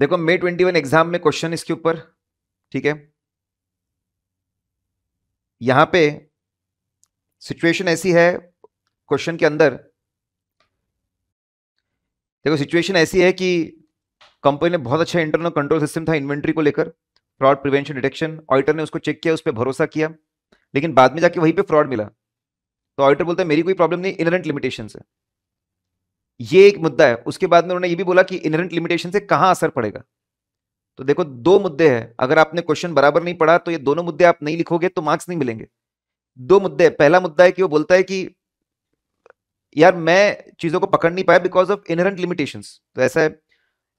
देखो May twenty one exam में question इसके ऊपर ठीक है यहां पे सिचुएशन ऐसी है क्वेश्चन के अंदर देखो सिचुएशन ऐसी है कि कंपनी ने बहुत अच्छा इंटरनल कंट्रोल सिस्टम था इन्वेंट्री को लेकर फ्रॉड प्रिवेंशन डिटेक्शन ऑडिटर ने उसको चेक किया उस पर भरोसा किया लेकिन बाद में जाके वहीं पे फ्रॉड मिला तो ऑडिटर बोलता है मेरी कोई प्रॉब्लम नहीं इनरेंट लिमिटेशन है ये एक मुद्दा है उसके बाद में उन्होंने ये भी बोला कि इनरेंट लिमिटेशन से कहाँ असर पड़ेगा तो देखो दो मुद्दे हैं अगर आपने क्वेश्चन बराबर नहीं पढ़ा तो ये दोनों मुद्दे आप नहीं लिखोगे तो मार्क्स नहीं मिलेंगे दो मुद्दे पहला मुद्दा है कि वो बोलता है कि यार मैं चीज़ों को पकड़ नहीं पाया बिकॉज ऑफ इनहरेंट लिमिटेशन तो ऐसा है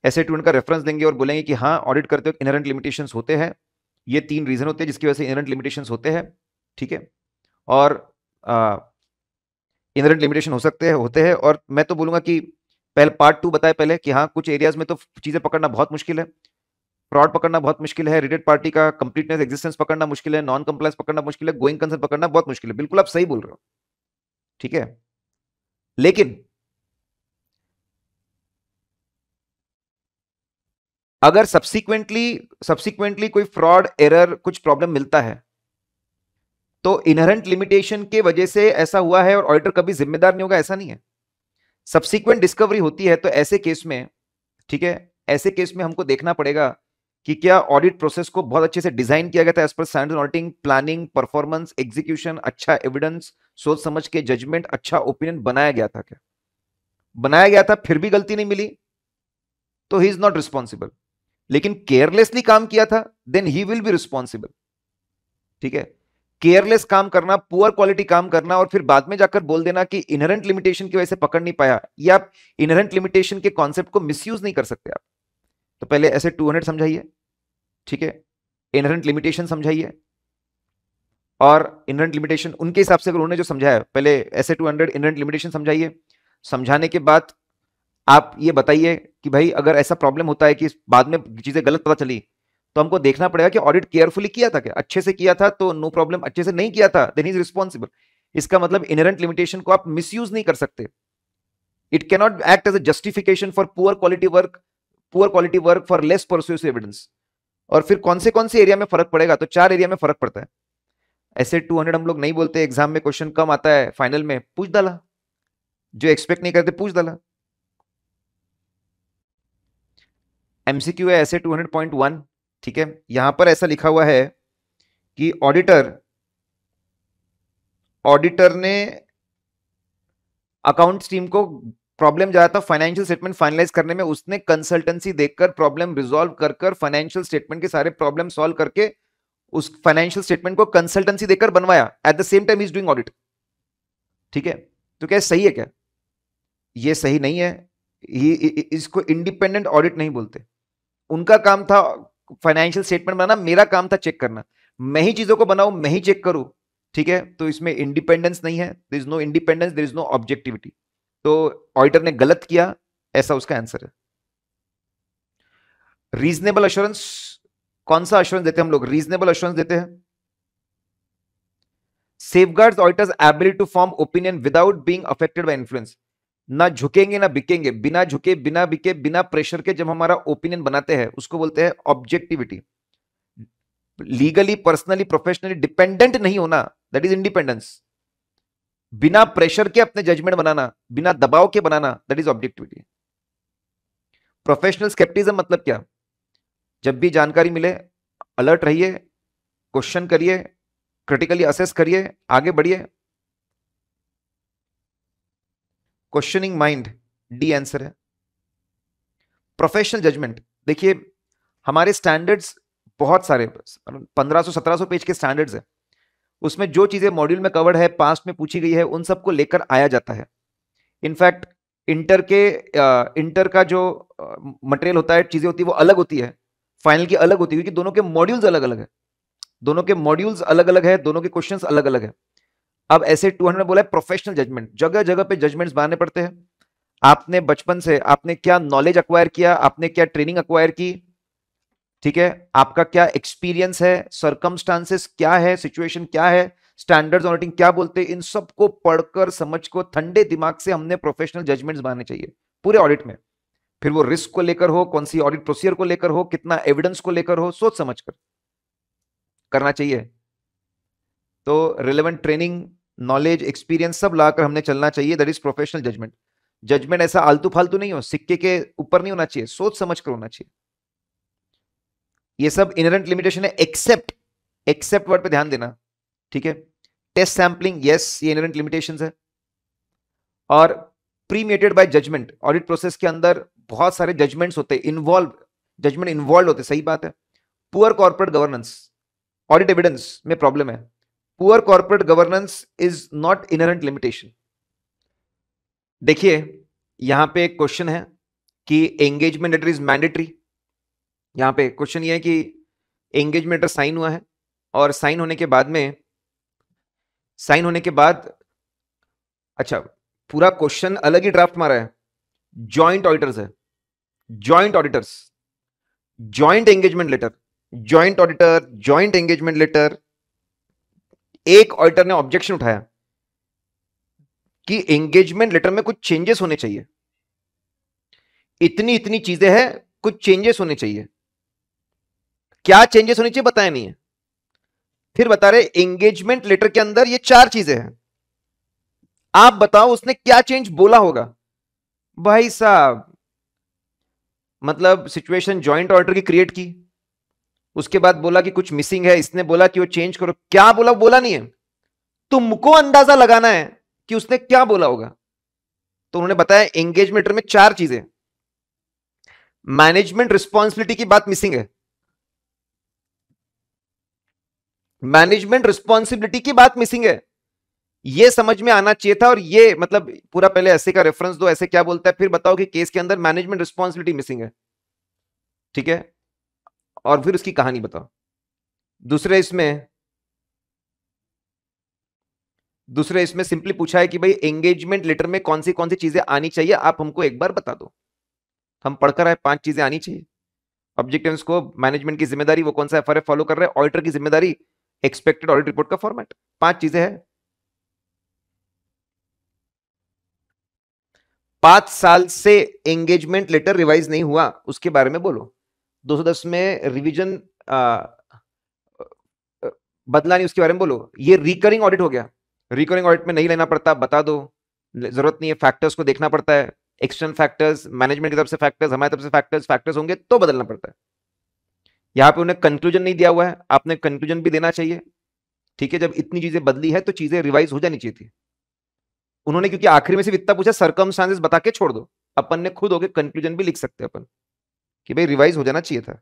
ऐसे टू का रेफरेंस देंगे और बोलेंगे कि हाँ ऑडिट करते हो इनहरेंट लिमिटेशन होते हैं ये तीन रीज़न होते हैं जिसकी वजह से इनहरेंट लिमिटेशन होते हैं ठीक है और आ, इनरेंट लिमिटेशन हो सकते हैं होते हैं और मैं तो बोलूंगा कि पहले पार्ट टू बताए पहले कि हाँ कुछ एरियाज में तो चीज़ें पकड़ना बहुत मुश्किल है फ्रॉड पकड़ना बहुत मुश्किल है रिटेड पार्टी का कंप्लीटनेस एग्जिस्टेंस पकड़ना मुश्किल है नॉन कंप्लाइंस पकड़ना मुश्किल है गोइंग कंसर्न पकड़ना बहुत मुश्किल है बिल्कुल आप सही बोल रहे हो ठीक है लेकिन अगर सब्सिक्वेंटली सब्सिक्वेंटली कोई फ्रॉड एरर कुछ प्रॉब्लम मिलता है तो इनहरेंट लिमिटेशन के वजह से ऐसा हुआ है और ऑडिटर कभी जिम्मेदार नहीं होगा ऐसा नहीं है सब्सिक्वेंट डिस्कवरी होती है तो ऐसे केस में ठीक है ऐसे केस में हमको देखना पड़ेगा कि क्या ऑडिट प्रोसेस को बहुत अच्छे से डिजाइन किया गया था as per standard auditing planning performance execution अच्छा एविडेंस सोच समझ के जजमेंट अच्छा ओपिनियन बनाया गया था क्या बनाया गया था फिर भी गलती नहीं मिली तो ही इज नॉट रिस्पॉन्सिबल लेकिन केयरलेसली काम किया था then he will be responsible ठीक है केयरलेस काम करना पुअर क्वालिटी काम करना और फिर बाद में जाकर बोल देना कि इनहरेंट लिमिटेशन की वजह से पकड़ नहीं पाया या इनहरेंट लिमिटेशन के कॉन्सेप्ट को मिसयूज नहीं कर सकते आप तो पहले ऐसे 200 समझाइए ठीक है इनहरेंट लिमिटेशन समझाइए और इनरेंट लिमिटेशन उनके हिसाब से अगर उन्होंने जो समझाया पहले ऐसे टू हंड्रेड इनहेरेंट लिमिटेशन समझाइए समझाने के बाद आप ये बताइए कि भाई अगर ऐसा प्रॉब्लम होता है कि बाद में चीज़ें गलत पता चली तो हमको देखना पड़ेगा कि ऑडिट केयरफुली किया था क्या अच्छे से किया था तो नो no प्रॉब्लम अच्छे से नहीं किया था देन इज रिस्पॉन्सिबल इसका मतलब इनरेंट लिमिटेशन को आप मिस नहीं कर सकते it cannot act as a justification for poor quality work poor quality work for less persuasive evidence और फिर कौन से कौन से एरिया में फर्क पड़ेगा तो चार एरिया में फर्क पड़ता है ऐसे 200 हम लोग नहीं बोलते एग्जाम में क्वेश्चन कम आता है फाइनल में पूछ डाला जो एक्सपेक्ट नहीं करते पूछ डाला एमसीक्यू है ऐसे 200.1 ठीक है यहां पर ऐसा लिखा हुआ है कि ऑडिटर ऑडिटर ने अकाउंट टीम को प्रॉब्लम ज्यादा था फाइनेंशियल स्टेटमेंट फाइनलाइज करने में उसने कंसल्टेंसी देखकर प्रॉब्लम रिजोल्व कर फाइनेंशियल स्टेटमेंट के सारे प्रॉब्लम सॉल्व करके उस फाइनेंशियल स्टेटमेंट को कंसल्टेंसी देकर बनवाया at the same time is doing audit ठीक है तो क्या सही है क्या ये सही नहीं है इसको इंडिपेंडेंट ऑडिट नहीं बोलते उनका काम था फाइनेंशियल स्टेटमेंट बनाना मेरा काम था चेक करना मैं ही चीजों को बनाऊ मैं ही चेक करूं ठीक है तो इसमें इंडिपेंडेंस नहीं है there is no independence there is no objectivity तो ऑडिटर ने गलत किया ऐसा उसका आंसर है रीजनेबल अश्योरेंस कौन सा अश्योरेंस देते हैं हम लोग रीजनेबल अश्योरेंस देते हैं safeguard auditor's ability to form opinion without being affected by influence ना झुकेंगे ना बिकेंगे बिना झुके बिना बिके बिना प्रेशर के जब हमारा ओपिनियन बनाते हैं उसको बोलते हैं objectivity legally personally professionally dependent नहीं होना दैट इज इंडिपेंडेंस बिना प्रेशर के अपने जजमेंट बनाना बिना दबाव के बनाना that is objectivity professional scepticism मतलब क्या जब भी जानकारी मिले अलर्ट रहिए क्वेश्चन करिए क्रिटिकली असेस करिए आगे बढ़िए क्वेश्चनिंग माइंड डी आंसर है प्रोफेशनल जजमेंट देखिए हमारे स्टैंडर्ड्स बहुत सारे पंद्रह सो सत्रह सो पेज के स्टैंडर्ड्स हैं उसमें जो चीज़ें मॉड्यूल में कवर्ड है पास्ट में पूछी गई है उन सबको लेकर आया जाता है इनफैक्ट इंटर के इंटर का जो मटेरियल होता है चीज़ें होती है वो अलग होती है फाइनल की अलग होती है क्योंकि दोनों के मॉड्यूल्स अलग अलग है दोनों के मॉड्यूल्स अलग अलग है दोनों के क्वेश्चन अलग अलग है अब ऐसे टू हंड्रेड बोला है प्रोफेशनल जजमेंट जगह जगह पे जजमेंट्स बनाने पड़ते हैं आपने बचपन से आपने क्या नॉलेज अक्वायर किया आपने क्या ट्रेनिंग अक्वायर की ठीक है आपका क्या एक्सपीरियंस है सरकमस्टांसेस क्या है सिचुएशन क्या है स्टैंडर्ड्स ऑनिटिंग क्या बोलते हैं इन सबको पढ़कर समझ को ठंडे दिमाग से हमने प्रोफेशनल जजमेंट्स बनाने चाहिए पूरे ऑडिट में फिर वो रिस्क को लेकर हो कौन सी ऑडिट प्रोसीजर को लेकर हो कितना एविडेंस को लेकर हो सोच समझ कर करना चाहिए तो रिलेवेंट ट्रेनिंग नॉलेज एक्सपीरियंस सब लाकर हमने चलना चाहिए that is professional judgement judgement ऐसा आलतू फालतू नहीं हो सिक्के के ऊपर नहीं होना चाहिए सोच समझ कर होना चाहिए ये सब इनरेंट लिमिटेशन है एक्सेप्ट एक्सेप्ट वर्ड पे ध्यान देना ठीक है टेस्ट सैम्पलिंग यस ये इनरेंट लिमिटेशन है और permeated by judgement audit process के अंदर बहुत सारे जजमेंट्स होते हैं इन्वॉल्व जजमेंट इन्वॉल्व होते सही बात है poor corporate governance audit evidence में प्रॉब्लम है poor corporate governance is not inherent limitation देखिए यहां पे एक क्वेश्चन है कि एंगेजमेंट लेटर इज मैंडेटरी यहां पे क्वेश्चन ये है कि एंगेजमेंट लेटर साइन हुआ है और साइन होने के बाद में साइन होने के बाद अच्छा पूरा क्वेश्चन अलग ही ड्राफ्ट मारा है ज्वाइंट ऑडिटर्स है joint auditors joint engagement letter joint auditor joint engagement letter एक ऑडिटर ने ऑब्जेक्शन उठाया कि एंगेजमेंट लेटर में कुछ चेंजेस होने चाहिए इतनी इतनी चीजें हैं कुछ चेंजेस होने चाहिए क्या चेंजेस होने चाहिए बताया नहीं है फिर बता रहे एंगेजमेंट लेटर के अंदर ये चार चीजें हैं आप बताओ उसने क्या चेंज बोला होगा भाई साहब मतलब सिचुएशन ज्वाइंट ऑर्डर की क्रिएट की उसके बाद बोला कि कुछ मिसिंग है इसने बोला कि वो चेंज करो क्या बोला बोला नहीं है तुमको अंदाजा लगाना है कि उसने क्या बोला होगा तो उन्होंने बताया एंगेजमेंट में चार चीजें मैनेजमेंट रिस्पॉन्सिबिलिटी की बात मिसिंग है मैनेजमेंट रिस्पॉन्सिबिलिटी की बात मिसिंग है यह समझ में आना चाहिए था और यह मतलब पूरा पहले ऐसे का रेफरेंस दो ऐसे क्या बोलता है फिर बताओ कि केस के अंदर मैनेजमेंट रिस्पॉन्सिबिलिटी मिसिंग है ठीक है और फिर उसकी कहानी बताओ दूसरे इसमें दूसरे इसमें सिंपली पूछा है कि भाई एंगेजमेंट लेटर में कौन सी कौन सी चीजें आनी चाहिए आप हमको एक बार बता दो हम पढ़कर आए पांच चीजें आनी चाहिए ऑब्जेक्टिव को मैनेजमेंट की जिम्मेदारी वो कौन सा एफ फॉलो कर रहे हैं ऑडिटर की जिम्मेदारी एक्सपेक्टेड ऑडिट रिपोर्ट का फॉर्मेट पांच चीजें हैं पांच साल से एंगेजमेंट लेटर रिवाइज नहीं हुआ उसके बारे में बोलो 210 में रिवीजन बदला नहीं उसके बारे में बोलो ये रिकरिंग ऑडिट हो गया रिकरिंग ऑडिट में नहीं लेना पड़ता बता दो जरूरत नहीं है फैक्टर्स को देखना पड़ता है एक्सटर्नल फैक्टर्स मैनेजमेंट की तरफ से फैक्टर्स हमारे तरफ से फैक्टर्स फैक्टर्स होंगे तो बदलना पड़ता है यहाँ पे उन्हें कंक्लूजन नहीं दिया हुआ है आपने कंक्लूजन भी देना चाहिए ठीक है जब इतनी चीजें बदली है तो चीजें रिवाइज हो जानी चाहिए थी उन्होंने क्योंकि आखिर में सिर्फ इतना पूछा सरकम बता के छोड़ दो अपन ने खुद होके कंक्लूजन भी लिख सकते अपन कि भाई रिवाइज हो जाना चाहिए था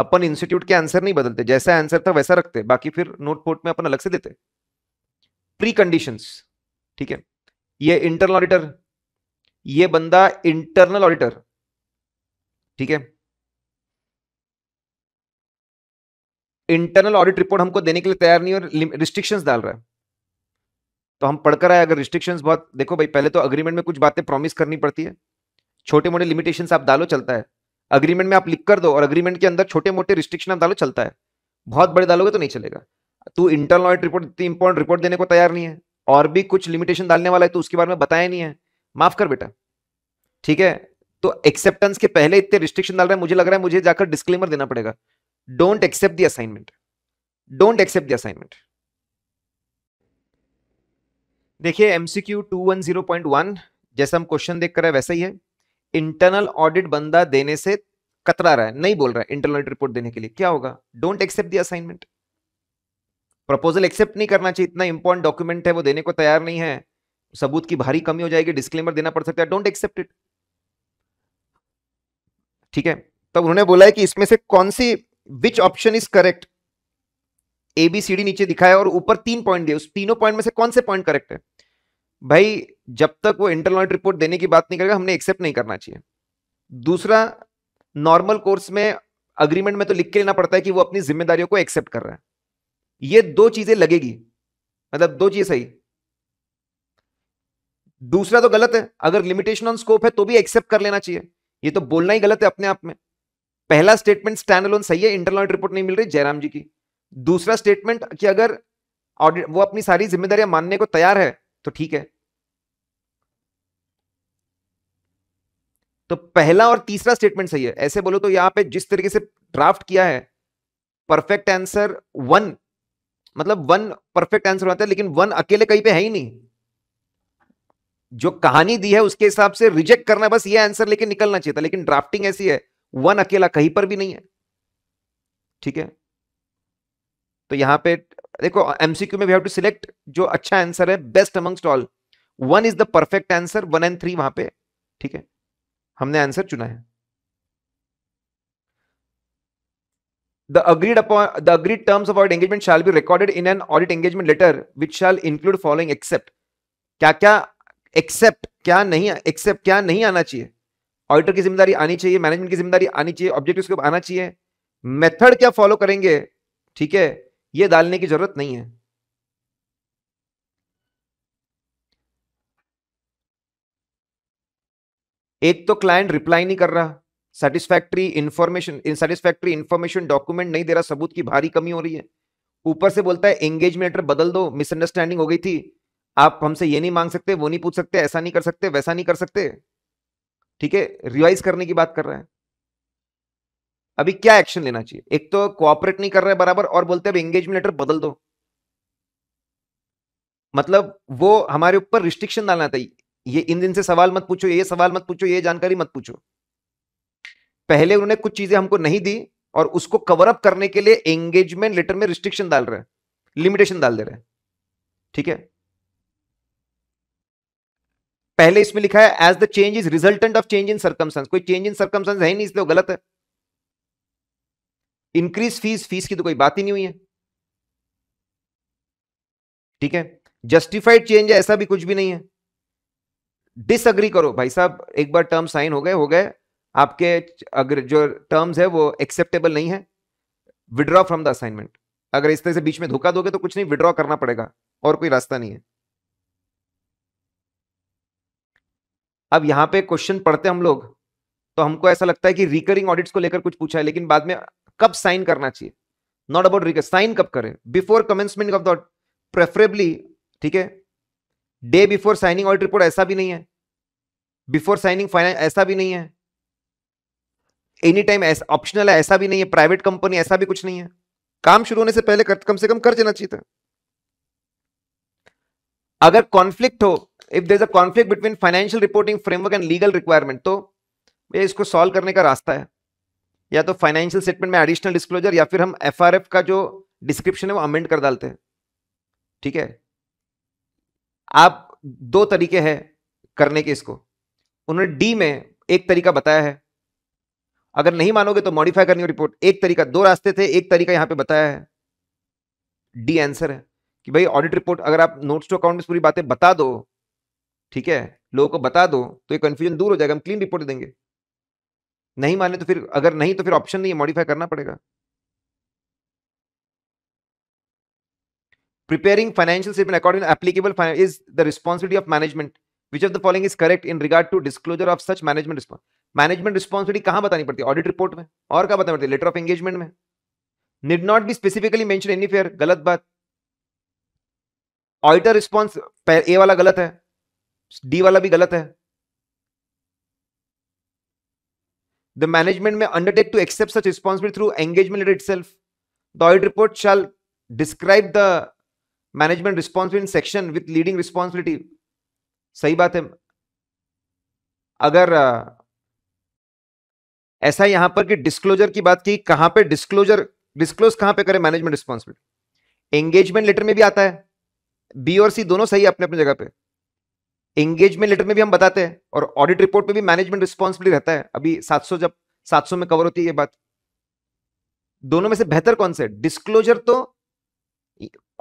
अपन इंस्टीट्यूट के आंसर नहीं बदलते जैसा आंसर था वैसा रखते बाकी फिर नोटपोर्ट में अपन अलग से देते प्री कंडीशन ठीक है ये इंटरनल ऑडिटर ये बंदा इंटरनल ऑडिटर ठीक है इंटरनल ऑडिट रिपोर्ट हमको देने के लिए तैयार नहीं और रिस्ट्रिक्शंस डाल रहा है तो हम पढ़कर आए अगर रिस्ट्रिक्शंस बहुत देखो भाई पहले तो अग्रीमेंट में कुछ बातें प्रॉमिस करनी पड़ती है छोटे मोटे लिमिटेशन आप डालो चलता है अग्रीमेंट में आप लिख कर दो और अग्रीमेंट के अंदर छोटे मोटे रिस्ट्रिक्शन आप डालो चलता है बहुत बड़े डालोगे तो नहीं चलेगा तू इंटरनल ऑडिट रिपोर्ट इतनी इंपॉर्टेंट रिपोर्ट देने को तैयार नहीं है और भी कुछ लिमिटेशन डालने वाला है तो उसके बारे में बताया नहीं है माफ कर बेटा ठीक है तो एक्सेप्टेंस के पहले इतने रिस्ट्रिक्शन डाल रहा है मुझे लग रहा है मुझे जाकर डिस्क्लेमर देना पड़ेगा don't accept the assignment don't accept the assignment देखिए एमसीक्यू वन जैसा हम क्वेश्चन देख कर हैं वैसा ही है इंटरनल ऑडिट बंदा देने से कतरा रहा है नहीं बोल रहा है इंटरनल ऑडिट रिपोर्ट देने के लिए क्या होगा don't accept the assignment proposal accept नहीं करना चाहिए इतना इंपॉर्टेंट डॉक्यूमेंट है वो देने को तैयार नहीं है सबूत की भारी कमी हो जाएगी डिस्क्लेमर देना पड़ सकता है डोंट एक्सेप्ट इट ठीक है तब उन्होंने बोला है कि इसमें से कौन सी which option is correct A B C D नीचे दिखाया और ऊपर तीन पॉइंट दिए उस तीनों पॉइंट में से कौन से पॉइंट करेक्ट है भाई जब तक वो इंटरनल ऑडिट रिपोर्ट देने की बात नहीं करेगा हमने एक्सेप्ट नहीं करना चाहिए दूसरा नॉर्मल कोर्स में अग्रीमेंट में तो लिख के लेना पड़ता है कि वो अपनी जिम्मेदारियों को एक्सेप्ट कर रहा है ये दो चीजें लगेगी मतलब दो चीज सही दूसरा तो गलत है अगर लिमिटेशन ऑन स्कोप है तो भी एक्सेप्ट कर लेना चाहिए ये तो बोलना ही गलत है अपने आप में पहला स्टेटमेंट स्टैंड अलोन सही है इंटरनल ऑडिट रिपोर्ट नहीं मिल रही जयराम जी की दूसरा स्टेटमेंट कि अगर ऑडिट वो अपनी सारी जिम्मेदारियां मानने को तैयार है तो ठीक है तो पहला और तीसरा स्टेटमेंट सही है ऐसे बोलो तो यहां पे जिस तरीके से ड्राफ्ट किया है परफेक्ट आंसर वन मतलब वन परफेक्ट आंसर होता है लेकिन वन अकेले कहीं पे है ही नहीं जो कहानी दी है उसके हिसाब से रिजेक्ट करना बस ये आंसर लेके निकलना चाहिए था लेकिन ड्राफ्टिंग ऐसी है वन अकेला कहीं पर भी नहीं है ठीक है तो यहां पे देखो एमसीक्यू में वी हैव टू सिलेक्ट जो अच्छा आंसर है best amongst all one is the perfect answer one and three वहां पे ठीक है हमने आंसर चुना है the agreed upon the agreed terms of audit engagement shall be recorded in an audit engagement letter which shall include following except क्या क्या accept क्या नहीं एक्सेप्ट क्या नहीं आना चाहिए ऑडिटर की जिम्मेदारी आनी चाहिए मैनेजमेंट की जिम्मेदारी आनी चाहिए ऑब्जेक्टिव आना चाहिए मेथड क्या फॉलो करेंगे ठीक है ये डालने की जरूरत नहीं है एक तो क्लाइंट रिप्लाई नहीं कर रहा satisfactory information satisfactory information document नहीं दे रहा सबूत की भारी कमी हो रही है ऊपर से बोलता है एंगेजमेंट लेटर बदल दो मिसअंडरस्टैंडिंग हो गई थी आप हमसे ये नहीं मांग सकते वो नहीं पूछ सकते ऐसा नहीं कर सकते वैसा नहीं कर सकते ठीक है रिवाइज करने की बात कर रहा है अभी क्या एक्शन लेना चाहिए एक तो कोऑपरेट नहीं कर रहे बराबर और बोलते हैं एंगेजमेंट लेटर बदल दो मतलब वो हमारे ऊपर रिस्ट्रिक्शन डालना था ये इन दिन से सवाल मत पूछो ये सवाल मत पूछो ये जानकारी मत पूछो पहले उन्होंने कुछ चीजें हमको नहीं दी और उसको कवर अप करने के लिए एंगेजमेंट लेटर में रिस्ट्रिक्शन डाल रहे लिमिटेशन डाल दे रहे ठीक है पहले इसमें लिखा है as the change is resultant of change in circumstances कोई चेंज इन सर्कमस्टेंस है नहीं इसलिए गलत है इंक्रीज फीस फीस की तो कोई बात ही नहीं हुई है ठीक है जस्टिफाइड चेंज है ऐसा भी कुछ भी नहीं है डिसअग्री करो भाई साहब एक बार टर्म साइन हो गए हो गए आपके अगर जो टर्म्स है वो एक्सेप्टेबल नहीं है विड्रॉ फ्रॉम द असाइनमेंट अगर इस तरह से बीच में धोखा दोगे तो कुछ नहीं विड्रॉ करना पड़ेगा और कोई रास्ता नहीं है अब यहां पे क्वेश्चन पढ़ते हम लोग तो हमको ऐसा लगता है कि रिकरिंग ऑडिट्स को लेकर कुछ पूछा है लेकिन बाद में कब साइन करना चाहिए नॉट अबाउट रिक साइन कब करें before commencement of the preferably ठीक है day before signing audit report ऐसा भी नहीं है बिफोर साइनिंग फाइनल ऐसा भी नहीं है एनी टाइम ऑप्शनल है ऐसा भी नहीं है प्राइवेट कंपनी ऐसा भी कुछ नहीं है काम शुरू होने से पहले कर, कम से कम कर देना चाहिए था अगर कॉन्फ्लिक्ट हो if there a conflict between financial reporting framework and legal requirement तो इसको सॉल्व करने का रास्ता है या तो फाइनेंशियल स्टेटमेंट में एडिशनल डिस्क्लोजर या फिर हम एफ का जो डिस्क्रिप्शन है वो अमेंड कर डालते हैं ठीक है आप दो तरीके हैं करने के इसको उन्होंने डी में एक तरीका बताया है अगर नहीं मानोगे तो मॉडिफाई करनी हो रिपोर्ट एक तरीका दो रास्ते थे एक तरीका यहां पे बताया है डी आंसर है कि भाई ऑडिट रिपोर्ट अगर आप नोट्स टू अकाउंट में पूरी बातें बता दो ठीक है लोगों को बता दो तो ये कन्फ्यूजन दूर हो जाएगा हम क्लीन रिपोर्ट देंगे नहीं माने तो फिर अगर नहीं तो फिर ऑप्शन नहीं है मॉडिफाई करना पड़ेगा preparing financial statement according applicable is the responsibility of management which of the following is correct in regard to disclosure of such management response management responsibility कहां बतानी पड़ती है ऑडिट रिपोर्ट में और कहा बतानी पड़ती है लेटर ऑफ एंगेजमेंट में need not be specifically mention anywhere गलत बात ऑडिटर रिस्पॉन्स ए वाला गलत है डी वाला भी गलत है The management may undertake to accept such responsibility through engagement letter itself. The audit report shall describe the management responsibility in section with leading responsibility. सही बात है अगर ऐसा यहां पर कि डिस्क्लोजर की बात की कहां पे डिस्क्लोजर डिस्क्लोज कहां पे करें मैनेजमेंट रिस्पॉन्सिबिलिटी एंगेजमेंट लेटर में भी आता है बी और सी दोनों सही है अपने अपनी जगह पे एंगेजमेंट लेटर में भी हम बताते हैं और ऑडिट रिपोर्ट में भी मैनेजमेंट रिस्पॉन्सिबिलिटी रहता है अभी 700 जब 700 में कवर होती है ये बात दोनों में से बेहतर कौन सा है डिस्क्लोजर तो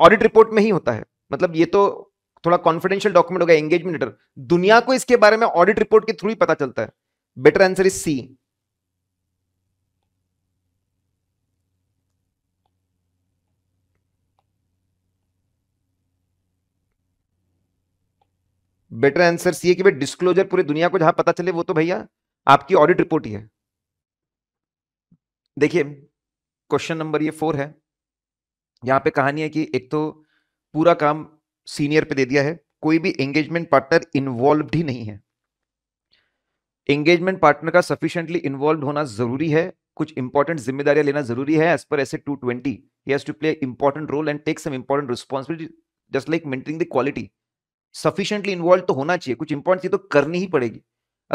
ऑडिट रिपोर्ट में ही होता है मतलब ये तो थोड़ा कॉन्फिडेंशियल डॉक्यूमेंट हो गया एंगेजमेंट लेटर दुनिया को इसके बारे में ऑडिट रिपोर्ट के थ्रू ही पता चलता है better answer is C better answer ये कि भाई डिस्क्लोजर पूरी दुनिया को जहां पता चले वो तो भैया आपकी ऑडिट रिपोर्ट ही है देखिए क्वेश्चन नंबर ये फोर है यहां पे कहानी है कि एक तो पूरा काम सीनियर पे दे दिया है कोई भी एंगेजमेंट पार्टनर इन्वॉल्व ही नहीं है एंगेजमेंट पार्टनर का सफिशियंटली इन्वॉल्व होना जरूरी है कुछ इंपॉर्टेंट जिम्मेदारियां लेना जरूरी है as per S A two twenty two play important role and take some important responsibility just like maintaining the quality sufficiently involve तो होना चाहिए कुछ इंपॉर्टेंट चीज तो करनी ही पड़ेगी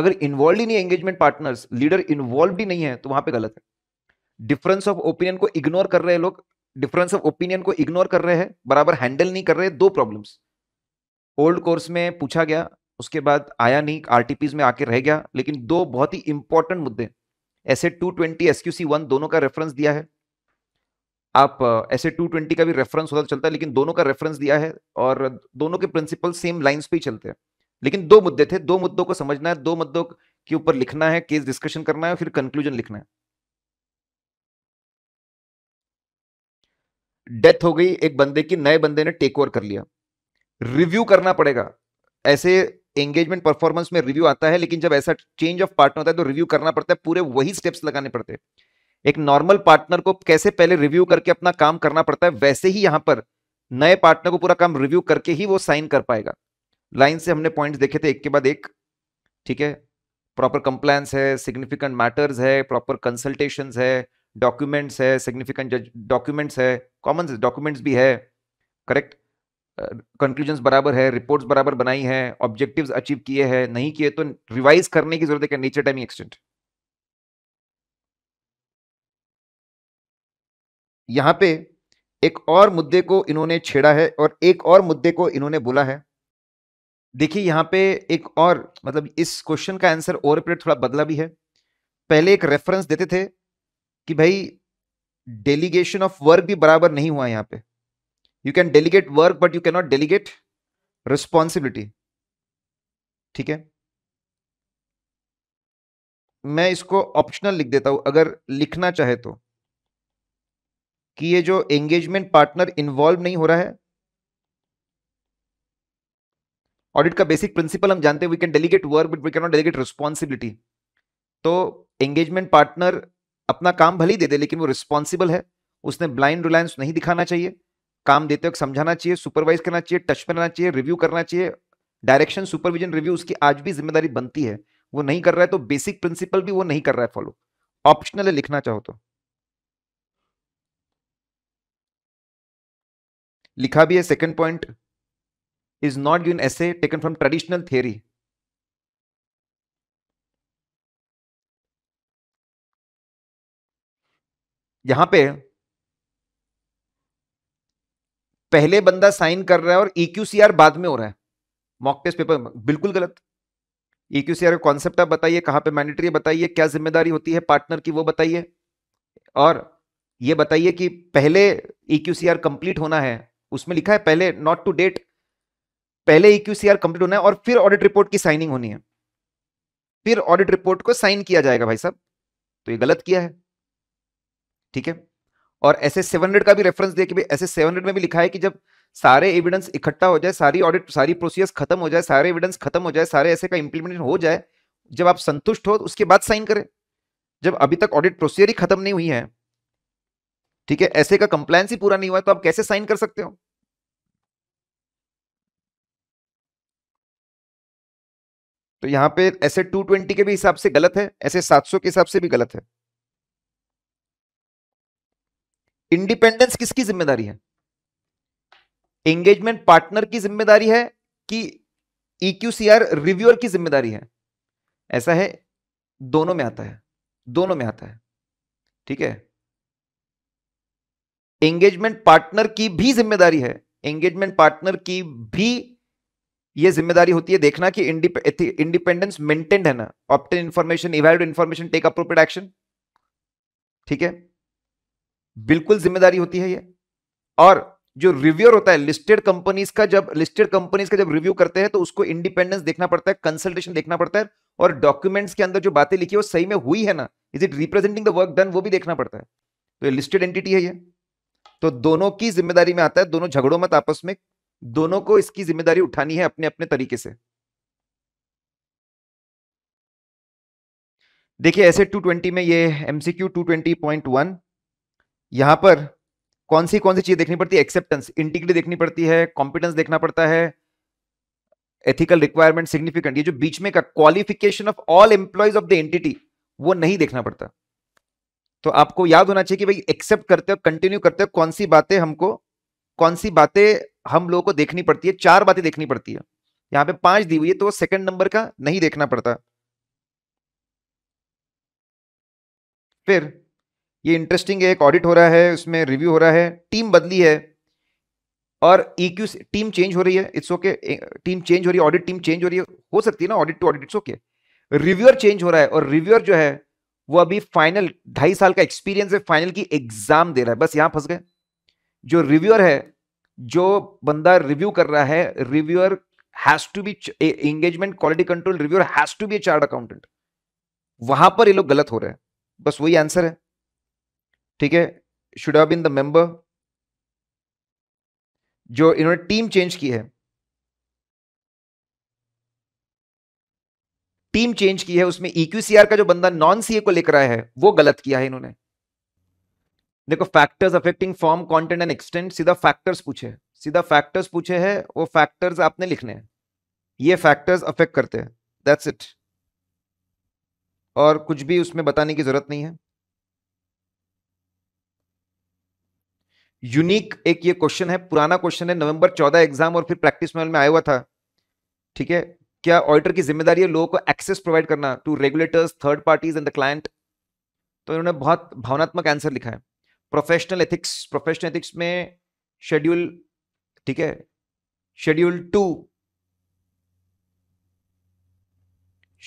अगर इन्वॉल्व ही नहीं एंगेजमेंट पार्टनर्स लीडर इन्वॉल्व ही नहीं है तो वहां पर गलत है डिफरेंस ऑफ ओपिनियन को इग्नोर कर रहे हैं लोग डिफरेंस ऑफ ओपिनियन को इग्नोर कर रहे हैं बराबर हैंडल नहीं कर रहे दो प्रॉब्लम्स ओल्ड कोर्स में पूछा गया उसके बाद आया नहीं आरटीपीज में आके रह गया लेकिन दो बहुत ही इंपॉर्टेंट मुद्दे ऐसे two twenty S Q C one दोनों का रेफरेंस दिया है आप ऐसे टू ट्वेंटी का भी रेफरेंस होता चलता है लेकिन दोनों का रेफरेंस दिया है और दोनों के प्रिंसिपल सेम लाइंस पे ही चलते हैं लेकिन दो मुद्दे थे दो मुद्दों को समझना है दो मुद्दों के ऊपर लिखना है केस डिस्कशन करना है फिर कंक्लूजन लिखना है डेथ हो गई एक बंदे की नए बंदे ने टेक ओवर कर लिया रिव्यू करना पड़ेगा ऐसे एंगेजमेंट परफॉर्मेंस में रिव्यू आता है लेकिन जब ऐसा चेंज ऑफ पार्टनर होता है तो रिव्यू करना पड़ता है पूरे वही स्टेप्स लगाने पड़ते हैं एक नॉर्मल पार्टनर को कैसे पहले रिव्यू करके अपना काम करना पड़ता है वैसे ही यहां पर नए पार्टनर को पूरा काम रिव्यू करके ही वो साइन कर पाएगा लाइन से हमने पॉइंट्स देखे थे एक के बाद एक ठीक है प्रॉपर कंप्लायंस है सिग्निफिकेंट मैटर्स है प्रॉपर कंसल्टेशन है डॉक्यूमेंट्स है सिग्निफिकेंट डॉक्यूमेंट्स है कॉमन डॉक्यूमेंट्स भी है करेक्ट कंक्लूजन uh, बराबर है रिपोर्ट्स बराबर बनाई है ऑब्जेक्टिव्स अचीव किए हैं नहीं किए तो रिवाइज करने की जरूरत है नेचर टाइम एक्सटेंट यहाँ पे एक और मुद्दे को इन्होंने छेड़ा है और एक और मुद्दे को इन्होंने बोला है देखिए यहाँ पे एक और मतलब इस क्वेश्चन का आंसर ओवर पीरियड थोड़ा बदला भी है पहले एक रेफरेंस देते थे कि भाई डेलीगेशन ऑफ वर्क भी बराबर नहीं हुआ यहाँ पे you can delegate work but you cannot delegate responsibility ठीक है मैं इसको ऑप्शनल लिख देता हूं अगर लिखना चाहे तो कि ये जो एंगेजमेंट पार्टनर इन्वॉल्व नहीं हो रहा है ऑडिट का बेसिक प्रिंसिपल हम जानते हैं we can delegate work but we cannot delegate responsibility तो एंगेजमेंट पार्टनर अपना काम भले ही दे दे लेकिन वो रिस्पॉन्सिबल है उसने ब्लाइंड रिलायंस नहीं दिखाना चाहिए काम देते वक्त समझाना चाहिए सुपरवाइज करना चाहिए टच में रहना चाहिए रिव्यू करना चाहिए डायरेक्शन सुपरविजन रिव्यू उसकी आज भी जिम्मेदारी बनती है वो नहीं कर रहा है तो बेसिक प्रिंसिपल भी वो नहीं कर रहा है फॉलो ऑप्शनल है लिखना चाहो तो लिखा भी है second point is not given as taken from traditional theory यहां पे पहले बंदा साइन कर रहा है और ईक्यूसीआर e बाद में हो रहा है मॉक टेस्ट पेपर बिल्कुल गलत ईक्यूसीआर e का कॉन्सेप्ट आप बताइए कहां पे मैंडेटरी बताइए क्या जिम्मेदारी होती है पार्टनर की वो बताइए और ये बताइए कि पहले ईक्यूसीआर e कंप्लीट होना है उसमें लिखा है पहले नॉट टू डेट पहले इक्यूसीआर e कंप्लीट होना है और फिर ऑडिट रिपोर्ट की साइनिंग होनी है फिर ऑडिट रिपोर्ट को साइन किया जाएगा भाई साहब तो ये गलत किया है ठीक है और एस एस सेवन हंड्रेड का भी रेफरेंस दे कि भाई एस एस सेवन हंड्रेड में भी लिखा है कि जब सारे एविडेंस इकट्ठा हो जाए सारी ऑडिट सारी प्रोसीजर्स खत्म हो जाए सारे एविडेंस खत्म हो जाए सारे ऐसे का इंप्लीमेंटेशन हो जाए जब आप संतुष्ट हो तो उसके बाद साइन करें जब अभी तक ऑडिट प्रोसीजर ही खत्म नहीं हुई है ठीक है ऐसे का कंप्लायंस ही पूरा नहीं हुआ तो आप कैसे साइन कर सकते हो तो यहां पे ऐसे 220 के भी हिसाब से गलत है ऐसे 700 के हिसाब से भी गलत है इंडिपेंडेंस किसकी जिम्मेदारी है एंगेजमेंट पार्टनर की जिम्मेदारी है कि ईक्यूसीआर e रिव्यूअर की जिम्मेदारी है ऐसा है दोनों में आता है दोनों में आता है ठीक है एंगेजमेंट पार्टनर की भी जिम्मेदारी है एंगेजमेंट पार्टनर की भी ये जिम्मेदारी होती है देखना कि इंडिपेंडेंस मेंटेन्ड है ना obtain information evaluated information take appropriate action ठीक है बिल्कुल जिम्मेदारी होती है ये और जो रिव्यूअर होता है लिस्टेड कंपनीज का जब लिस्टेड कंपनीज का जब रिव्यू करते हैं तो उसको इंडिपेंडेंस देखना पड़ता है कंसल्टेशन देखना पड़ता है और डॉक्यूमेंट्स के अंदर जो बातें लिखी है वो सही में हुई है ना is it representing the work done वो भी देखना पड़ता है तो ये लिस्टेड एंटिटी है यह तो दोनों की जिम्मेदारी में आता है दोनों झगड़ो मत आपस में दोनों को इसकी जिम्मेदारी उठानी है अपने अपने तरीके से देखिए ऐसे 220 में ये एमसीक्यू 220.1 यहां पर कौन सी कौन सी चीज देखनी पड़ती है एक्सेप्टेंस इंटीग्रिटी देखनी पड़ती है कॉम्पिटेंस देखना पड़ता है एथिकल रिक्वायरमेंट सिग्निफिकेंट ये जो बीच में का qualification of all employees of the entity वो नहीं देखना पड़ता तो आपको याद होना चाहिए कि भाई एक्सेप्ट करते हो कंटिन्यू करते हो कौन सी बातें हमको कौन सी बातें हम लोगों को देखनी पड़ती है चार बातें देखनी पड़ती है यहाँ पे पांच दी हुई है तो सेकंड नंबर का नहीं देखना पड़ता फिर ये इंटरेस्टिंग है एक ऑडिट हो रहा है उसमें रिव्यू हो रहा है टीम बदली है और ईक्यू टीम चेंज हो रही है इट्स ओके टीम चेंज हो रही है ऑडिट टीम चेंज हो रही है हो सकती है ना audit to audit it's okay reviewer change हो रहा है और रिव्यूअर जो है वो अभी फाइनल ढाई साल का एक्सपीरियंस है फाइनल की एग्जाम दे रहा है बस यहां फंस गए जो रिव्यूअर है जो बंदा रिव्यू कर रहा है reviewer has to be engagement quality control reviewer has to be chartered वहां पर ये लोग गलत हो रहे हैं बस वही आंसर है ठीक है should have been the member जो इन्होंने टीम चेंज की है टीम चेंज की है उसमें ईक्यूसीआर e का जो बंदा नॉन सीए को लेकर आया है वो गलत किया है इन्होंने देखो factors affecting form content and extent सीधा फैक्टर्स पूछे सीधा फैक्टर्स पूछे हैं वो फैक्टर्स आपने लिखने हैं ये फैक्टर्स अफेक्ट करते हैं दैट्स इट और कुछ भी उसमें बताने की जरूरत नहीं है यूनिक एक ये क्वेश्चन है पुराना क्वेश्चन है नवंबर चौदह एग्जाम और फिर प्रैक्टिस मेल में आया हुआ था ठीक है क्या ऑडिटर की जिम्मेदारी है लोगों को एक्सेस प्रोवाइड करना to regulators third parties and the client तो इन्होंने बहुत भावनात्मक आंसर लिखा है प्रोफेशनल एथिक्स प्रोफेशनल एथिक्स में शेड्यूल ठीक है schedule two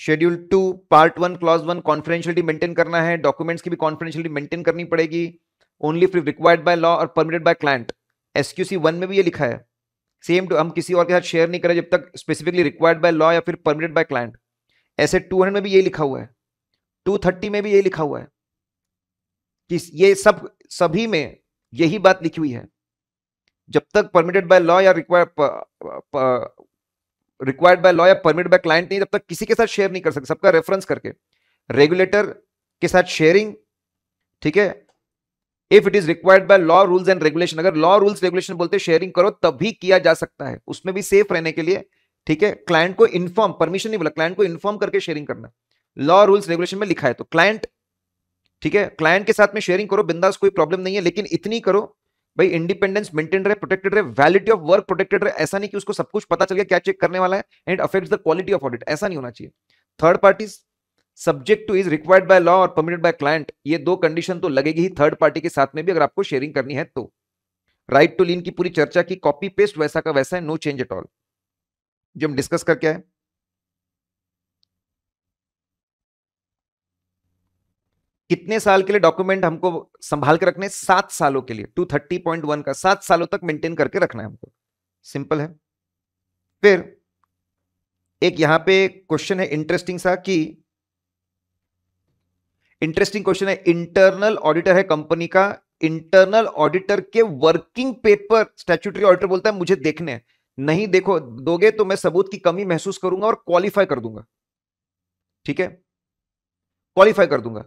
schedule two part one clause one confidentiality maintain करना है डॉक्यूमेंट्स की भी कॉन्फिडेंशियलिटी मेंटेन करनी पड़ेगी ओनली फिर रिक्वायर्ड बाय लॉ और permitted by client SQC one में भी ये लिखा है सेम टू हम किसी और के साथ शेयर नहीं करें जब तक स्पेसिफिकली रिक्वायर्ड बाय लॉ या फिर परमिटेड बाय क्लाइंट ऐसे 200 में भी ये लिखा हुआ है 230 में भी ये लिखा हुआ है कि ये सब सभी में यही बात लिखी हुई है जब तक परमिटेड बाय लॉ या रिक्वायर रिक्वायर्ड बाय लॉ या परमिट बाय क्लाइंट नहीं तब तक किसी के साथ शेयर नहीं कर सकते सबका रेफरेंस करके रेगुलेटर के साथ शेयरिंग ठीक है if it is required by law rules and regulation अगर लॉ रूल्स रेगुलेशन बोलते शेयरिंग करो तभी किया जा सकता है उसमें भी सेफ रहने के लिए ठीक है क्लाइंट को इन्फॉर्म परमिशन नहीं बोला क्लाइंट को इन्फॉर्म करके शेयरिंग करना लॉ रूल्स रेगुलेशन में लिखा है तो क्लाइंट ठीक है क्लाइंट के साथ में शेयरिंग करो बिंदास कोई प्रॉब्लम नहीं है लेकिन इतनी करो भाई इंडिपेंडेंस मेंटेन रहे प्रोटेक्टेड रहे वैलिटी ऑफ वर्क प्रोटेक्टेड रहे ऐसा नहीं कि उसको सब कुछ पता चल गया क्या चेक करने वाला है and affects the quality of audit ऐसा नहीं होना चाहिए third parties subject to is required by law और परमिटेड बाय क्लाइंट ये दो कंडीशन तो लगेगी ही थर्ड पार्टी के साथ में भी अगर आपको शेयरिंग करनी है तो राइट टू लीन की पूरी चर्चा की कॉपी पेस्ट वैसा का वैसा है नो चेंज एट ऑल जो हम डिस्कस करके आए कितने साल के लिए डॉक्यूमेंट हमको संभाल के रखने सात सालों के लिए टू थर्टी पॉइंट वन का सात सालों तक मेंटेन करके रखना है हमको सिंपल है फिर एक यहां पे क्वेश्चन है इंटरेस्टिंग सा कि इंटरेस्टिंग क्वेश्चन है इंटरनल ऑडिटर है कंपनी का इंटरनल ऑडिटर के वर्किंग पेपर स्टैचूटरी ऑडिटर बोलता है मुझे देखने नहीं देखो दोगे तो मैं सबूत की कमी महसूस करूंगा और क्वालिफाई कर दूंगा ठीक है क्वालिफाई कर दूंगा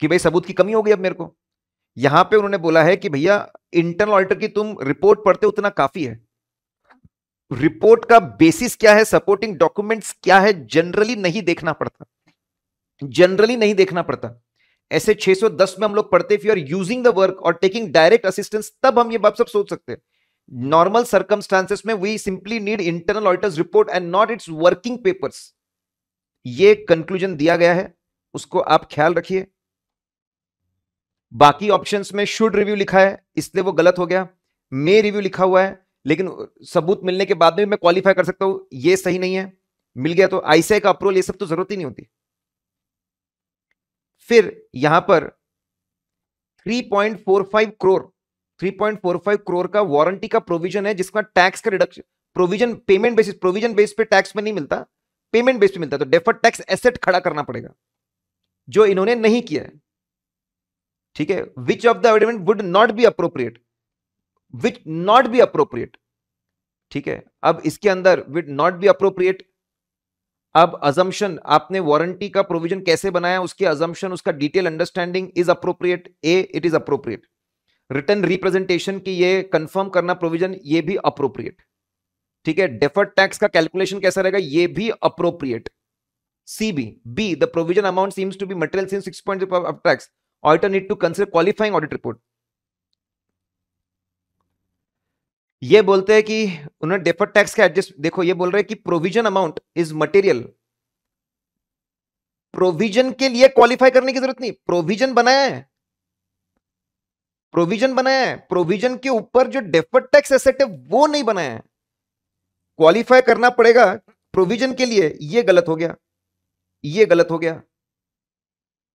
कि भाई सबूत की कमी हो गई अब मेरे को यहां पे उन्होंने बोला है कि भैया इंटरनल ऑडिटर की तुम रिपोर्ट पढ़ते उतना काफी है रिपोर्ट का बेसिस क्या है सपोर्टिंग डॉक्यूमेंट्स क्या है जनरली नहीं देखना पड़ता जनरली नहीं देखना पड़ता ऐसे 610 में हम लोग पढ़ते थे और आर यूजिंग द वर्क और टेकिंग डायरेक्ट असिस्टेंस तब हम ये बात सब सोच सकते हैं नॉर्मल सर्कमस्टांसेस में we simply need internal auditors report and not its working papers ये कंक्लूजन दिया गया है उसको आप ख्याल रखिए बाकी ऑप्शंस में शुड रिव्यू लिखा है इसलिए वो गलत हो गया मे रिव्यू लिखा हुआ है लेकिन सबूत मिलने के बाद में मैं क्वालिफाई कर सकता हूं ये सही नहीं है मिल गया तो आईसीआई का अप्रूवल ये सब तो जरूरत ही नहीं होती फिर यहां पर 3.45 करोड़ 3.45 करोड़ का वारंटी का प्रोविजन है जिसका टैक्स का reduction provision payment basis provision base पे टैक्स में नहीं मिलता पेमेंट बेस पे मिलता तो डेफर टैक्स एसेट खड़ा करना पड़ेगा जो इन्होंने नहीं किया है ठीक है which of the would not be appropriate which not be appropriate ठीक है अब इसके अंदर विड नॉट बी अप्रोप्रिएट अब अजम्पन आपने वारंटी का प्रोविजन कैसे बनाया उसकी अजम्पन उसका detail understanding is appropriate a it is appropriate return representation की ये कंफर्म करना प्रोविजन ये भी अप्रोप्रिएट ठीक है डेफर्ड टैक्स का कैलकुलेशन कैसा रहेगा ये भी appropriate C B B the provision amount seems to be material six point tax auditor need to consider qualifying audit report ये बोलते हैं कि उन्होंने डेफर्ड टैक्स का एडजस्ट देखो ये बोल रहे हैं कि provision amount is material provision के लिए क्वालिफाई करने की जरूरत नहीं प्रोविजन बनाया है प्रोविजन बनाया है प्रोविजन के ऊपर जो डेफर्ड टैक्स एसेट है वो नहीं बनाया है क्वालिफाई करना पड़ेगा प्रोविजन के लिए ये गलत हो गया ये गलत हो गया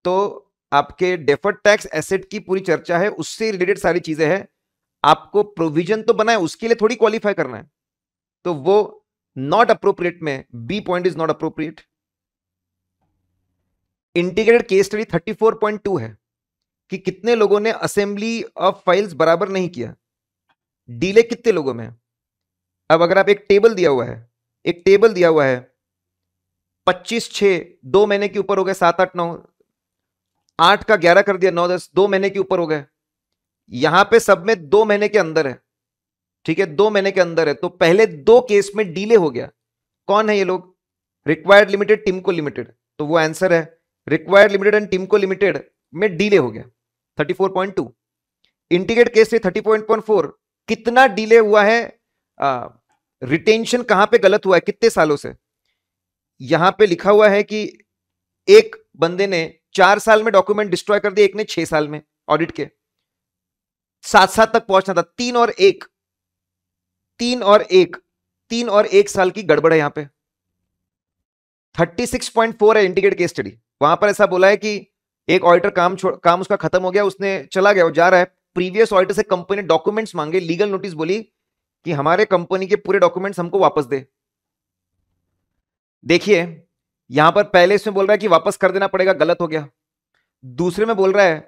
तो आपके डेफर्ड टैक्स एसेट की पूरी चर्चा है उससे रिलेटेड सारी चीजें हैं आपको प्रोविजन तो बनाए उसके लिए थोड़ी क्वालिफाई करना है तो वो नॉट अप्रोप्रिएट में B point is not appropriate integrated case study 34.2 है कि कितने लोगों ने असेंबली ऑफ फाइल्स बराबर नहीं किया डीले कितने लोगों में अब अगर आप एक टेबल दिया हुआ है एक टेबल दिया हुआ है 25 छ दो महीने के ऊपर हो गए सात आठ नौ आठ का ग्यारह कर दिया नौ दस दो महीने के ऊपर हो गए यहां पे सब में दो महीने के अंदर है ठीक है दो महीने के अंदर है तो पहले दो केस में डीले हो गया कौन है ये लोग रिक्वायर्ड लिमिटेड टीम को लिमिटेड तो वो आंसर है रिक्वायर्ड लिमिटेड एंड टीम को लिमिटेड में डीले हो गया 34.2 इंटीग्रेट केस से 30.4 कितना डीले हुआ है आ, रिटेंशन कहां पे गलत हुआ है कितने सालों से यहां पे लिखा हुआ है कि एक बंदे ने चार साल में डॉक्यूमेंट डिस्ट्रॉय कर दिया एक ने छह साल में ऑडिट के सात सात तक पहुंचना था तीन और एक तीन और एक तीन और एक साल की गड़बड़ है यहां पे 36.4 है इंटीग्रेट केस स्टडी वहां पर ऐसा बोला है कि एक ऑडिटर काम छोड़ काम उसका खत्म हो गया उसने चला गया वो जा रहा है प्रीवियस ऑडिटर से कंपनी ने डॉक्यूमेंट्स मांगे लीगल नोटिस बोली कि हमारे कंपनी के पूरे डॉक्यूमेंट्स हमको वापस दे देखिए यहां पर पहले इसमें बोल रहा है कि वापस कर देना पड़ेगा गलत हो गया दूसरे में बोल रहा है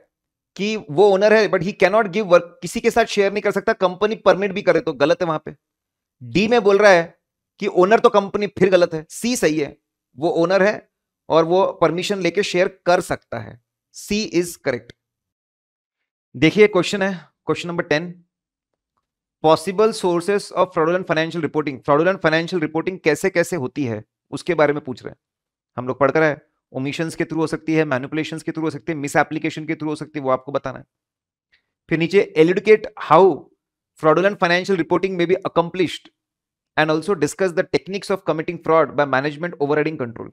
कि वो ओनर है but he cannot give work किसी के साथ शेयर नहीं कर सकता कंपनी परमिट भी करे तो गलत है वहां पे डी में बोल रहा है कि ओनर तो कंपनी फिर गलत है सी सही है वो ओनर है और वो परमिशन लेके शेयर कर सकता है सी इज करेक्ट देखिए क्वेश्चन है question number ten possible sources of fraudulent financial reporting fraudulent financial reporting कैसे कैसे होती है उसके बारे में पूछ रहे हैं हम लोग पढ़ कर रहे हैं ओमिशन के थ्रू हो सकती है मैनुपुलेशन के थ्रू हो सकती है मिस एप्लीकेशन के थ्रू हो सकती है वो आपको बताना है फिर नीचे एलिडुकेट हाउ fraudulent रिपोर्टिंग में may accomplish and also discuss the techniques of committing fraud fraud by management overriding control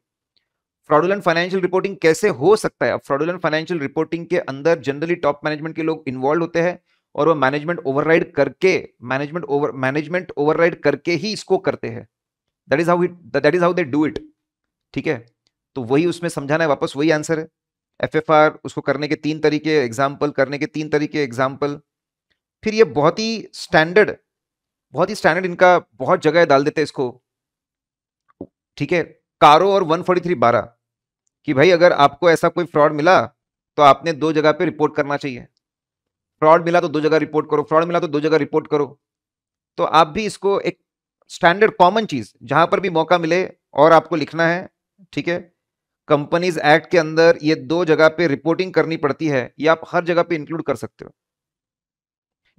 fraudulent financial reporting कैसे हो सकता है फ्रॉडुलेंट फाइनेंशियल रिपोर्टिंग के अंदर जनरली टॉप मैनेजमेंट के लोग इन्वॉल्व होते हैं और वो मैनेजमेंट ओवरराइड करके मैनेजमेंट ओवर मैनेजमेंट ओवरराइड करके ही इसको करते हैं that is how that is how they do it ठीक है तो वही उसमें समझाना है वापस वही आंसर है एफ उसको करने के तीन तरीके एग्जाम्पल करने के तीन तरीके एग्जाम्पल फिर ये बहुत ही स्टैंडर्ड बहुत ही स्टैंडर्ड इनका बहुत जगह डाल देते हैं इसको ठीक है कारो और फोर्टी कि भाई अगर आपको ऐसा कोई फ्रॉड मिला तो आपने दो जगह पे रिपोर्ट करना चाहिए फ्रॉड मिला तो दो जगह रिपोर्ट करो फ्रॉड मिला तो दो जगह रिपोर्ट करो तो आप भी इसको एक स्टैंडर्ड कॉमन चीज़ जहां पर भी मौका मिले और आपको लिखना है ठीक है कंपनीज एक्ट के अंदर ये दो जगह पे रिपोर्टिंग करनी पड़ती है ये आप हर जगह पे इंक्लूड कर सकते हो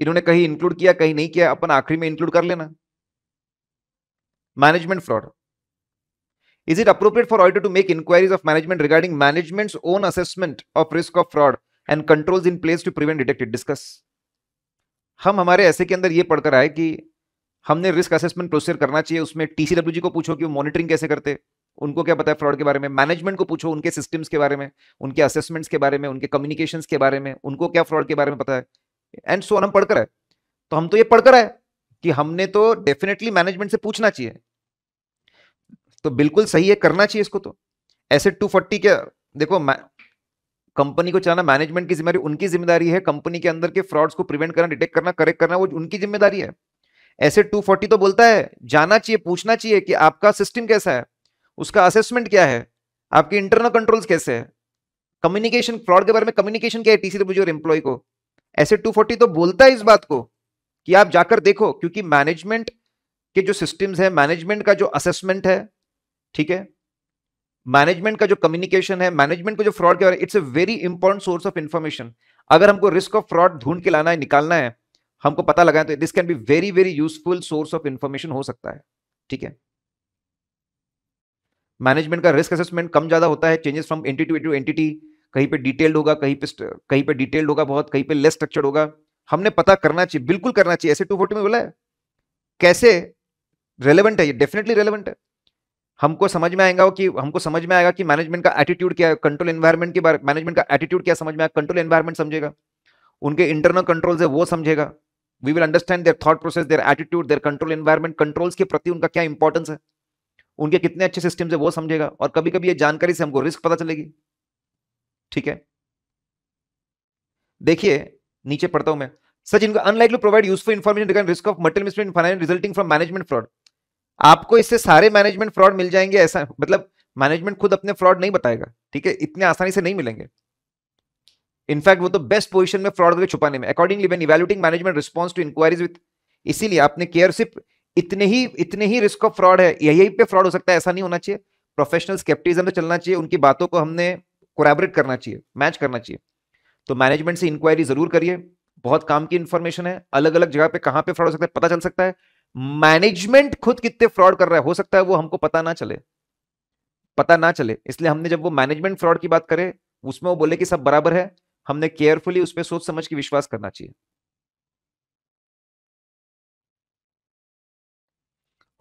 इन्होंने कहीं इंक्लूड किया कहीं नहीं किया अपन आखिरी में इंक्लूड कर लेना management fraud is it appropriate for auditor to make inquiries of management regarding management's own assessment of risk of fraud and controls in place to prevent detected discuss हम हमारे ऐसे के अंदर ये पढ़कर आए कि हमने रिस्क असेसमेंट प्रोसीजर करना चाहिए उसमें टीसीडब्ल्यूजी को पूछो कि वो मॉनिटरिंग कैसे करते उनको क्या पता है फ्रॉड के बारे में मैनेजमेंट को पूछो उनके सिस्टम्स के बारे में उनके असेसमेंट्स के बारे में उनके कम्युनिकेशन के बारे में उनको क्या फ्रॉड के बारे में पता है एंड सो हम पढ़कर है तो हम तो ये पढ़कर है कि हमने तो डेफिनेटली मैनेजमेंट से पूछना चाहिए तो बिल्कुल सही है करना चाहिए इसको तो ऐसे फोर्टी के देखो कंपनी को चलाना मैनेजमेंट की जिम्मेदारी उनकी जिम्मेदारी है कंपनी के अंदर के फ्रॉड्स को प्रिवेंट करना डिटेक्ट करना करेक्ट करना वो उनकी जिम्मेदारी है ऐसे फोर्टी तो बोलता है जाना चाहिए पूछना चाहिए कि आपका सिस्टम कैसा है उसका असेसमेंट क्या है आपके इंटरनल कंट्रोल्स कैसे है कम्युनिकेशन फ्रॉड के बारे में कम्युनिकेशन क्या है टीसी और एम्प्लॉय को ऐसे 240 तो बोलता है इस बात को कि आप जाकर देखो क्योंकि मैनेजमेंट के जो सिस्टम्स है मैनेजमेंट का जो असेसमेंट है ठीक है मैनेजमेंट का जो कम्युनिकेशन है मैनेजमेंट को जो फ्रॉड के बारे में it's a very important source of information अगर हमको रिस्क ऑफ फ्रॉड ढूंढ के लाना है निकालना है हमको पता लगाए तो this can be very very useful source of information हो सकता है ठीक है मैनेजमेंट का रिस्क असेसमेंट कम ज़्यादा होता है changes from entity to entity कहीं पे डिटेल्ड होगा कहीं पे कहीं पे डिटेल्ड होगा बहुत कहीं पे लेस स्ट्रक्चर्ड होगा हमने पता करना चाहिए बिल्कुल करना चाहिए ऐसे टू फोर्टी में बोला है कैसे रेलिवेंट है ये डेफिनेटली रेलिवेंट है हमको समझ में आएगा कि हमको समझ में आएगा कि मैनेजमेंट का एटीट्यूड क्या है कंट्रोल एनवायरमेंट के बारे मैनेजमेंट का एटीट्यूड क्या समझ में आएगा कंट्रोल एनवायरमेंट समझेगा उनके इंटरनल कंट्रोल्स है वो समझेगा we will understand their thought process their attitude their control environment controls के प्रति उनका क्या इंपॉर्टेंस है उनके कितने अच्छे सिस्टम है वो समझेगा और कभी कभी ये जानकारी से हमको रिस्क पता चलेगी ठीक है देखिए नीचे पढ़ता हूं मैं सच इनका to provide useful information regard risk of material misstatement finance resulting from management fraud आपको इससे सारे मैनेजमेंट फ्रॉड मिल जाएंगे ऐसा मतलब मैनेजमेंट खुद अपने फ्रॉड नहीं बताएगा ठीक है इतने आसानी से नहीं मिलेंगे इनफैक्ट वो तो बेस्ट पोजिशन में फ्रॉड छुपाने में accordingly when evaluating management response to inquiries with इसीलिए आपने केयरशिप इतने ही इतने ही रिस्क ऑफ फ्रॉड है यही पे फ्रॉड हो सकता है ऐसा नहीं होना चाहिए प्रोफेशनल स्केप्टिज्म से चलना चाहिए उनकी बातों को हमने कोरेबरेट करना चाहिए मैच करना चाहिए तो मैनेजमेंट से इंक्वायरी जरूर करिए बहुत काम की इंफॉर्मेशन है अलग अलग जगह पे कहां पे फ्रॉड हो सकता है पता चल सकता है मैनेजमेंट खुद कितने फ्रॉड कर रहा है हो सकता है वो हमको पता ना चले पता ना चले इसलिए हमने जब वो मैनेजमेंट फ्रॉड की बात करे उसमें वो बोले कि सब बराबर है हमने केयरफुली उस पर सोच समझ के विश्वास करना चाहिए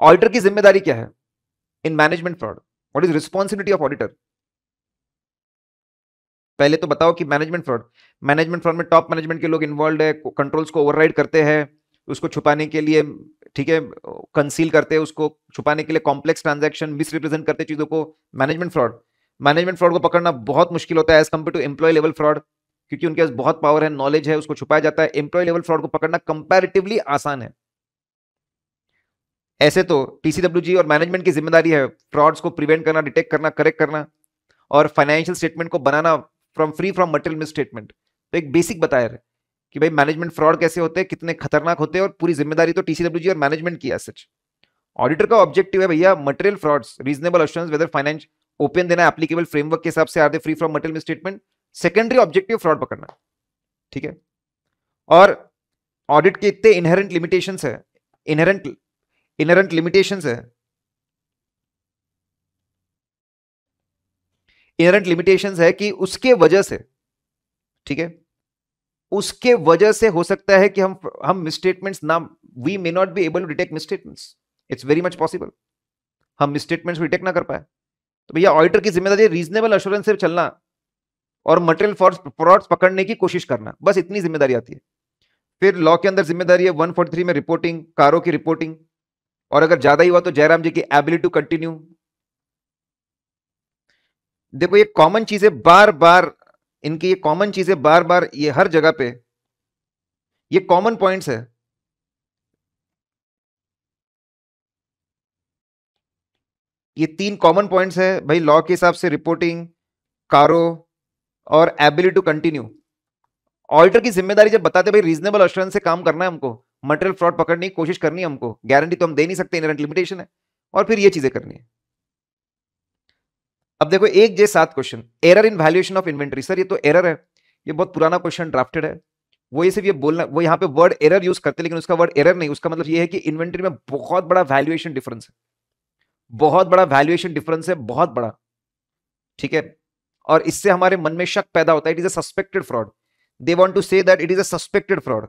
ऑडिटर की जिम्मेदारी क्या है in management fraud what is responsibility of auditor पहले तो बताओ कि मैनेजमेंट फ्रॉड मैनेजमेंट फ्रॉड में टॉप मैनेजमेंट के लोग इन्वॉल्व है कंट्रोल्स को ओवरराइड करते हैं उसको छुपाने के लिए ठीक है कंसील करते हैं उसको छुपाने के लिए कॉम्प्लेक्स ट्रांजेक्शन मिसरिप्रेजेंट करते चीज़ों को मैनेजमेंट फ्रॉड मैनेजमेंट फ्रॉड को पकड़ना बहुत मुश्किल होता है as compare to employee level fraud क्योंकि उनके पास बहुत पावर है नॉलेज है उसको छुपाया जाता है एम्प्लॉय लेवल फ्रॉड को पकड़ना कंपेरेटिवली आसान है ऐसे तो टीसीडब्ल्यू और मैनेजमेंट की जिम्मेदारी है फ्रॉड्स को प्रिवेंट करना डिटेक्ट करना करेक्ट करना और फाइनेंशियल स्टेटमेंट को बनाना from free from material misstatement तो एक बेसिक बताया है कि भाई मैनेजमेंट फ्रॉड कैसे होते हैं कितने खतरनाक होते हैं और पूरी जिम्मेदारी तो टीसीडब्ल्यू और मैनेजमेंट की है सच ऑडिटर का ऑब्जेक्टिव है भैया material frauds reasonable assurance whether finance open देना एप्लीकेबल फ्रेमवर्क के हिसाब से are they free from material statement secondary objective fraud पकड़ना ठीक है और ऑडिट के इतने इनहेरेंट लिमिटेशन है इनहेरेंट इनरेंट लिमिटेशन है इनरेंट लिमिटेशन है कि उसके वजह से ठीक है उसके वजह से हो सकता है कि हम हम मिसस्टेटमेंट्स ना we may not be able to detect misstatements it's very much possible हम मिसस्टेटमेंट्स डिटेक्ट ना कर पाए तो भैया ऑडिटर की जिम्मेदारी रीजनेबल अश्योरेंस से चलना और मटेरियल फॉर फ्रॉड्स पकड़ने की कोशिश करना बस इतनी जिम्मेदारी आती है फिर लॉ के अंदर जिम्मेदारी है 143 में रिपोर्टिंग कारों की रिपोर्टिंग और अगर ज्यादा ही हुआ तो जयराम जी की एबिलिटी टू कंटिन्यू देखो ये कॉमन चीजें बार बार इनकी ये कॉमन चीजें बार बार ये हर जगह पे ये कॉमन पॉइंट्स है ये तीन कॉमन पॉइंट्स है भाई लॉ के हिसाब से रिपोर्टिंग कारो और एबिलिटी टू कंटिन्यू ऑल्टर की जिम्मेदारी जब बताते भाई रीजनेबल अश्योरेंस से काम करना है हमको मटेरियल फ्रॉड पकड़ने की कोशिश करनी है हमको गारंटी तो हम दे नहीं सकते इनरेंट लिमिटेशन है और फिर ये चीजें करनी है अब देखो एक जे सात question error in valuation of inventory sir ये तो एरर है ये बहुत पुराना क्वेश्चन ड्राफ्टेड है वो ये सिर्फ ये बोलना वो यहाँ पे वर्ड एरर यूज करते हैं लेकिन उसका वर्ड एरर नहीं उसका मतलब ये है कि इन्वेंट्री में बहुत बड़ा वैल्यूएशन डिफरेंस है बहुत बड़ा वैल्यूएशन डिफरेंस है बहुत बड़ा ठीक है और इससे हमारे मन में शक पैदा होता है it is a suspected fraud they want to say that it is a suspected fraud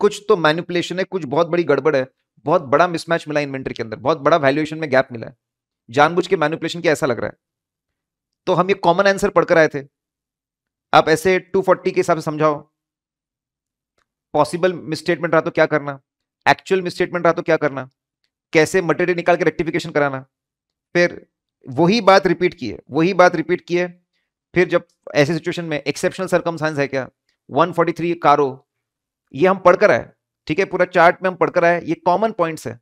कुछ तो मैनिपुलेशन है कुछ बहुत बड़ी गड़बड़ है बहुत बड़ा मिसमैच मिला इन्वेंट्री के अंदर बहुत बड़ा वैल्यूएशन में गैप मिला है जानबूझ के मैनिपुलेशन के ऐसा लग रहा है तो हम ये कॉमन आंसर पढ़कर आए थे आप ऐसे 240 के हिसाब से समझाओ पॉसिबल मिसस्टेटमेंट रहा तो क्या करना एक्चुअल मिसस्टेटमेंट रहा तो क्या करना कैसे मटेरियल निकाल के रेक्टिफिकेशन कराना फिर वही बात रिपीट की है वही बात रिपीट की है फिर जब ऐसे सिचुएशन में एक्सेप्शनल सरकम है क्या 143 कारो ये हम पढ़कर आए ठीक है पूरा चार्ट में हम पढ़कर आए ये कॉमन पॉइंट्स है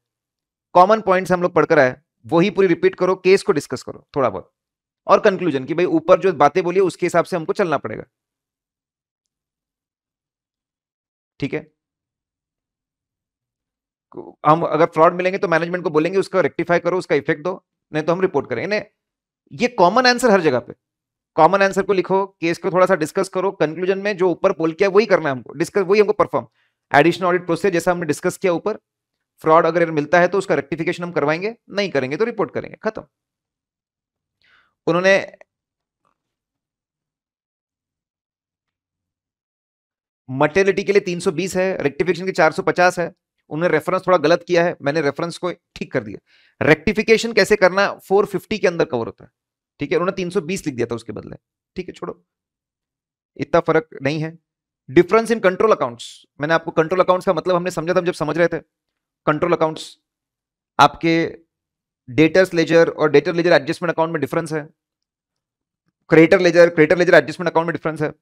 कॉमन पॉइंट्स हम लोग पढ़कर आए वही पूरी रिपीट करो केस को डिस्कस करो थोड़ा बहुत और कंक्लूजन कि भाई ऊपर जो बातें बोली उसके हिसाब से हमको चलना पड़ेगा ठीक है हम अगर फ्रॉड मिलेंगे तो मैनेजमेंट को बोलेंगे उसका रेक्टिफाई करो उसका इफेक्ट दो नहीं तो हम रिपोर्ट करेंगे ये कॉमन आंसर हर जगह पे कॉमन आंसर को लिखो केस को थोड़ा सा डिस्कस करो कंक्लूजन में जो ऊपर पोल किया वही करना है हमको डिस्कस वही हमको परफॉर्म एडिशनल ऑडिट प्रोसेस जैसा हमने डिस्कस किया ऊपर फ्रॉड अगर मिलता है तो उसका रेक्टिफिकेशन हम करवाएंगे नहीं करेंगे तो रिपोर्ट करेंगे खत्म उन्होंने मटेलिटी के लिए 320 है रेक्टिफिकेशन के 450 है उन्होंने रेफरेंस थोड़ा गलत किया है मैंने रेफरेंस को ठीक कर दिया रेक्टिफिकेशन कैसे करना 450 के अंदर कवर होता है ठीक है उन्होंने 320 लिख दिया था उसके बदले ठीक है छोड़ो इतना फर्क नहीं है डिफरेंस इन कंट्रोल अकाउंट्स मैंने आपको कंट्रोल अकाउंट्स का मतलब हमने समझा था जब समझ रहे थे कंट्रोल अकाउंट्स आपके डेटर्स लेजर और डेटर लेजर एडजस्टमेंट अकाउंट में डिफरेंस है creditor ledger creditor ledger adjustment account में डिफरेंस है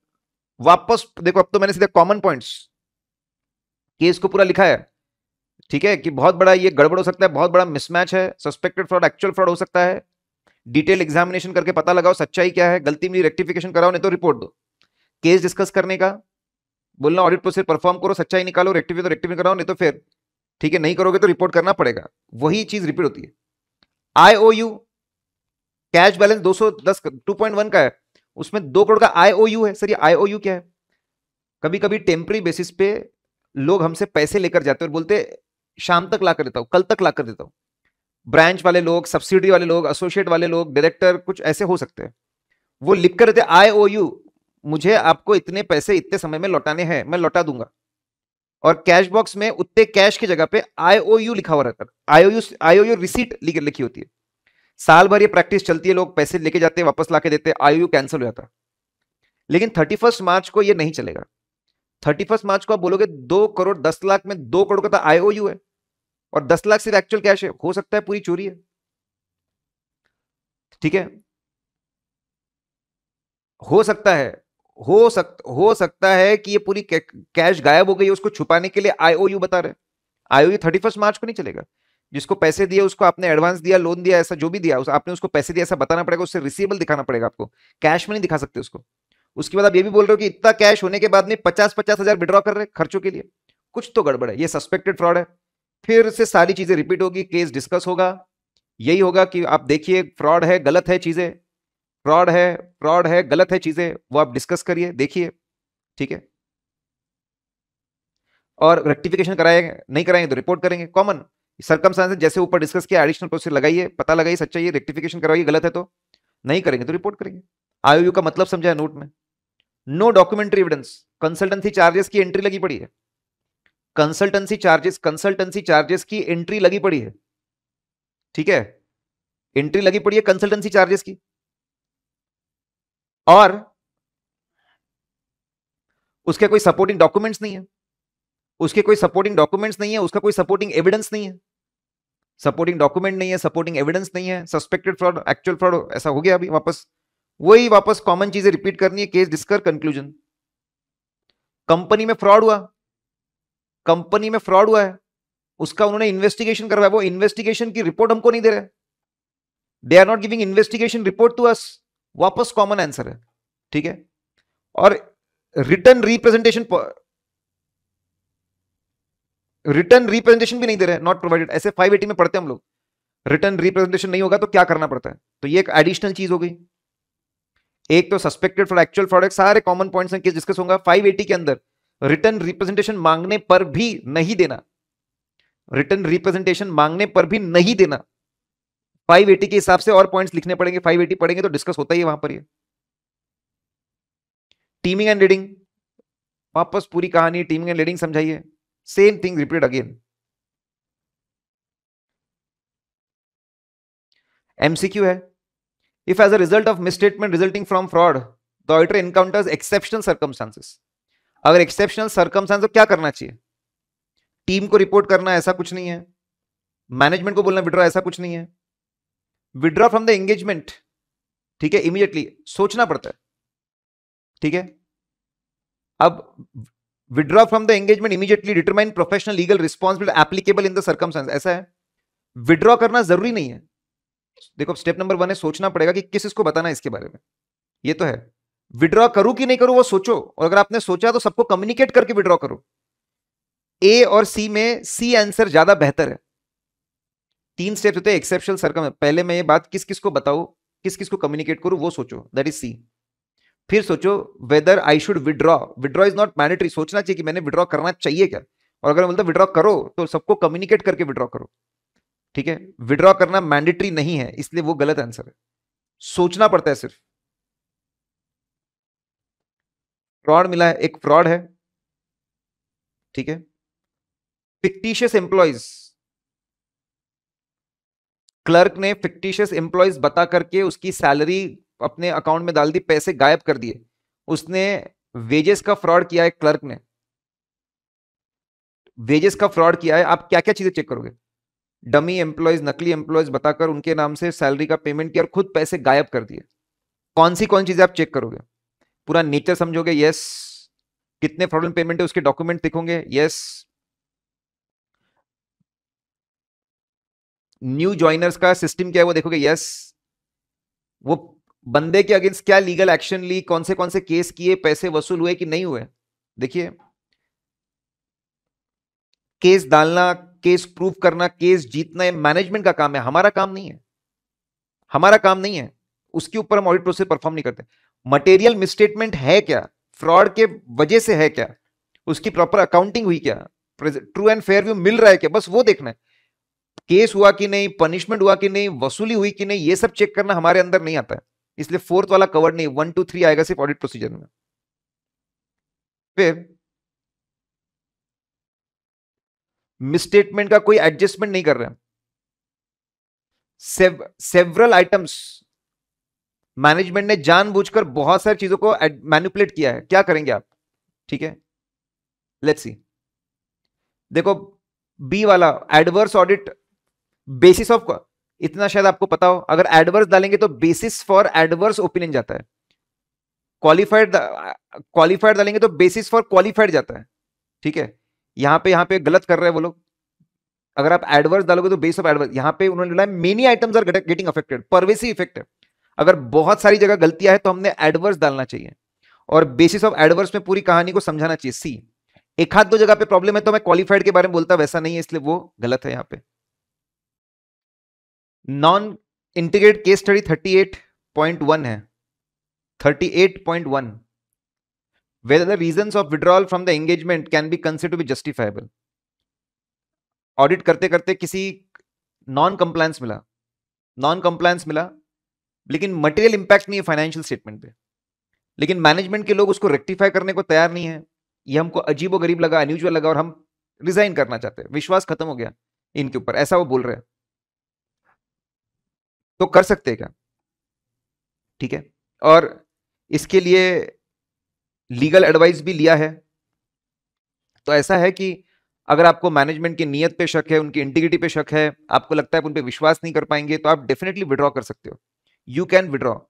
वापस देखो अब तो मैंने सीधे कॉमन पॉइंट्स केस को पूरा लिखा है ठीक है कि बहुत बड़ा ये गड़बड़ हो सकता है बहुत बड़ा मिसमैच है सस्पेक्टेड फ्रॉड एक्चुअल फ्रॉड हो सकता है डिटेल एग्जामिनेशन करके पता लगाओ सच्चाई क्या है गलती मिली रेक्टिफिकेशन कराओ नहीं तो रिपोर्ट दो केस डिस्कस करने का बोलना ऑडिट प्रोसेस परफॉर्म करो सच्चाई निकालो रेक्टिफिक तो रेक्टिफिक कराओ नहीं तो फिर ठीक है नहीं करोगे तो रिपोर्ट करना पड़ेगा वही चीज रिपीट होती है आईओयू कैश बैलेंस दो सौ का है उसमें दो करोड़ का आईओयू है सर ये आईओयू क्या है कभी कभी टेम्प्री बेसिस पे लोग हमसे पैसे लेकर जाते हैं और बोलते शाम तक ला कर देता हूं कल तक ला कर देता हूँ ब्रांच वाले लोग सब्सिडी वाले लोग एसोसिएट वाले लोग डायरेक्टर कुछ ऐसे हो सकते हैं वो लिख कर देते आई ओ यू मुझे आपको इतने पैसे इतने समय में लौटाने हैं मैं लौटा दूंगा और कैश बॉक्स में उतने कैश की जगह पे यू लिखा हुआ रहता है यू ओ यू रिसीट लिखी होती है साल भर ये प्रैक्टिस चलती है लोग पैसे लेके जाते हैं वापस ला के देते हैं यू कैंसिल हो जाता लेकिन थर्टी मार्च को ये नहीं चलेगा थर्टी मार्च को आप बोलोगे दो करोड़ दस लाख में दो करोड़ का तो आईओयू है और दस लाख सिर्फ एक्चुअल कैश है हो सकता है पूरी चोरी है ठीक है हो सकता है हो सक हो सकता है कि ये पूरी कैश गायब हो गई उसको छुपाने के लिए आईओयू बता रहे आईओयू थर्टी फर्स्ट मार्च को नहीं चलेगा जिसको पैसे दिए उसको आपने एडवांस दिया लोन दिया ऐसा जो भी दिया उस, आपने उसको पैसे दिया ऐसा बताना पड़ेगा उससे रिसीवेबल दिखाना पड़ेगा आपको कैश में नहीं दिखा सकते उसको उसके बाद आप ये भी बोल रहे हो कि इतना कैश होने के बाद में पचास पचास हजार विड्रॉ कर रहे खर्चों के लिए कुछ तो गड़बड़ है ये सस्पेक्टेड फ्रॉड है फिर से सारी चीज़ें रिपीट होगी केस डिस्कस होगा यही होगा कि आप देखिए फ्रॉड है गलत है चीज़ें फ्रॉड है फ्रॉड है गलत है चीज़ें वो आप डिस्कस करिए देखिए ठीक है और रेक्टिफिकेशन कराए नहीं कराएंगे तो रिपोर्ट करेंगे कॉमन सरकमस्टांसेस जैसे ऊपर डिस्कस किया एडिशनल प्रोसेस लगाइए पता लगाइए सच्चाई रेक्टिफिकेशन करवाइए गलत है तो नहीं करेंगे तो रिपोर्ट करेंगे आईओयू का मतलब समझा है नोट में no documentary evidence consultancy charges की एंट्री लगी पड़ी है कंसल्टेंसी चार्जेस कंसल्टेंसी चार्जेस की एंट्री लगी पड़ी है ठीक है एंट्री लगी पड़ी है कंसल्टेंसी चार्जेस की और उसके कोई सपोर्टिंग डॉक्यूमेंट्स नहीं है उसके कोई सपोर्टिंग डॉक्यूमेंट्स नहीं है उसका कोई सपोर्टिंग एविडेंस नहीं है सपोर्टिंग डॉक्यूमेंट नहीं है सपोर्टिंग एविडेंस नहीं है सस्पेक्टेड फ्रॉड एक्चुअल फ्रॉड ऐसा हो गया अभी वापस वही वापस कॉमन चीजें रिपीट करनी है केस डिस्कर कंक्लूजन कंपनी में फ्रॉड हुआ कंपनी में फ्रॉड हुआ है उसका उन्होंने इन्वेस्टिगेशन करवाया वो इन्वेस्टिगेशन की रिपोर्ट हमको नहीं दे रहे they are not giving investigation report to us वापस कॉमन आंसर है ठीक है और रिटर्न रिप्रेजेंटेशन रिटर्न रिप्रेजेंटेशन भी नहीं दे रहे नॉट प्रोवाइडेड ऐसे फाइव में पढ़ते हम लोग रिटर्न रिप्रेजेंटेशन नहीं होगा तो क्या करना पड़ता है तो ये एक एडिशनल चीज हो गई एक तो सस्पेक्टेड फॉर एक्चुअल फ्रॉड सारे कॉमन पॉइंट्स हैं केस डिस्कस होगा 580 के अंदर रिटर्न रिप्रेजेंटेशन मांगने पर भी नहीं देना रिटर्न रिप्रेजेंटेशन मांगने पर भी नहीं देना 580 के हिसाब से और पॉइंट्स लिखने पड़ेंगे 580 पढ़ेंगे तो डिस्कस होता ही है वहां पर ये टीमिंग एंड रीडिंग वापस पूरी कहानी टीमिंग एंड लीडिंग समझाइए same thing repeat again MCQ है if as a result of misstatement resulting from fraud the auditor encounters exceptional circumstances अगर एक्सेप्शनल सरकम तो क्या करना चाहिए टीम को रिपोर्ट करना ऐसा कुछ नहीं है मैनेजमेंट को बोलना विड्रॉ ऐसा कुछ नहीं है विड्रॉ फ्रॉम द एंगेजमेंट ठीक है इमीडिएटली सोचना पड़ता है ठीक है अब withdraw from the engagement immediately determine professional legal responsibility applicable in the circum ऐसा है विड्रॉ करना जरूरी नहीं है देखो स्टेप नंबर वन है सोचना पड़ेगा कि किस इसको बताना है इसके बारे में ये तो है विड्रॉ करूं कि नहीं करूं वो सोचो और अगर आपने सोचा तो सबको कम्युनिकेट करके विड्रॉ करो ए और सी में सी आंसर ज्यादा बेहतर है तीन स्टेप होते हैं एक्सेप्शनल पहले मैं ये बात किस किस को बताऊं किस किस को कम्युनिकेट करूं वो सोचो दैट इज सी फिर सोचो whether I should withdraw withdraw is not mandatory सोचना चाहिए कि मैंने विड्रॉ करना चाहिए क्या और अगर मतलब विड्रॉ करो तो सबको कम्युनिकेट करके विड्रॉ करो ठीक है विड्रॉ करना मैंडेटरी नहीं है इसलिए वो गलत आंसर है सोचना पड़ता है सिर्फ फ्रॉड मिला है एक फ्रॉड है ठीक है फिक्टिशियस एम्प्लॉयज क्लर्क ने फिक्टिशियस एम्प्लॉयज बता करके उसकी सैलरी अपने अकाउंट में डाल दी पैसे गायब कर दिए उसने वेजेस का फ्रॉड किया है क्लर्क ने वेजेस का फ्रॉड किया है आप क्या क्या चीजें चेक करोगे डमी एम्प्लॉयज नकली एम्प्लॉयज बताकर उनके नाम से सैलरी का पेमेंट किया और खुद पैसे गायब कर दिए कौन सी कौन चीजें आप चेक करोगे पूरा नेचर समझोगे यस कितने प्रॉब्लम पेमेंट है उसके डॉक्यूमेंट दिखोगे यस न्यू ज्वाइनर्स का सिस्टम क्या है वो देखोगे यस वो बंदे के अगेंस्ट क्या लीगल एक्शन ली कौन से कौन से केस किए पैसे वसूल हुए कि नहीं हुए देखिए केस डालना केस प्रूव करना केस जीतना ये मैनेजमेंट का काम है हमारा काम नहीं है हमारा काम नहीं है उसके ऊपर हम ऑडिट प्रोसेस परफॉर्म नहीं करते मटेरियल मिसस्टेटमेंट है क्या फ्रॉड के वजह से है क्या उसकी प्रॉपर अकाउंटिंग हुई क्या ट्रू एंड फेयर व्यू मिल रहा है क्या बस वो देखना है केस हुआ कि नहीं पनिशमेंट हुआ कि नहीं वसूली हुई कि नहीं ये सब चेक करना हमारे अंदर नहीं आता है इसलिए फोर्थ वाला कवर नहीं वन टू थ्री आएगा सिर्फ ऑडिट प्रोसीजर में फिर मिसस्टेटमेंट का कोई एडजस्टमेंट नहीं कर रहे हैं सेवरल आइटम्स मैनेजमेंट ने जानबूझकर बहुत सारी चीजों को मैनिपुलेट किया है क्या करेंगे आप ठीक है लेट्स सी देखो बी वाला एडवर्स ऑडिट बेसिस ऑफ इतना शायद आपको पता हो अगर एडवर्स डालेंगे तो बेसिस फॉर एडवर्स ओपिनियन जाता है क्वालिफाइड क्वालिफाइड डालेंगे तो बेसिस फॉर क्वालिफाइड जाता है ठीक है यहां पे यहां पे गलत कर रहे हैं वो लोग अगर आप एडवर्स डालोगे तो बेस ऑफ एडवर्स यहां पे उन्होंने बोला many items are getting affected pervasive effect है अगर बहुत सारी जगह गलतियां है तो हमने एडवर्स डालना चाहिए और बेसिस ऑफ एडवर्स में पूरी कहानी को समझाना चाहिए सी एक हाथ दो जगह पे प्रॉब्लम है तो मैं क्वालिफाइड के बारे में बोलता वैसा नहीं है इसलिए वो गलत है यहां पे नॉन इंटीग्रेट केस स्टडी 38.1 है 38.1 whether the reasons of withdrawal from the engagement can be consider to be justifiable audit करते करते किसी नॉन कंप्लायंस मिला नॉन कंप्लायंस मिला लेकिन मटेरियल इंपैक्ट नहीं है फाइनेंशियल स्टेटमेंट पे लेकिन मैनेजमेंट के लोग उसको रेक्टिफाई करने को तैयार नहीं है ये हमको अजीब गरीब लगा अनयूजल लगा और हम रिजाइन करना चाहते हैं विश्वास खत्म हो गया इनके ऊपर ऐसा वो बोल रहे हैं तो कर सकते हैं क्या ठीक है और इसके लिए लीगल एडवाइस भी लिया है तो ऐसा है कि अगर आपको मैनेजमेंट की नीयत पे शक है उनकी इंटीग्रिटी पे शक है आपको लगता है उन पर विश्वास नहीं कर पाएंगे तो आप डेफिनेटली विड्रॉ कर सकते हो you can withdraw.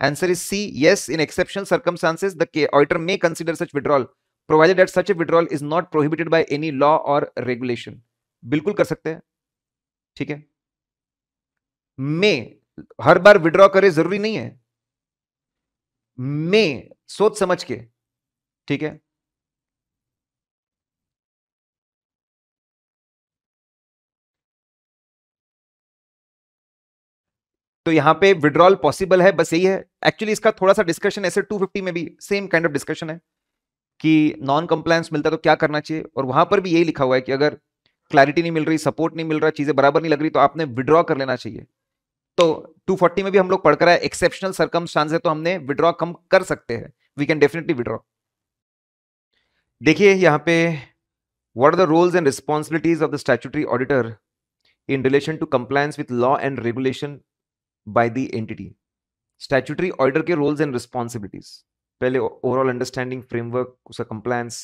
Answer is C. Yes, in exceptional circumstances, the auditor may consider such withdrawal, provided that such a withdrawal is not prohibited by any law or regulation. बिल्कुल कर सकते हैं ठीक है मे हर बार withdraw करे जरूरी नहीं है मे सोच समझ के ठीक है तो यहाँ पे विड्रॉल पॉसिबल है बस यही है एक्चुअली इसका थोड़ा सा डिस्कशन ऐसे 250 में भी सेम काइंड ऑफ डिस्कशन है कि नॉन कंप्लायंस मिलता तो क्या करना चाहिए और वहां पर भी यही लिखा हुआ है कि अगर क्लैरिटी नहीं मिल रही सपोर्ट नहीं मिल रहा चीजें बराबर नहीं लग रही तो आपने विड्रॉ कर लेना चाहिए तो टू में भी हम लोग पढ़कर आए एक्सेप्शनल सरकम है तो हमने विड्रॉ कम कर सकते हैं वी कैन डेफिनेटली विड्रॉ देखिए यहाँ पे what are the roles and responsibilities of the statutory auditor in relation to compliance with law and regulation by the entity statutory order के रोल्स एंड रिस्पॉन्सिबिलिटीज पहले overall understanding framework उसका compliance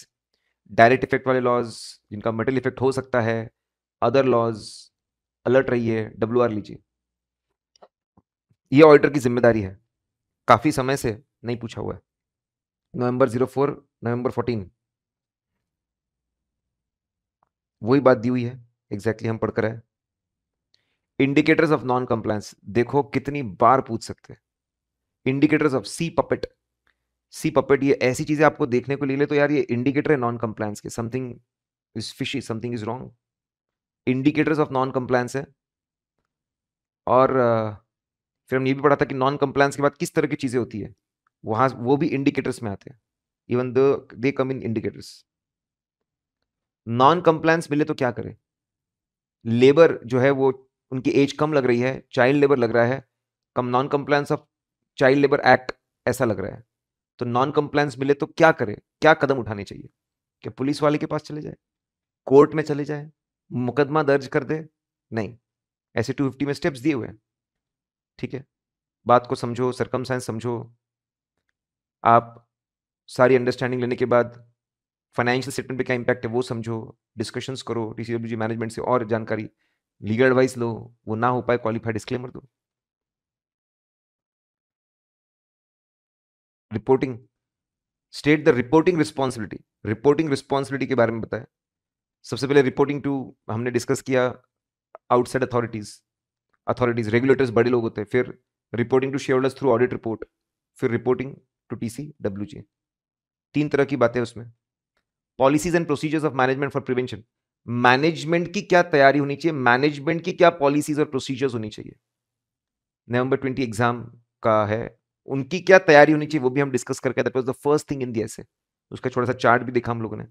direct effect वाले laws जिनका material effect हो सकता है other laws alert रहिए W R लीजिए ये ऑर्डर की जिम्मेदारी है काफ़ी समय से नहीं पूछा हुआ है November zero four November fourteen वही बात दी हुई है एग्जैक्टली exactly हम पढ़कर आए इंडिकेटर्स ऑफ नॉन कंप्लायंस देखो कितनी बार पूछ सकते हैं इंडिकेटर्स ऑफ सी पपेट सी पपेट ये ऐसी चीजें आपको देखने को ले ले तो यार ये इंडिकेटर है नॉन कंप्लायंस के something is fishy something is wrong indicators of non compliance है और फिर हमने ये भी पढ़ा था कि नॉन कंप्लायंस के बाद किस तरह की चीज़ें होती है वहां वो भी इंडिकेटर्स में आते हैं even the they come in indicators non compliance मिले तो क्या करें लेबर जो है वो उनकी एज कम लग रही है चाइल्ड लेबर लग रहा है कम non compliance of child labour act ऐसा लग रहा है तो नॉन कंप्लायंस मिले तो क्या करे क्या कदम उठाने चाहिए क्या पुलिस वाले के पास चले जाए कोर्ट में चले जाए मुकदमा दर्ज कर दे नहीं ऐसे टू फिफ्टी में स्टेप्स दिए हुए हैं ठीक है बात को समझो सरकम समझो आप सारी अंडरस्टैंडिंग लेने के बाद फाइनेंशियल स्टेटमेंट पे क्या इम्पैक्ट है वो समझो डिस्कशंस करो टी मैनेजमेंट से और जानकारी लीगल एडवाइस लो वो ना हो पाए क्वालिफाइड डिस्क्लेमर दो reporting state the reporting responsibility reporting responsibility के बारे में बताएं सबसे पहले रिपोर्टिंग टू हमने डिस्कस किया आउटसाइड अथॉरिटीज अथॉरिटीज रेगुलेटर्स बड़े लोग होते हैं फिर reporting to share through audit report फिर reporting to T C W G तीन तरह की बातें उसमें policies and procedures of management for prevention management की क्या तैयारी होनी चाहिए मैनेजमेंट की क्या पॉलिसीज और प्रोसीजर्स होनी चाहिए नवंबर ट्वेंटी एग्जाम का है उनकी क्या तैयारी होनी चाहिए वो भी हम डिस्कस करके that was the first thing in the उसका छोटा सा चार्ट भी देखा हम लोगों ने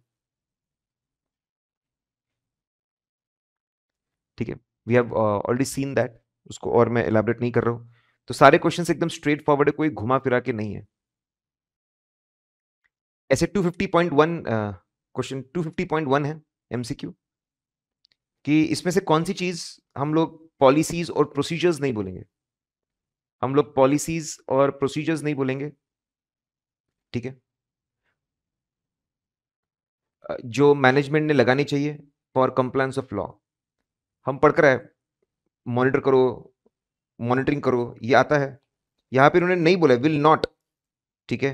ठीक है we have already seen that उसको और मैं एलाबरेट नहीं कर रहा हूं तो सारे क्वेश्चन एकदम स्ट्रेट फॉरवर्ड है कोई घुमा फिरा के नहीं है SA two fifty point one question two fifty point one है एमसीक्यू कि इसमें से कौन सी चीज हम लोग पॉलिसीज और प्रोसीजर्स नहीं बोलेंगे हम लोग पॉलिसीज और प्रोसीजर्स नहीं बोलेंगे ठीक है जो मैनेजमेंट ने लगानी चाहिए फॉर कंप्लायंस ऑफ लॉ हम पढ़कर आए मॉनिटर करो मॉनिटरिंग करो ये आता है यहाँ पर उन्होंने नहीं बोला विल नॉट ठीक है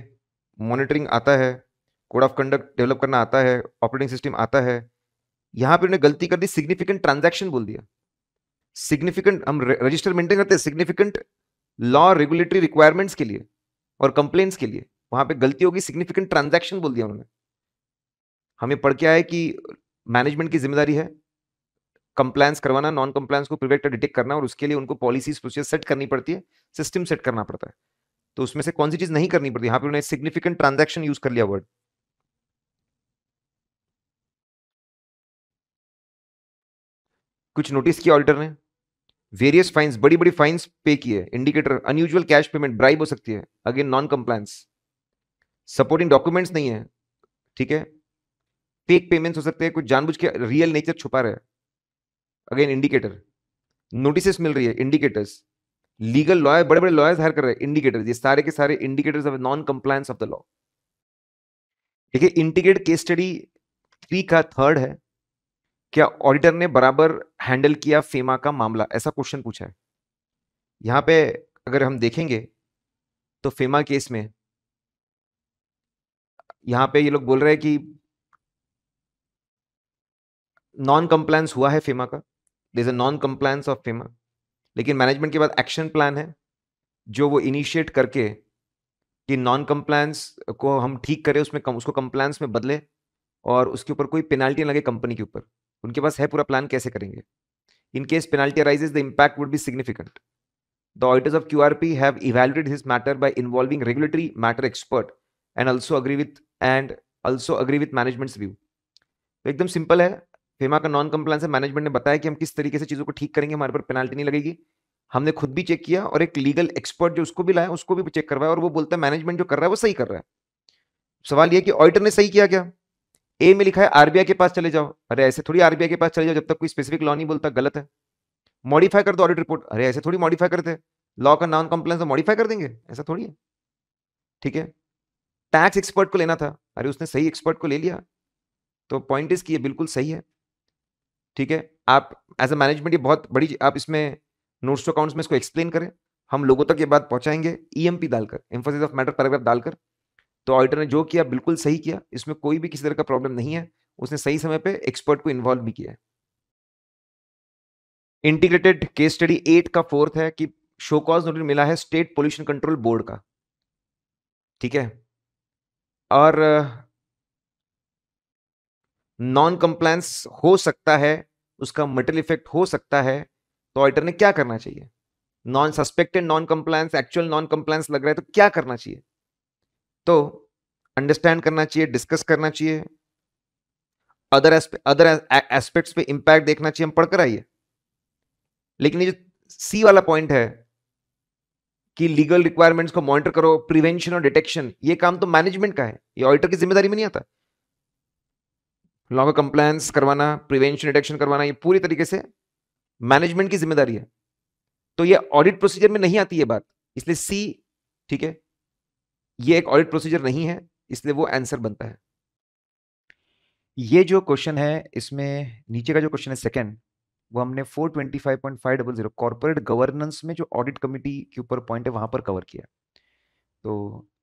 मॉनिटरिंग आता है कोड ऑफ कंडक्ट डेवलप करना आता है ऑपरेटिंग सिस्टम आता है यहां पर गलती कर दी सिग्निफिकेंट ट्रांजेक्शन बोल दिया सिग्निफिकेंट हम रजिस्टर मेंटेन करते हैं सिग्निफिकेंट लॉ रेगुलेटरी रिक्वायरमेंट्स के लिए और कंप्लेन के लिए वहां पे गलती होगी सिग्निफिकेंट ट्रांजैक्शन बोल दिया उन्होंने हमें पढ़ के है कि मैनेजमेंट की जिम्मेदारी है कंप्लायंस करवाना नॉन कंप्लायंस को प्रिवेक्ट डिटेक्ट करना और उसके लिए उनको पॉलिसीज प्रोसीजर सेट करनी पड़ती है सिस्टम सेट करना पड़ता है तो उसमें से कौन सी चीज नहीं करनी पड़ती यहाँ पे उन्होंने सिग्निफिकेंट ट्रांजेक्शन यूज कर लिया वर्ड कुछ नोटिस किया ऑडिटर ने वेरियस फाइन्स बड़ी बड़ी फाइन्स पे किए indicator unusual cash payment bribe हो सकती है again non compliance supporting documents नहीं है ठीक है फेक पेमेंट्स हो सकते हैं कुछ जानबूझ के रियल नेचर छुपा रहे अगेन इंडिकेटर नोटिस मिल रही है इंडिकेटर्स लीगल लॉयर बड़े बड़े लॉयर्स हायर कर रहे हैं इंडिकेटर्स ये सारे के सारे indicators of non compliance of the law देखिए इंटीग्रेट केस स्टडी थ्री का थर्ड है क्या ऑडिटर ने बराबर हैंडल किया फेमा का मामला ऐसा क्वेश्चन पूछा है यहाँ पे अगर हम देखेंगे तो फेमा केस में यहाँ पे ये लोग बोल रहे हैं कि नॉन कंप्लायंस हुआ है फेमा का this a non compliance of FEMA लेकिन मैनेजमेंट के बाद एक्शन प्लान है जो वो इनिशिएट करके कि नॉन कंप्लायंस को हम ठीक करें उसमें कम, उसको कंप्लायंस में बदले और उसके ऊपर कोई पेनाल्टी लगे कंपनी के ऊपर उनके पास है पूरा प्लान कैसे करेंगे in case penalty arises the impact would be significant the auditors of Q R P have evaluated his matter by involving regulatory matter expert and also agree with and also agree with management's view तो एकदम simple है फेमा का non compliance है management ने बताया कि हम किस तरीके से चीज़ों को ठीक करेंगे हमारे पर पेनल्टी नहीं लगेगी हमने खुद भी चेक किया और एक लीगल एक्सपर्ट जो उसको भी लाया उसको भी चेक करवाया और वो बोलता है मैनेजमेंट जो कर रहा है वो सही कर रहा है सवाल यह कि ऑडिटर ने सही किया क्या ए में लिखा है आरबीआई के पास चले जाओ अरे ऐसे थोड़ी आरबीआई के पास चले जाओ जब तक कोई स्पेसिफिक लॉ नहीं बोलता गलत है मॉडिफाई कर दो ऑडिट रिपोर्ट अरे ऐसे थोड़ी मॉडिफाई करते लॉ का नॉन तो मॉडिफाई कर देंगे ऐसा थोड़ी है ठीक है टैक्स एक्सपर्ट को लेना था अरे उसने सही एक्सपर्ट को ले लिया तो पॉइंट इसकी ये बिल्कुल सही है ठीक है आप एज अ मैनेजमेंट ये बहुत बड़ी आप इसमें नोट्स टू अकाउंट्स में इसको एक्सप्लेन करें हम लोगों तक ये बात पहुंचाएंगे पी e डालकर एम्फोसिस ऑफ मैटर पैराग्राफ डालकर तो ऑडिटर ने जो किया बिल्कुल सही किया इसमें कोई भी किसी तरह का प्रॉब्लम नहीं है उसने सही समय पे एक्सपर्ट को इन्वॉल्व भी किया है इंटीग्रेटेड केस स्टडी एट का फोर्थ है कि शोकॉज नोटिस मिला है स्टेट पोल्यूशन कंट्रोल बोर्ड का ठीक है और नॉन कंप्लायंस हो सकता है उसका मटल इफेक्ट हो सकता है तो ऑडिटर ने क्या करना चाहिए non suspected non compliance actual non compliance लग रहा है तो क्या करना चाहिए तो अंडरस्टैंड करना चाहिए डिस्कस करना चाहिए अदर अदर एस्पेक्ट्स पे इंपैक्ट देखना चाहिए हम पढ़कर आइए लेकिन ये जो सी वाला पॉइंट है कि लीगल रिक्वायरमेंट्स को मॉनिटर करो प्रिवेंशन और डिटेक्शन ये काम तो मैनेजमेंट का है ये ऑडिटर की जिम्मेदारी में नहीं आता लॉ का कंप्लायंस करवाना प्रिवेंशन डिटेक्शन करवाना ये पूरी तरीके से मैनेजमेंट की जिम्मेदारी है तो ये ऑडिट प्रोसीजर में नहीं आती ये बात इसलिए सी ठीक है ये एक ऑडिट प्रोसीजर नहीं है इसलिए वो आंसर बनता है ये जो क्वेश्चन है इसमें नीचे का जो क्वेश्चन है सेकंड वो हमने 425.500 कॉर्पोरेट गवर्नेंस में जो ऑडिट कमेटी के ऊपर पॉइंट है वहां पर कवर किया तो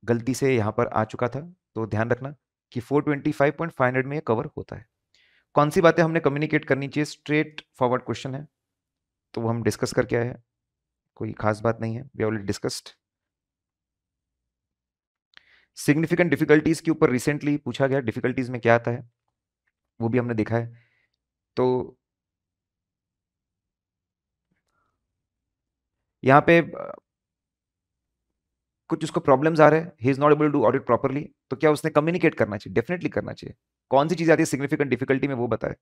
गलती से यहाँ पर आ चुका था तो ध्यान रखना कि 425.500 में ये कवर होता है कौन सी बातें हमने कम्युनिकेट करनी चाहिए स्ट्रेट फॉरवर्ड क्वेश्चन है तो वो हम डिस्कस करके आए हैं कोई खास बात नहीं है we already discussed significant difficulties के ऊपर रिसेंटली पूछा गया डिफिकल्टीज में क्या आता है वो भी हमने देखा है तो यहाँ पे कुछ उसको प्रॉब्लम्स आ रहे हैं he is not able to audit properly तो क्या उसने कम्युनिकेट करना चाहिए डेफिनेटली करना चाहिए कौन सी चीज़ आती है सिग्निफिकेंट डिफिकल्टी में वो बताए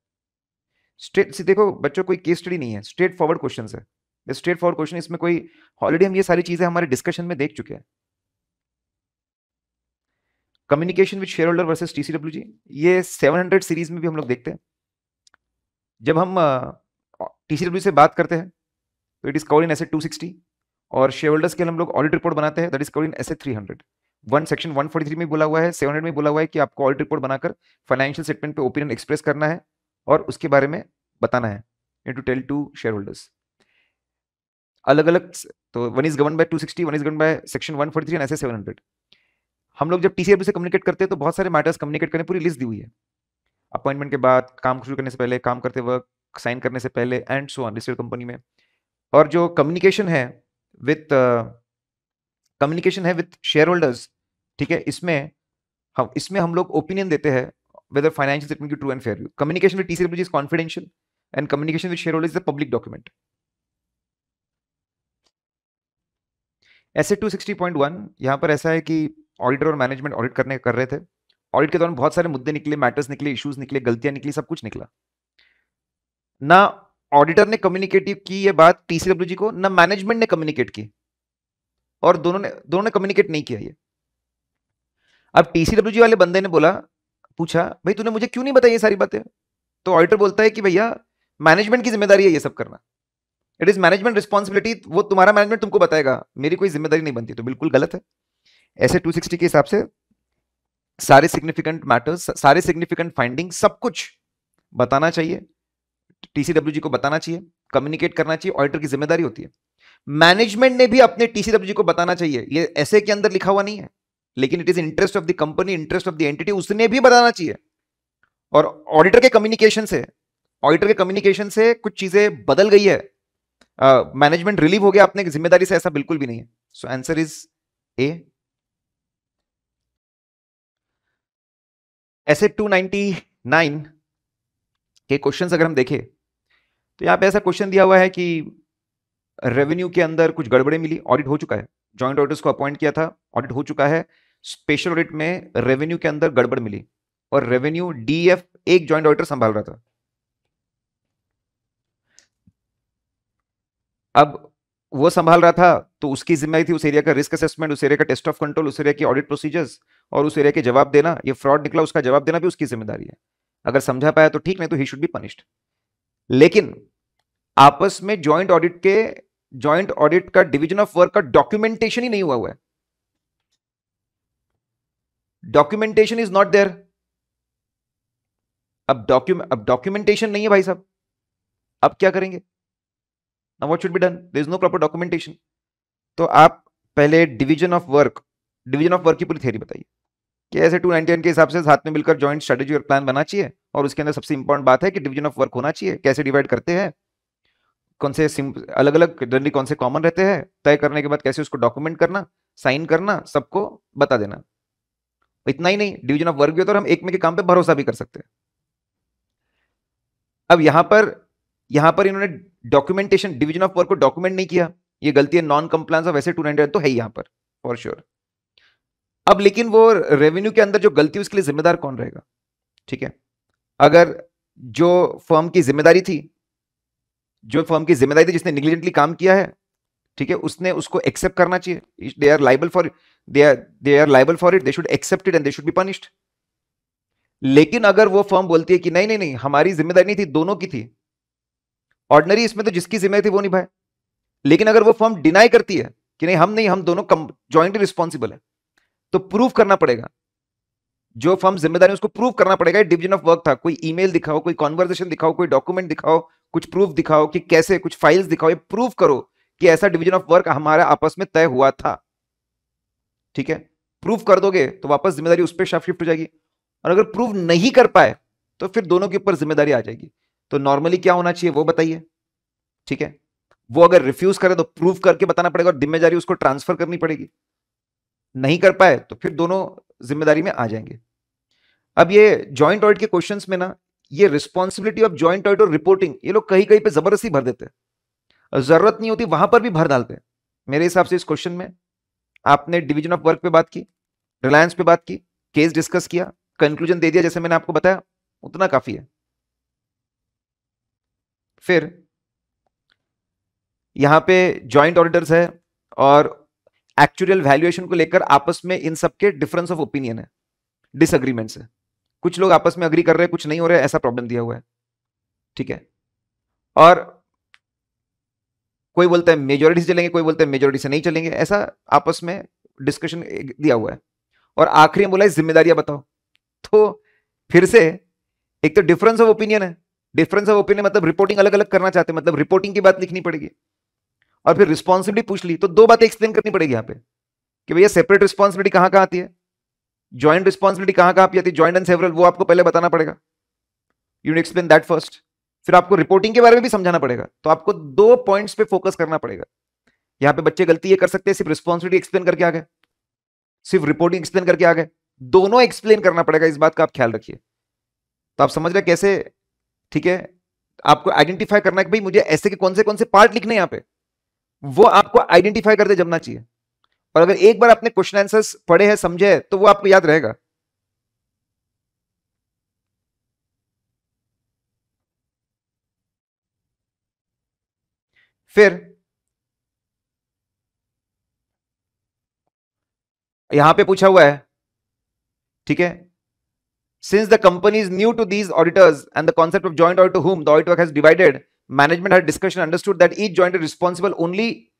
स्ट्रेट सी देखो बच्चों कोई केस स्टडी नहीं है स्ट्रेट फॉरवर्ड क्वेश्चन है स्ट्रेट फॉरवर्ड क्वेश्चन इसमें कोई ऑलरेडी हम ये सारी चीज़ें हमारे डिस्कशन में देख चुके हैं communication with shareholder versus जी ये 700 सीरीज में भी हम लोग देखते हैं जब हम टी uh, से बात करते हैं तो it is covered in S 260 और शेयर होल्डर्स के हम लोग ऑडिट रिपोर्ट बनाते हैं that is covered in three hundred one section 143 में बोला हुआ है 700 में बोला हुआ है कि आपको ऑडिट रिपोर्ट बनाकर फाइनेंशियल स्टेटमेंट पे ओपिनियन एक्सप्रेस करना है और उसके बारे में बताना है you to tell to shareholders अलग अलग तो one is govern by 260 one is govern by section 143 and seven 700 हम लोग जब टीसीएफ से कम्युनिकेट करते हैं तो बहुत सारे मैटर्स कम्युनिकेट करने पूरी लिस्ट दी हुई है अपॉइंटमेंट के बाद काम शुरू करने से पहले काम करते वक्त साइन करने से पहले एंड सो ऑन कंपनी में और जो कम्युनिकेशन है विथ कम्युनिकेशन uh, है विथ शेयर होल्डर्स ठीक है इसमें हम इसमें हम लोग ओपिनियन देते हैं whether financial statement give communication with TC confidential and communication TCWG is confidential, and communication with shareholders is a two sixty point one यहाँ पर ऐसा है कि ऑडिटर और मैनेजमेंट ऑडिट करने कर रहे थे ऑडिट के दौरान बहुत सारे मुद्दे निकले मैटर्स निकले इश्यूज निकले गलतियां निकली सब कुछ निकला ना ऑडिटर ने कम्युनिकेटिव की ये बात टीसीडब्ल्यूजी को ना मैनेजमेंट ने कम्युनिकेट की और दोनों ने दोनों ने कम्युनिकेट नहीं किया ये अब टीसीडब्ल्यूजी वाले बंदे ने बोला पूछा भाई तूने मुझे क्यों नहीं बताई ये सारी बातें तो ऑडिटर बोलता है कि भैया मैनेजमेंट की जिम्मेदारी है ये सब करना इट इज मैनेजमेंट रिस्पॉन्सिबिलिटी वो तुम्हारा मैनेजमेंट तुमको बताएगा मेरी कोई जिम्मेदारी नहीं बनती तो बिल्कुल गलत है ऐसे 260 के हिसाब से सारे सिग्निफिकेंट मैटर्स सारे सिग्निफिकेंट फाइंडिंग सब कुछ बताना चाहिए टीसीडब्ल्यू को बताना चाहिए कम्युनिकेट करना चाहिए ऑडिटर की जिम्मेदारी होती है मैनेजमेंट ने भी अपने टीसीडब्ल्यू को बताना चाहिए ये ऐसे के अंदर लिखा हुआ नहीं है लेकिन it is interest of the company interest of the entity उसने भी बताना चाहिए और ऑडिटर के कम्युनिकेशन से ऑडिटर के कम्युनिकेशन से कुछ चीजें बदल गई है मैनेजमेंट uh, रिलीव हो गया अपने जिम्मेदारी से ऐसा बिल्कुल भी नहीं है सो आंसर इज ए ऐसे 299 के क्वेश्चंस अगर हम देखें तो यहाँ पे ऐसा क्वेश्चन दिया हुआ है कि रेवेन्यू के अंदर कुछ गड़बड़े मिली ऑडिट हो चुका है जॉइंट ऑडिटर्स को अपॉइंट किया था ऑडिट हो चुका है स्पेशल ऑडिट में रेवेन्यू के अंदर गड़बड़ मिली और रेवेन्यू डीएफ एक ज्वाइंट ऑडिटर संभाल रहा था अब वो संभाल रहा था तो उसकी जिम्मेदारी थी उस एरिया का रिस्क असेसमेंट उस एरिया का टेस्ट ऑफ कंट्रोल उस एरिया की ऑडिट प्रोसीजर्स और उस एरिया के जवाब देना ये फ्रॉड निकला उसका जवाब देना भी उसकी जिम्मेदारी है अगर समझा पाया तो ठीक नहीं तो ही शुड बी पनिश्ड लेकिन आपस में ज्वाइंट ऑडिट के ज्वाइंट ऑडिट का डिवीजन ऑफ वर्क का डॉक्यूमेंटेशन ही नहीं हुआ हुआ है डॉक्यूमेंटेशन इज नॉट देयर अब डॉक्यूमेंट अब डॉक्यूमेंटेशन नहीं है भाई साहब अब क्या करेंगे now what should be done there is no proper documentation तो आप पहले division of work division of work की पूरी थ्योरी बताइए कि ऐसे टू के हिसाब से साथ में मिलकर ज्वाइंट स्ट्रेटेजी और प्लान बना चाहिए और उसके अंदर सबसे इंपॉर्टेंट बात है कि डिवीजन ऑफ वर्क होना चाहिए कैसे डिवाइड करते हैं कौन से अलग अलग जनरली कौन से कॉमन रहते हैं तय करने के बाद कैसे उसको डॉक्यूमेंट करना साइन करना सबको बता देना इतना ही नहीं डिवीजन ऑफ वर्क भी होता है हम एक में के काम पर भरोसा भी कर सकते हैं अब यहां पर यहां पर इन्होंने डॉक्यूमेंटेशन डिवीजन ऑफ वर्क को डॉक्यूमेंट नहीं किया ये गलती है non compliance of SA two तो है यहां पर फॉर श्योर sure. अब लेकिन वो रेवेन्यू के अंदर जो गलती उसके लिए जिम्मेदार कौन रहेगा ठीक है अगर जो फर्म की जिम्मेदारी थी जो फर्म की जिम्मेदारी थी जिसने निग्लिजेंटली काम किया है ठीक है उसने उसको एक्सेप्ट करना चाहिए they are liable for they are they are liable for it they should accept it and they should be punished लेकिन अगर वो फर्म बोलती है कि नहीं नहीं नहीं हमारी जिम्मेदारी नहीं थी दोनों की थी ऑर्डनरी इसमें तो जिसकी जिम्मेदारी थी वो निभाए लेकिन अगर वो फर्म डिनाई करती है कि नहीं हम नहीं हम दोनों जॉइंटली रिस्पॉन्सिबल है तो प्रूफ करना पड़ेगा जो फर्म जिम्मेदारी उसको प्रूफ करना पड़ेगा डिवीजन ऑफ वर्क था कोई ईमेल दिखाओ कोई कॉन्वर्जेशन दिखाओ कोई डॉक्यूमेंट दिखाओ कुछ प्रूफ दिखाओ कि कैसे कुछ फाइल्स दिखाओ ये प्रूफ करो कि ऐसा डिवीजन ऑफ वर्क हमारा आपस में तय हुआ था ठीक है प्रूफ कर दोगे तो वापस जिम्मेदारी उस पर शिफ्ट हो जाएगी और अगर प्रूफ नहीं कर पाए तो फिर दोनों के ऊपर जिम्मेदारी आ जाएगी तो नॉर्मली क्या होना चाहिए वो बताइए ठीक है वो अगर रिफ्यूज करे तो प्रूफ करके बताना पड़ेगा और जिम्मेदारी उसको ट्रांसफर करनी पड़ेगी नहीं कर पाए तो फिर दोनों जिम्मेदारी में आ जाएंगे अब ये ज्वाइंट ऑडिट के क्वेश्चंस में ना ये रिस्पॉन्सिबिलिटी ऑफ ज्वाइंट ऑडिट और रिपोर्टिंग ये लोग कहीं कहीं पे जबरदस्ती भर देते हैं जरूरत नहीं होती वहां पर भी भर डालते हैं मेरे हिसाब से इस क्वेश्चन में आपने डिविजन ऑफ वर्क पे बात की रिलायंस पे बात की केस डिस्कस किया कंक्लूजन दे दिया जैसे मैंने आपको बताया उतना काफी है फिर यहां पे ज्वाइंट ऑडिटर्स है और एक्चुअल वैल्यूएशन को लेकर आपस में इन सबके डिफरेंस ऑफ ओपिनियन है डिसएग्रीमेंट्स है कुछ लोग आपस में अग्री कर रहे हैं कुछ नहीं हो रहे ऐसा प्रॉब्लम दिया हुआ है ठीक है और कोई बोलता है मेजोरिटी से चलेंगे कोई बोलता है मेजोरिटी से नहीं चलेंगे ऐसा आपस में डिस्कशन दिया हुआ है और आखिरी बोला है जिम्मेदारियां बताओ तो फिर से एक तो डिफरेंस ऑफ ओपिनियन है डिफरेंस ऑफ ओपिनियन मतलब रिपोर्टिंग अलग अलग करना चाहते हैं मतलब रिपोर्टिंग की बात लिखनी पड़ेगी और फिर रिस्पॉन्सिबिलिटी पूछ ली तो दो बातें एक्सप्लेन करनी पड़ेगी यहाँ पे कि भैया सेपरेट रिस्पॉन्सिबिलिटी कहाँ कहां आती है ज्वाइंट रिस्पॉन्सिबिलिटी कहाँ कहां आती है ज्वाइंट एंड सेवरल वो आपको पहले बताना पड़ेगा यू एक्सप्लेन दैट फर्स्ट फिर आपको रिपोर्टिंग के बारे में भी समझाना पड़ेगा तो आपको दो पॉइंट्स पे फोकस करना पड़ेगा यहाँ पे बच्चे गलती ये कर सकते हैं सिर्फ रिस्पॉन्सिबिलिटी एक्सप्लेन करके आ गए सिर्फ रिपोर्टिंग एक्सप्लेन करके आ गए दोनों एक्सप्लेन करना पड़ेगा इस बात का आप ख्याल रखिए तो आप समझ रहे कैसे ठीक है आपको आइडेंटिफाई करना है कि भाई मुझे ऐसे के कौन से कौन से पार्ट लिखने यहाँ पे वो आपको आइडेंटिफाई करते जमना चाहिए और अगर एक बार आपने क्वेश्चन आंसर्स पढ़े हैं समझे तो वो आपको याद रहेगा फिर यहां पे पूछा हुआ है ठीक है since the company is new to these auditors and the concept of joint audit to whom the audit work has divided Management had discussion understood that each joint is responsible only,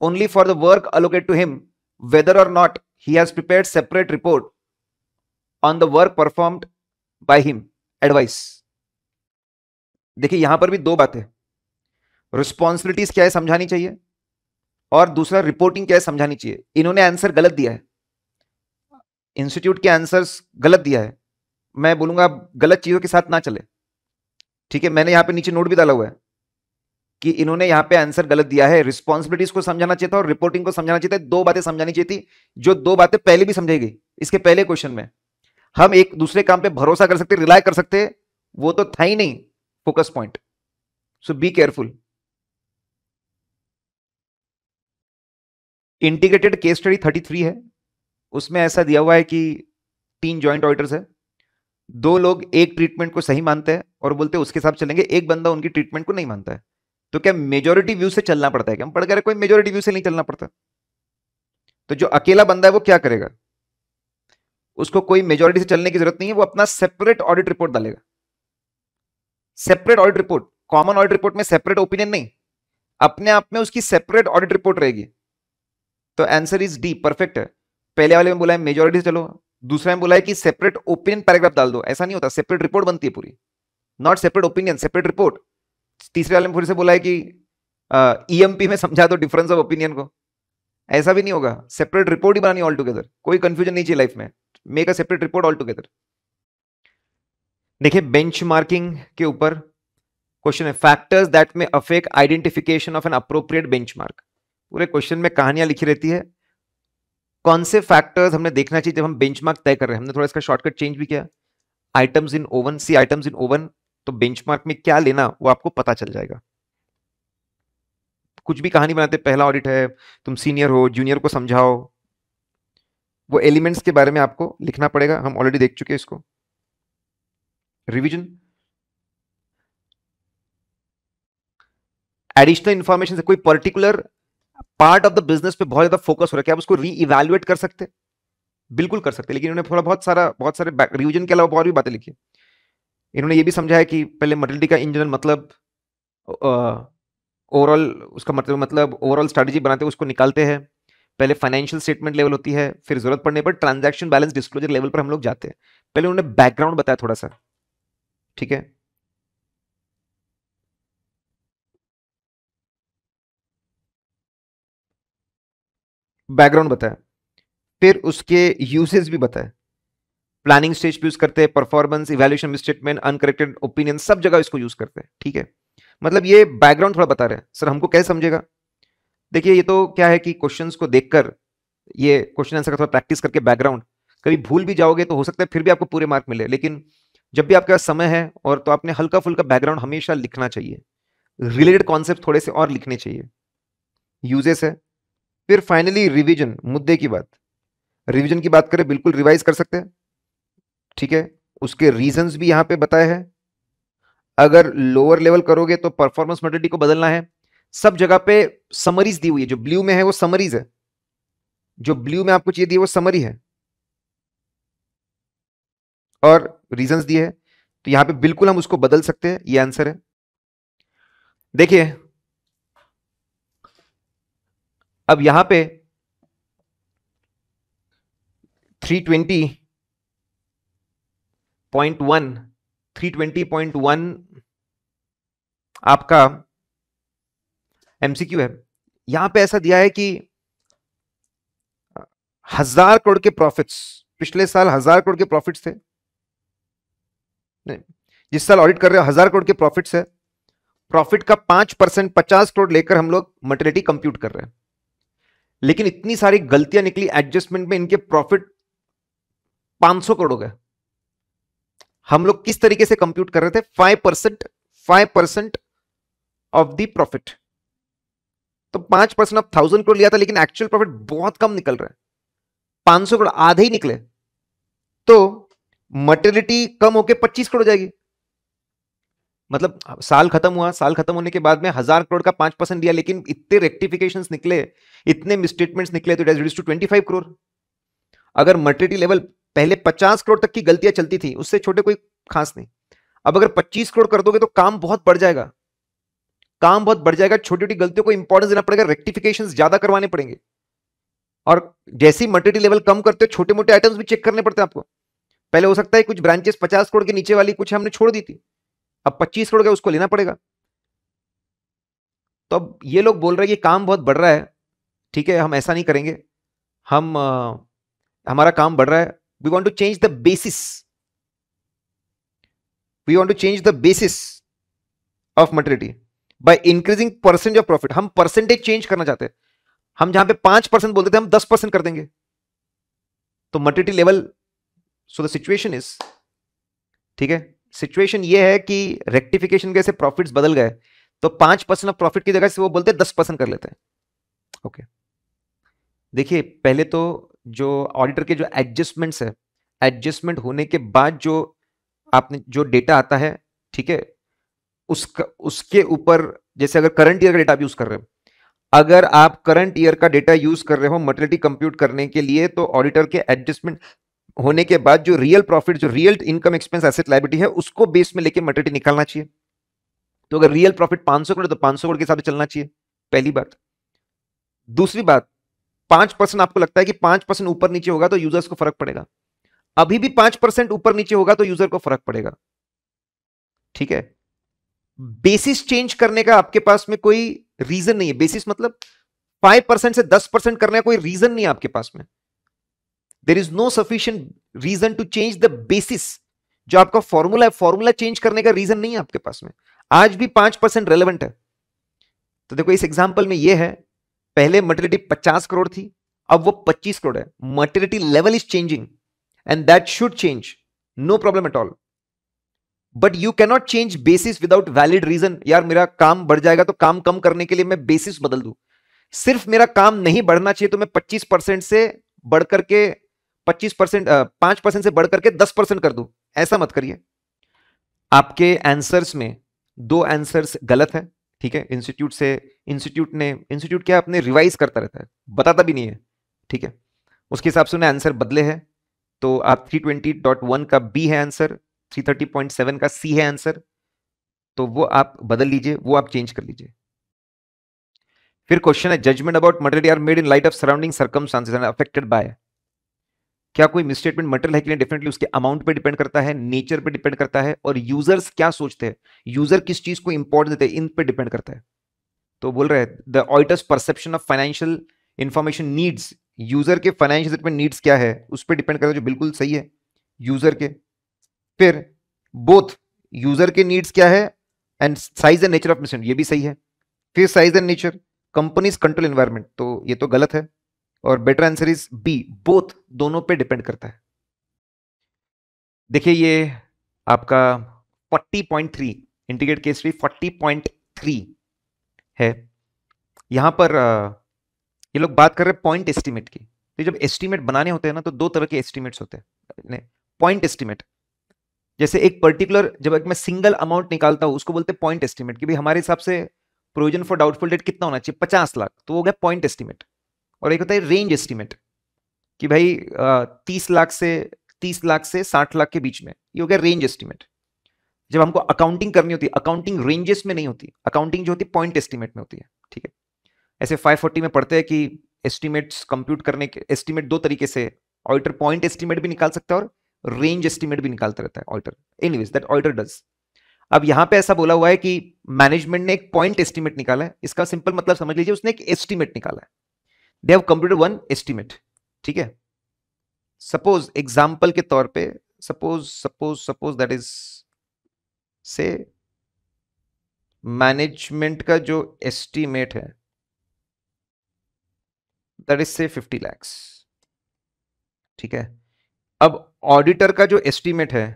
only for the work allocated to him, whether or not he has prepared separate report on the work performed by him. Advice. देखिए यहां पर भी दो बातें responsibilities क्या है समझानी चाहिए और दूसरा रिपोर्टिंग क्या है समझानी चाहिए इन्होंने आंसर गलत दिया है इंस्टीट्यूट के आंसर्स गलत दिया है मैं बोलूंगा गलत चीजों के साथ ना चले ठीक है मैंने यहां पे नीचे नोट भी डाला हुआ है कि इन्होंने यहां पे आंसर गलत दिया है रिस्पॉन्सिबिलिटीज को समझाना चाहिए था और रिपोर्टिंग को समझाना चाहिए था दो बातें समझानी चाहिए थी जो दो बातें पहले भी समझाई गई इसके पहले क्वेश्चन में हम एक दूसरे काम पे भरोसा कर सकते रिलाय कर सकते वो तो था ही नहीं focus point so be careful integrated case study 33 है उसमें ऐसा दिया हुआ है कि तीन जॉइंट ऑडिटर्स है दो लोग एक ट्रीटमेंट को सही मानते हैं और बोलते हैं उसके हिसाब चलेंगे एक बंदा उनकी ट्रीटमेंट को नहीं मानता है तो क्या मेजोरिटी व्यू से चलना पड़ता है क्या हम पढ़ कर कोई मेजोरिटी व्यू से नहीं चलना पड़ता तो जो अकेला बंदा है वो क्या करेगा उसको कोई मेजोरिटी से चलने की जरूरत नहीं है वो अपना सेपरेट ऑडिट रिपोर्ट डालेगा separate audit report common audit report में सेपरेट ओपिनियन नहीं अपने आप में उसकी सेपरेट ऑडिट रिपोर्ट रहेगी तो आंसर इज डी परफेक्ट है पहले वाले में बोला है मेजोरिटी से चलो दूसरा में बोला है कि सेपरेट ओपिनियन पैराग्राफ डाल दो ऐसा नहीं होता सेपरेट रिपोर्ट बनती है पूरी not separate opinion separate report तीसरे वाले में फिर से बोला है कि ईएमपी uh, e में समझा दो डिफरेंस ऑफ ओपिनियन को ऐसा भी नहीं होगा सेपरेट रिपोर्ट ही बनानी ऑल टुगेदर कोई कंफ्यूजन नहीं चाहिए लाइफ में make a separate report all together देखिए बेंच मार्किंग के ऊपर क्वेश्चन है फैक्टर्स दैट में affect identification of an appropriate bench पूरे क्वेश्चन में कहानियां लिखी रहती है कौन से फैक्टर्स हमने देखना चाहिए जब हम बेंचमार्क तय कर रहे हैं हमने थोड़ा इसका शॉर्टकट चेंज भी किया items in own C items in own तो बेंचमार्क में क्या लेना वो आपको पता चल जाएगा कुछ भी कहानी बनाते पहला ऑडिट है तुम सीनियर हो जूनियर को समझाओ वो एलिमेंट्स के बारे में आपको लिखना पड़ेगा हम ऑलरेडी देख चुके हैं इसको रिवीजन एडिशनल इंफॉर्मेशन से कोई particular part of the business पे बहुत ज्यादा फोकस हो रहा है क्या आप उसको री इवेल्युएट कर सकते बिल्कुल कर सकते लेकिन इन्होंने थोड़ा बहुत सारा बहुत सारे रिविजन के अलावा और भी बातें लिखी इन्होंने ये भी समझा है कि पहले मटलिटी का इंजन मतलब ओवरऑल उसका मतलब मतलब ओवरऑल स्ट्रेटजी बनाते हैं उसको निकालते हैं पहले फाइनेंशियल स्टेटमेंट लेवल होती है फिर जरूरत पड़ने पर ट्रांजैक्शन बैलेंस डिस्क्लोजर लेवल पर हम लोग जाते हैं पहले उन्होंने बैकग्राउंड बताया थोड़ा सा ठीक है बैकग्राउंड बताए फिर उसके यूजेस भी बताए प्लानिंग स्टेज पे यूज करते हैं performance evaluation statement uncorrected opinion सब जगह इसको यूज करते हैं ठीक है मतलब ये बैकग्राउंड थोड़ा बता रहे हैं सर हमको कैसे समझेगा देखिए ये तो क्या है कि क्वेश्चंस को देखकर ये क्वेश्चन आंसर का थोड़ा प्रैक्टिस करके बैकग्राउंड कभी भूल भी जाओगे तो हो सकता है फिर भी आपको पूरे मार्क मिले लेकिन जब भी आपके पास समय है और तो आपने हल्का फुल्का बैकग्राउंड हमेशा लिखना चाहिए रिलेटेड कॉन्सेप्ट थोड़े से और लिखने चाहिए यूजेस है फिर फाइनली रिवीजन मुद्दे की बात रिवीजन की बात करें बिल्कुल रिवाइज कर सकते हैं ठीक है उसके रीजंस भी यहां पे बताए हैं अगर लोअर लेवल करोगे तो परफॉर्मेंस मेटोडिटी को बदलना है सब जगह पे समरीज दी हुई है जो ब्लू में है वो समरीज है जो ब्लू में आपको चाहिए दी वो समरी है और रीजंस दिए हैं तो यहां पे बिल्कुल हम उसको बदल सकते हैं ये आंसर है देखिए अब यहां पे 320.1 320.1 आपका एमसीक्यू है यहां पे ऐसा दिया है कि हजार करोड़ के प्रॉफिट्स पिछले साल हजार करोड़ के प्रॉफिट्स थे जिस साल ऑडिट कर रहे हो हजार करोड़ के प्रॉफिट्स है प्रॉफिट का पांच परसेंट पचास करोड़ लेकर हम लोग मटेरिटी कंप्यूट कर रहे हैं लेकिन इतनी सारी गलतियां निकली एडजस्टमेंट में इनके प्रॉफिट 500 करोड़ गए हम लोग किस तरीके से कंप्यूट कर रहे थे five percent five percent of the profit तो पांच परसेंट ऑफ थाउजेंड करोड़ लिया था लेकिन एक्चुअल प्रॉफिट बहुत कम निकल रहा है पांच सौ करोड़ आधे ही निकले तो मटेरिटी कम होकर पच्चीस करोड़ जाएगी मतलब साल खत्म हुआ साल खत्म होने के बाद में हजार करोड़ का पांच परसेंट दिया लेकिन इतने रेक्टिफिकेशन निकले इतने मिसस्टेटमेंट्स निकले तो it to twenty five crore अगर मर्टेटी लेवल पहले पचास करोड़ तक की गलतियां चलती थी उससे छोटे कोई खास नहीं अब अगर पच्चीस करोड़ कर दोगे तो काम बहुत बढ़ जाएगा काम बहुत बढ़ जाएगा छोटी छोटी गलतियों को इंपॉर्टेंस देना पड़ेगा रेक्टिफिकेशन ज्यादा करवाने पड़ेंगे और जैसे ही मटेरियल लेवल कम करते हो छोटे मोटे आइटम्स भी चेक करने पड़ते हैं आपको पहले हो सकता है कुछ ब्रांचेस पचास करोड़ के नीचे वाली कुछ हमने छोड़ दी थी अब पच्चीस करोड़ का उसको लेना पड़ेगा तो अब ये लोग बोल रहे हैं कि काम बहुत बढ़ रहा है ठीक है हम ऐसा नहीं करेंगे हम आ, हमारा काम बढ़ रहा है we want to change the basis we want to change the basis of materiality by increasing percentage of profit हम परसेंटेज चेंज करना चाहते हैं हम जहां पे पांच परसेंट बोलते थे हम दस परसेंट कर देंगे तो materiality level so the situation is ठीक है सिचुएशन ये है कि रेक्टिफिकेशन के से प्रॉफिट्स बदल गए तो पांच परसेंट ऑफ प्रॉफिट की जगह से वो बोलते हैं दस परसेंट कर लेते हैं ओके देखिए पहले तो जो ऑडिटर के जो एडजस्टमेंट्स है एडजस्टमेंट होने के बाद जो आपने जो डेटा आता है ठीक है उसका उसके ऊपर जैसे अगर करंट ईयर का डेटा यूज़ कर रहे हो अगर आप करंट ईयर का डेटा यूज़ कर रहे हो मटेरिटी कंप्यूट करने के लिए तो ऑडिटर के एडजस्टमेंट होने के बाद जो रियल प्रॉफिट जो real income expense asset liability है उसको बेस में लेके मटेरिटी निकालना चाहिए तो अगर रियल प्रॉफिट 500 करोड़ तो 500 करोड़ के हिसाब से चलना चाहिए पहली बात दूसरी बात पांच परसेंट आपको लगता है कि पांच परसेंट ऊपर नीचे होगा तो यूजर्स को फर्क पड़ेगा अभी भी पांच परसेंट ऊपर नीचे होगा तो यूजर को फर्क पड़ेगा ठीक है बेसिस चेंज करने का आपके पास में कोई रीजन नहीं है बेसिस मतलब फाइव परसेंट से दस परसेंट करने का कोई रीजन नहीं है आपके पास में there is no sufficient reason to change the basis जो आपका फॉर्मूला है फॉर्मूला चेंज करने का रीजन नहीं है आपके पास में आज भी पांच परसेंट रेलिवेंट है तो देखो इस एग्जाम्पल में यह है पहले मटेरिटी पचास करोड़ थी अब वो पच्चीस करोड़ है materiality level is changing and that should change no problem at all but you cannot change basis without valid reason यार मेरा काम बढ़ जाएगा तो काम कम करने के लिए मैं बेसिस बदल दू सिर्फ मेरा काम नहीं बढ़ना चाहिए तो मैं 25 परसेंट से बढ़ करके पच्चीस परसेंट पांच परसेंट से बढ़ करके दस परसेंट कर दो ऐसा मत करिए आपके आंसर्स में दो आंसर्स गलत है ठीक है इंस्टीट्यूट से इंस्टीट्यूट ने इंस्टीट्यूट क्या अपने रिवाइज करता रहता है बताता भी नहीं है ठीक है उसके हिसाब से उन्हें आंसर बदले हैं तो आप 320.1 का बी है आंसर 330.7 का सी है आंसर तो वो आप बदल लीजिए वो आप चेंज कर लीजिए फिर क्वेश्चन है judgement about material made in light of surrounding circumstances affected by क्या कोई मिसस्टेटमेंट मटेरियल है कि नहीं डेफिनेटली उसके अमाउंट पे डिपेंड करता है नेचर पे डिपेंड करता है और यूजर्स क्या सोचते हैं यूजर किस चीज को इंपॉर्ट देते हैं इन पे डिपेंड करता है तो बोल रहे हैं the auditors perception of financial information needs user के फाइनेंशियल स्टेटमेंट नीड्स क्या है उस पर डिपेंड करता है जो बिल्कुल सही है यूजर के फिर बोथ यूजर के नीड्स क्या है and size and nature of mission ये भी सही है फिर size and nature companies control environment तो ये तो गलत है और better answer is B both दोनों पे डिपेंड करता है देखिए ये आपका 40.3 इंटीग्रेट केस भी 40.3 है यहां पर ये लोग बात कर रहे हैं पॉइंट एस्टिमेट की तो जब एस्टिमेट बनाने होते हैं ना तो दो तरह के एस्टिमेट्स होते हैं पॉइंट एस्टिमेट जैसे एक पर्टिकुलर जब एक मैं सिंगल अमाउंट निकालता हूं उसको बोलते हैं पॉइंट एस्टिमेट कि भाई हमारे हिसाब से प्रोविजन फॉर डाउटफुल डेट कितना होना चाहिए पचास लाख तो वो गया पॉइंट एस्टिमेट और एक होता है रेंज एस्टिमेट कि भाई तीस लाख से तीस लाख से साठ लाख के बीच में ये हो गया रेंज एस्टिमेट जब हमको अकाउंटिंग करनी होती है अकाउंटिंग रेंजेस में नहीं होती अकाउंटिंग जो होती है पॉइंट एस्टिमेट में होती है ठीक है ऐसे 540 में पढ़ते हैं कि एस्टिमेट्स कंप्यूट करने के एस्टिमेट दो तरीके से ऑल्टर पॉइंट एस्टिमेट भी निकाल सकता है और रेंज एस्टिमेट भी निकालता रहता है auditor anyways that auditor does अब यहां पे ऐसा बोला हुआ है कि मैनेजमेंट ने एक पॉइंट एस्टिमेट निकाला है इसका सिंपल मतलब समझ लीजिए उसने एक एस्टिमेट निकाला है they have computer one estimate ठीक है सपोज एग्जाम्पल के तौर पे suppose suppose suppose that is say management का जो एस्टिमेट है that is say fifty lakhs ठीक है अब ऑडिटर का जो एस्टिमेट है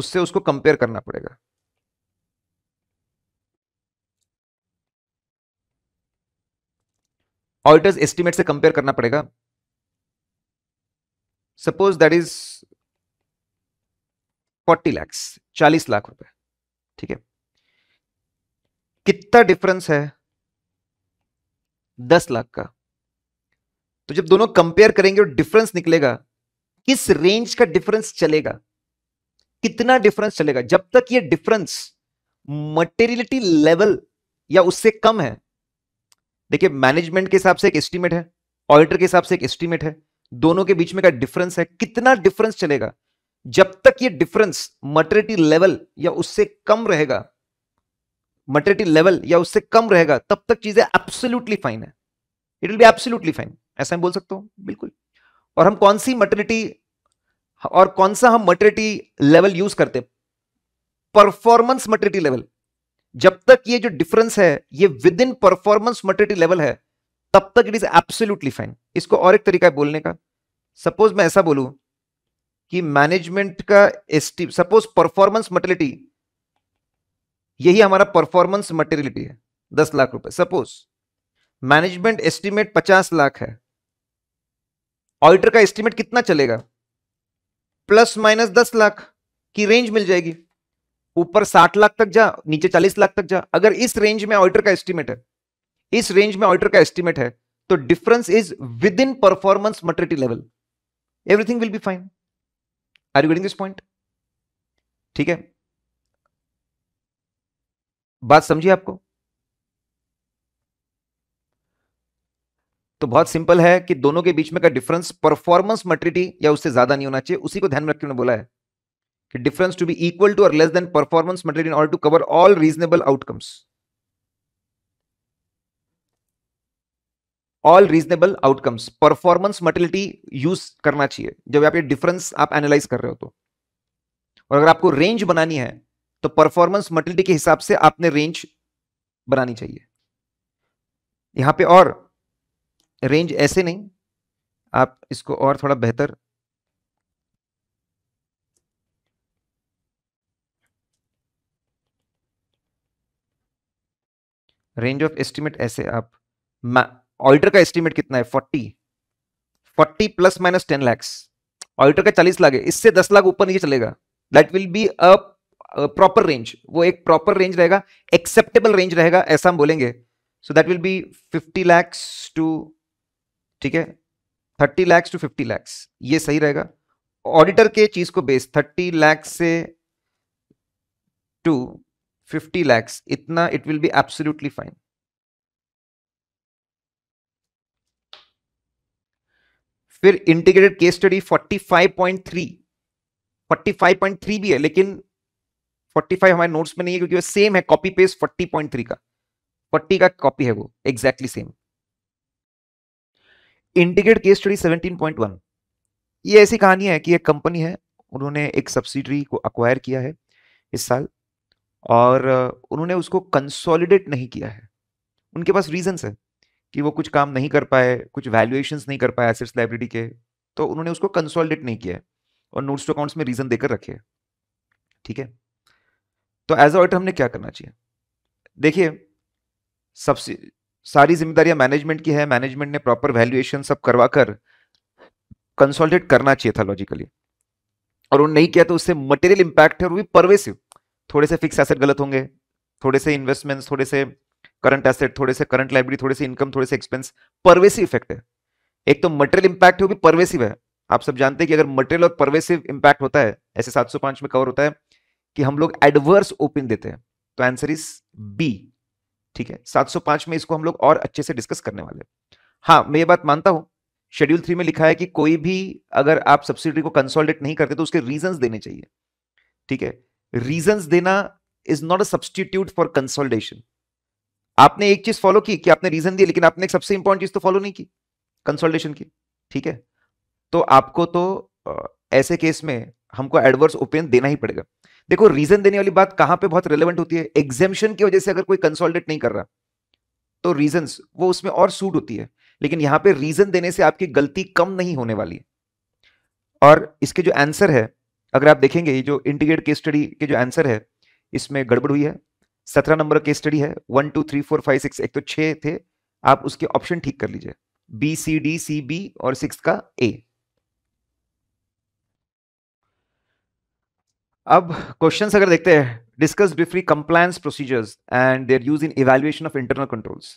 उससे उसको कंपेयर करना पड़ेगा ऑडिटर्स एस्टिमेट से कंपेयर करना पड़ेगा suppose that is forty lakhs चालीस लाख रुपए ठीक है कितना डिफरेंस है दस लाख का तो जब दोनों कंपेयर करेंगे और डिफरेंस निकलेगा किस रेंज का डिफरेंस चलेगा कितना डिफरेंस चलेगा जब तक ये डिफरेंस मटेरियलिटी लेवल या उससे कम है देखिए मैनेजमेंट के हिसाब से एक एस्टीमेट है ऑडिटर के हिसाब से एक एस्टीमेट है दोनों के बीच में का डिफरेंस है कितना डिफरेंस चलेगा जब तक ये डिफरेंस मटरिटी लेवल या उससे कम रहेगा मटरिटी लेवल या उससे कम रहेगा तब तक चीजें एब्सोल्युटली फाइन है it will be absolutely fine ऐसा मैं बोल सकता हूं बिल्कुल और हम कौन सी मटरिटी और कौन सा हम मटरिटी लेवल यूज करते परफॉर्मेंस मटरिटी लेवल जब तक ये जो डिफरेंस है ये within performance material level है तब तक इट इज एब्सोल्यूटली फाइन इसको और एक तरीका है बोलने का सपोज मैं ऐसा बोलूं कि मैनेजमेंट का एस्टी सपोज परफॉर्मेंस मटेरियलिटी यही हमारा परफॉर्मेंस मटेरियलिटी है दस लाख रुपए सपोज मैनेजमेंट एस्टीमेट पचास लाख है ऑडिटर का एस्टीमेट कितना चलेगा प्लस माइनस दस लाख की रेंज मिल जाएगी ऊपर साठ लाख तक जा नीचे चालीस लाख तक जा अगर इस रेंज में ऑडिटर का एस्टिमेट है इस रेंज में ऑडिटर का एस्टिमेट है तो difference is within performance materiality level everything will be fine are you getting this point ठीक है बात समझिए आपको तो बहुत सिंपल है कि दोनों के बीच में का डिफरेंस परफॉर्मेंस मटरिटी या उससे ज्यादा नहीं होना चाहिए उसी को ध्यान में रखकर उन्होंने बोला है कि difference to be equal to और less than performance material in order to cover all reasonable outcomes all reasonable outcomes performance materiality use करना चाहिए जब आप ये डिफरेंस आप एनालाइज कर रहे हो तो और अगर आपको रेंज बनानी है तो परफॉर्मेंस मटेलिटी के हिसाब से आपने रेंज बनानी चाहिए यहां पे और रेंज ऐसे नहीं आप इसको और थोड़ा बेहतर रेंज ऑफ एस्टिमेट ऐसे आप ऑल्टर का एस्टिमेट कितना है forty forty plus minus ten lakhs auditor का चालीस लाख है इससे दस लाख ऊपर नीचे चलेगा that will be a proper range वो एक प्रॉपर रेंज रहेगा एक्सेप्टेबल रेंज रहेगा ऐसा हम बोलेंगे so that will be fifty lakhs to ठीक है thirty lakhs to fifty lakhs ये सही रहेगा ऑडिटर के चीज को बेस थर्टी लैक्स से टू फिफ्टी लैक्स इतना it will be absolutely fine फिर इंटीग्रेटेड केस स्टडी 45.3 45.3 भी है लेकिन 45 हमारे नोट्स में नहीं है क्योंकि वो सेम है कॉपी पेस्ट 40.3 का 40 का कॉपी है वो exactly same integrated case study 17.1 ये ऐसी कहानी है कि एक कंपनी है उन्होंने एक सब्सिडरी को अक्वायर किया है इस साल और उन्होंने उसको कंसोलिडेट नहीं किया है उनके पास रीजंस है कि वो कुछ काम नहीं कर पाए कुछ वैल्यूएशंस नहीं कर पाए एसेट्स लाइब्रेरी के तो उन्होंने उसको कंसोलिडेट नहीं किया है और नोट्स टू अकाउंट्स में रीजन देकर रखे है ठीक है तो एज ऑडिटर हमने क्या करना चाहिए देखिए सबसे सारी जिम्मेदारियां मैनेजमेंट की है मैनेजमेंट ने प्रॉपर वैल्यूएशन सब करवा कर कंसोलिडेट करना चाहिए था लॉजिकली और उन्होंने नहीं किया तो उससे मटेरियल इंपैक्ट है और वो भी परवेसिव थोड़े से फिक्स एसेट गलत होंगे थोड़े से इन्वेस्टमेंट थोड़े से करंट एसेट थोड़े से करंट लाइब्रेरी थोड़े से इनकम थोड़े से एक्सपेंस परवेसिव इफेक्ट है एक तो मटेरियल इंपैक्ट है परवेसिव है आप सब जानते हैं कि अगर मटेरियल और परवेसिव इंपैक्ट होता है ऐसे 705 में कवर होता है कि हम लोग एडवर्स ओपिन देते हैं तो आंसर इज बी ठीक है 705 में इसको हम लोग और अच्छे से डिस्कस करने वाले हाँ मैं ये बात मानता हूं शेड्यूल थ्री में लिखा है कि कोई भी अगर आप सब्सिडी को कंसोलिडेट नहीं करते तो उसके रीजन देने चाहिए ठीक है रीजंस देना is not a substitute for consultation आपने एक चीज फॉलो की कि आपने रीजन दिया लेकिन आपने एक सबसे इंपॉर्टेंट चीज तो फॉलो नहीं की कंसोल्टेशन की ठीक है तो आपको तो ऐसे केस में हमको एडवर्स ओपिनियन देना ही पड़ेगा देखो रीजन देने वाली बात कहां पे बहुत रेलेवेंट होती है एग्जेपन की वजह से अगर कोई कंसोल्टेट नहीं कर रहा तो रीजन वो उसमें और सूट होती है लेकिन यहां पे रीजन देने से आपकी गलती कम नहीं होने वाली है और इसके जो आंसर है अगर आप देखेंगे जो इंटीग्रेट केस स्टडी के जो आंसर है इसमें गड़बड़ हुई है सत्रह नंबर केस स्टडी है one two three four five six एक तो छः थे आप उसके ऑप्शन ठीक कर लीजिए B C D C B और सिक्स का ए अब क्वेश्चंस अगर देखते हैं discuss briefly compliance procedures and their use in evaluation of internal controls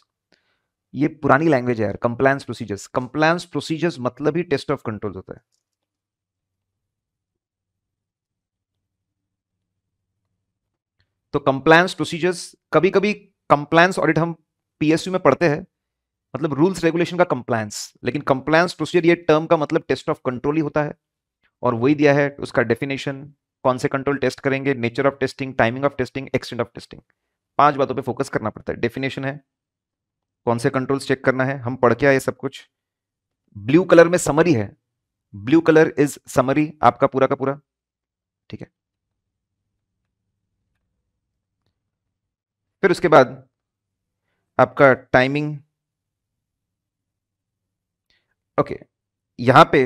ये पुरानी लैंग्वेज है यार कंप्लायंस प्रोसीजर्स कंप्लायंस प्रोसीजर्स मतलब ही टेस्ट ऑफ कंट्रोल्स होता है तो कंप्लायंस प्रोसीजर्स कभी कभी कंप्लायंस ऑडिट हम पीएसयू में पढ़ते हैं मतलब रूल्स रेगुलेशन का कंप्लायंस लेकिन कंप्लायंस प्रोसीजर ये टर्म का मतलब टेस्ट ऑफ कंट्रोल ही होता है और वही दिया है उसका डेफिनेशन कौन से कंट्रोल टेस्ट करेंगे nature of testing timing of testing extent of testing पांच बातों पे फोकस करना पड़ता है डेफिनेशन है कौन से कंट्रोल्स चेक करना है हम पढ़ के आए सब कुछ ब्लू कलर में समरी है ब्लू कलर इज समरी आपका पूरा का पूरा ठीक है फिर उसके बाद आपका टाइमिंग ओके okay, यहाँ पे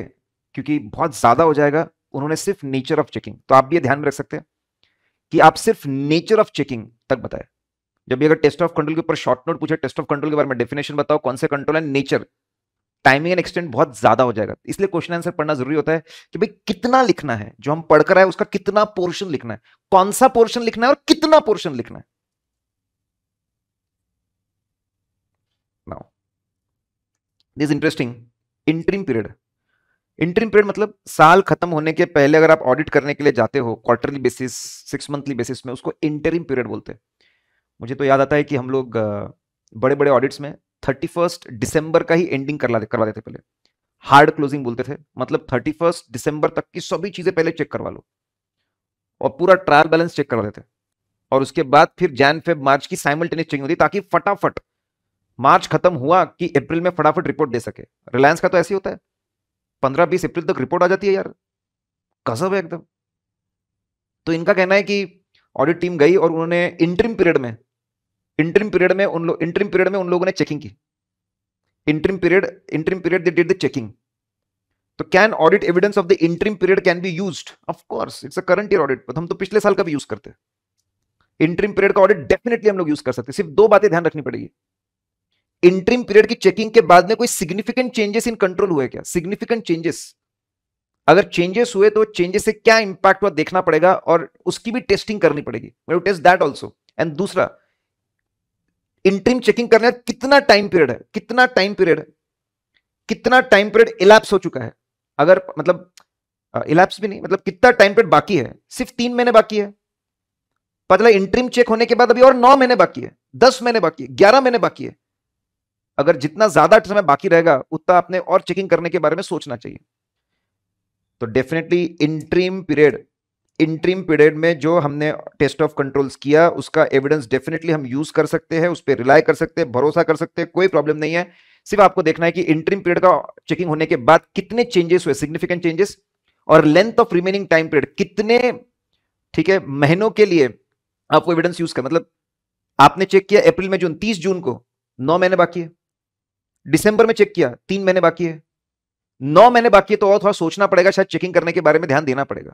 क्योंकि बहुत ज़्यादा हो जाएगा उन्होंने सिर्फ नेचर ऑफ चेकिंग तो आप ये ध्यान में रख सकते हैं कि आप सिर्फ नेचर ऑफ चेकिंग तक बताएं जब भी अगर टेस्ट ऑफ कंट्रोल के ऊपर शॉर्ट नोट पूछे टेस्ट ऑफ कंट्रोल के बारे में डेफिनेशन बताओ कौन से कंट्रोल है नेचर टाइमिंग एंड एक्सटेंट बहुत ज्यादा हो जाएगा इसलिए क्वेश्चन आंसर पढ़ना जरूरी होता है कि भाई कितना लिखना है जो हम पढ़कर आए उसका कितना पोर्शन लिखना है कौन सा पोर्शन लिखना है और कितना पोर्शन लिखना है this interesting interim period interim period मतलब साल खत्म होने के पहले अगर आप ऑडिट करने के लिए जाते हो quarterly basis six monthly basis में उसको इंटरिम पीरियड बोलते हैं मुझे तो याद आता है कि हम लोग बड़े बड़े ऑडिट्स में थर्टी फर्स्ट डिसंबर का ही एंडिंग करवा करवा देते पहले हार्ड क्लोजिंग बोलते थे मतलब थर्टी फर्स्ट डिसंबर तक की सभी चीज़ें पहले चेक करवा लो और पूरा ट्रायल बैलेंस चेक करवा देते और उसके बाद फिर जैन फेब मार्च की साइमल्टेनियस चेकिंग होती ताकि फटाफट मार्च खत्म हुआ कि अप्रैल में फटाफट रिपोर्ट दे सके रिलायंस का तो ऐसे होता है पंद्रह बीस अप्रैल तक रिपोर्ट आ जाती है यार कसब है एकदम तो इनका कहना है कि ऑडिट टीम गई और उन्होंने इंटरिम पीरियड में इंटरिम पीरियड में उन लोग इंटरिम पीरियड में उन लोगों ने चेकिंग की interim period interim period they did the checking तो can audit evidence of the interim period can be use of course it's a current year audit हम तो पिछले साल का भी यूज करते हैं इंटरिम पीरियड का ऑडिट डेफिनेटली हम लोग यूज कर सकते हैं सिर्फ दो बातें ध्यान रखनी पड़ेगी इंटरिम पीरियड की चेकिंग के बाद में कोई सिग्निफिकेंट चेंजेस इन कंट्रोल हुए क्या सिग्निफिकेंट चेंजेस अगर चेंजेस हुए तो चेंजेस से क्या इंपैक्ट हुआ देखना पड़ेगा और उसकी भी टेस्टिंग करनी पड़ेगी टेस्ट दैट ऑल्सो एंड दूसरा इंटरिम चेकिंग करने कितना टाइम पीरियड है कितना टाइम पीरियड कितना टाइम पीरियड इलेप्स हो चुका है अगर मतलब इलेप्स भी नहीं मतलब कितना टाइम पीरियड बाकी है सिर्फ तीन महीने बाकी है पता इंटरिम चेक होने के बाद अभी और नौ महीने बाकी है दस महीने बाकी है ग्यारह महीने बाकी है अगर जितना ज्यादा समय बाकी रहेगा उतना आपने और चेकिंग करने के बारे में सोचना चाहिए तो definitely interim period interim period में जो हमने टेस्ट ऑफ कंट्रोल्स किया उसका एविडेंस डेफिनेटली हम यूज कर सकते हैं उस पर रिलाय कर सकते हैं भरोसा कर सकते हैं कोई प्रॉब्लम नहीं है सिर्फ आपको देखना है कि इंट्रीम पीरियड का चेकिंग होने के बाद कितने चेंजेस हुए सिग्निफिकेंट चेंजेस और length of remaining time period कितने ठीक है महीनों के लिए आपको एविडेंस यूज कर मतलब आपने चेक किया अप्रैल में जून तीस जून को नौ महीने बाकी है दिसंबर में चेक किया तीन महीने बाकी है नौ महीने बाकी है तो और थोड़ा सोचना पड़ेगा शायद चेकिंग करने के बारे में ध्यान देना पड़ेगा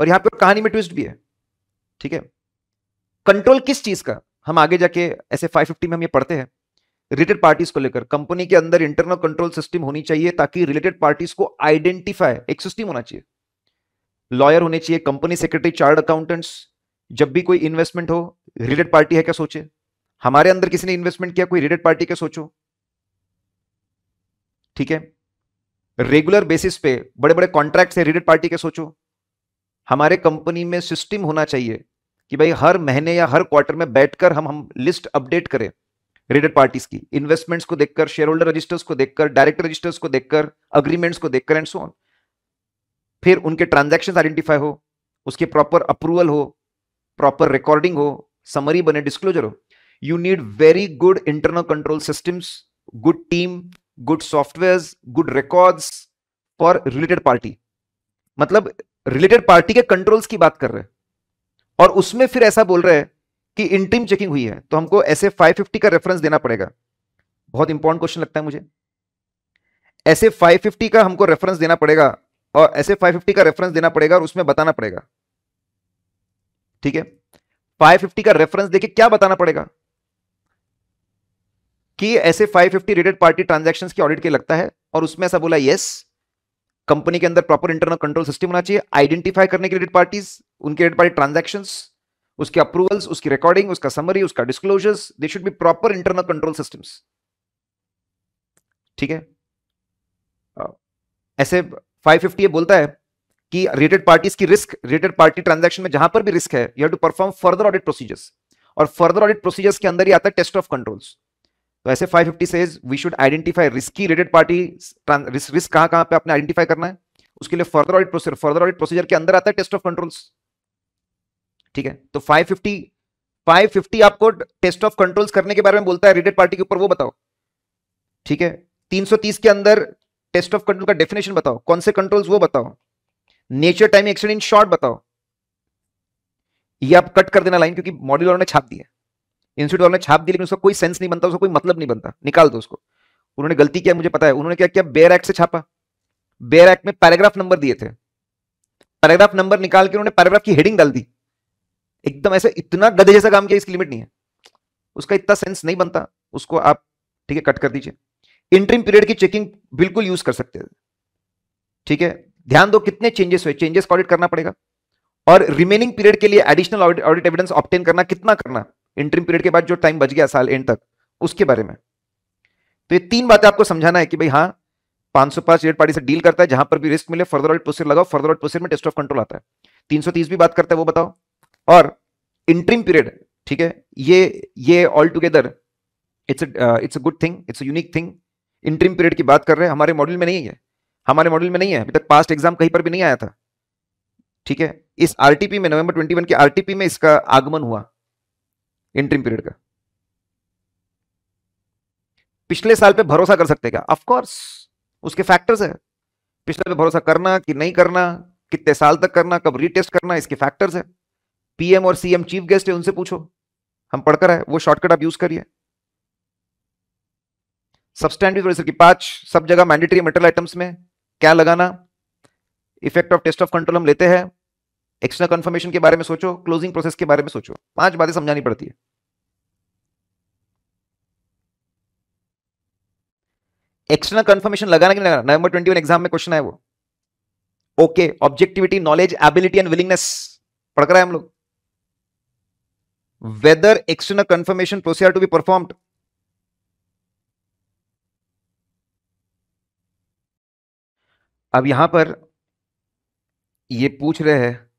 और यहां पर कहानी में ट्विस्ट भी है ठीक है कंट्रोल किस चीज का हम आगे जाके ऐसे 550 में हम ये पढ़ते हैं रिलेटेड पार्टीज को लेकर कंपनी के अंदर इंटरनल कंट्रोल सिस्टम होनी चाहिए ताकि रिलेटेड पार्टीज को आइडेंटिफाई एक सिस्टम होना चाहिए लॉयर होने चाहिए कंपनी सेक्रेटरी चार्ट अकाउंटेंट्स जब भी कोई इन्वेस्टमेंट हो रिलेटेड पार्टी है क्या सोचे हमारे अंदर किसी ने इन्वेस्टमेंट किया कोई रिलेटेड पार्टी क्या सोचो ठीक है रेगुलर बेसिस पे बड़े बड़े कॉन्ट्रैक्ट है रिलेटेड पार्टी के सोचो हमारे कंपनी में सिस्टम होना चाहिए कि भाई हर महीने या हर क्वार्टर में बैठकर हम हम लिस्ट अपडेट करें रेडेड पार्टीज की इन्वेस्टमेंट्स को देखकर शेयर होल्डर रजिस्टर्स को देखकर डायरेक्टर रजिस्टर्स को देखकर अग्रीमेंट्स को देखकर एंड सो ऑन फिर उनके ट्रांजेक्शन आइडेंटिफाई हो उसके प्रॉपर अप्रूवल हो प्रॉपर रिकॉर्डिंग हो समरी बने डिस्क्लोजर हो you need very good internal control systems good team good software good records for related party मतलब रिलेटेड पार्टी के कंट्रोल्स की बात कर रहे हैं और उसमें फिर ऐसा बोल रहे हैं कि इंट्रीम चेकिंग हुई है तो हमको ऐसे 550 का रेफरेंस देना पड़ेगा बहुत इंपॉर्टेंट क्वेश्चन लगता है मुझे ऐसे 550 का हमको रेफरेंस देना पड़ेगा और ऐसे 550 का रेफरेंस देना पड़ेगा और उसमें बताना पड़ेगा ठीक है 550 का रेफरेंस देके क्या बताना पड़ेगा कि ऐसे 550 रेटेड पार्टी ट्रांजेक्शन की ऑडिट के लगता है और उसमें ऐसा बोला यस कंपनी के अंदर प्रॉपर इंटरनल कंट्रोल सिस्टम होना चाहिए आइडेंटिफाई करने के रेटेड पार्टीज उनके रेटेड पार्टी ट्रांजेक्शन उसके अप्रूवल्स उसकी रिकॉर्डिंग उसका समरी उसका disclosures they should be proper internal control systems ठीक है ऐसे फाइव फिफ्टी बोलता है कि रेटेड पार्टीज की रिस्क रेटेड पार्टी ट्रांजेक्शन में जहां पर भी रिस्क है you have to perform further audit procedures और फर्दर ऑडिट प्रोसीजर्स के अंदर ही आता है टेस्ट ऑफ कंट्रोल्स तो ऐसे 550 says we should identify risky related party risk कहां कहां पे आपने आइडेंटिफाई करना है उसके लिए further audit procedure further audit procedure के अंदर आता है टेस्ट ऑफ कंट्रोल्स ठीक है तो 550 550 आपको टेस्ट ऑफ कंट्रोल्स करने के बारे में बोलता है रिलेटेड पार्टी के ऊपर वो बताओ ठीक है 330 के अंदर टेस्ट ऑफ कंट्रोल का डेफिनेशन बताओ कौन से कंट्रोल्स वो बताओ nature time extend in short बताओ ये आप कट कर देना लाइन क्योंकि मॉड्यूल ने छाप दिया इंस्टीट्यूट वालों ने छाप दी लेकिन उसका कोई सेंस नहीं बनता उसका कोई मतलब नहीं बनता निकाल दो उसको उन्होंने गलती किया मुझे पता है उन्होंने क्या किया बेयर एक्ट से छापा बेयर एक्ट में पैराग्राफ नंबर दिए थे पैराग्राफ नंबर निकाल के उन्होंने पैराग्राफ की हेडिंग डाल दी एकदम ऐसे इतना गधे जैसा काम किया इसकी लिमिट नहीं है उसका इतना सेंस नहीं बनता उसको आप ठीक है कट कर दीजिए इंटरिम पीरियड की चेकिंग बिल्कुल यूज कर सकते हैं ठीक है ध्यान दो कितने चेंजेस हुए चेंजेस ऑडिट करना पड़ेगा और रिमेनिंग पीरियड के लिए एडिशनल ऑडिट एविडेंस ऑप्टेन करना कितना करना इंटरिम पीरियड के बाद जो टाइम बच गया साल एंड तक उसके बारे में तो ये तीन बातें आपको समझाना है कि भाई हाँ पांच सौ पांच रेट पार्टी से डील करता है जहां पर भी रिस्क मिले फर्दर ऑल प्रोसीजर लगाओ फर्दर ऑल प्रोसीजर में टेस्ट ऑफ कंट्रोल आता है तीन सौ तीस भी बात करता है वो बताओ और इंटरिम पीरियड ठीक है ये ये all together it's it's a good thing it's a unique thing interim period की बात कर रहे हैं हमारे मॉडल में नहीं है हमारे मॉडल में नहीं है अभी तक पास्ट एग्जाम कहीं पर भी नहीं आया था ठीक है इस आरटीपी में नवंबर 21 के आरटीपी में इसका आगमन हुआ इंटरिम पीरियड का पिछले साल पे भरोसा कर सकते क्या ऑफकोर्स उसके फैक्टर्स है पिछले पे भरोसा करना कि नहीं करना कितने साल तक करना कब रीटेस्ट करना इसके फैक्टर्स है पीएम और सीएम चीफ गेस्ट है उनसे पूछो हम पढ़कर है वो शॉर्टकट आप यूज करिए की पांच सब जगह मैंडेटरी मेटल आइटम्स में क्या लगाना effect of test of control हम लेते हैं एक्सटर्नल कंफर्मेशन के बारे में सोचो क्लोजिंग प्रोसेस के बारे में सोचो पांच बातें समझानी पड़ती है एक्सटर्नल कंफर्मेशन लगाना कि नहीं लगाना नवंबर ट्वेंटी एग्जाम में क्वेश्चन है वो okay objectivity knowledge ability and willingness पढ़ कर हम लोग whether external confirmation procedure to be perform अब यहां पर ये पूछ रहे हैं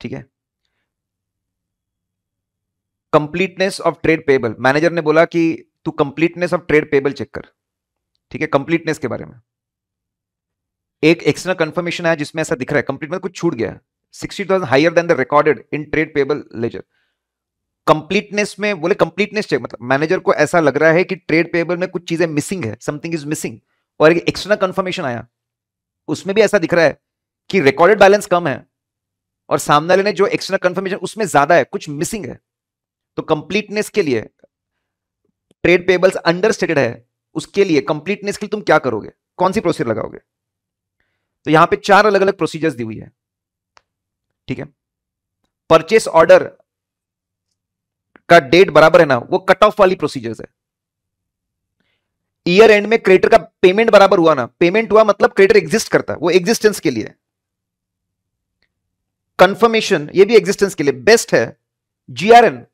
ठीक है completeness of trade payable manager ने बोला कि तू completeness of trade payable check कर ठीक है कंप्लीटनेस के बारे में एक एक्सटर्नल कंफर्मेशन आया जिसमें ऐसा दिख रहा है कंप्लीट में मतलब कुछ छूट गया sixty thousand higher than the recorded in trade payable ledger completeness में बोले कंप्लीटनेस चेक मतलब मैनेजर को ऐसा लग रहा है कि ट्रेड पेबल में कुछ चीजें मिसिंग है समथिंग इज मिसिंग और एक एक्सटर्नल कंफर्मेशन आया उसमें भी ऐसा दिख रहा है कि रिकॉर्डेड बैलेंस कम है और सामने वाले ने जो एक्सटर्नल कंफर्मेशन उसमें ज्यादा है कुछ मिसिंग है तो कंप्लीटनेस के लिए ट्रेड पेबल्स अंडरस्टेटेड है उसके लिए कंप्लीटनेस के लिए तुम क्या करोगे कौन सी प्रोसीजर लगाओगे तो यहां पे चार अलग अलग प्रोसीजर्स दी हुई है ठीक है परचेस ऑर्डर का डेट बराबर है ना वो कट ऑफ वाली प्रोसीजर्स है ईयर एंड में क्रेडिटर का पेमेंट बराबर हुआ ना पेमेंट हुआ मतलब क्रेडिटर एग्जिस्ट करता है वो एग्जिस्टेंस के लिए कंफर्मेशन ये भी एग्जिस्टेंस के लिए बेस्ट है जीआरएन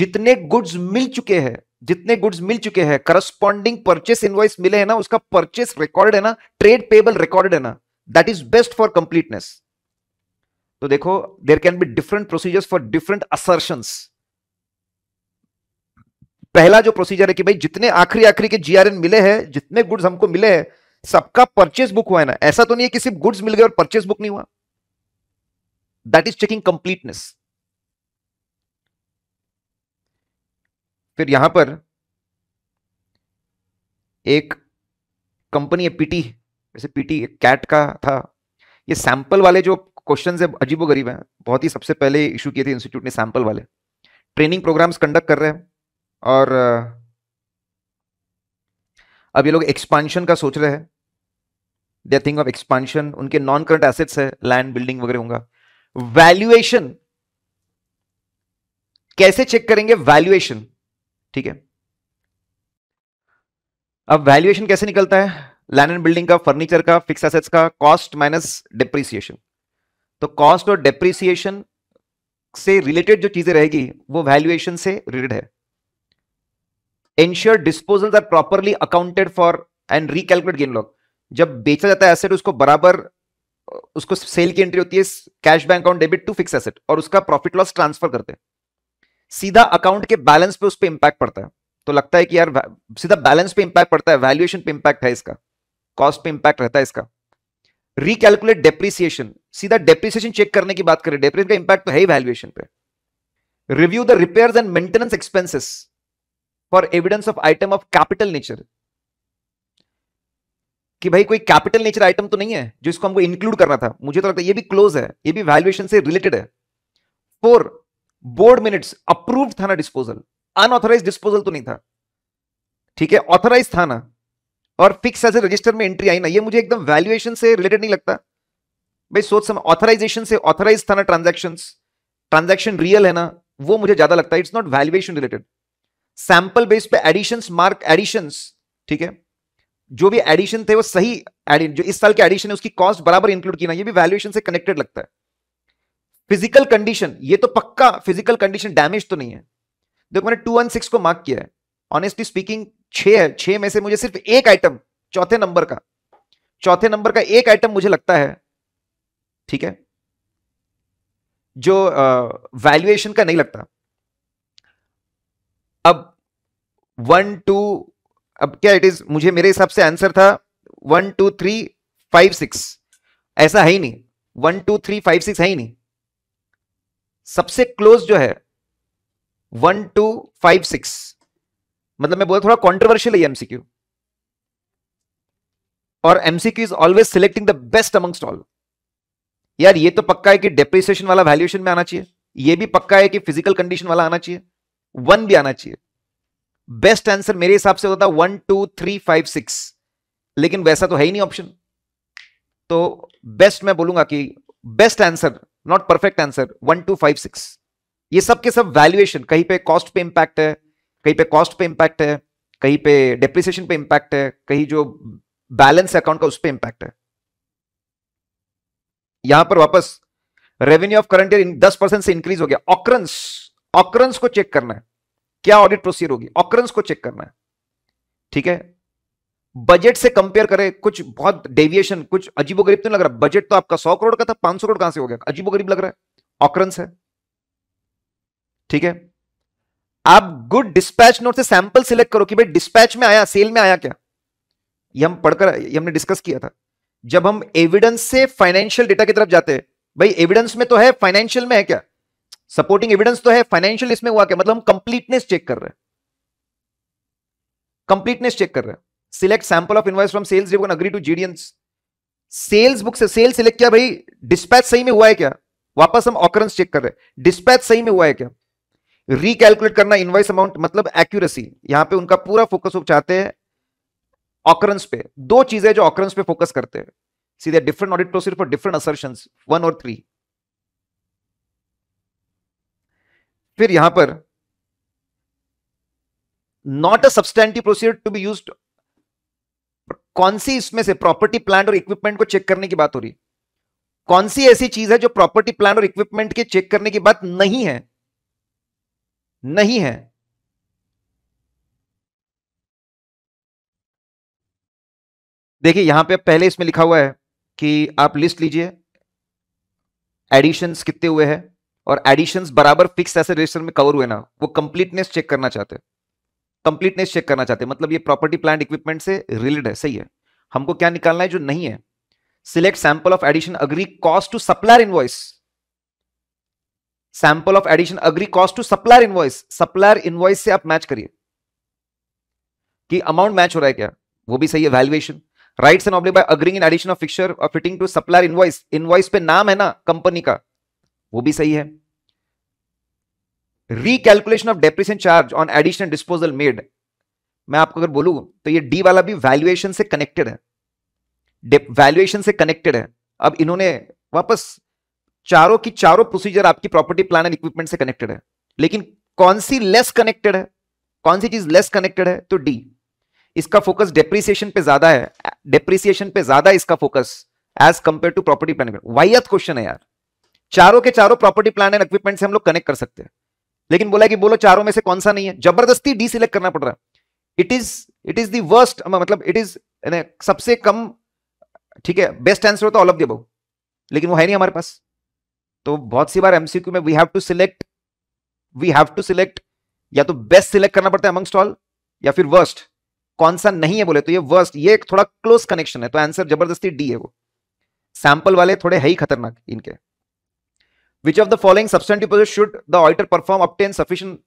जितने गुड्स मिल चुके हैं जितने गुड्स मिल चुके हैं करस्पॉन्डिंग परचेस इनवाइस मिले हैं ना उसका परचेस रिकॉर्ड है ना ट्रेड पेबल रिकॉर्ड है ना that is best for completeness तो देखो there can be different procedures for different assertions पहला जो प्रोसीजर है कि भाई जितने आखिरी आखिरी के जीआरएन मिले हैं जितने गुड्स हमको मिले हैं सबका परचेस बुक हुआ है ना ऐसा तो नहीं है कि सिर्फ गुड्स मिल गए और परचेस बुक नहीं हुआ दैट इज चेकिंग कंप्लीटनेस फिर यहां पर एक कंपनी है पीटी वैसे पीटी कैट का था ये सैंपल वाले जो क्वेश्चन है अजीबो गरीब है बहुत ही सबसे पहले इशू किए थे इंस्टीट्यूट ने सैंपल वाले ट्रेनिंग प्रोग्राम्स कंडक्ट कर रहे हैं और अब ये लोग एक्सपांशन का सोच रहे हैं दे थिंग ऑफ एक्सपांशन उनके नॉन करंट एसेट्स है लैंड बिल्डिंग वगैरह होगा वैल्यूएशन कैसे चेक करेंगे वैल्यूएशन ठीक है अब वैल्यूएशन कैसे निकलता है लैंड एंड बिल्डिंग का फर्नीचर का फिक्स एसेट्स का कॉस्ट माइनस डिप्रिसिएशन तो कॉस्ट और डिप्रिसिएशन से रिलेटेड जो चीजें रहेगी वो वैल्यूएशन से रिलेटेड है ensure disposals are properly accounted for and recalculate gain loss जब बेचा जाता है एसेट उसको बराबर उसको सेल की एंट्री होती है cash bank account debit to fix asset और उसका प्रॉफिट लॉस ट्रांसफर करते हैं सीधा अकाउंट के बैलेंस पे उस पर इंपैक्ट पड़ता है तो लगता है कि यार सीधा बैलेंस पे इंपैक्ट पड़ता है वैल्यूएशन पे इंपैक्ट है इसका कॉस्ट पे इंपैक्ट रहता है इसका रिकैलकुलेट डेप्रिसिएशन सीधा डेप्रिसिएशन चेक करने की बात करें डेप्रिसिएशन का इंपैक्ट तो है ही वैल्यूएशन पे review the repairs and maintenance expenses for evidence of item of capital nature कि भाई कोई कैपिटल नेचर आइटम तो नहीं है जो इसको हमको इंक्लूड करना था मुझे तो लगता है ये भी क्लोज है ये भी वैल्यूएशन से रिलेटेड है फोर बोर्ड मिनट्स अप्रूव्ड था ना डिस्पोजल अनऑथराइज डिस्पोजल तो नहीं था ठीक है ऑथराइज था ना और फिक्स एज ए रजिस्टर में एंट्री आई ना ये मुझे एकदम वैल्यूएशन से रिलेटेड नहीं लगता भाई सोच समय ऑथराइजेशन से ऑथराइज था ना ट्रांजेक्शन ट्रांजेक्शन रियल है ना वो मुझे ज्यादा लगता है it's not valuation related sample base पे एडिशन मार्क एडिशन ठीक है जो भी एडिशन थे वो सही एडिट जो इस साल के एडिशन है उसकी कॉस्ट बराबर इंक्लूड की ना ये भी वैल्यूएशन से कनेक्टेड लगता है फिजिकल कंडीशन ये तो पक्का फिजिकल कंडीशन डैमेज तो नहीं है देखो मैंने टू वन सिक्स को मार्क किया है ऑनेस्टली स्पीकिंग छ है छह में से मुझे सिर्फ एक आइटम चौथे नंबर का चौथे नंबर का एक आइटम मुझे लगता है ठीक है जो वैल्यूएशन का नहीं लगता अब वन टू अब क्या इट इज मुझे मेरे हिसाब से आंसर था one two three five six ऐसा है ही नहीं one two three five six है ही नहीं सबसे क्लोज जो है वन टू फाइव सिक्स मतलब मैं बोला थोड़ा कॉन्ट्रोवर्शियल है एमसीक्यू और MCQ is always selecting the best amongst all यार ये तो पक्का है कि डेप्रिसिएशन वाला वैल्यूएशन में आना चाहिए ये भी पक्का है कि फिजिकल कंडीशन वाला आना चाहिए वन भी आना चाहिए बेस्ट आंसर मेरे हिसाब से होता one two three five six लेकिन वैसा तो है ही नहीं ऑप्शन तो बेस्ट मैं बोलूंगा कि best answer not perfect answer one two five six ये सब के सब वैल्यूएशन कहीं पे कॉस्ट पे इंपैक्ट है कहीं पे कॉस्ट पे इंपैक्ट है कहीं पे डेप्रिसिएशन पे इंपैक्ट है कहीं जो बैलेंस अकाउंट का उस पर इंपैक्ट है यहां पर वापस रेवेन्यू ऑफ करंट ईयर दस परसेंट से इंक्रीज हो गया ऑक्रंस ऑक्रंस को चेक करना है क्या ऑडिट प्रोसीजर होगी ऑक्रेंस को चेक करना है ठीक है बजट से कंपेयर करें कुछ बहुत डेविएशन कुछ अजीबो गरीब तो लग रहा बजट तो आपका सौ करोड़ का था पांच करोड़ कहां से हो गया अजीबो गरीब लग रहा है ऑक्रंस है ठीक है आप गुड डिस्पैच नोट से सैंपल सिलेक्ट करो कि भाई डिस्पैच में आया सेल में आया क्या ये हम पढ़कर हमने डिस्कस किया था जब हम एविडेंस से फाइनेंशियल डेटा की तरफ जाते हैं भाई एविडेंस में तो है फाइनेंशियल में है क्या सपोर्टिंग एविडेंस तो है फाइनेंशियल इसमें हुआ क्या मतलब हम कंप्लीटनेस चेक कर रहे हैं कंप्लीटनेस चेक कर रहे हैं select sample of invoice from sales report agree to GDNs sales book से सेल सिलेक्ट किया भाई डिस्पैच सही में हुआ है क्या वापस हम ऑकरेंस चेक कर रहे हैं डिस्पैच सही में हुआ है क्या रिकैलकुलेट करना इनवाइस अमाउंट मतलब एक्यूरेसी यहां पे उनका पूरा फोकस वो चाहते हैं ऑकरेंस पे दो चीजें जो ऑकरेंस पे फोकस करते हैं सीधे different audit procedure for different assertion one और थ्री फिर यहां पर not a substantive procedure to be use कौन सी इसमें से प्रॉपर्टी प्लान और इक्विपमेंट को चेक करने की बात हो रही है कौन सी ऐसी चीज है जो प्रॉपर्टी प्लान और इक्विपमेंट के चेक करने की बात नहीं है नहीं है देखिए यहां पे पहले इसमें लिखा हुआ है कि आप लिस्ट लीजिए एडिशंस कितने हुए हैं और एडिशन बराबर फिक्स ऐसे रजिस्टर में कवर हुए ना वो कंप्लीटनेस चेक करना चाहते हैं कंप्लीटनेस चेक करना चाहते हैं मतलब ये प्रॉपर्टी प्लांट इक्विपमेंट से रिलेटेड है सही है हमको क्या निकालना है जो नहीं है select sample of addition agree cost to supplier invoice sample of addition agree cost to supplier invoice supplier invoice से आप मैच करिए कि अमाउंट मैच हो रहा है क्या वो भी सही है valuation rights and obligations by agreeing in addition of fixture और fitting to supplier invoice invoice पे नाम है ना कंपनी का वो भी सही है recalculation of depreciation charge on additional disposal made मैं आपको अगर बोलू तो ये डी वाला भी वैल्यूएशन से कनेक्टेड है वैल्यूएशन से कनेक्टेड है अब इन्होंने वापस चारों की चारों प्रोसीजर आपकी प्रॉपर्टी प्लान एंड इक्विपमेंट से कनेक्टेड है लेकिन कौन सी लेस कनेक्टेड है कौन सी चीज लेस कनेक्टेड है तो डी इसका फोकस डेप्रिसिएशन पे ज्यादा है डेप्रिसिएशन पे ज्यादा इसका focus as compare to property plant वाहियात क्वेश्चन है यार चारों के चारों प्रॉपर्टी प्लान एंड इक्विपमेंट से हम लोग कनेक्ट कर सकते हैं लेकिन बोला कि बोलो चारों में से कौन सा नहीं है जबरदस्ती डी सिलेक्ट करना पड़ रहा है इट इज इट इज दर्स्ट मतलब इट इज सबसे कम ठीक है बेस्ट आंसर होता ऑल ऑफ दी अबव लेकिन वो है नहीं हमारे पास तो बहुत सी बार एमसीक्यू में we have to select we have to select या तो बेस्ट सिलेक्ट करना पड़ता है अमंगस्ट ऑल या फिर वर्स्ट कौन सा नहीं है बोले तो ये वर्स्ट ये एक थोड़ा क्लोज कनेक्शन है तो आंसर जबरदस्ती डी है वो सैंपल वाले थोड़े है ही खतरनाक इनके Which of the following substantive process should the auditor perform obtain sufficient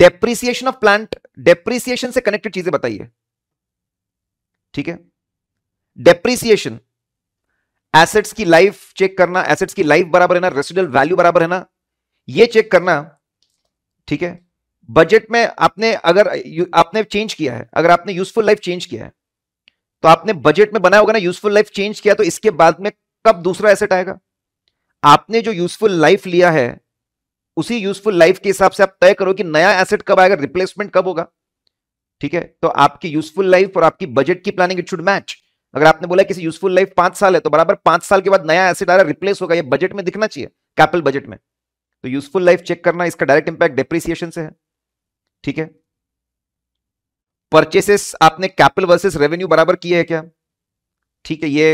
depreciation of plant depreciation से कनेक्टेड चीजें बताइए ठीक है डेप्रिसिएशन एसेट्स की लाइफ चेक करना एसेट्स की लाइफ बराबर है ना रेसिडल वैल्यू बराबर है ना ये चेक करना ठीक है बजट में आपने अगर आपने चेंज किया है अगर आपने यूजफुल लाइफ चेंज किया है तो आपने बजट में बनाया होगा ना यूजफुल लाइफ चेंज किया तो इसके बाद में कब दूसरा एसेट आएगा आपने जो यूजफुल लाइफ लिया है उसी यूजफुल लाइफ के हिसाब से आप तय करो कि नया एसेट कब आएगा रिप्लेसमेंट कब होगा ठीक है तो आपकी यूजफुल लाइफ और आपकी बजट की प्लानिंग इट शुड मैच अगर आपने बोला किसी यूजफुल लाइफ पांच साल है तो बराबर पांच साल के बाद नया एसेट आ रहा रिप्लेस होगा ये बजट में दिखना चाहिए कैपिटल बजट में तो यूजफुल लाइफ चेक करना इसका डायरेक्ट इंपैक्ट डिप्रिसिएशन से है ठीक है परचेसेस आपने कैपिटल वर्सेस रेवेन्यू बराबर किए है क्या ठीक है ये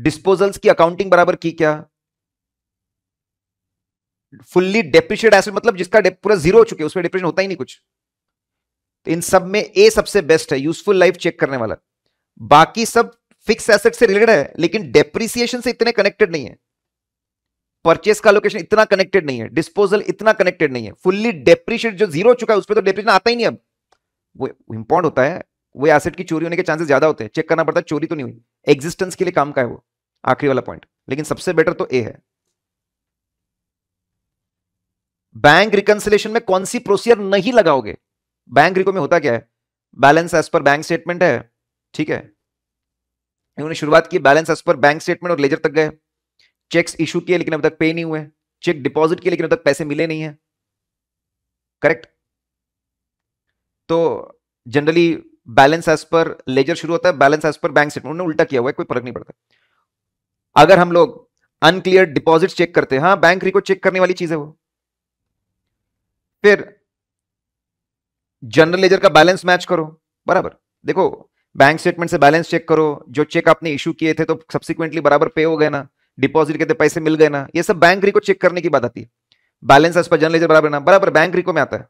डिस्पोजल्स की अकाउंटिंग बराबर की क्या फुल्ली डेप्रिशिएट एसेट मतलब जिसका पूरा जीरो हो चुके उसमें डिप्रेशन होता ही नहीं कुछ तो इन सब में ए सबसे बेस्ट है यूजफुल लाइफ चेक करने वाला बाकी सब फिक्स एसेट से रिलेटेड है लेकिन डेप्रिसिएशन से इतने कनेक्टेड नहीं है परचेस का लोकेशन इतना कनेक्टेड नहीं है डिस्पोजल इतना कनेक्टेड नहीं है फुल्ली डेप्रिशिएट जो जीरो चुका है उस पर तो डेप्रिशन आता ही नहीं अब वो इंपॉर्ट होता है वो एसेट की चोरी होने के चांसेस ज्यादा होते हैं चेक करना पड़ता है चोरी तो नहीं हुई एग्जिस्टेंस के लिए काम का है वो आखिरी वाला पॉइंट लेकिन सबसे बेटर तो ए है बैंक रिकंसिलेशन में कौन सी प्रोसीजर नहीं लगाओगे बैंक रिको में होता क्या है balance as per bank statement है ठीक है उन्होंने शुरुआत की balance as per bank statement और लेजर तक गए चेक्स इशू किए लेकिन अब तक पे नहीं हुए चेक डिपॉजिट किए लेकिन अब तक पैसे मिले नहीं है करेक्ट तो generally balance as per ledger शुरू होता है balance as per bank statement उन्होंने उल्टा किया हुआ है कोई फर्क नहीं पड़ता अगर हम लोग अनक्लियर डिपॉजिट चेक करते हैं हाँ बैंक रिको चेक करने वाली चीज है वो फिर जनरल लेजर का बैलेंस मैच करो बराबर देखो बैंक स्टेटमेंट से बैलेंस चेक करो जो चेक आपने इशू किए थे तो सब्सिक्वेंटली बराबर पे हो गए ना डिपॉजिट के थे पैसे मिल गए ना ये सब बैंक रिको चेक करने की बात आती है balance as per general ledger बराबर ना बराबर बैंक रिको में आता है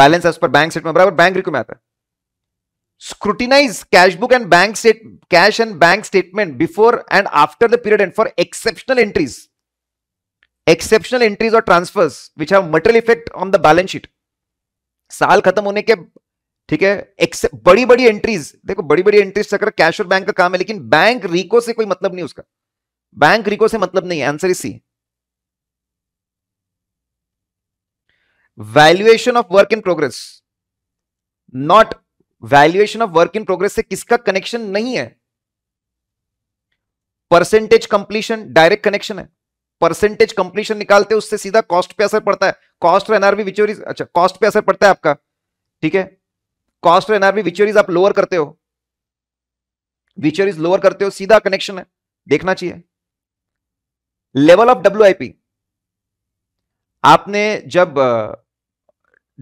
balance as per bank statement बराबर बैंक रिको में आता है scrutinise cash book and bank cash and bank statement before and after the period and for exceptional entries exceptional entries और transfers which have material effect on the balance sheet साल खत्म होने के ठीक है बड़ी बड़ी एंट्रीज देखो बड़ी बड़ी एंट्रीज चक्कर कैश और बैंक का काम है लेकिन बैंक रिको से कोई मतलब नहीं उसका बैंक रिको से मतलब नहीं आंसर इसी valuation valuation of work in progress not valuation of work in progress से किसका कनेक्शन नहीं है परसेंटेज कंप्लीशन डायरेक्ट कनेक्शन है परसेंटेज कंप्लीशन निकालते हैं उससे सीधा कॉस्ट पे असर पड़ता है कॉस्ट और एनआरबी विचोरीज अच्छा कॉस्ट पे असर पड़ता है आपका ठीक है कॉस्ट और एनआरबी विचोरीज आप लोअर करते हो विचोरीज लोअर करते हो सीधा कनेक्शन है देखना चाहिए लेवल ऑफ डब्ल्यू आपने जब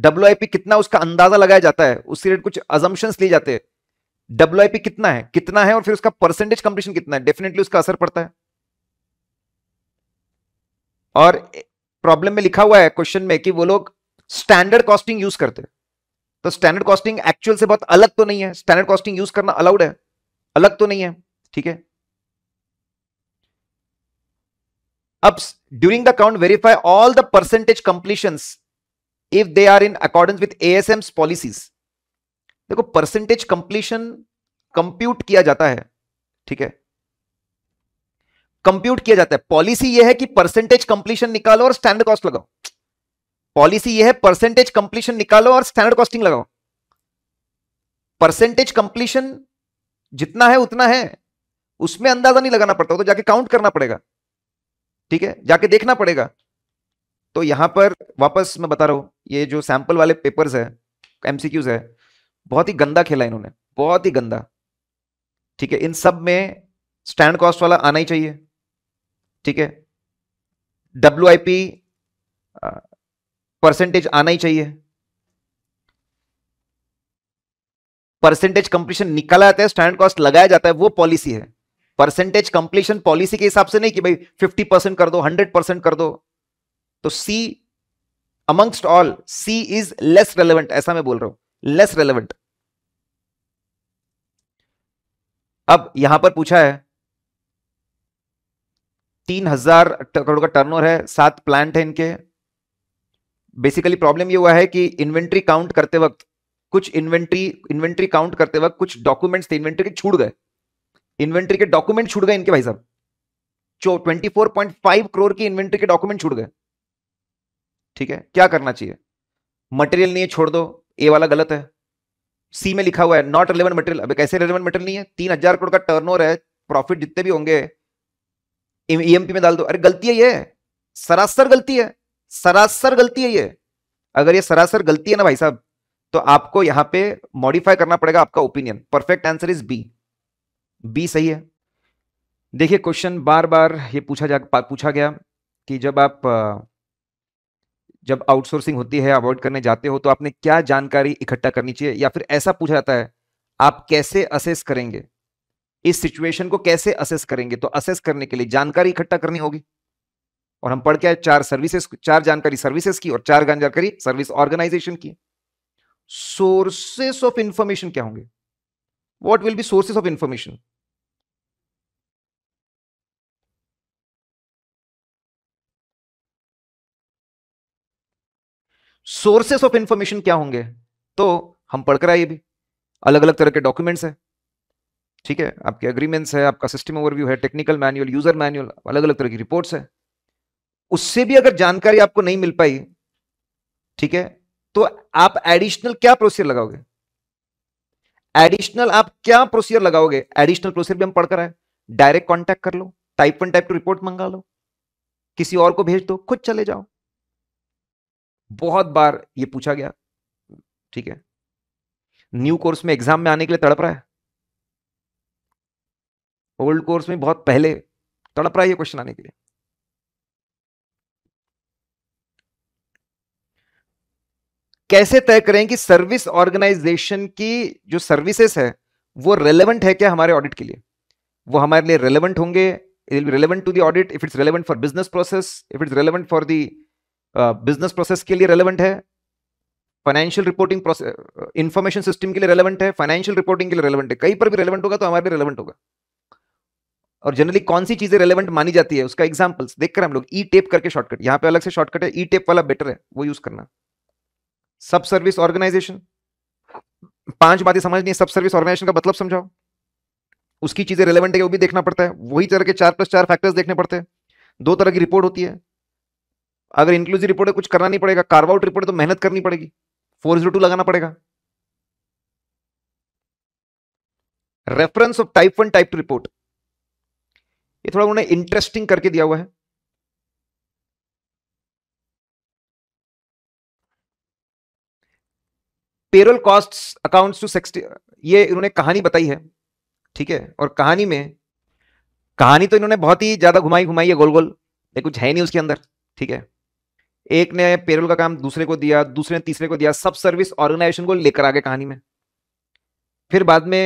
डब्ल्यू कितना उसका अंदाजा लगाया जाता है उससे रेट कुछ अजम्पन्स लिए जाते हैं डब्ल्यू कितना है कितना है और फिर उसका परसेंटेज कंप्लीशन कितना है डेफिनेटली उसका असर पड़ता है और प्रॉब्लम में लिखा हुआ है क्वेश्चन में कि वो लोग स्टैंडर्ड कॉस्टिंग यूज करते हैं तो स्टैंडर्ड कॉस्टिंग एक्चुअल से बहुत अलग तो नहीं है स्टैंडर्ड कॉस्टिंग यूज करना अलाउड है अलग तो नहीं है ठीक है अब during the count verify all the percentage completion if they are in accordance with ASM policies देखो परसेंटेज कंप्लीशन कंप्यूट किया जाता है ठीक है कंप्यूट किया जाता है पॉलिसी यह है कि परसेंटेज कंप्लीशन निकालो और स्टैंडर्ड कॉस्ट लगाओ पॉलिसी यह है परसेंटेज कंप्लीशन निकालो और स्टैंडर्ड कॉस्टिंग लगाओ परसेंटेज कंप्लीशन जितना है उतना है उसमें अंदाजा नहीं लगाना पड़ता तो जाके काउंट करना पड़ेगा ठीक है जाके देखना पड़ेगा तो यहां पर वापस मैं बता रहा हूं ये जो सैंपल वाले पेपर्स है एमसीक्यूज है बहुत ही गंदा खेला इन्होंने बहुत ही गंदा ठीक है इन सब में स्टैंड कॉस्ट वाला आना ही चाहिए ठीक है डब्ल्यू आई पी परसेंटेज आना ही चाहिए परसेंटेज कंप्लीशन निकाला जाता है स्टैंडर्ड कॉस्ट लगाया जाता है वो पॉलिसी है परसेंटेज कंप्लीशन पॉलिसी के हिसाब से नहीं कि भाई 50 परसेंट कर दो 100 परसेंट कर दो तो C amongst all C is less relevant ऐसा मैं बोल रहा हूं लेस रेलेवेंट अब यहां पर पूछा है तीन हजार करोड़ का टर्नओवर है सात प्लांट है इनके बेसिकली प्रॉब्लम ये हुआ है कि इन्वेंट्री काउंट करते वक्त कुछ इन्वेंट्री इन्वेंट्री काउंट करते वक्त कुछ डॉक्यूमेंट्स थे इन्वेंट्री के छूट गए इन्वेंट्री के डॉक्यूमेंट छूट गए इनके भाई साहब जो ट्वेंटी करोड़ की इन्वेंट्री के डॉक्यूमेंट छूट गए ठीक है क्या करना चाहिए मटेरियल नहीं है छोड़ दो ए वाला गलत है सी में लिखा हुआ है नॉट रिलेवेंट मटेरियल अब कैसे रिलेवेंट मटेरियल नहीं है तीन हजार करोड़ का टर्नओवर है प्रॉफिट जितने भी होंगे ईएमपी e में डाल दो अरे गलती है ये सरासर गलती है सरासर गलती है ये अगर ये सरासर गलती है ना भाई साहब तो आपको यहां पे मॉडिफाई करना पड़ेगा आपका opinion perfect answer is B B सही है देखिए क्वेश्चन बार बार ये पूछा जा पूछा गया कि जब आप जब आउटसोर्सिंग होती है अवॉइड करने जाते हो तो आपने क्या जानकारी इकट्ठा करनी चाहिए या फिर ऐसा पूछा जाता है आप कैसे असेस करेंगे इस सिचुएशन को कैसे असेस करेंगे तो असेस करने के लिए जानकारी इकट्ठा करनी होगी और हम पढ़ के आए चार सर्विसेस चार जानकारी सर्विसेस की और चार जानकारी सर्विस ऑर्गेनाइजेशन की सोर्सेस ऑफ इंफॉर्मेशन क्या होंगे what will be sources of information sources of information क्या होंगे तो हम पढ़कर आए भी अलग अलग तरह के डॉक्यूमेंट्स हैं ठीक है आपके अग्रीमेंट्स है आपका सिस्टम ओवरव्यू है टेक्निकल मैनुअल यूजर मैनुअल अलग अलग तरह की रिपोर्ट्स है उससे भी अगर जानकारी आपको नहीं मिल पाई ठीक है तो आप एडिशनल क्या प्रोसीजर लगाओगे एडिशनल आप क्या प्रोसीजर लगाओगे एडिशनल प्रोसीजर भी हम पढ़कर आए डायरेक्ट कॉन्टेक्ट कर लो type one type two report मंगा लो किसी और को भेज दो खुद चले जाओ बहुत बार ये पूछा गया ठीक है न्यू कोर्स में एग्जाम में आने के लिए तड़प रहा है ओल्ड कोर्स में बहुत पहले तड़प रहा है ये क्वेश्चन आने के लिए कैसे तय करें कि सर्विस ऑर्गेनाइजेशन की जो सर्विसेज है वो रेलेवेंट है क्या हमारे ऑडिट के लिए वो हमारे लिए रेलेवेंट होंगे it relevant to the audit if it's relevant for business process if it's relevant for the business process के लिए रेलेवेंट है financial reporting process information system के लिए रेलेवेंट है फाइनेंशियल रिपोर्टिंग के लिए रेलेवेंट है कहीं पर भी रेलेवेंट होगा तो हमारे लिए रेलेवेंट होगा और जनरली कौन सी चीजें रेलेवेंट मानी जाती है उसका एग्जाम्पल्स देखकर हम लोग ई e टेप करके शॉर्टकट यहाँ पे अलग से शॉर्टकट है ई e टेप वाला बेटर है वो यूज करना सब सर्विस ऑर्गेनाइजेशन पांच बातें समझनी है सब सर्विस ऑर्गेनाइजेशन का मतलब समझाओ उसकी चीजें रेलेवेंट है वो भी देखना पड़ता है वही तरह के चार प्लस चार फैक्टर्स देखने पड़ते हैं दो तरह की रिपोर्ट होती है अगर इंक्लूसिव रिपोर्ट है कुछ करना नहीं पड़ेगा कार्वआउट रिपोर्ट है तो मेहनत करनी पड़ेगी फोर जीरो टू लगाना पड़ेगा reference of type one type two report ये थोड़ा उन्होंने इंटरेस्टिंग करके दिया हुआ है payroll cost accounts two sixty ये इन्होंने कहानी बताई है ठीक है और कहानी में कहानी तो इन्होंने बहुत ही ज्यादा घुमाई घुमाई है गोल गोल ये कुछ है नहीं उसके अंदर ठीक है एक ने पेरोल का काम दूसरे को दिया दूसरे ने तीसरे को दिया सब सर्विस ऑर्गेनाइजेशन को लेकर आगे कहानी में फिर बाद में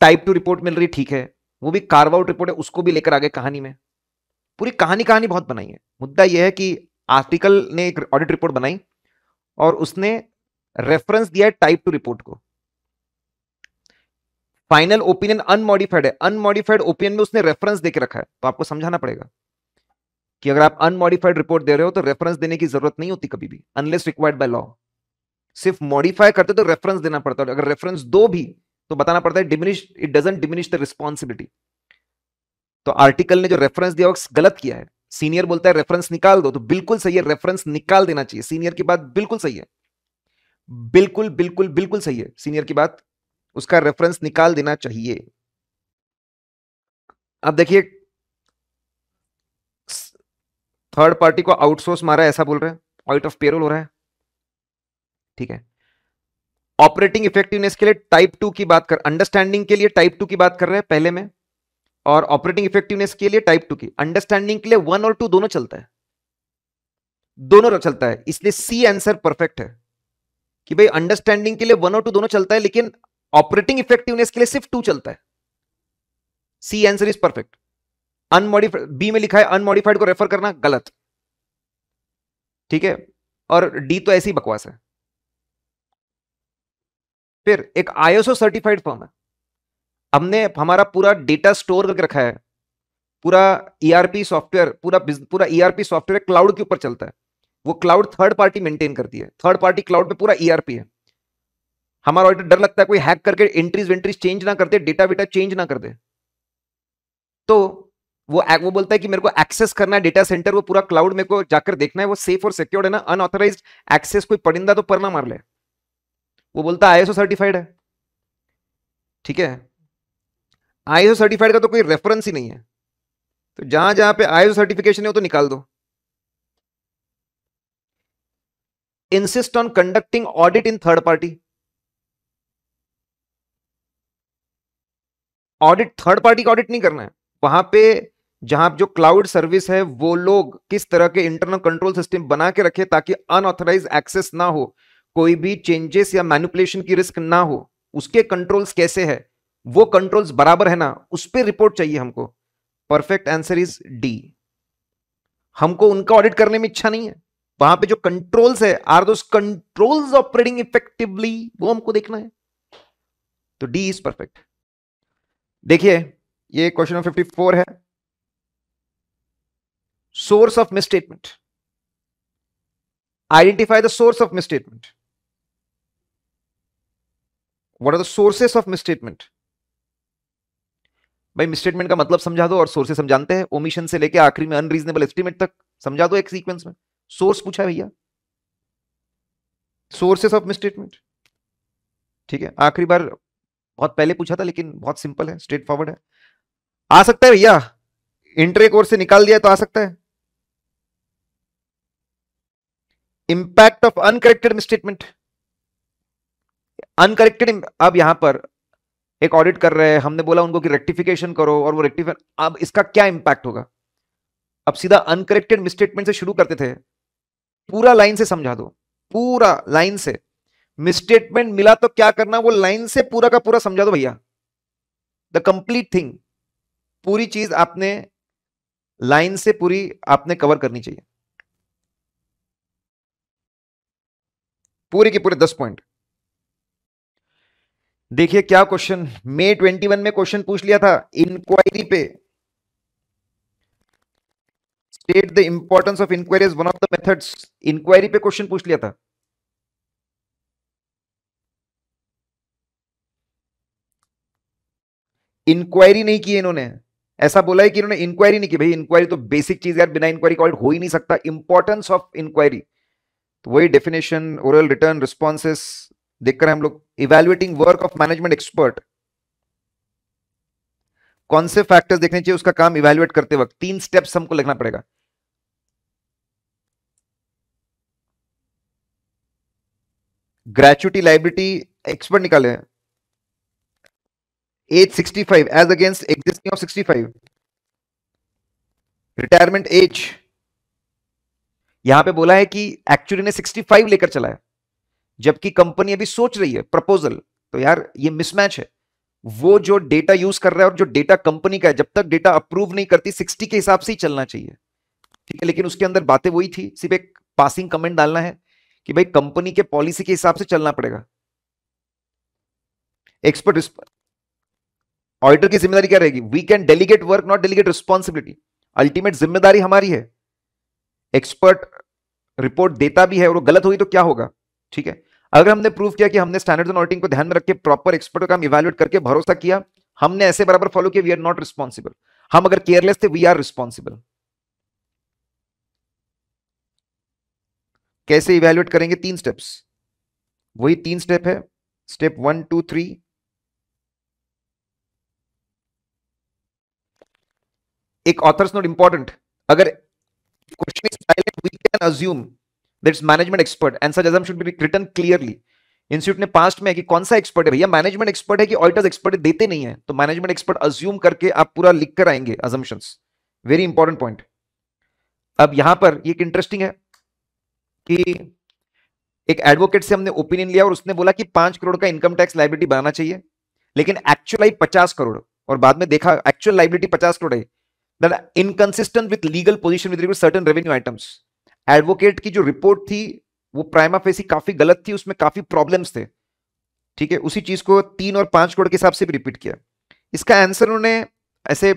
टाइप टू रिपोर्ट मिल रही ठीक है वो भी कार्व आउट रिपोर्ट है उसको भी लेकर आगे कहानी में पूरी कहानी कहानी बहुत बनाई है मुद्दा यह है कि आर्टिकल ने एक ऑडिट रिपोर्ट बनाई और उसने रेफरेंस दिया है टाइप टू रिपोर्ट को फाइनल ओपिनियन अनमॉडिफाइड है अनमॉडिफाइड ओपिनियन में उसने रेफरेंस देकर रखा है तो आपको समझाना पड़ेगा कि अगर आप अनमॉडिफाइड रिपोर्ट दे रहे हो तो रेफरेंस देने की जरूरत नहीं होती कभी भी अनलेस रिक्वायर्ड बाय लॉ सिर्फ मॉडिफाई करते तो रेफरेंस देना पड़ता है अगर रेफरेंस दो भी तो बताना पड़ता है diminish it doesn't diminish the responsibility तो आर्टिकल ने जो रेफरेंस दिया गलत किया है सीनियर बोलता है रेफरेंस निकाल दो तो बिल्कुल सही है रेफरेंस निकाल देना चाहिए सीनियर की बात बिल्कुल सही है बिल्कुल बिल्कुल बिल्कुल सही है सीनियर की बात उसका रेफरेंस निकाल देना चाहिए अब देखिए थर्ड पार्टी को आउटसोर्स मारा ऐसा बोल रहे हैं आउट ऑफ पेरोल हो रहा है ठीक है ऑपरेटिंग इफेक्टिवनेस के लिए टाइप टू की बात कर अंडरस्टैंडिंग के लिए टाइप टू की बात कर रहे हैं पहले में और ऑपरेटिंग इफेक्टिवनेस के लिए टाइप टू की अंडरस्टैंडिंग के लिए वन और टू दोनों चलता है दोनों चलता है इसलिए सी आंसर परफेक्ट है कि भाई अंडरस्टैंडिंग के लिए वन और टू दोनों चलता है लेकिन ऑपरेटिंग इफेक्टिवनेस के लिए सिर्फ टू चलता है C answer is perfect unmodified B में लिखा है अनमोडिफाइड को रेफर करना गलत ठीक है और डी तो ऐसी बकवास है फिर एक आईएसओ सर्टिफाइड फर्म है हमने हमारा पूरा डेटा स्टोर करके रखा है पूरा ईआरपी e सॉफ्टवेयर पूरा पूरा ईआरपी सॉफ्टवेयर क्लाउड के ऊपर चलता है वो क्लाउड थर्ड पार्टी मेंटेन करती है थर्ड पार्टी क्लाउड में पूरा ईआरपी e है हमारा ऑडिटर डर लगता है कोई हैक करके एंट्रीज वेंट्रीज चेंज ना करते डेटा वेटा चेंज ना कर दे तो वो वो बोलता है कि मेरे को एक्सेस करना है डेटा सेंटर वो पूरा क्लाउड मेरे को जाकर देखना है वो सेफ और सिक्योर है ना अनऑथराइज एक्सेस कोई परिंदा तो पर ना मार ले वो बोलता है आईएसओ सर्टिफाइड है ठीक है आईएसओ सर्टिफाइड का तो कोई रेफरेंस ही नहीं है तो जहां जहां पे आईएसओ सर्टिफिकेशन है वो तो निकाल दो insist on conducting audit in third party audit third party का ऑडिट नहीं करना है वहां पे जहां जो क्लाउड सर्विस है वो लोग किस तरह के इंटरनल कंट्रोल सिस्टम बना के रखे ताकि अनऑथराइज एक्सेस ना हो कोई भी चेंजेस या मैनुपुलेशन की रिस्क ना हो उसके कंट्रोल्स कैसे है वो कंट्रोल्स बराबर है ना उस पर रिपोर्ट चाहिए हमको परफेक्ट आंसर इज डी हमको उनका ऑडिट करने में इच्छा नहीं है वहां पे जो कंट्रोल्स है आर दो कंट्रोल्स ऑपरेटिंग इफेक्टिवली वो हमको देखना है तो डी इज परफेक्ट देखिए ये क्वेश्चन फिफ्टी फोर है source of misstatement identify the source of misstatement what are the sources of misstatement भाई मिसस्टेटमेंट का मतलब समझा दो और सोर्सेस हम जानते हैं ओमिशन से लेकर आखिरी में अनरीजनेबल एस्टिमेट तक समझा दो एक सीक्वेंस में सोर्स पूछा भैया सोर्सेस ऑफ मिसस्टेटमेंट ठीक है आखिरी बार बहुत पहले पूछा था लेकिन बहुत सिंपल है स्ट्रेट फॉरवर्ड है आ सकता है भैया इंटरे कोर्स से निकाल दिया तो आ सकता है impact of uncorrected misstatement uncorrected अब यहां पर एक ऑडिट कर रहे हैं हमने बोला उनको कि रेक्टिफिकेशन करो और वो रेक्टिफ अब इसका क्या इंपैक्ट होगा अब सीधा अनकरेक्टेड मिसस्टेटमेंट से शुरू करते थे पूरा लाइन से समझा दो पूरा लाइन से मिसस्टेटमेंट मिला तो क्या करना वो लाइन से पूरा का पूरा समझा दो भैया द कंप्लीट थिंग पूरी चीज आपने लाइन से पूरी आपने कवर करनी चाहिए पूरी के पूरे दस पॉइंट देखिए क्या क्वेश्चन मई 21 में क्वेश्चन पूछ लिया था इंक्वायरी पे state the importance of inquiry one of the methods inquiry पे क्वेश्चन पूछ लिया था इंक्वायरी नहीं की इन्होंने ऐसा बोला है कि इन्होंने इंक्वायरी नहीं की भाई इंक्वायरी तो बेसिक चीज यार बिना इंक्वायरी कॉल्ड हो ही नहीं सकता इंपॉर्टेंस ऑफ इंक्वायरी तो वही डेफिनेशन ओरल रिटर्न रिस्पॉन्सेस देखकर हम लोग evaluating work of management expert कौन से फैक्टर्स देखने चाहिए उसका काम इवेल्युएट करते वक्त तीन स्टेप्स हमको लिखना पड़ेगा ग्रेचुटी लाइबिलिटी एक्सपर्ट निकाले age 65 age against existing of five retirement age यहां पे बोला है कि एक्चुअली ने 65 लेकर चला है जबकि कंपनी अभी सोच रही है प्रपोजल तो यार ये मिसमैच है वो जो डेटा यूज कर रहा है और जो डेटा कंपनी का है जब तक डेटा अप्रूव नहीं करती सिक्सटी के हिसाब से ही चलना चाहिए ठीक है लेकिन उसके अंदर बातें वही थी सिर्फ एक पासिंग कमेंट डालना है कि भाई कंपनी के पॉलिसी के हिसाब से चलना पड़ेगा एक्सपर्ट ऑडिटर की जिम्मेदारी क्या रहेगी we can delegate work not delegate responsibility ultimate जिम्मेदारी हमारी है एक्सपर्ट रिपोर्ट देता भी है और वो गलत हुई तो क्या होगा ठीक है अगर हमने प्रूव किया कि हमने स्टैंडर्ड एंड ऑडिटिंग को ध्यान में रखकर प्रॉपर एक्सपर्ट का हम इवेल्युएट करके भरोसा किया हमने ऐसे बराबर फॉलो किया वी आर नॉट रिस्पॉन्सिबल हम अगर केयरलेस थे वी आर रिस्पॉन्सिबल कैसे इवेल्युएट करेंगे तीन स्टेप्स वही तीन स्टेप है स्टेप वन टू थ्री एक ऑथर्स नॉट इंपॉर्टेंट अगर question is silent we can assume that's management expert answer such assume should be return clearly institute ने पास्ट में है कि कौन सा एक्सपर्ट है भैया मैनेजमेंट एक्सपर्ट है कि ऑडिटर्स एक्सपर्ट देते नहीं है तो मैनेजमेंट एक्सपर्ट अज्यूम करके आप पूरा लिख कर आएंगे अजम्पन्स वेरी इंपॉर्टेंट पॉइंट अब यहां पर एक इंटरेस्टिंग है कि एक एडवोकेट से हमने ओपिनियन लिया और उसने बोला कि पांच करोड़ का इनकम टैक्स लाइबिलिटी बनाना चाहिए लेकिन एक्चुअल आई पचास करोड़ और बाद में देखा एक्चुअल लाइबिलिटी पचास करोड़ है inconsistent with legal position with certain revenue items advocate की जो रिपोर्ट थी वो प्राइमा फेसी काफी गलत थी उसमें काफी प्रॉब्लम्स थे ठीक है उसी चीज को तीन और पांच करोड़ के हिसाब से भी रिपीट किया इसका आंसर उन्होंने ऐसे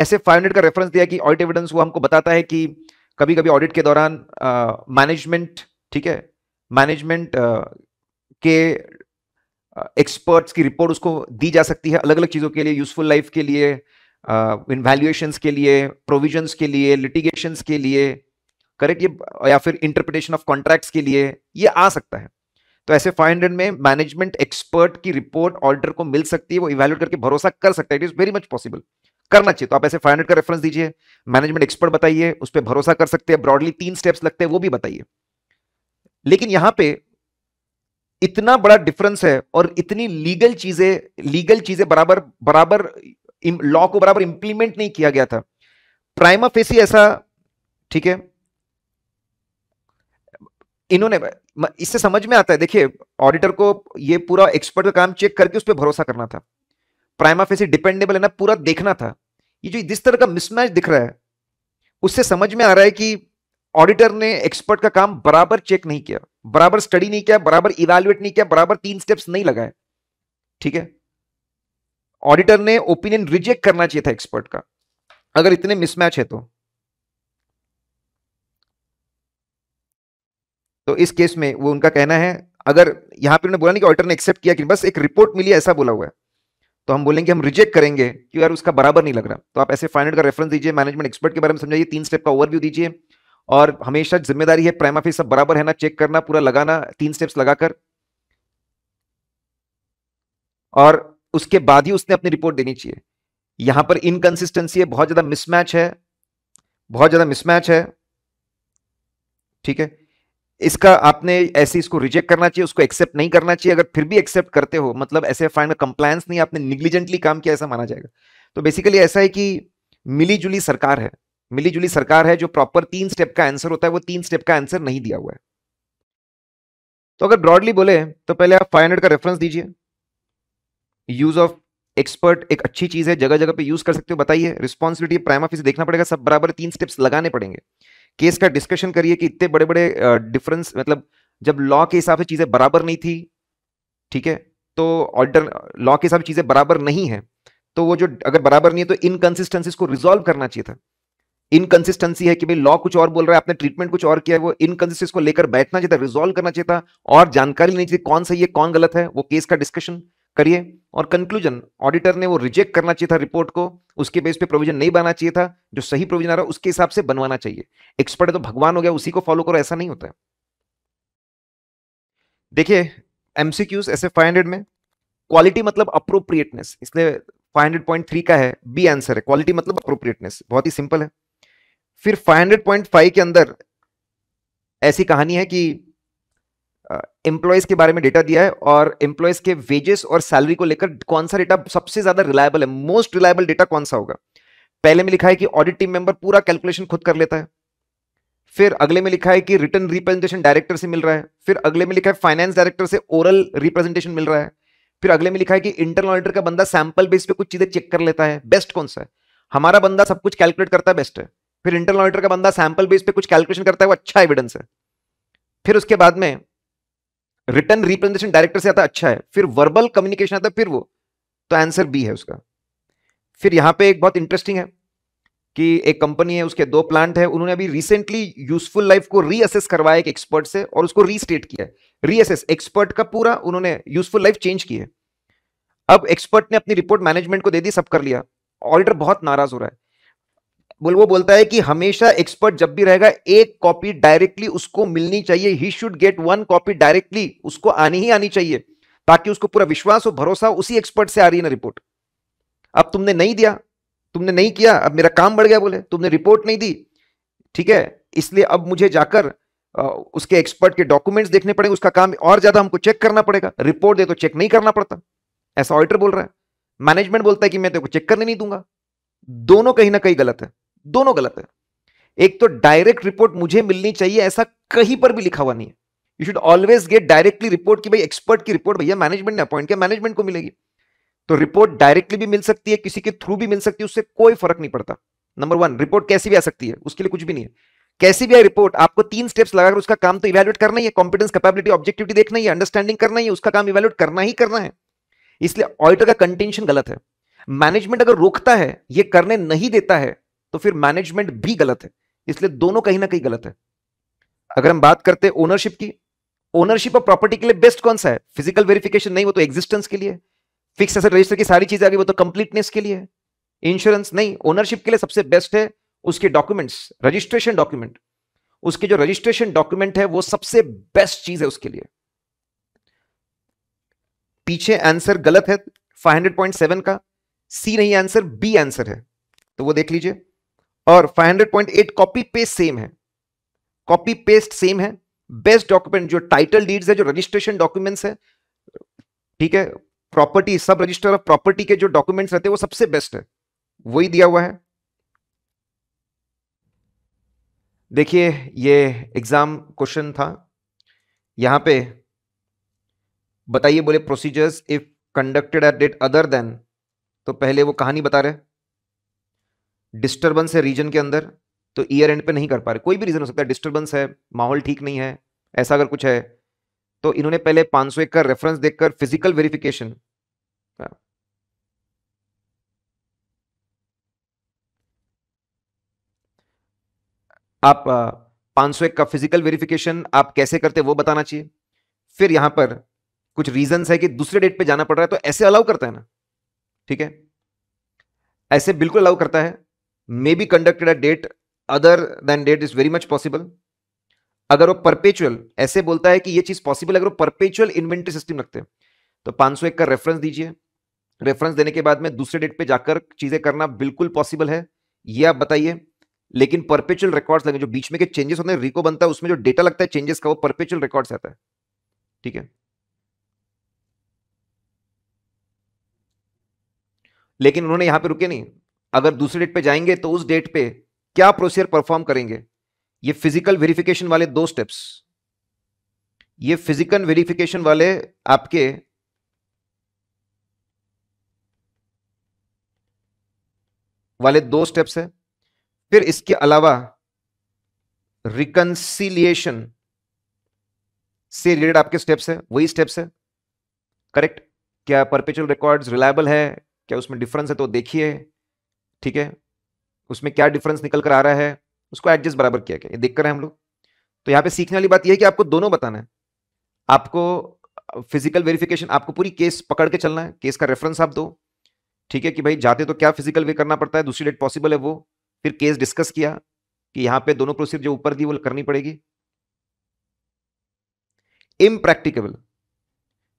ऐसे फाइव हंड्रेड का रेफरेंस दिया कि ऑडिट एविडेंस वो हमको बताता है कि कभी कभी ऑडिट के दौरान मैनेजमेंट ठीक है मैनेजमेंट के एक्सपर्ट्स की रिपोर्ट उसको दी जा सकती है अलग अलग चीज़ों के लिए यूजफुल लाइफ के लिए इन वैल्यूएशंस के लिए प्रोविजंस के लिए लिटिगेशंस के लिए करेक्ट ये या फिर इंटरप्रिटेशन ऑफ कॉन्ट्रैक्ट्स के लिए ये आ सकता है तो ऐसे 500 में मैनेजमेंट एक्सपर्ट की रिपोर्ट ऑर्डर को मिल सकती है वो इवेल्यूट करके भरोसा कर सकता है it is very much possible करना चाहिए तो आप ऐसे 500 का रेफरेंस दीजिए मैनेजमेंट एक्सपर्ट बताइए उस पर भरोसा कर सकते हैं ब्रॉडली तीन स्टेप्स लगते हैं वो भी बताइए लेकिन यहां पर इतना बड़ा डिफरेंस है और इतनी लीगल चीजें लीगल चीजें बराबर बराबर लॉ को बराबर इंप्लीमेंट नहीं किया गया था प्राइमा फेसी ऐसा ठीक है इन्होंने इससे समझ में आता है देखिए ऑडिटर को ये पूरा एक्सपर्ट का काम चेक करके उस पर भरोसा करना था प्राइमा फेसी डिपेंडेबल है ना पूरा देखना था ये जो जिस तरह का मिसमैच दिख रहा है उससे समझ में आ रहा है कि ऑडिटर ने एक्सपर्ट का काम बराबर चेक नहीं किया बराबर स्टडी नहीं किया बराबर इवेल्युएट नहीं किया बराबर तीन स्टेप्स नहीं लगाए ठीक है ऑडिटर ने ओपिनियन रिजेक्ट करना चाहिए था एक्सपर्ट का अगर इतने मिसमैच है तो तो इस केस में वो उनका कहना है अगर यहां पर बोला नहीं कि ऑल्टर ने एक्सेप्ट किया कि बस एक रिपोर्ट मिली ऐसा बोला हुआ है तो हम बोलेंगे हम रिजेक्ट करेंगे कि यार उसका बराबर नहीं लग रहा तो आप ऐसे फाइनेंट का रेफरेंस दीजिए मैनेजमेंट एक्सपर्ट के बारे में समझाइए तीन स्टेप का ओवरव्यू दीजिए और हमेशा जिम्मेदारी है प्राइमा ऑफिस सब बराबर है ना चेक करना पूरा लगाना तीन स्टेप्स लगाकर और उसके बाद ही उसने अपनी रिपोर्ट देनी चाहिए यहां पर इनकंसिस्टेंसी है बहुत ज्यादा मिसमैच है बहुत ज्यादा मिसमैच है ठीक है इसका आपने ऐसे इसको रिजेक्ट करना चाहिए उसको एक्सेप्ट नहीं करना चाहिए अगर फिर भी एक्सेप्ट करते हो मतलब ऐसे फाइन में कंप्लायंस नहीं आपने निग्लिजेंटली काम किया ऐसा माना जाएगा तो बेसिकली ऐसा है कि मिलीजुली सरकार है मिलीजुली सरकार है जो प्रॉपर तीन स्टेप का आंसर होता है वो तीन स्टेप का आंसर नहीं दिया हुआ है तो अगर ब्रॉडली बोले तो पहले आप फाइव का रेफरेंस दीजिए यूज ऑफ एक्सपर्ट एक अच्छी चीज है जगह जगह पे यूज कर सकते हो बताइए रिस्पॉन्सिबिलिटी प्राइम ऑफिस देखना पड़ेगा सब बराबर तीन स्टेप्स लगाने पड़ेंगे केस का डिस्कशन करिए कि इतने बड़े बड़े डिफरेंस मतलब जब लॉ के हिसाब से चीज़ें बराबर नहीं थी ठीक है तो ऑल्टर लॉ के हिसाब से चीज़ें बराबर नहीं है तो वो जो अगर बराबर नहीं है तो इनकन्सिस्टेंसी को रिजोल्व करना चाहिए था इनकन्सिस्टेंसी है कि भाई लॉ कुछ और बोल रहा है आपने ट्रीटमेंट कुछ और किया है वो इनकन्सिस्टेंसी को लेकर बैठना चाहिए था रिजोल्व करना चाहिए था और जानकारी लेनी चाहिए कौन सही है कौन गलत है वो केस का डिस्कशन करिए और कंक्लूजन ऑडिटर ने वो रिजेक्ट करना चाहिए था रिपोर्ट को उसके बेस पे प्रोविजन नहीं बनाना चाहिए था जो सही प्रोविजन आ रहा उसके हिसाब से बनवाना चाहिए एक्सपर्ट तो भगवान हो गया उसी को फॉलो करो ऐसा नहीं होता है देखिए एमसीक्यूज ऐसे 500 में क्वालिटी मतलब अप्रोप्रिएटनेस इसलिए 500.3 का है बी आंसर है क्वालिटी मतलब अप्रोप्रिएटनेस बहुत ही सिंपल है फिर 500.5 के अंदर ऐसी कहानी है कि एम्प्लॉयज़ के बारे में डेटा दिया है और एम्प्लॉयज़ के वेजेस और सैलरी को लेकर कौन सा डेटा सबसे ज़्यादा रिलायबल है मोस्ट रिलायबल डेटा कौन सा होगा पहले में लिखा है कि ऑडिट टीम मेंबर पूरा कैलकुलेशन खुद कर लेता है फिर अगले में लिखा है कि रिटर्न रिप्रेजेंटेशन डायरेक्टर से मिल रहा है फिर अगले में लिखा है फाइनेंस डायरेक्टर से ओरल रिप्रेजेंटेशन मिल रहा है फिर अगले में लिखा है कि इंटरनल ऑडिटर का बंदा सैंपल बेस पे कुछ चीजें चेक कर लेता है बेस्ट कौन सा है हमारा बंदा सब कुछ कैलकुलेट करता है बेस्ट है फिर इंटरनल ऑडिटर का बंदा सैंपल बेस पे कुछ कैलकुलेशन करता है वो अच्छा एविडेंस है फिर उसके बाद में रिटर्न रिप्रेजेंटेशन डायरेक्टर से आता अच्छा है फिर वर्बल कम्युनिकेशन आता फिर वो तो आंसर बी है उसका फिर यहाँ पे एक बहुत इंटरेस्टिंग है कि एक कंपनी है उसके दो प्लांट है उन्होंने अभी रिसेंटली यूजफुल लाइफ को रीअसेस करवाया एक एक्सपर्ट से और उसको रीस्टेट किया रीअसेस एक्सपर्ट का पूरा उन्होंने यूजफुल लाइफ चेंज की है अब एक्सपर्ट ने अपनी रिपोर्ट मैनेजमेंट को दे दी सब कर लिया ऑडिटर बहुत नाराज हो रहा है बोल वो बोलता है कि हमेशा एक्सपर्ट जब भी रहेगा एक कॉपी डायरेक्टली उसको मिलनी चाहिए he should get one copy directly उसको आनी ही आनी चाहिए ताकि उसको पूरा विश्वास और भरोसा उसी एक्सपर्ट से आ रही है ना रिपोर्ट अब तुमने नहीं दिया तुमने नहीं किया अब मेरा काम बढ़ गया बोले तुमने रिपोर्ट नहीं दी ठीक है इसलिए अब मुझे जाकर उसके एक्सपर्ट के डॉक्यूमेंट्स देखने पड़ेंगे उसका काम और ज्यादा हमको चेक करना पड़ेगा रिपोर्ट दे तो चेक नहीं करना पड़ता ऐसा ऑडिटर बोल रहा है मैनेजमेंट बोलता है कि मैं तेरे को चेक करने नहीं दूंगा दोनों कहीं ना कहीं गलत है दोनों गलत है एक तो डायरेक्ट रिपोर्ट मुझे मिलनी चाहिए ऐसा कहीं पर भी लिखा हुआ नहीं है you should always get directly report की भाई एक्सपर्ट की रिपोर्ट भैया मैनेजमेंट ने अपॉइंट किया मैनेजमेंट को मिलेगी तो रिपोर्ट डायरेक्टली भी मिल सकती है किसी के थ्रू भी मिल सकती है उससे कोई फर्क नहीं पड़ता नंबर वन रिपोर्ट कैसी भी आ सकती है उसके लिए कुछ भी नहीं है कैसी भी आई रिपोर्ट आपको तीन स्टेप्स लगाकर उसका काम तो इवेलुएट करना ही है कॉम्पिटेंस कैपेबिलिटी ऑब्जेक्टिविटी देखना ही है अंडरस्टैंडिंग करना ही है उसका काम इवेलुएट करना ही करना है इसलिए ऑडिटर का कंटेंशन गलत है मैनेजमेंट अगर रोकता है ये करने नहीं देता है तो फिर मैनेजमेंट भी गलत है इसलिए दोनों कहीं ना कहीं गलत है अगर हम बात करते हैं ओनरशिप की ओनरशिप ऑफ प्रॉपर्टी के लिए बेस्ट कौन सा है फिजिकल वेरिफिकेशन नहीं वो तो एग्जिस्टेंस के लिए फिक्स एसेट रजिस्टर की सारी चीजें आ गई वो तो कंप्लीटनेस के लिए इंश्योरेंस नहीं ओनरशिप के लिए सबसे बेस्ट है उसके डॉक्यूमेंट्स रजिस्ट्रेशन डॉक्यूमेंट उसके जो रजिस्ट्रेशन डॉक्यूमेंट है वो सबसे बेस्ट चीज है उसके लिए पीछे आंसर गलत है 500.7 का सी नहीं आंसर बी आंसर है तो वो देख लीजिए और 500.8 कॉपी पेस्ट सेम है कॉपी पेस्ट सेम है बेस्ट डॉक्यूमेंट जो टाइटल डीड्स है जो रजिस्ट्रेशन डॉक्यूमेंट्स है ठीक है प्रॉपर्टी सब रजिस्टर ऑफ प्रॉपर्टी के जो डॉक्यूमेंट्स रहते हैं वो सबसे बेस्ट है वही दिया हुआ है देखिए ये एग्जाम क्वेश्चन था यहां पे बताइए बोले procedures if conducted at date other than तो पहले वो कहानी बता रहे डिस्टर्बेंस है रीजन के अंदर तो ईयर एंड पे नहीं कर पा रहे कोई भी रीजन हो सकता है डिस्टर्बेंस है माहौल ठीक नहीं है ऐसा अगर कुछ है तो इन्होंने पहले एक का रेफरेंस देखकर फिजिकल वेरिफिकेशन आप पांच सौ एक का फिजिकल वेरिफिकेशन हाँ। आप कैसे करते वो बताना चाहिए फिर यहां पर कुछ रीजन है कि दूसरे डेट पे जाना पड़ रहा है तो ऐसे अलाउ करता है ना ठीक है ऐसे बिल्कुल अलाउ करता है may be conducted at date other than date is very much possible अगर वो परपेचुअल ऐसे बोलता है कि ये चीज पॉसिबल अगर वो परपेचुअल इन्वेंट्री सिस्टम रखते पांच तो 501 का रेफरेंस दीजिए रेफरेंस देने के बाद में दूसरे डेट पे जाकर चीजें करना बिल्कुल पॉसिबल है ये आप बताइए लेकिन परपेचुअल रिकॉर्ड्स लगे जो बीच में के चेंजेस होते हैं रिको बनता है उसमें जो डेटा लगता है चेंजेस का वो परपेचुअल रिकॉर्ड आता है ठीक है लेकिन उन्होंने यहां पर रुके नहीं अगर दूसरे डेट पे जाएंगे तो उस डेट पे क्या प्रोसीजर परफॉर्म करेंगे ये फिजिकल वेरिफिकेशन वाले दो स्टेप्स ये फिजिकल वेरिफिकेशन वाले आपके वाले दो स्टेप्स है फिर इसके अलावा रिकंसिलिएशन से रिलेटेड आपके स्टेप्स है वही स्टेप्स है करेक्ट क्या परपेचुअल रिकॉर्ड्स रिलायबल है क्या उसमें डिफरेंस है तो देखिए ठीक है उसमें क्या डिफरेंस निकल कर आ रहा है उसको एडजस्ट बराबर किया गया ये देख कर हम लोग तो यहाँ पे सीखने वाली बात यह है कि आपको दोनों बताना है आपको फिजिकल वेरिफिकेशन आपको पूरी केस पकड़ के चलना है केस का रेफरेंस आप दो ठीक है कि भाई जाते तो क्या फिजिकल वे करना पड़ता है दूसरी डेट पॉसिबल है वो फिर केस डिस्कस किया कि यहां पे दोनों प्रोसीजर जो ऊपर दी वो करनी पड़ेगी इम्प्रैक्टिकेबल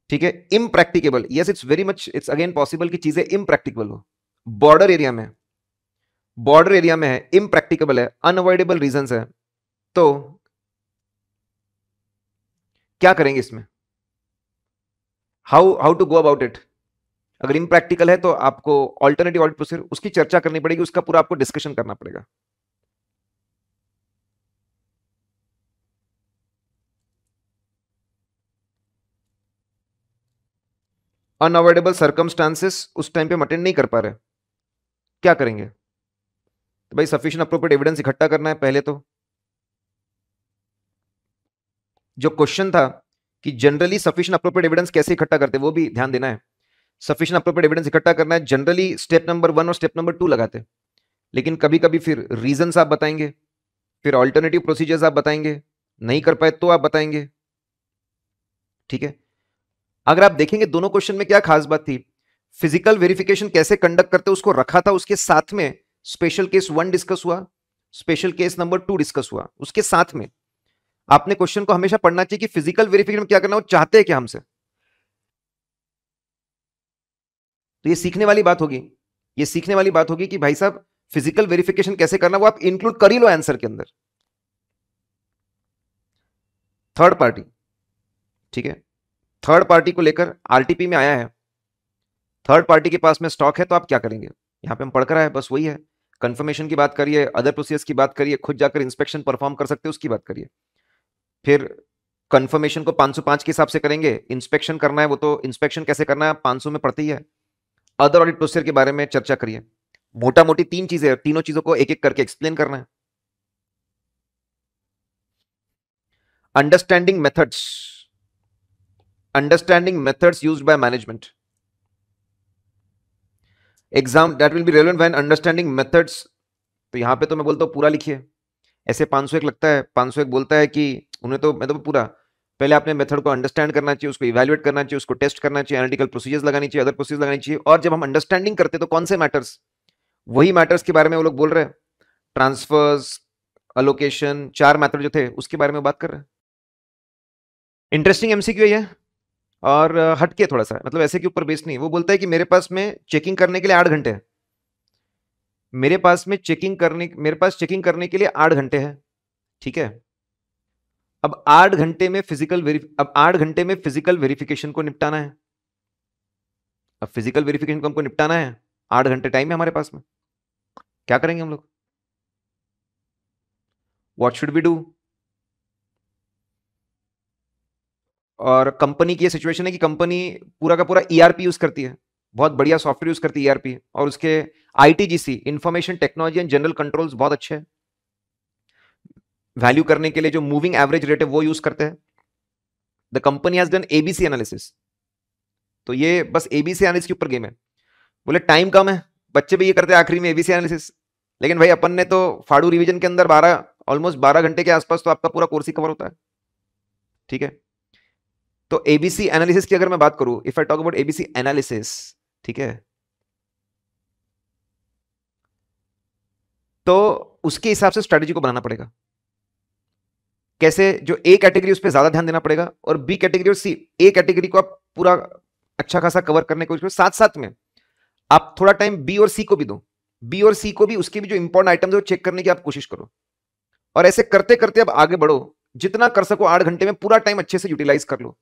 ठीक है impracticable yes it's very much it's again possible कि चीजें इम्प्रैक्टिकेबल हो बॉर्डर एरिया में बॉर्डर एरिया में है इम्प्रैक्टिकेबल है अनअवॉइडेबल रीजन है तो क्या करेंगे इसमें how how to go about it अगर इम्प्रैक्टिकल है तो आपको ऑल्टरनेटिव ऑडिट प्रोसीजर उसकी चर्चा करनी पड़ेगी उसका पूरा आपको डिस्कशन करना पड़ेगा अनअवॉइडेबल सर्कमस्टांसेस उस टाइम पे हम अटेंड नहीं कर पा रहे क्या करेंगे तो भाई सफिशियंट अप्रोप्रिएट एविडेंस इकट्ठा करना है पहले तो जो क्वेश्चन था कि जनरली सफिशियंट अप्रोप्रिएट एविडेंस कैसे इकट्ठा करते वो भी ध्यान देना है सफिशियंट अप्रोप्रिएट एविडेंस इकट्ठा करना है जनरली स्टेप नंबर वन और स्टेप नंबर टू लगाते लेकिन कभी कभी फिर रीजन आप बताएंगे फिर ऑल्टरनेटिव प्रोसीजर्स आप बताएंगे नहीं कर पाए तो आप बताएंगे ठीक है अगर आप देखेंगे दोनों क्वेश्चन में क्या खास बात थी फिजिकल वेरिफिकेशन कैसे कंडक्ट करते उसको रखा था उसके साथ में स्पेशल केस वन डिस्कस हुआ special case number two discuss हुआ उसके साथ में आपने क्वेश्चन को हमेशा पढ़ना चाहिए कि फिजिकल वेरिफिकेशन में क्या करना वो चाहते हैं क्या हमसे तो ये सीखने वाली बात होगी ये सीखने वाली बात होगी कि भाई साहब फिजिकल वेरिफिकेशन कैसे करना वो आप इंक्लूड कर ही लो आंसर के अंदर थर्ड पार्टी ठीक है थर्ड पार्टी को लेकर आरटीपी में आया है थर्ड पार्टी के पास में स्टॉक है तो आप क्या करेंगे यहां पे हम पढ़कर आए बस वही है कंफर्मेशन की बात करिए अदर प्रोसीजर्स की बात करिए खुद जाकर इंस्पेक्शन परफॉर्म कर सकते हो उसकी बात करिए फिर कंफर्मेशन को 505 के हिसाब से करेंगे इंस्पेक्शन करना है वो तो इंस्पेक्शन कैसे करना है पांच में पड़ती है अदर ऑडिट प्रोसीजर के बारे में चर्चा करिए मोटा मोटी तीन चीजें तीनों चीजों को एक एक करके एक्सप्लेन करना है understanding methods understanding methods used by management exam that will be relevant when understanding methods तो यहाँ पे तो मैं बोलता हूँ पूरा लिखिए ऐसे पाँच सौ एक लगता है पाँच सौ एक बोलता है कि उन्हें तो मैं तो पूरा पहले आपने मेथड को अंडरस्टैंड करना चाहिए उसको इवेल्युएट करना चाहिए उसको टेस्ट करना चाहिए एनालिटिकल प्रोसीजर्स लगानी चाहिए अदर प्रोसीजर्स लगानी चाहिए और जब हम अंडरस्टैंडिंग करते तो कौन से मैटर्स वही मैटर्स के बारे में वो लोग बोल रहे हैं ट्रांसफर्स अलोकेशन चार मैथड जो थे उसके बारे में बात कर रहे हैं इंटरेस्टिंग एमसीक्यू है और हटके थोड़ा सा मतलब ऐसे के ऊपर बेस्ट नहीं वो बोलता है कि मेरे पास में चेकिंग करने के लिए आठ घंटे हैं मेरे पास में चेकिंग करने मेरे पास चेकिंग करने के लिए आठ घंटे हैं ठीक है अब आठ घंटे में फिजिकल अब आठ घंटे में फिजिकल वेरिफिकेशन को निपटाना है अब फिजिकल वेरिफिकेशन को हमको निपटाना है आठ घंटे टाइम है हमारे पास में क्या करेंगे हम लोग वॉट शुड बी डू और कंपनी की ये सिचुएशन है कि कंपनी पूरा का पूरा ईआरपी e यूज करती है बहुत बढ़िया सॉफ्टवेयर यूज करती है ईआरपी e और उसके ITGC information technology and general controls बहुत अच्छे हैं वैल्यू करने के लिए जो मूविंग एवरेज रेट है वो यूज करते हैं the company has done ABC analysis तो ये बस एबीसी एनालिसिस के ऊपर गेम है बोले टाइम कम है बच्चे भी ये करते हैं आखिरी में एबीसी एनालिसिस लेकिन भाई अपन ने तो फाड़ू रिविजन के अंदर बारह ऑलमोस्ट बारह घंटे के आसपास तो आपका पूरा कोर्स ही कवर होता है ठीक है तो एबीसी एनालिसिस की अगर मैं बात करूं if I talk about ABC analysis ठीक है तो उसके हिसाब से स्ट्रेटेजी को बनाना पड़ेगा कैसे जो ए कैटेगरी उस पर ज्यादा ध्यान देना पड़ेगा और बी कैटेगरी और सी ए कैटेगरी को आप पूरा अच्छा खासा कवर करने की कोशिश साथ साथ में आप थोड़ा टाइम बी और सी को भी दो बी और सी को भी उसके भी जो इंपॉर्टेंट आइटम है वो चेक करने की आप कोशिश करो और ऐसे करते करते आप आगे बढ़ो जितना कर सको आठ घंटे में पूरा टाइम अच्छे से यूटिलाइज कर लो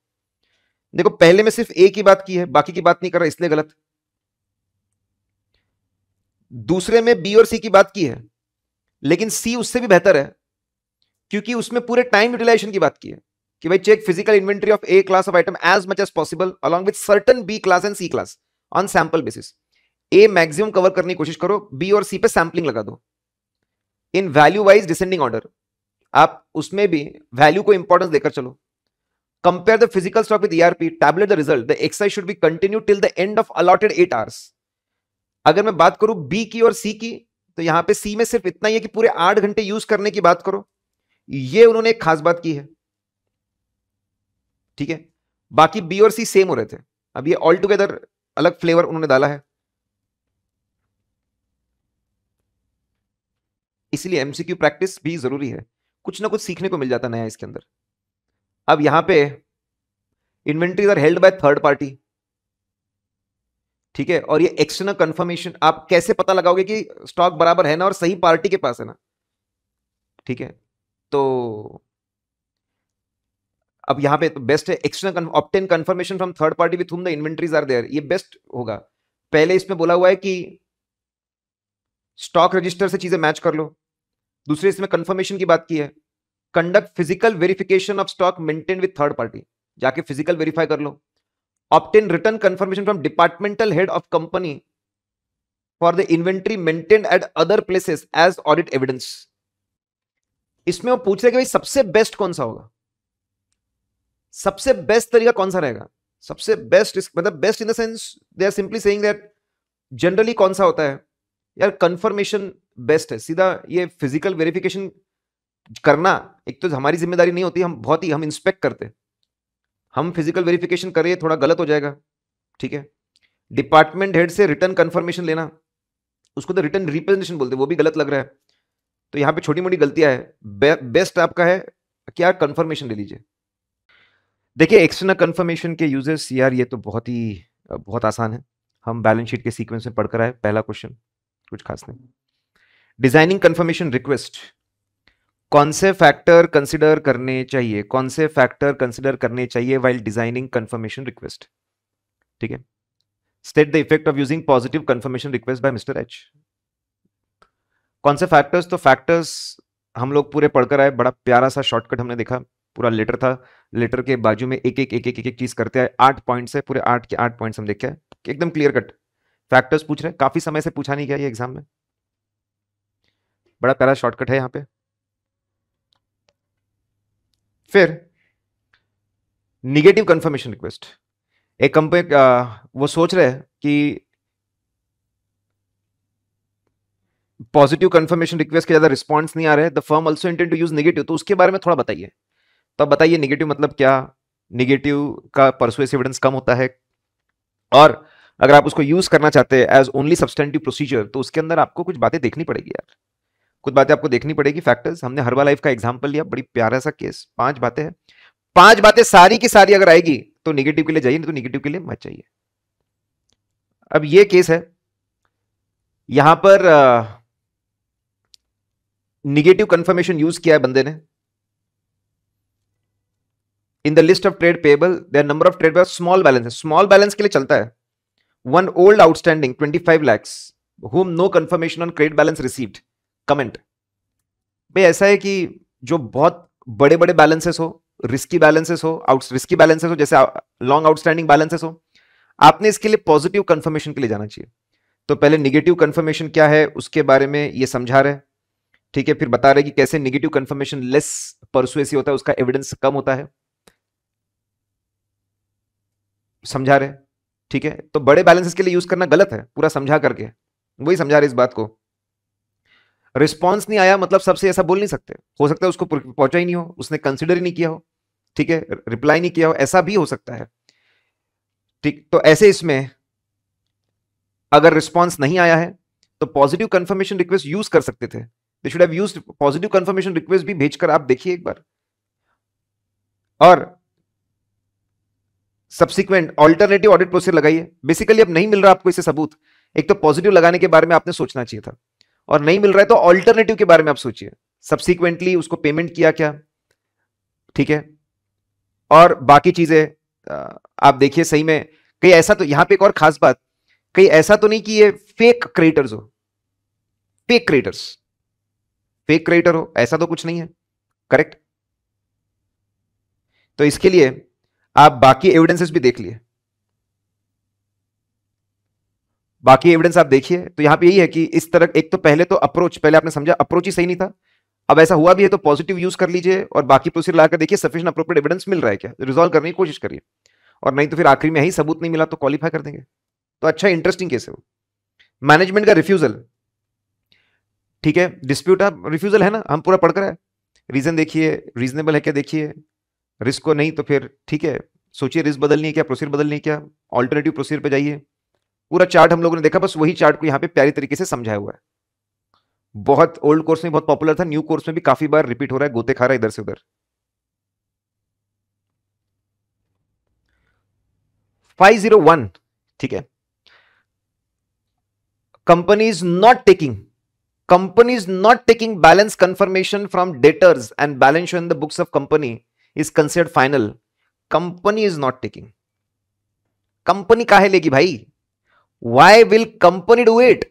देखो पहले में सिर्फ एक ही बात की है बाकी की बात नहीं कर रहा इसलिए गलत दूसरे में बी और सी की बात की है लेकिन सी उससे भी बेहतर है क्योंकि उसमें पूरे टाइम यूटिलाइजेशन की बात की है कि भाई check physical inventory of A class of item as much as possible along with certain B class and C class on sample basis a maximum cover करने की कोशिश करो बी और सी पे सैंपलिंग लगा दो in value wise descending order आप उसमें भी वैल्यू को इंपॉर्टेंस देकर चलो compare the physical stock with ERP, tabulate the result. The exercise should be continued till the end of allotted eight hours. अगर मैं बात करूं बी की और सी की तो यहां पे सी में सिर्फ इतना ही है कि पूरे आठ घंटे यूज करने की बात करो ये उन्होंने एक खास बात की है ठीक है बाकी बी और सी सेम हो रहे थे अब ये ऑल टुगेदर अलग फ्लेवर उन्होंने डाला है इसलिए एमसीक्यू प्रैक्टिस भी जरूरी है कुछ ना कुछ सीखने को मिल जाता नया इसके अंदर अब यहां पे inventories are held by third party ठीक है और ये एक्सटर्नल कंफर्मेशन आप कैसे पता लगाओगे कि स्टॉक बराबर है ना और सही पार्टी के पास है ना ठीक है तो अब यहां पे तो बेस्ट है external obtain confirmation from third party with the inventories are there ये बेस्ट होगा पहले इसमें बोला हुआ है कि स्टॉक रजिस्टर से चीजें मैच कर लो दूसरे इसमें कंफर्मेशन की बात की है conduct physical verification of stock maintain with third party जाके फिजिकल वेरीफाई कर लो obtain return confirmation from departmental head of company for the inventory maintain at other places as audit evidence इसमें वो पूछ रहे कि भाई सबसे बेस्ट कौन सा होगा सबसे बेस्ट तरीका कौन सा रहेगा सबसे बेस्ट मतलब best in the sense they are simply saying that generally कौन सा होता है यार कंफर्मेशन बेस्ट है सीधा ये फिजिकल वेरिफिकेशन करना एक तो हमारी जिम्मेदारी नहीं होती हम बहुत ही हम इंस्पेक्ट करते हम फिजिकल वेरिफिकेशन करें थोड़ा गलत हो जाएगा ठीक है डिपार्टमेंट हेड से रिटर्न कंफर्मेशन लेना उसको तो रिटर्न रिप्रेजेंटेशन बोलते वो भी गलत लग रहा है तो यहां पे छोटी मोटी गलतियां है बे, बेस्ट आपका है क्या कंफर्मेशन ले लीजिए देखिए एक्सटर्नल कन्फर्मेशन के यूजर्स यार ये तो बहुत ही बहुत आसान है हम बैलेंस शीट के सीक्वेंस में पढ़कर आए पहला क्वेश्चन कुछ खास नहीं डिजाइनिंग कन्फर्मेशन रिक्वेस्ट कौन से फैक्टर कंसिडर करने चाहिए कौन से फैक्टर कंसिडर करने चाहिए वाइल डिजाइनिंग कंफर्मेशन रिक्वेस्ट ठीक है state the effect of using positive confirmation request by mister H कौन से फैक्टर्स तो फैक्टर्स हम लोग पूरे पढ़कर आए बड़ा प्यारा सा शॉर्टकट हमने देखा पूरा लेटर था लेटर के बाजू में एक एक एक एक एक, एक चीज करते आए आठ पॉइंट्स है पूरे आठ के आठ पॉइंट्स हम देखे एकदम क्लियर कट फैक्टर्स पूछ रहे हैं काफी समय से पूछा नहीं गया ये एग्जाम में बड़ा प्यारा शॉर्टकट है यहाँ पे फिर निगेटिव कंफर्मेशन रिक्वेस्ट एक कंपनी वो सोच रहे हैं कि पॉजिटिव कंफर्मेशन रिक्वेस्ट के ज्यादा रिस्पॉन्स नहीं आ रहे the firm also intent to use negative तो उसके बारे में थोड़ा बताइए तो बताइए निगेटिव मतलब क्या निगेटिव का परसुएस एविडेंस कम होता है और अगर आप उसको यूज करना चाहते हैं एज ओनली सब्सटेंटिव प्रोसीजर तो उसके अंदर आपको कुछ बातें देखनी पड़ेगी यार कुछ बातें आपको देखनी पड़ेगी फैक्टर्स हमने हरवा लाइफ का एग्जाम्पल लिया बड़ी प्यारा सा केस पांच बातें हैं पांच बातें सारी की सारी अगर आएगी तो निगेटिव के लिए जाइए नहीं तो निगेटिव के लिए मत जाइए अब ये केस है यहां पर निगेटिव कंफर्मेशन यूज किया है बंदे ने in the list of trade payable there number of trade small balance है स्मॉल बैलेंस के लिए चलता है one old outstanding twenty five lakhs home no confirmation on credit balance received comment भाई ऐसा है कि जो बहुत बड़े बड़े बैलेंसेस हो रिस्की बैलेंसेस हो आउट रिस्की बैलेंसेस हो जैसे लॉन्ग आउटस्टैंडिंग बैलेंसेस हो आपने इसके लिए पॉजिटिव कंफर्मेशन के लिए जाना चाहिए तो पहले निगेटिव कन्फर्मेशन क्या है उसके बारे में ये समझा रहे ठीक है फिर बता रहे कि कैसे निगेटिव कन्फर्मेशन लेस परसुएसी होता है उसका एविडेंस कम होता है समझा रहे ठीक है तो बड़े बैलेंसेस के लिए यूज करना गलत है पूरा समझा करके वही समझा रहे इस बात को रिस्पॉन्स नहीं आया मतलब सबसे ऐसा बोल नहीं सकते हो सकता है उसको पहुंचा ही नहीं हो उसने कंसिडर ही नहीं किया हो ठीक है रिप्लाई नहीं किया हो ऐसा भी हो सकता है ठीक तो ऐसे इसमें अगर रिस्पॉन्स नहीं आया है तो पॉजिटिव कंफर्मेशन रिक्वेस्ट यूज कर सकते थे they should have used positive confirmation request भी भेजकर आप देखिए एक बार और सब्सिक्वेंट ऑल्टरनेटिव ऑडिट प्रोसेस लगाइए बेसिकली अब नहीं मिल रहा आपको इसे सबूत एक तो पॉजिटिव लगाने के बारे में आपने सोचना चाहिए था और नहीं मिल रहा है तो ऑल्टरनेटिव के बारे में आप सोचिए सब्सिक्वेंटली उसको पेमेंट किया क्या ठीक है और बाकी चीजें आप देखिए सही में कहीं ऐसा तो यहां पे एक और खास बात कहीं ऐसा तो नहीं कि ये फेक क्रिएटर्स हो फेक क्रिएटर्स फेक क्रिएटर हो ऐसा तो कुछ नहीं है करेक्ट तो इसके लिए आप बाकी एविडेंसेस भी देख लिए बाकी एविडेंस आप देखिए तो यहाँ पे यही है कि इस तरह एक तो पहले तो अप्रोच पहले आपने समझा अप्रोच ही सही नहीं था अब ऐसा हुआ भी है तो पॉजिटिव यूज कर लीजिए और बाकी प्रोसीजर लाकर देखिए सफिशियंट अप्रोप्रिएट एविडेंस मिल रहा है क्या रिजॉल्व करने की कोशिश करिए और नहीं तो फिर आखिरी में यही सबूत नहीं मिला तो क्वालिफाई कर देंगे तो अच्छा इंटरेस्टिंग केस है वो मैनेजमेंट का रिफ्यूजल ठीक है डिस्प्यूट आप रिफ्यूजल है ना हम पूरा पढ़ कर है रीजन देखिए रीजनेबल है क्या देखिए रिस्क को नहीं तो फिर ठीक है सोचिए रिस्क बदलनी है क्या प्रोसीजर बदलनी है क्या ऑल्टरनेटिव प्रोसीजर पर जाइए पूरा चार्ट हम लोगों ने देखा बस वही चार्ट को यहाँ पे प्यारी तरीके से समझाया हुआ है बहुत ओल्ड कोर्स में बहुत पॉपुलर था न्यू कोर्स में भी काफी बार रिपीट हो रहा है गोते खा रहा है इधर से उधर फाइव जीरो वन ठीक है company is not taking company is not taking balance confirmation from debtors and balance in the books of company is considered final company is not taking company काहे लेगी भाई why will company do it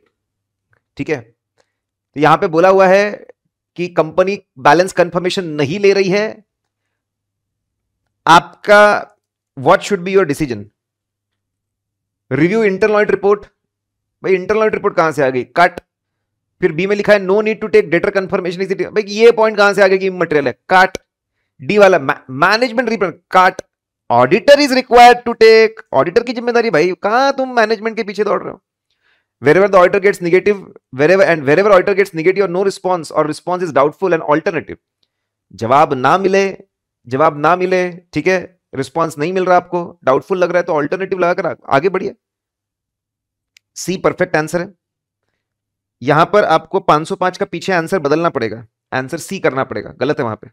ठीक है तो यहां पे बोला हुआ है कि कंपनी बैलेंस कंफर्मेशन नहीं ले रही है आपका what should be your decision review internal audit report भाई इंटरनल ऑडिट रिपोर्ट कहां से आ गई कट फिर बी में लिखा है no need to take debtor confirmation भाई ये पॉइंट कहां से आ गया कि मटेरियल है काट डी वाला मैनेजमेंट रिपोर्ट काट auditor is required to take auditor की जिम्मेदारी भाई कहां तुम मैनेजमेंट के पीछे दौड़ रहे हो wherever the auditor gets negative wherever and wherever auditor gets negative और नो रिस्पॉन्स और response is doubtful and alternative जवाब ना मिले जवाब ना मिले ठीक है रिस्पॉन्स नहीं मिल रहा आपको डाउटफुल लग रहा है तो ऑल्टरनेटिव लगाकर आगे बढ़िए सी परफेक्ट आंसर है यहां पर आपको 505 का पीछे आंसर बदलना पड़ेगा आंसर सी करना पड़ेगा गलत है वहां पे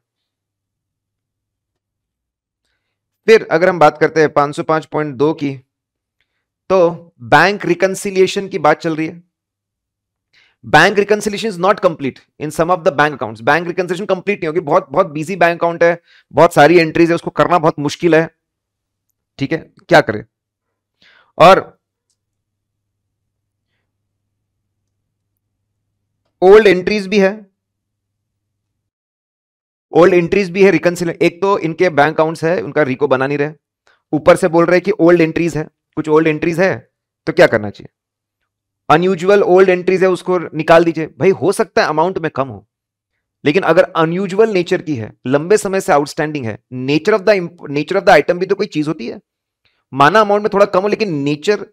फिर अगर हम बात करते हैं दो की तो बैंक रिकंसिलिएशन की बात चल रही है bank reconciliation is not complete in some of the bank accounts bank reconciliation complete नहीं होगी बहुत बहुत बिजी बैंक अकाउंट है बहुत सारी एंट्रीज है उसको करना बहुत मुश्किल है ठीक है क्या करें और ओल्ड एंट्रीज भी है ओल्ड एंट्रीज भी है रिकनसिल एक तो इनके बैंक अकाउंट्स है उनका रिको बना नहीं रहे ऊपर से बोल रहे कि ओल्ड एंट्रीज है कुछ ओल्ड एंट्रीज है तो क्या करना चाहिए अनयूजल ओल्ड एंट्रीज है उसको निकाल दीजिए भाई हो सकता है अमाउंट में कम हो लेकिन अगर अनयूजल नेचर की है लंबे समय से आउटस्टैंडिंग है nature of the nature of the item भी तो कोई चीज होती है माना अमाउंट में थोड़ा कम हो लेकिन नेचर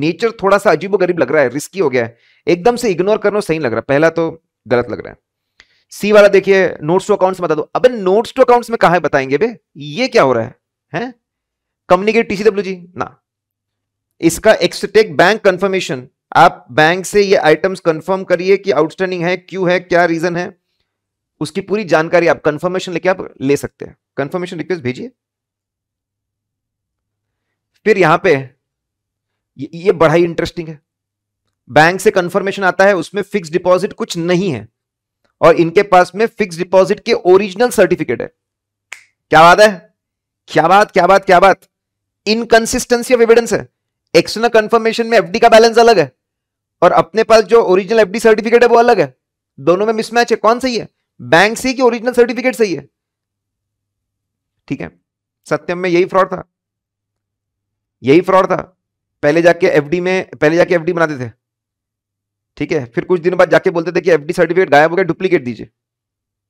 नेचर थोड़ा सा अजीबो गरीब लग रहा है रिस्की हो गया है एकदम से इग्नोर करना सही लग रहा है पहला तो गलत लग रहा है सी वाला देखिए नोट्स टू अकाउंट्स बता दो अबे नोट्स टू अकाउंट्स में कहा बताएंगे बे ये क्या हो रहा है हैं कम्युनिकेट टीसीडब्ल्यू जी ना इसका एक्सटेक बैंक कंफर्मेशन आप बैंक से ये आइटम्स कंफर्म करिए कि आउटस्टैंडिंग है क्यों है क्या रीजन है उसकी पूरी जानकारी आप कंफर्मेशन लेके आप ले सकते हैं कंफर्मेशन रिक्वेस्ट भेजिए फिर यहां पे ये बड़ा ही इंटरेस्टिंग है बैंक से कंफर्मेशन आता है उसमें फिक्स डिपॉजिट कुछ नहीं है और इनके पास में फिक्स डिपॉजिट के ओरिजिनल सर्टिफिकेट है क्या बात है क्या बात क्या बात क्या बात इनकंसिस्टेंसी ऑफ एविडेंस है एक्सटर्नल कंफर्मेशन में एफडी का बैलेंस अलग है और अपने पास जो ओरिजिनल एफडी सर्टिफिकेट है वो अलग है दोनों में मिसमैच है कौन सही है बैंक से कि ओरिजिनल सर्टिफिकेट सही है ठीक है सत्यम में यही फ्रॉड था यही फ्रॉड था पहले जाके एफडी में पहले जाके एफडी बनाते थे ठीक है फिर कुछ दिन बाद जाके बोलते थे कि एफ सर्टिफिकेट गायब हो गया डुप्लीकेट दीजिए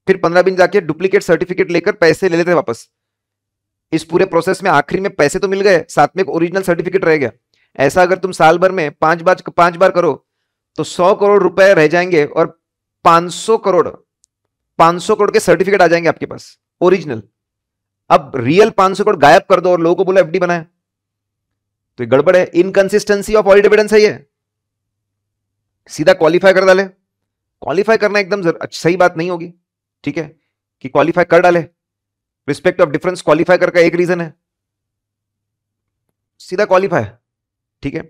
फिर पंद्रह दिन जाके डुप्लीकेट सर्टिफिकेट लेकर पैसे ले लेते ले वापस इस पूरे प्रोसेस में आखिरी में पैसे तो मिल गए साथ में एक ओरिजिनल सर्टिफिकेट रह गया ऐसा अगर तुम साल भर में पांच बार पांच बार करो तो सौ करोड़ रुपए रह जाएंगे और पांच सौ करोड़ पांच सौ करोड़ के सर्टिफिकेट आ जाएंगे आपके पास ओरिजिनल अब रियल पांच सौ करोड़ गायब कर दो और लोगों को बोला एफडी बनाए तो गड़बड़ है इनकंसिस्टेंसी ऑफ ऑल एविडेंस है ये सीधा क्वालिफाई कर डाले क्वालिफाई करना एकदम सही बात नहीं होगी ठीक है कि क्वालिफाई कर डाले रिस्पेक्ट ऑफ डिफरेंस क्वालिफाई कर एक रीजन है सीधा क्वालिफाई ठीक है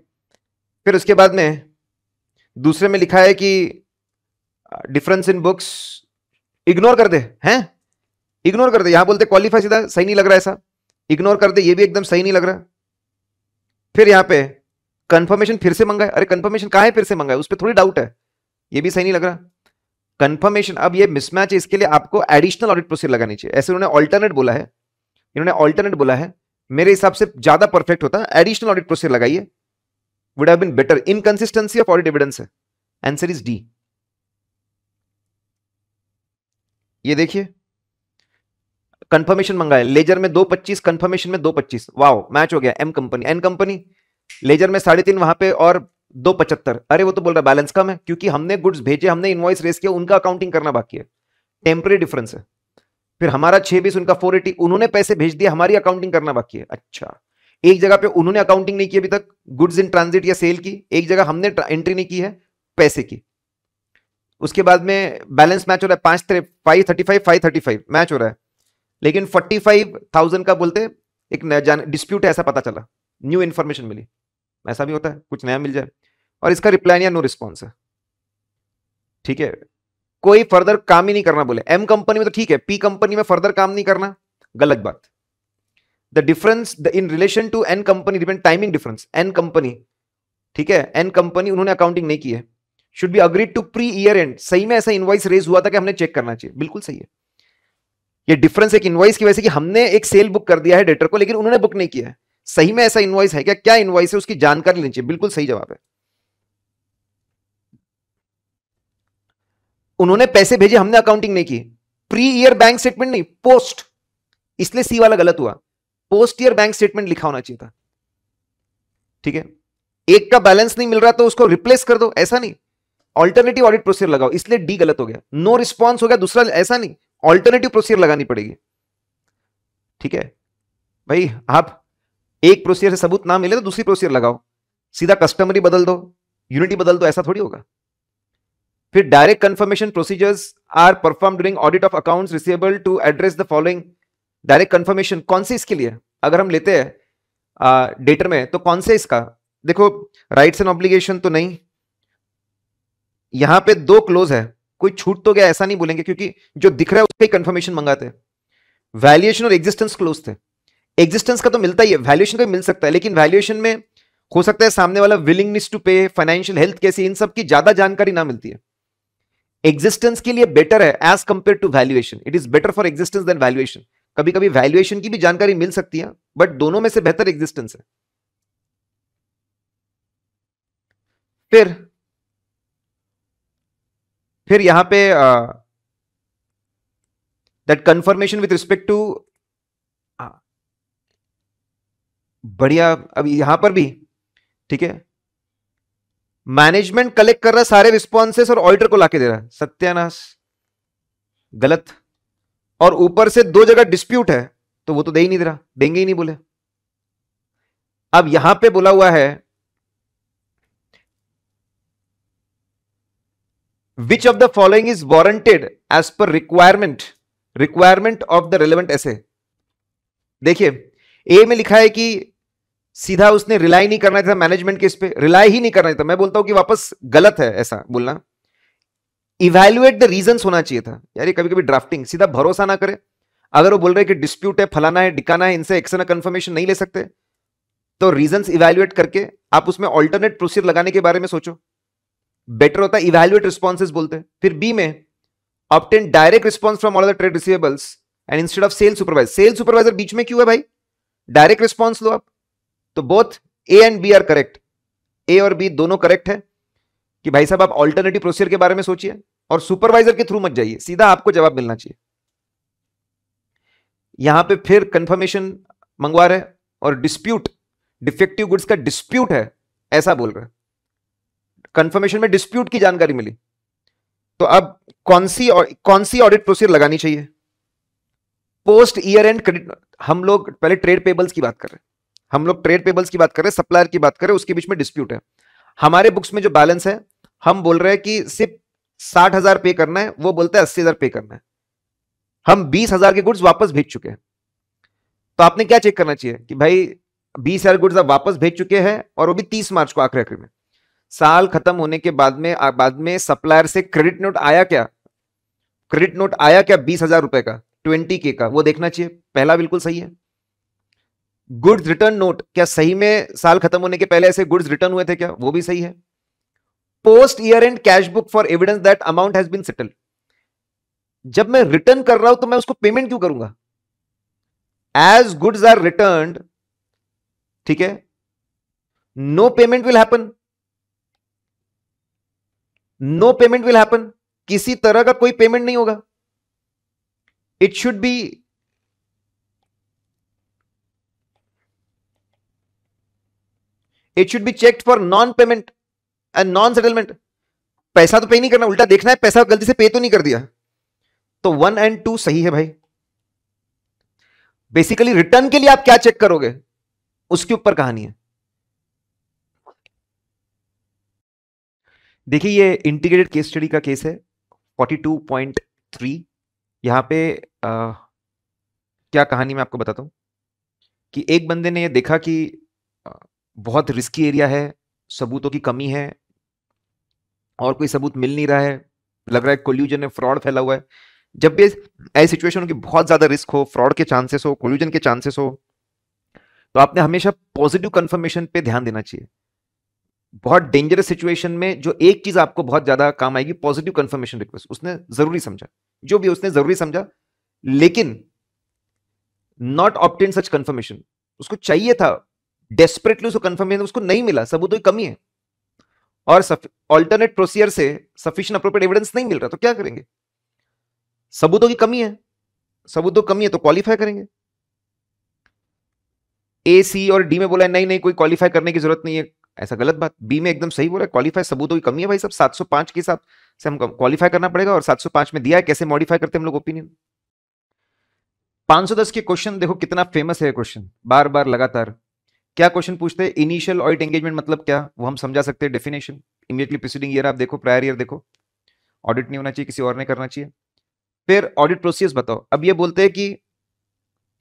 फिर उसके बाद में दूसरे में लिखा है कि डिफरेंस इन बुक्स इग्नोर कर दे हैं इग्नोर कर दे यहां बोलते क्वालिफाई सीधा सही नहीं लग रहा ऐसा इग्नोर कर दे ये भी एकदम सही नहीं लग रहा फिर यहां पे कंफर्मेशन फिर से मंगाए अरे कंफर्मेशन कहा है फिर से मंगाए उस पर थोड़ी डाउट है ये भी सही नहीं लग रहा कंफर्मेशन अब ये मिसमैच है इसके लिए आपको एडिशनल ऑडिट प्रोसीजर लगानी चाहिए ऐसे उन्होंने ऑल्टरनेट बोला है इन्होंने ऑल्टरनेट बोला है मेरे हिसाब से ज्यादा परफेक्ट होता है एडिशनल ऑडिट प्रोसीजर लगाइए would have been better inconsistency of audit evidence है आंसर इज डी ये देखिए कंफर्मेशन मंगाए लेजर में दो पच्चीस कंफर्मेशन में दो पच्चीस वाओ मैच हो गया M company N company ledger में साढ़े तीन वहां पे और दो पचहत्तर अरे वो तो बोल रहा है बैलेंस कम है क्योंकि हमने गुड्स भेजे हमने इन्वॉइस रेस किया उनका अकाउंटिंग करना बाकी है टेम्परेरी डिफरेंस है फिर हमारा छह बीस उनका फोर एटी उन्होंने पैसे भेज दिए हमारी अकाउंटिंग करना बाकी है अच्छा एक जगह पे उन्होंने अकाउंटिंग नहीं की अभी तक गुड्स इन ट्रांजिट या सेल की एक जगह हमने एंट्री नहीं की है पैसे की उसके बाद में बैलेंस मैच हो रहा है पांच five thirty five five thirty five match हो रहा है लेकिन फोर्टी फाइव थाउजेंड का बोलते एक डिस्प्यूट है ऐसा पता चला न्यू इन्फॉर्मेशन मिली ऐसा भी होता है कुछ नया मिल जाए और इसका रिप्लाई या नो रिस्पॉन्स है ठीक है कोई फर्दर काम ही नहीं करना बोले एम कंपनी में तो ठीक है पी कंपनी में फर्दर काम नहीं करना गलत बात the difference the in relation to N company depend timing difference N company ठीक है एन कंपनी उन्होंने अकाउंटिंग नहीं की है should be agreed to pre year end सही में ऐसा इनवाइस रेज हुआ था कि हमने चेक करना चाहिए बिल्कुल सही है ये डिफरेंस एक इनवाइस की वजह से कि हमने एक सेल बुक कर दिया है डेटर को लेकिन उन्होंने बुक नहीं किया है सही में ऐसा इनवॉइस है क्या क्या इनवॉइस है उसकी जानकारी लेनी चाहिए बिल्कुल सही जवाब है उन्होंने पैसे भेजे हमने अकाउंटिंग नहीं की प्री ईयर बैंक स्टेटमेंट नहीं पोस्ट इसलिए सी वाला गलत हुआ पोस्ट ईयर बैंक स्टेटमेंट लिखा होना चाहिए था ठीक है एक का बैलेंस नहीं मिल रहा तो उसको रिप्लेस कर दो ऐसा नहीं ऑल्टरनेटिव ऑडिट प्रोसीजर लगाओ इसलिए डी गलत हो गया नो no रिस्पॉन्स हो गया दूसरा ऐसा नहीं ऑल्टरनेटिव प्रोसीजर लगानी पड़ेगी ठीक है भाई आप एक प्रोसीजर से सबूत ना मिले तो दूसरी प्रोसीजर लगाओ सीधा कस्टमर ही बदल दो यूनिटी बदल दो ऐसा थोड़ी होगा फिर direct confirmation procedures are perform during audit of accounts receivable to address the following direct confirmation कौन से इसके लिए अगर हम लेते हैं डेटर में तो कौन से इसका देखो राइट्स एंड ऑब्लिगेशन तो नहीं यहां पे दो क्लोज है कोई छूट तो गया ऐसा नहीं बोलेंगे क्योंकि जो दिख रहा है उसका ही कंफर्मेशन मंगाते वैल्यूएशन और एग्जिस्टेंस क्लोज थे एग्जिस्टेंस का तो मिलता ही है वैल्यूएशन का मिल सकता है लेकिन वैल्यूएशन में हो सकता है सामने वाला willingness to pay financial health कैसी इन सब की ज्यादा जानकारी ना मिलती है एग्जिस्टेंस के लिए बेटर है as compare to valuation it is better for existence than valuation कभी कभी वैल्यूएशन की भी जानकारी मिल सकती है बट दोनों में से बेहतर एग्जिस्टेंस है फिर फिर यहां पे that confirmation with respect to बढ़िया अब यहां पर भी ठीक है मैनेजमेंट कलेक्ट कर रहा है सारे रिस्पॉन्सेस और ऑडिटर को लाके दे रहा है सत्यानाश गलत और ऊपर से दो जगह डिस्प्यूट है तो वो तो दे ही नहीं दे रहा देंगे ही नहीं बोले अब यहां पे बोला हुआ है which of the following is warranted as per requirement requirement of the relevant ऐसे देखिए ए में लिखा है कि सीधा उसने रिलाई नहीं करना था मैनेजमेंट के इस पर रिलाई ही नहीं करना था मैं बोलता हूं कि वापस गलत है ऐसा बोलना इवेल्युएट द रीजन होना चाहिए था यार ये कभी कभी ड्राफ्टिंग सीधा भरोसा ना करे अगर वो बोल रहे कि डिस्प्यूट है फलाना है डिकाना है इनसे एक्शन कंफर्मेशन नहीं ले सकते तो रीजन इवेल्युएट करके आप उसमें ऑल्टरनेट प्रोसीजर लगाने के बारे में सोचो बेटर होता है इवेल्युएट रिस्पॉन्स बोलते हैं फिर बी में obtain direct response from all the trade receivables and instead of sale supervisor sale supervisor बीच में क्यों है भाई डायरेक्ट रिस्पॉन्स लो आप तो both A and B are correct A और बी दोनों करेक्ट है कि भाई साहब आप ऑल्टरनेटिव प्रोसीजर के बारे में सोचिए और सुपरवाइजर के थ्रू मत जाइए सीधा आपको जवाब मिलना चाहिए यहां पे फिर कंफर्मेशन मंगवा रहे और डिस्प्यूट डिफेक्टिव गुड्स का डिस्प्यूट है ऐसा बोल रहे कंफर्मेशन में डिस्प्यूट की जानकारी मिली तो अब कौन सी कौन सी ऑडिट प्रोसीजर लगानी चाहिए पोस्ट ईयर एंड क्रेडिट हम लोग पहले ट्रेड पेबल्स की बात कर रहे हैं हम लोग ट्रेड पेबल्स की बात करें सप्लायर की बात करें उसके बीच में डिस्प्यूट है हमारे बुक्स में जो बैलेंस है हम बोल रहे हैं कि सिर्फ साठ हजार पे करना है वो बोलते हैं अस्सी हजार पे करना है हम बीस हजार के गुड्स वापस भेज चुके हैं तो आपने क्या चेक करना चाहिए कि भाई बीस हजार गुड्स आप वापस भेज चुके हैं और वो भी तीस मार्च को आखिर आखिर में साल खत्म होने के बाद में बाद में सप्लायर से क्रेडिट नोट आया क्या क्रेडिट नोट आया क्या बीस हजार रुपए का ट्वेंटी के का वो देखना चाहिए पहला बिल्कुल सही है गुड्स रिटर्न नोट क्या सही में साल खत्म होने के पहले ऐसे गुड्स रिटर्न हुए थे क्या वो भी सही है post year end cash book for evidence that amount has been settle जब मैं रिटर्न कर रहा हूं तो मैं उसको पेमेंट क्यों करूंगा एज गुड्स आर रिटर्न ठीक है no payment will happen no payment will happen किसी तरह का कोई पेमेंट नहीं होगा it should be it should be check for non payment and non settlement पैसा तो पे नहीं करना उल्टा देखना है पैसा गलती से पे तो नहीं कर दिया तो वन एंड टू सही है भाई बेसिकली रिटर्न के लिए आप क्या चेक करोगे उसके ऊपर कहानी है देखिए ये इंटीग्रेटेड केस स्टडी का केस है 42.3 यहाँ पे आ, क्या कहानी मैं आपको बताता हूं कि एक बंदे ने ये देखा कि बहुत रिस्की एरिया है सबूतों की कमी है और कोई सबूत मिल नहीं रहा है लग रहा है कोल्यूजन में फ्रॉड फैला हुआ है जब भी ऐसी सिचुएशन की बहुत ज्यादा रिस्क हो फ्रॉड के चांसेस हो कोल्यूजन के चांसेस हो तो आपने हमेशा पॉजिटिव कंफर्मेशन पे ध्यान देना चाहिए बहुत डेंजरस सिचुएशन में जो एक चीज आपको बहुत ज्यादा काम आएगी पॉजिटिव कंफर्मेशन रिक्वेस्ट उसने जरूरी समझा जो भी उसने जरूरी समझा लेकिन नॉट ऑप्टेन सच कंफर्मेशन उसको चाहिए था डेस्परेटली उसको कंफर्मेशन तो उसको नहीं मिला सबूत तो की कमी है और ऑल्टरनेट प्रोसीजर से सफिशियंट अप्रोप्रिएट एविडेंस नहीं मिल रहा तो क्या करेंगे सबूतों की कमी है सबूतों की कमी है तो क्वालिफाई करेंगे ए सी और डी में बोला नहीं नहीं कोई क्वालिफाई करने की जरूरत नहीं है ऐसा गलत बात बी में एकदम सही बोला क्वालिफाई सबूतों की कमी है भाई सब 705 के हिसाब से हम क्वालिफाई करना पड़ेगा और 705 में दिया है कैसे मॉडिफाई करते हम लोग ओपिनियन 510 के क्वेश्चन देखो कितना फेमस है क्वेश्चन बार बार लगातार क्या क्वेश्चन पूछते हैं इनिशियल ऑडिट एंगेजमेंट मतलब क्या वो हम समझा सकते हैं डेफिनेशन इमीडिएटली प्रीसीडिंग ईयर आप देखो प्रायर ईयर देखो ऑडिट नहीं होना चाहिए किसी और ने करना चाहिए फिर ऑडिट प्रोसीजर्स बताओ अब ये बोलते हैं कि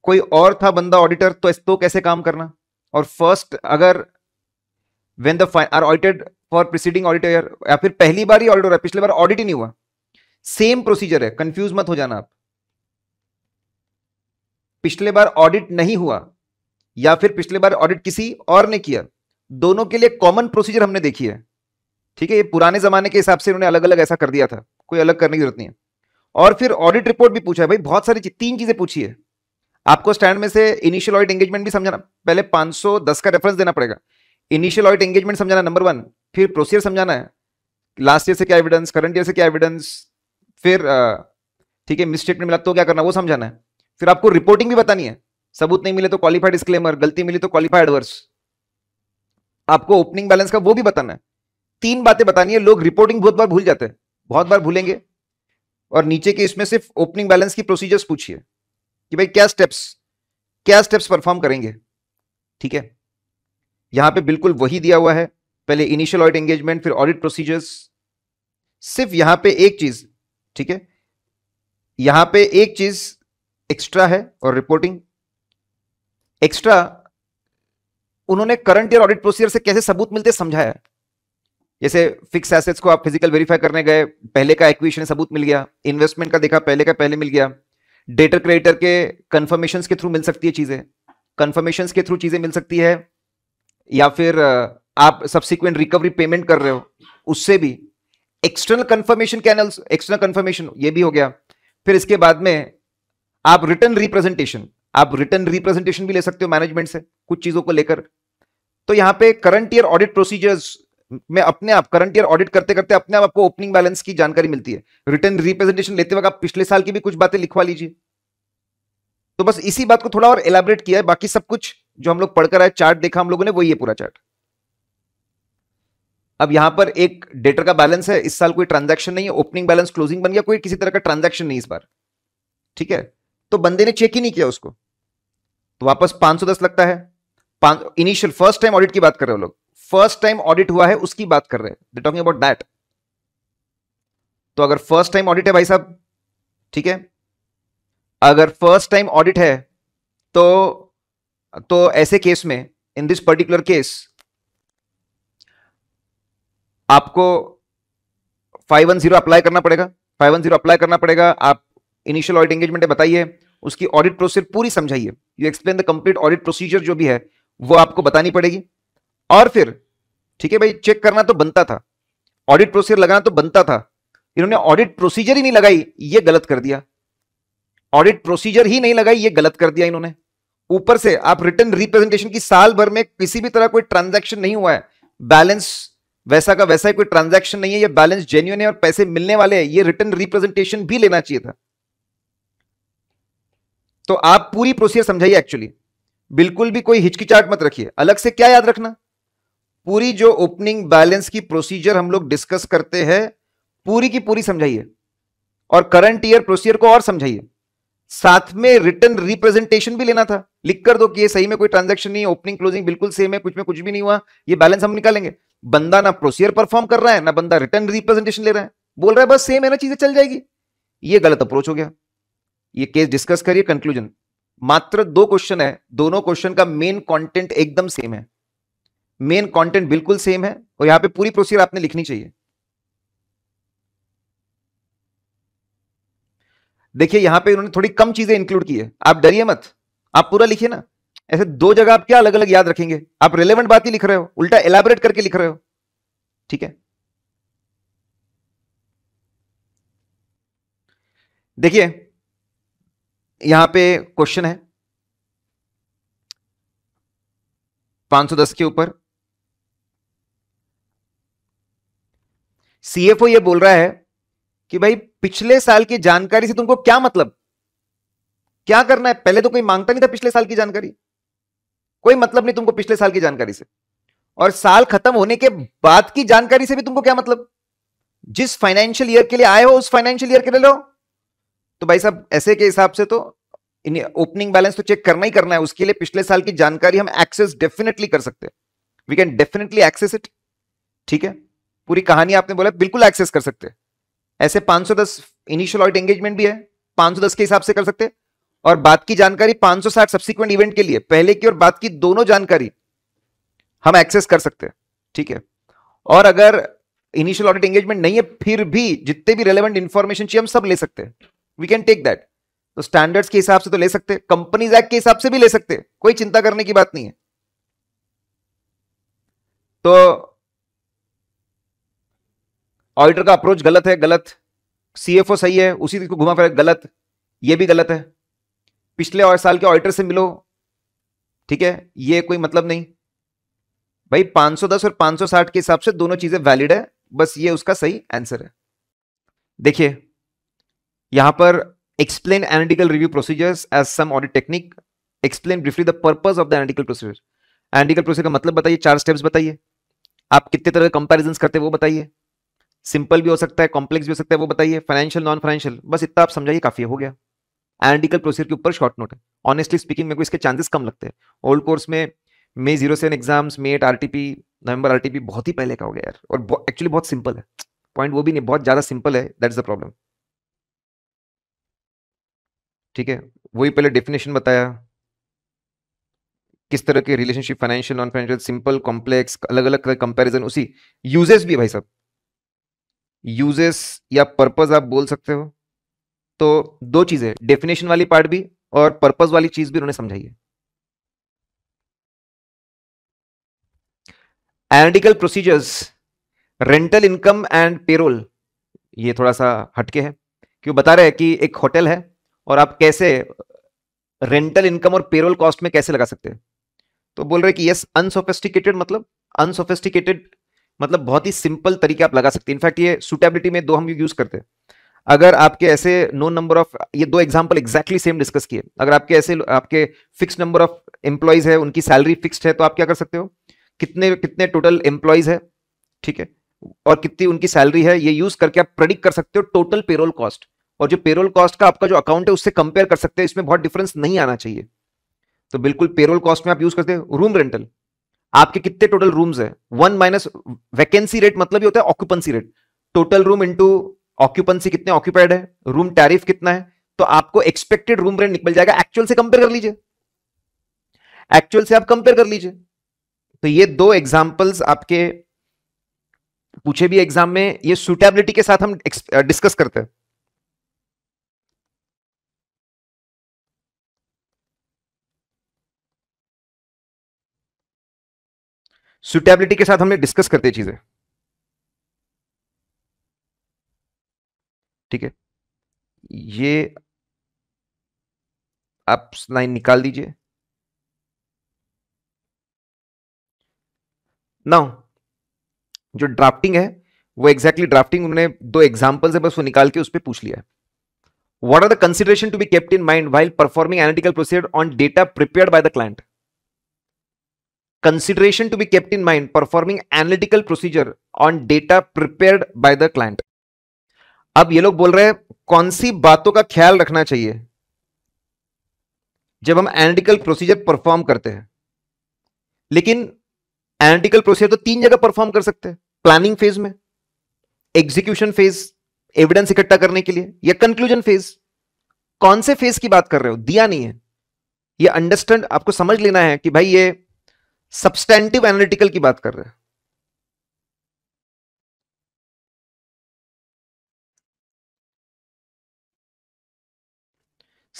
कोई और था बंदा ऑडिटर तो तो कैसे काम करना और फर्स्ट अगर when the are audited for preceding audit year या फिर पहली बार ही ऑडिट हो रहा है पिछले बार ऑडिट ही नहीं हुआ सेम प्रोसीजर है कंफ्यूज मत हो जाना आप पिछले बार ऑडिट नहीं हुआ या फिर पिछले बार ऑडिट किसी और ने किया दोनों के लिए कॉमन प्रोसीजर हमने देखी है ठीक है ये पुराने जमाने के हिसाब से उन्होंने अलग अलग ऐसा कर दिया था कोई अलग करने की जरूरत नहीं है और फिर ऑडिट रिपोर्ट भी पूछा है भाई बहुत सारी तीन चीजें पूछी है आपको स्टैंड में से इनिशियल ऑडिट एंगेजमेंट भी समझाना पहले 510 का रेफरेंस देना पड़ेगा इनिशियल ऑडिट एंगेजमेंट समझाना नंबर वन फिर प्रोसीजर समझाना है लास्ट ईयर से क्या एविडेंस करंट ईयर से क्या एविडेंस फिर ठीक है मिसस्टेटमेंट मिला तो क्या करना वो समझाना है फिर आपको रिपोर्टिंग भी बतानी है सबूत नहीं मिले तो क्वालिफाइड डिस्क्लेमर गलती मिली तो क्वालिफाइड वर्स आपको ओपनिंग बैलेंस का वो भी बताना है तीन बातें बतानी है लोग रिपोर्टिंग बहुत बार भूल जाते हैं बहुत बार भूलेंगे और नीचे के इसमें सिर्फ ओपनिंग बैलेंस की प्रोसीजर्स पूछिए कि भाई क्या स्टेप्स क्या स्टेप्स परफॉर्म करेंगे ठीक है यहां पे बिल्कुल वही दिया हुआ है पहले इनिशियल ऑडिट एंगेजमेंट फिर ऑडिट प्रोसीजर्स सिर्फ यहां पे एक चीज ठीक है यहां पे एक चीज एक्स्ट्रा है और रिपोर्टिंग एक्स्ट्रा उन्होंने करंट ईयर ऑडिट प्रोसीजर से कैसे सबूत मिलते समझाया जैसे फिक्स एसेट्स को आप फिजिकल वेरीफाई करने गए पहले का एक्विशन सबूत मिल गया इन्वेस्टमेंट का देखा पहले का पहले मिल गया डेटर क्रेडिटर के कन्फर्मेशन के थ्रू मिल सकती है चीजें कन्फर्मेशन के थ्रू चीजें मिल सकती है या फिर आप सब्सिक्वेंट रिकवरी पेमेंट कर रहे हो उससे भी external confirmation channels external confirmation ये भी हो गया फिर इसके बाद में आप रिटर्न रिप्रेजेंटेशन आप रिटर्न रिप्रेजेंटेशन भी ले सकते हो मैनेजमेंट से कुछ चीजों को लेकर तो यहां पे करंट ईयर ऑडिट प्रोसीजर्स में अपने आप करंट ईयर ऑडिट करते करते अपने आप आपको ओपनिंग बैलेंस की जानकारी मिलती है रिटर्न रिप्रेजेंटेशन लेते वक्त आप पिछले साल की भी कुछ बातें लिखवा लीजिए तो बस इसी बात को थोड़ा और एलाबरेट किया है बाकी सब कुछ जो हम लोग पढ़कर आए चार्ट देखा हम लोगों ने वही है पूरा चार्ट अब यहां पर एक डेटर का बैलेंस है इस साल कोई ट्रांजेक्शन नहीं है ओपनिंग बैलेंस क्लोजिंग बन गया कोई किसी तरह का ट्रांजेक्शन नहीं इस बार ठीक है तो बंदे ने चेक ही नहीं किया उसको तो वापस 510 लगता है इनिशियल फर्स्ट टाइम ऑडिट की बात कर रहे हो लोग फर्स्ट टाइम ऑडिट हुआ है उसकी बात कर रहे हैं टॉकिंग अबाउट दैट तो अगर फर्स्ट टाइम ऑडिट है भाई साहब ठीक है अगर फर्स्ट टाइम ऑडिट है तो तो ऐसे केस में इन दिस पर्टिकुलर केस आपको 510 अप्लाई करना पड़ेगा 510 अप्लाई करना पड़ेगा आप इनिशियल ऑडिट एंगेजमेंट बताइए उसकी ऑडिट प्रोसीजर पूरी समझाइए you explain the complete audit procedure जो भी है वो आपको बतानी पड़ेगी और फिर ठीक है भाई चेक करना तो बनता था ऑडिट प्रोसीजर लगाना तो बनता था इन्होंने ऑडिट प्रोसीजर ही नहीं लगाई ये गलत कर दिया ऑडिट प्रोसीजर ही नहीं लगाई ये गलत कर दिया इन्होंने ऊपर से आप रिटर्न रिप्रेजेंटेशन की साल भर में किसी भी तरह कोई ट्रांजैक्शन नहीं हुआ है बैलेंस वैसा का वैसा ही कोई ट्रांजैक्शन नहीं है ये बैलेंस जेन्यून है और पैसे मिलने वाले हैं ये रिटर्न रिप्रेजेंटेशन भी लेना चाहिए था तो आप पूरी प्रोसीजर समझाइए एक्चुअली बिल्कुल भी कोई हिचकिचाट मत रखिए अलग से क्या याद रखना पूरी जो ओपनिंग बैलेंस की प्रोसीजर हम लोग डिस्कस करते हैं पूरी की पूरी समझाइए और करंट ईयर प्रोसीजर को और समझाइए साथ में रिटर्न रिप्रेजेंटेशन भी लेना था लिख कर दो कि ये सही में कोई ट्रांजैक्शन नहीं ओपनिंग क्लोजिंग बिल्कुल सेम है कुछ में कुछ भी नहीं हुआ ये बैलेंस हम निकालेंगे बंदा ना प्रोसीजर परफॉर्म कर रहा है ना बंदा रिटर्न रिप्रेजेंटेशन ले रहा है बोल रहा है बस सेम है ना चीजें चल जाएगी ये गलत अप्रोच हो गया ये केस डिस्कस करिए कंक्लूजन मात्र दो क्वेश्चन है दोनों क्वेश्चन का मेन कंटेंट एकदम सेम है मेन कंटेंट बिल्कुल सेम है और यहां पे पूरी प्रोसीजर आपने लिखनी चाहिए देखिए यहां पे उन्होंने थोड़ी कम चीजें इंक्लूड की है आप डरिए मत आप पूरा लिखिए ना ऐसे दो जगह आप क्या अलग अलग याद रखेंगे आप रिलेवेंट बात ही लिख रहे हो उल्टा एलैबोरेट करके लिख रहे हो ठीक है देखिए यहां पे क्वेश्चन है 510 के ऊपर सीएफओ ये बोल रहा है कि भाई पिछले साल की जानकारी से तुमको क्या मतलब क्या करना है पहले तो कोई मांगता नहीं था पिछले साल की जानकारी कोई मतलब नहीं तुमको पिछले साल की जानकारी से और साल खत्म होने के बाद की जानकारी से भी तुमको क्या मतलब जिस फाइनेंशियल ईयर के लिए आए हो उस फाइनेंशियल ईयर के लिए लो तो भाई साहब ऐसे के हिसाब से तो ओपनिंग बैलेंस तो चेक करना ही करना है उसके लिए पिछले साल की जानकारी हम एक्सेस डेफिनेटली कर सकते हैं we can definitely access it ठीक है पूरी कहानी आपने बोला बिल्कुल एक्सेस कर सकते हैं ऐसे 510 इनिशियल ऑडिट एंगेजमेंट भी है 510 के हिसाब से कर सकते हैं और बाद की जानकारी 560 सब्सिक्वेंट इवेंट के लिए पहले की और बाद की दोनों जानकारी हम एक्सेस कर सकते हैं ठीक है और अगर इनिशियल ऑडिट एंगेजमेंट नहीं है फिर भी जितने भी रेलिवेंट इंफॉर्मेशन चाहिए हम सब ले सकते हैं वी कैन टेक दैट तो स्टैंडर्ड्स के हिसाब से तो ले सकते कंपनीज एक्ट के हिसाब से भी ले सकते कोई चिंता करने की बात नहीं है तो ऑडिटर का अप्रोच गलत है गलत सीएफओ सही है उसी को घुमा फिर गलत ये भी गलत है पिछले और साल के ऑडिटर से मिलो ठीक है ये कोई मतलब नहीं भाई 510 और 560 के हिसाब से दोनों चीजें वैलिड है बस ये उसका सही आंसर है देखिए यहां पर explain analytical review procedures as some audit technique explain briefly the purpose of the analytical procedure analytical procedure का मतलब बताइए चार स्टेप्स बताइए आप कितने तरह के कंपेरिजन करते हैं वो बताइए सिंपल भी हो सकता है कॉम्प्लेक्स भी हो सकता है वो बताइए फाइनेंशियल नॉन फाइनेंशियल बस इतना आप समझाइए काफी हो गया एनालिटिकल प्रोसीजर के ऊपर शॉर्ट नोट है ऑनेस्टली स्पीकिंग मेरे को इसके चांसेस कम लगते हैं ओल्ड कोर्स में May zero seven exams May eight or November R T P बहुत ही पहले का हो गया यार और एक्चुअली बहुत सिंपल है पॉइंट वो भी नहीं बहुत ज़्यादा सिंपल है दैट इज द प्रॉब्लम ठीक है वही पहले डेफिनेशन बताया किस तरह के relationship financial non financial simple complex अलग अलग कंपैरिजन उसी यूजेस भी भाई साहब यूजेस या पर्पस आप बोल सकते हो तो दो चीजें डेफिनेशन वाली पार्ट भी और पर्पज वाली चीज भी उन्होंने समझाई है analytical procedures rental income and payroll ये थोड़ा सा हटके है क्यों बता रहे हैं कि एक होटल है और आप कैसे रेंटल इनकम और पेरोल कॉस्ट में कैसे लगा सकते हैं तो बोल रहे कि यस अनसोफेस्टिकेटेड मतलब अनसोफेस्टिकेटेड मतलब बहुत ही सिंपल तरीके आप लगा सकते हैं इनफैक्ट ये सुटेबिलिटी में दो हम यूज करते हैं अगर आपके ऐसे नो नंबर ऑफ ये दो एग्जांपल एग्जैक्टली सेम डिस्कस किए अगर आपके ऐसे आपके फिक्स नंबर ऑफ एम्प्लॉयज है उनकी सैलरी फिक्स्ड है तो आप क्या कर सकते हो कितने कितने टोटल एम्प्लॉयज है ठीक है और कितनी उनकी सैलरी है ये यूज करके आप प्रडिक्ट कर सकते हो टोटल पेरोल कॉस्ट और जो पेरोल कॉस्ट का आपका जो अकाउंट है उससे कंपेयर कर सकते हैं इसमें बहुत डिफरेंस नहीं आना चाहिए तो बिल्कुल पेरोल कॉस्ट में आप यूज करते हैं रूम रेंटल आपके कितने टोटल रूम्स है वन माइनस वैकेंसी रेट मतलब ये होता है occupancy rate total room into occupancy कितने ऑक्यूपाइड है रूम टैरिफ कितना है तो आपको एक्सपेक्टेड रूम रेंट निकल जाएगा एक्चुअल से कंपेयर कर लीजिए एक्चुअल से आप कंपेयर कर लीजिए तो ये दो एग्जाम्पल्स आपके पूछे भी एग्जाम में ये सुटेबिलिटी के साथ हम डिस्कस करते हैं सुटेबिलिटी के साथ हमने डिस्कस करते चीजें ठीक है ये आप लाइन निकाल दीजिए नाउ जो ड्राफ्टिंग है वो एग्जैक्टली exactly ड्राफ्टिंग उन्होंने दो एग्जांपल्स है बस वो निकाल के उस पर पूछ लिया है what are the consideration to be kept in mind while performing analytical proceed on data prepared by the client consideration to be kept in mind performing analytical procedure on data prepared by the client अब ये लोग बोल रहे हैं कौन सी बातों का ख्याल रखना चाहिए जब हम एनालिटिकल प्रोसीजर परफॉर्म करते हैं लेकिन एनालिटिकल प्रोसीजर तो तीन जगह परफॉर्म कर सकते हैं प्लानिंग फेज में एग्जीक्यूशन फेज एविडेंस इकट्ठा करने के लिए या कंक्लूजन फेज कौन से फेज की बात कर रहे हो दिया नहीं है ये अंडरस्टैंड आपको समझ लेना है कि भाई ये सब्सटेंटिव एनालिटिकल की बात कर रहे हैं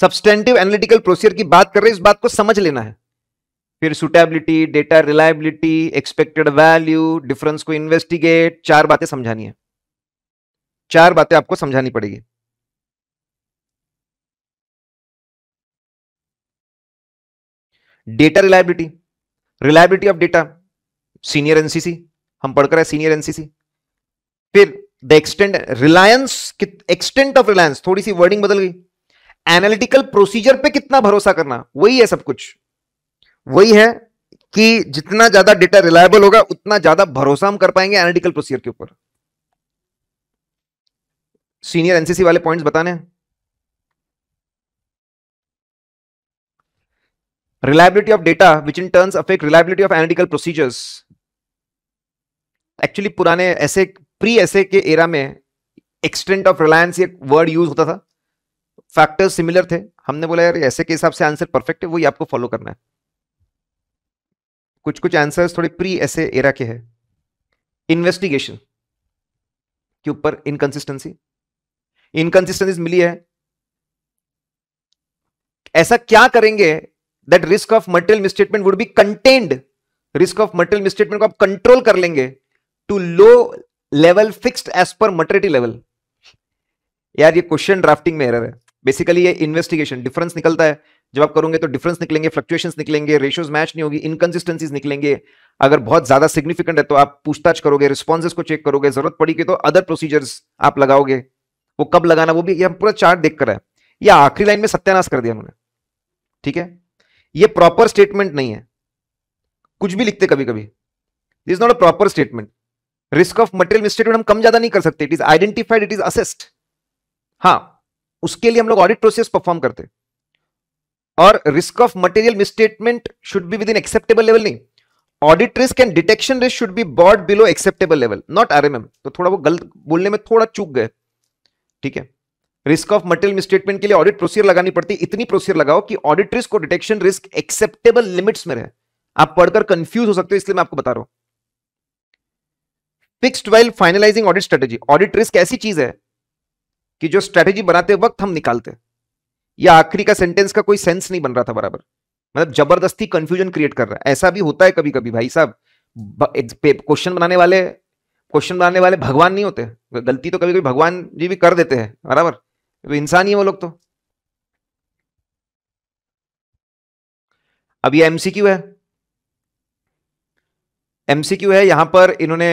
सब्सटेंटिव एनालिटिकल प्रोसीजर की बात कर रहे हैं इस बात को समझ लेना है फिर suitability data reliability expected value difference को इन्वेस्टिगेट चार बातें समझानी है चार बातें आपको समझानी पड़ेगी data reliability reliability of data senior NCC हम पढ़कर है सीनियर एनसीसी फिर the extend reliance extent of reliance थोड़ी सी वर्डिंग बदल गई एनालिटिकल प्रोसीजर पे कितना भरोसा करना वही है सब कुछ वही है कि जितना ज्यादा डेटा रिलायबल होगा उतना ज्यादा भरोसा हम कर पाएंगे एनालिटिकल प्रोसीजर के ऊपर सीनियर एनसीसी वाले पॉइंट्स बताने हैं reliability of data which in turns affect reliability of analytical procedures actually पुराने ऐसे प्री ऐसे के एरा में एक्सटेंट ऑफ रिलायंस एक वर्ड यूज होता था फैक्टर्स सिमिलर थे हमने बोला यार ऐसे के हिसाब से आंसर परफेक्ट है वही आपको फॉलो करना है कुछ कुछ आंसर्स थोड़े प्री ऐसे एरा के हैं इन्वेस्टिगेशन के ऊपर इनकंसिस्टेंसी इनकंसिस्टेंसी मिली है ऐसा क्या करेंगे that risk of material misstatement would be contained risk of material misstatement को आप कंट्रोल कर लेंगे to low level fixed as per materiality level यार ये क्वेश्चन ड्राफ्टिंग में एरर है बेसिकली ये इन्वेस्टिगेशन डिफरेंस निकलता है जब आप करोगे तो डिफरेंस निकलेंगे फ्लक्चुएशन निकलेंगे रेशियोज मैच नहीं होगी इनकन्सिस्टेंसीज निकलेंगे अगर बहुत ज्यादा सिग्निफिकेंट है तो आप पूछताछ करोगे रिस्पॉन्सेज को चेक करोगे जरूरत पड़ी तो अदर प्रोसीजर्स आप लगाओगे वो कब लगाना वो भी हम पूरा चार्ट देख कर है या आखिरी लाइन में सत्यानाश कर दिया उन्होंने ठीक है ये प्रॉपर स्टेटमेंट नहीं है कुछ भी लिखते कभी कभी this not a proper statement risk of material misstatement हम कम ज्यादा नहीं कर सकते it is identified it is assessed हाँ उसके लिए हम लोग ऑडिट प्रोसेस परफॉर्म करते और risk of material misstatement should be within acceptable level नहीं audit risk and detection risk should be brought below acceptable level not RMM तो थोड़ा वो गलत बोलने में थोड़ा चूक गए ठीक है रिस्क ऑफ मटेरियल मिसस्टेटमेंट के लिए ऑडिट प्रोसीजर लगानी पड़ती है इतनी प्रोसीजर लगाओ कि ऑडिट रिस्क और डिटेक्शन रिस्क एक्सेप्टेबल लिमिट्स में रहे आप पढ़कर कंफ्यूज हो सकते हो इसलिए मैं आपको बता रहा हूं fixed while finalising audit strategy audit risk ऐसी चीज है कि जो स्ट्रेटेजी बनाते वक्त हम निकालते या आखिरी का सेंटेंस का कोई सेंस नहीं बन रहा था बराबर मतलब जबरदस्ती कंफ्यूजन क्रिएट कर रहा है ऐसा भी होता है कभी कभी भाई साहब क्वेश्चन बनाने वाले क्वेश्चन बनाने वाले भगवान नहीं होते गलती तो कभी कभी भगवान जी भी कर देते हैं बराबर तो इंसान ही है वो लोग तो अब ये एमसीक्यू है एमसीक्यू है यहां पर इन्होंने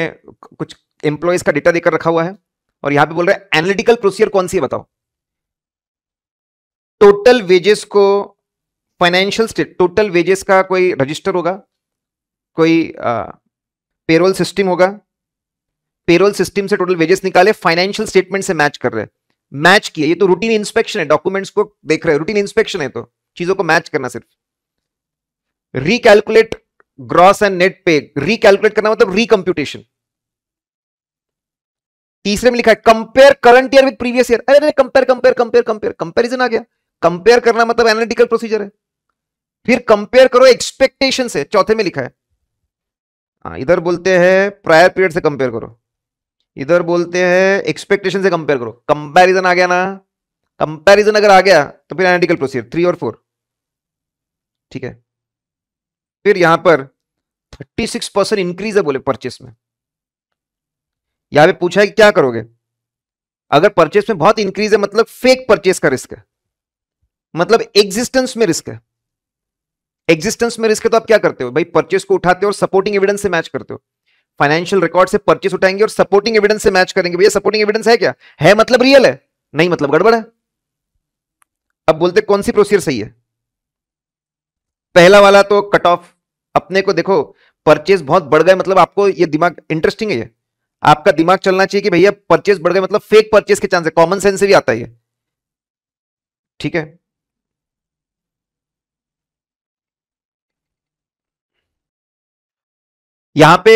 कुछ एम्प्लॉयज का डेटा देकर रखा हुआ है और यहां पे बोल रहे हैं एनालिटिकल प्रोसीजर कौन सी है बताओ टोटल वेजेस को फाइनेंशियल स्टेट टोटल वेजेस का कोई रजिस्टर होगा कोई पेरोल सिस्टम होगा पेरोल सिस्टम से टोटल वेजेस निकाले फाइनेंशियल स्टेटमेंट से मैच कर रहे हैं मैच किया ये तो रूटीन इंस्पेक्शन है डॉक्यूमेंट्स को देख रहे हो रूटीन इंस्पेक्शन है तो चीजों को मैच करना सिर्फ recalculate gross and net pay recalculate करना मतलब रिकम्प्यूटेशन तीसरे में लिखा है compare current year with previous year अरे अरे compare compare compare compare comparison आ गया कंपेयर करना मतलब एनालिटिकल प्रोसीजर है फिर कंपेयर करो एक्सपेक्टेशन से चौथे में लिखा है आ, हाँ, इधर बोलते हैं प्रायर पीरियड से कंपेयर करो इधर बोलते हैं एक्सपेक्टेशन से कंपेयर करो कंपैरिजन आ गया ना कंपैरिजन अगर आ गया तो फिर एनालिटिकल प्रोसीजर थ्री और फोर ठीक है फिर यहां पर थर्टी सिक्स परसेंट इंक्रीज है बोले परचेस में यहां पे पूछा है कि क्या करोगे अगर परचेस में बहुत इंक्रीज है मतलब फेक परचेस का रिस्क है मतलब एग्जिस्टेंस में रिस्क है एग्जिस्टेंस में रिस्क है तो आप क्या करते हो भाई परचेस को उठाते हो और सपोर्टिंग एविडेंस से मैच करते हो फाइनेंशियल रिकॉर्ड से परचेस उठाएंगे और सपोर्टिंग एविडेंस से मैच करेंगे भैया सपोर्टिंग एविडेंस है क्या है मतलब रियल है नहीं मतलब गड़बड़ है अब बोलते कौन सी प्रोसीजर सही है पहला वाला तो कट ऑफ अपने को देखो परचेज बहुत बढ़ गए मतलब आपको ये दिमाग इंटरेस्टिंग है ये आपका दिमाग चलना चाहिए कि भैया परचेज बढ़ गए मतलब फेक परचेज के चांस है कॉमन सेंस से भी आता है ठीक है यहां पे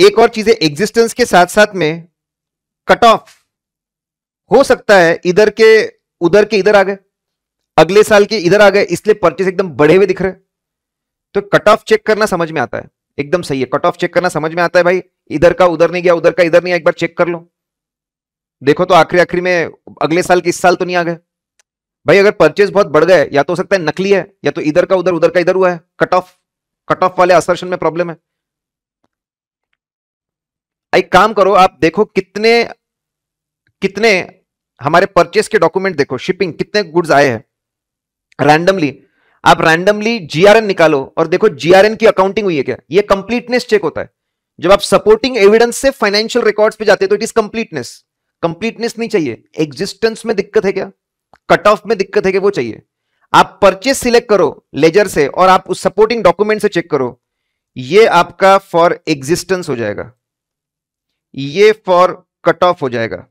एक और चीज है एग्जिस्टेंस के साथ साथ में कट ऑफ हो सकता है इधर के उधर के इधर आ गए अगले साल के इधर आ गए इसलिए परचेस एकदम बढ़े हुए दिख रहे तो कट ऑफ चेक करना समझ में आता है एकदम सही है कट ऑफ चेक करना समझ में आता है भाई इधर का उधर नहीं गया उधर का इधर नहीं एक बार चेक कर लो देखो तो आखिरी आखिरी में अगले साल के इस साल तो नहीं आ गए भाई अगर परचेज बहुत बढ़ गए या तो हो सकता है नकली है या तो इधर का उधर उधर का इधर हुआ है कट ऑफ कट ऑफ वाले असर्शन में प्रॉब्लम है एक काम करो आप देखो कितने कितने हमारे परचेस के डॉक्यूमेंट देखो शिपिंग कितने गुड्स आए हैं रैंडमली आप रैंडमली जीआरएन निकालो और देखो जीआरएन की अकाउंटिंग हुई है क्या ये कंप्लीटनेस चेक होता है जब आप सपोर्टिंग एविडेंस से फाइनेंशियल रिकॉर्ड्स पे जाते हैं तो इट इज कंप्लीटनेस कंप्लीटनेस नहीं चाहिए एग्जिस्टेंस में दिक्कत है क्या कट ऑफ में दिक्कत है क्या वो चाहिए आप परचेस सिलेक्ट करो लेजर से और आप उस सपोर्टिंग डॉक्यूमेंट से चेक करो ये आपका फॉर एग्जिस्टेंस हो जाएगा ये फॉर कट ऑफ हो जाएगा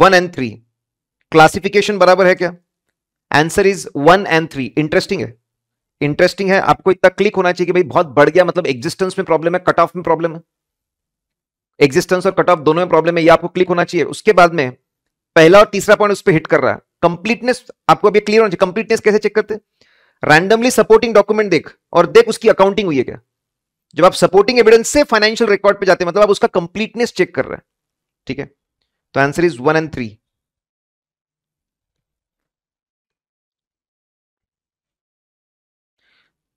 वन एंड थ्री क्लासिफिकेशन बराबर है क्या answer is one and three interesting है इंटरेस्टिंग है आपको इतना क्लिक होना चाहिए कि भाई बहुत बढ़ गया मतलब एग्जिस्टेंस में प्रॉब्लम है कट ऑफ में प्रॉब्लम है एग्जिस्टेंस और कट ऑफ दोनों में प्रॉब्लम है ये आपको क्लिक होना चाहिए उसके बाद में पहला और तीसरा पॉइंट उस पर हिट कर रहा है कंप्लीटनेस आपको अभी क्लियर होना चाहिए कंप्लीटनेस कैसे चेक करते रैंडमली सपोर्टिंग डॉक्यूमेंट देख और देख उसकी अकाउंटिंग हुई है क्या जब आप सपोर्टिंग एविडेंस से फाइनेंशियल रिकॉर्ड पे जाते हैं मतलब आप उसका कंप्लीटनेस चेक कर रहे हैं ठीक है तो answer is one and three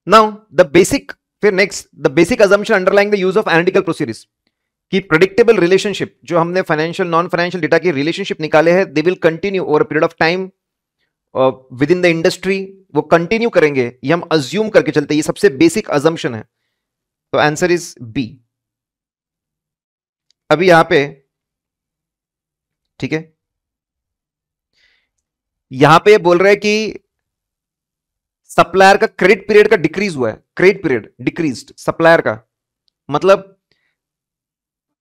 now the basic फिर next the basic assumption underlying the use of analytical procedures कि प्रिडिक्टेबल रिलेशनशिप जो हमने फाइनेंशियल नॉन फाइनेंशियल डेटा की रिलेशनशिप निकाले हैं they will continue over period of time within the industry वो continue करेंगे ये हम अज्यूम करके चलते ये सबसे बेसिक अजम्पन है तो आंसर इज बी अभी यहां पे ठीक है यहां पे बोल रहे हैं कि सप्लायर का क्रेडिट पीरियड का डिक्रीज हुआ है क्रेडिट पीरियड डिक्रीज सप्लायर का मतलब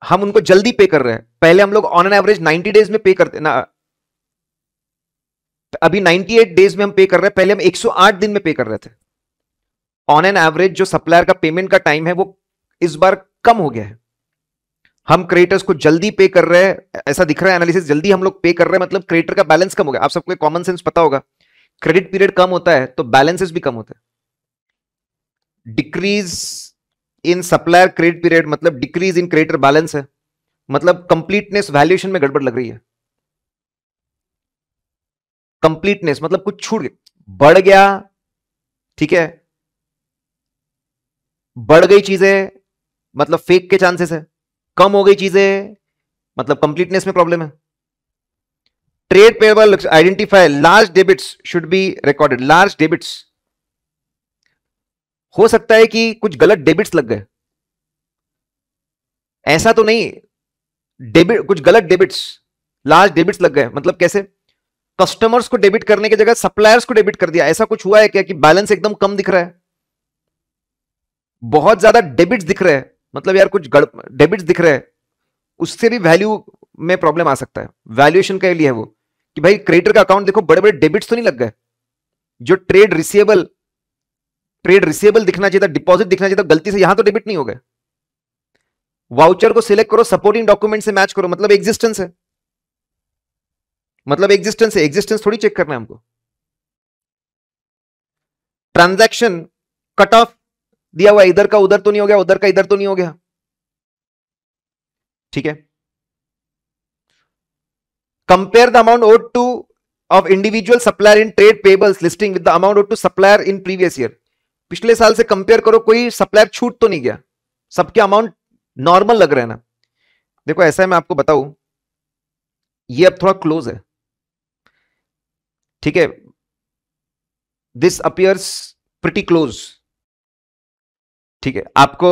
हम उनको जल्दी पे कर रहे हैं पहले हम लोग ऑन एन एवरेज 90 डेज में पे करते ना अभी 98 डेज में हम पे कर रहे हैं पहले हम 108 दिन में पे कर रहे थे ऑन एन एवरेज जो सप्लायर का पेमेंट का टाइम है वो इस बार कम हो गया है हम क्रिएटर्स को जल्दी पे कर रहे हैं ऐसा दिख रहा है एनालिसिस जल्दी हम लोग पे कर रहे हैं मतलब क्रिएटर का बैलेंस कम हो गया आप सबको कॉमन सेंस पता होगा क्रेडिट पीरियड कम होता है तो बैलेंसेस भी कम होते हैं decrease in supplier credit period मतलब डिक्रीज इन क्रेडिटर बैलेंस है मतलब कंप्लीटनेस वैल्यूएशन में गड़बड़ लग रही है कंप्लीटनेस मतलब कुछ छूट गया बढ़ गया ठीक है बढ़ गई चीजें मतलब फेक के चांसेस है कम हो गई चीजें मतलब कंप्लीटनेस में प्रॉब्लम है trade payable identify large debits should be recorded large debits हो सकता है कि कुछ गलत डेबिट्स लग गए ऐसा तो नहीं डेबिट कुछ गलत डेबिट्स लार्ज डेबिट्स लग गए मतलब कैसे कस्टमर्स को डेबिट करने की जगह सप्लायर्स को डेबिट कर दिया ऐसा कुछ हुआ है क्या कि बैलेंस एकदम कम दिख रहा है बहुत ज्यादा डेबिट्स दिख रहे हैं मतलब यार कुछ डेबिट्स दिख रहे हैं उससे भी वैल्यू में प्रॉब्लम आ सकता है वैल्यूएशन के लिए है वो कि भाई क्रेडिटर का अकाउंट देखो बड़े बड़े डेबिट्स तो नहीं लग गए जो ट्रेड रिसीवेबल ट्रेड रिसीवेबल दिखना चाहिए था डिपॉजिट दिखना चाहिए था गलती से यहां तो डेबिट नहीं हो गए वाउचर को सिलेक्ट करो सपोर्टिंग डॉक्यूमेंट से मैच करो मतलब एग्जिस्टेंस है मतलब एग्जिस्टेंस है एग्जिस्टेंस थोड़ी चेक करना है हमको ट्रांजैक्शन कट ऑफ दिया हुआ इधर का उधर तो नहीं हो गया उधर का इधर तो नहीं हो गया ठीक है compare the amount owed to of individual supplier in trade payables listing with the amount owed to supplier in previous year पिछले साल से कंपेयर करो कोई सप्लायर छूट तो नहीं गया सबके अमाउंट नॉर्मल लग रहे हैं ना देखो ऐसा है मैं आपको बताऊं ये अब थोड़ा क्लोज है ठीक है दिस अपियर्स प्रिटी क्लोज ठीक है आपको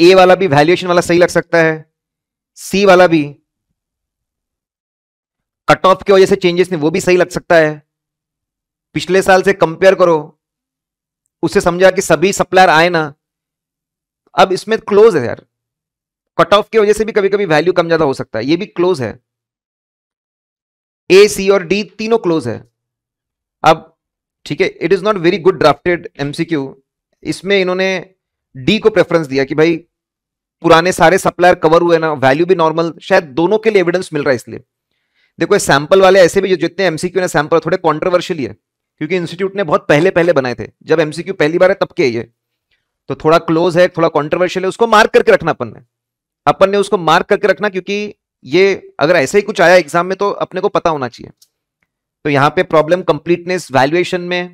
ए वाला भी वैल्यूएशन वाला सही लग सकता है सी वाला भी कट ऑफ की वजह से चेंजेस नहीं वो भी सही लग सकता है पिछले साल से कंपेयर करो उसे समझा कि सभी सप्लायर आए ना अब इसमें क्लोज है यार कट ऑफ की वजह से भी कभी कभी वैल्यू कम ज्यादा हो सकता है ये भी क्लोज है ए सी और डी तीनों क्लोज है अब ठीक है it is not very good drafted MCQ इसमें इन्होंने डी को प्रेफरेंस दिया कि भाई पुराने सारे सप्लायर कवर हुए ना वैल्यू भी नॉर्मल शायद दोनों के लिए एविडेंस मिल रहा है इसलिए देखो सैंपल वाले ऐसे भी जो जितने एमसीक्यू ने सैंपल थोड़े कॉन्ट्रोवर्शियल है क्योंकि इंस्टीट्यूट ने बहुत पहले पहले बनाए थे जब एमसीक्यू पहली बार है तब के ये तो थोड़ा क्लोज है थोड़ा कॉन्ट्रोवर्शियल है उसको मार्क करके रखना अपन ने अपन ने उसको मार्क करके रखना क्योंकि ये अगर ऐसे ही कुछ आया एग्जाम में तो अपने को पता होना चाहिए तो यहाँ पे प्रॉब्लम कंप्लीटनेस वैल्यूएशन में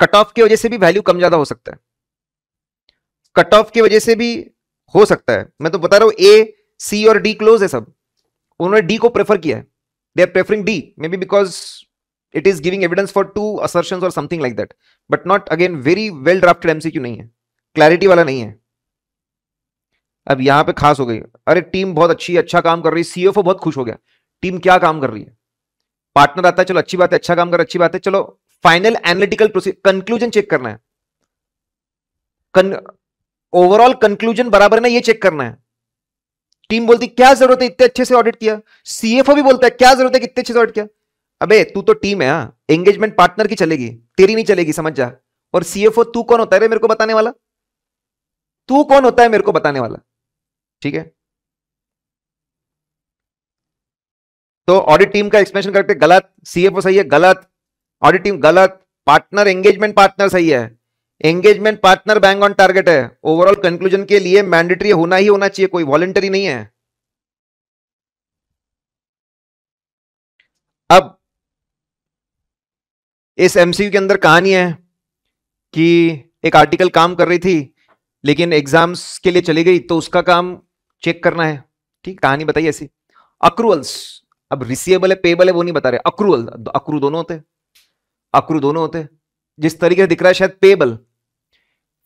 कट ऑफ की वजह से भी वैल्यू कम ज्यादा हो सकता है कट ऑफ की वजह से भी हो सकता है मैं तो बता रहा हूं ए सी और डी क्लोज है सब उन्होंने डी को प्रेफर किया है they are preferring D may be because it is giving evidence for two assertion और something like that but not again very well drafted MCQ नहीं है क्लैरिटी वाला नहीं है अब यहां पे खास हो गई अरे टीम बहुत अच्छी अच्छा काम कर रही है सीएफओ बहुत खुश हो गया टीम क्या काम कर रही है पार्टनर आता है चलो अच्छी बात है अच्छा काम कर अच्छी बात है चलो फाइनल एनालिटिकल कंक्लूजन चेक करना है ओवरऑल कंक्लूजन बराबर ना ये चेक करना है टीम बोलती क्या जरूरत है इतने अच्छे से ऑडिट किया सीएफओ भी बोलता है क्या जरूरत है कितने अच्छे से ऑडिट किया अबे तू तो टीम है एंगेजमेंट हाँ। पार्टनर की चलेगी तेरी नहीं चलेगी समझ जा और सीएफओ तू कौन होता है रे मेरे को बताने वाला तू कौन होता है मेरे को बताने वाला ठीक है तो ऑडिट टीम का एक्सप्लेनेशन करते गलत सीएफओ सही है गलत ऑडिट टीम गलत पार्टनर एंगेजमेंट पार्टनर सही है engagement partner bang on target है ओवरऑल कंक्लूजन के लिए मैंडेटरी होना ही होना चाहिए कोई वॉलेंटरी नहीं है अब इस एमसीयू के अंदर कहानी है कि एक आर्टिकल काम कर रही थी लेकिन एग्जाम्स के लिए चली गई तो उसका काम चेक करना है ठीक कहानी बताइए ऐसी अक्रूवल्स अब रिसीवेबल है पेबल है वो नहीं बता रहे अक्रूवल अक्रू दोनों होते अक्रू दोनों होते जिस तरीके से दिख रहा है शायद पेबल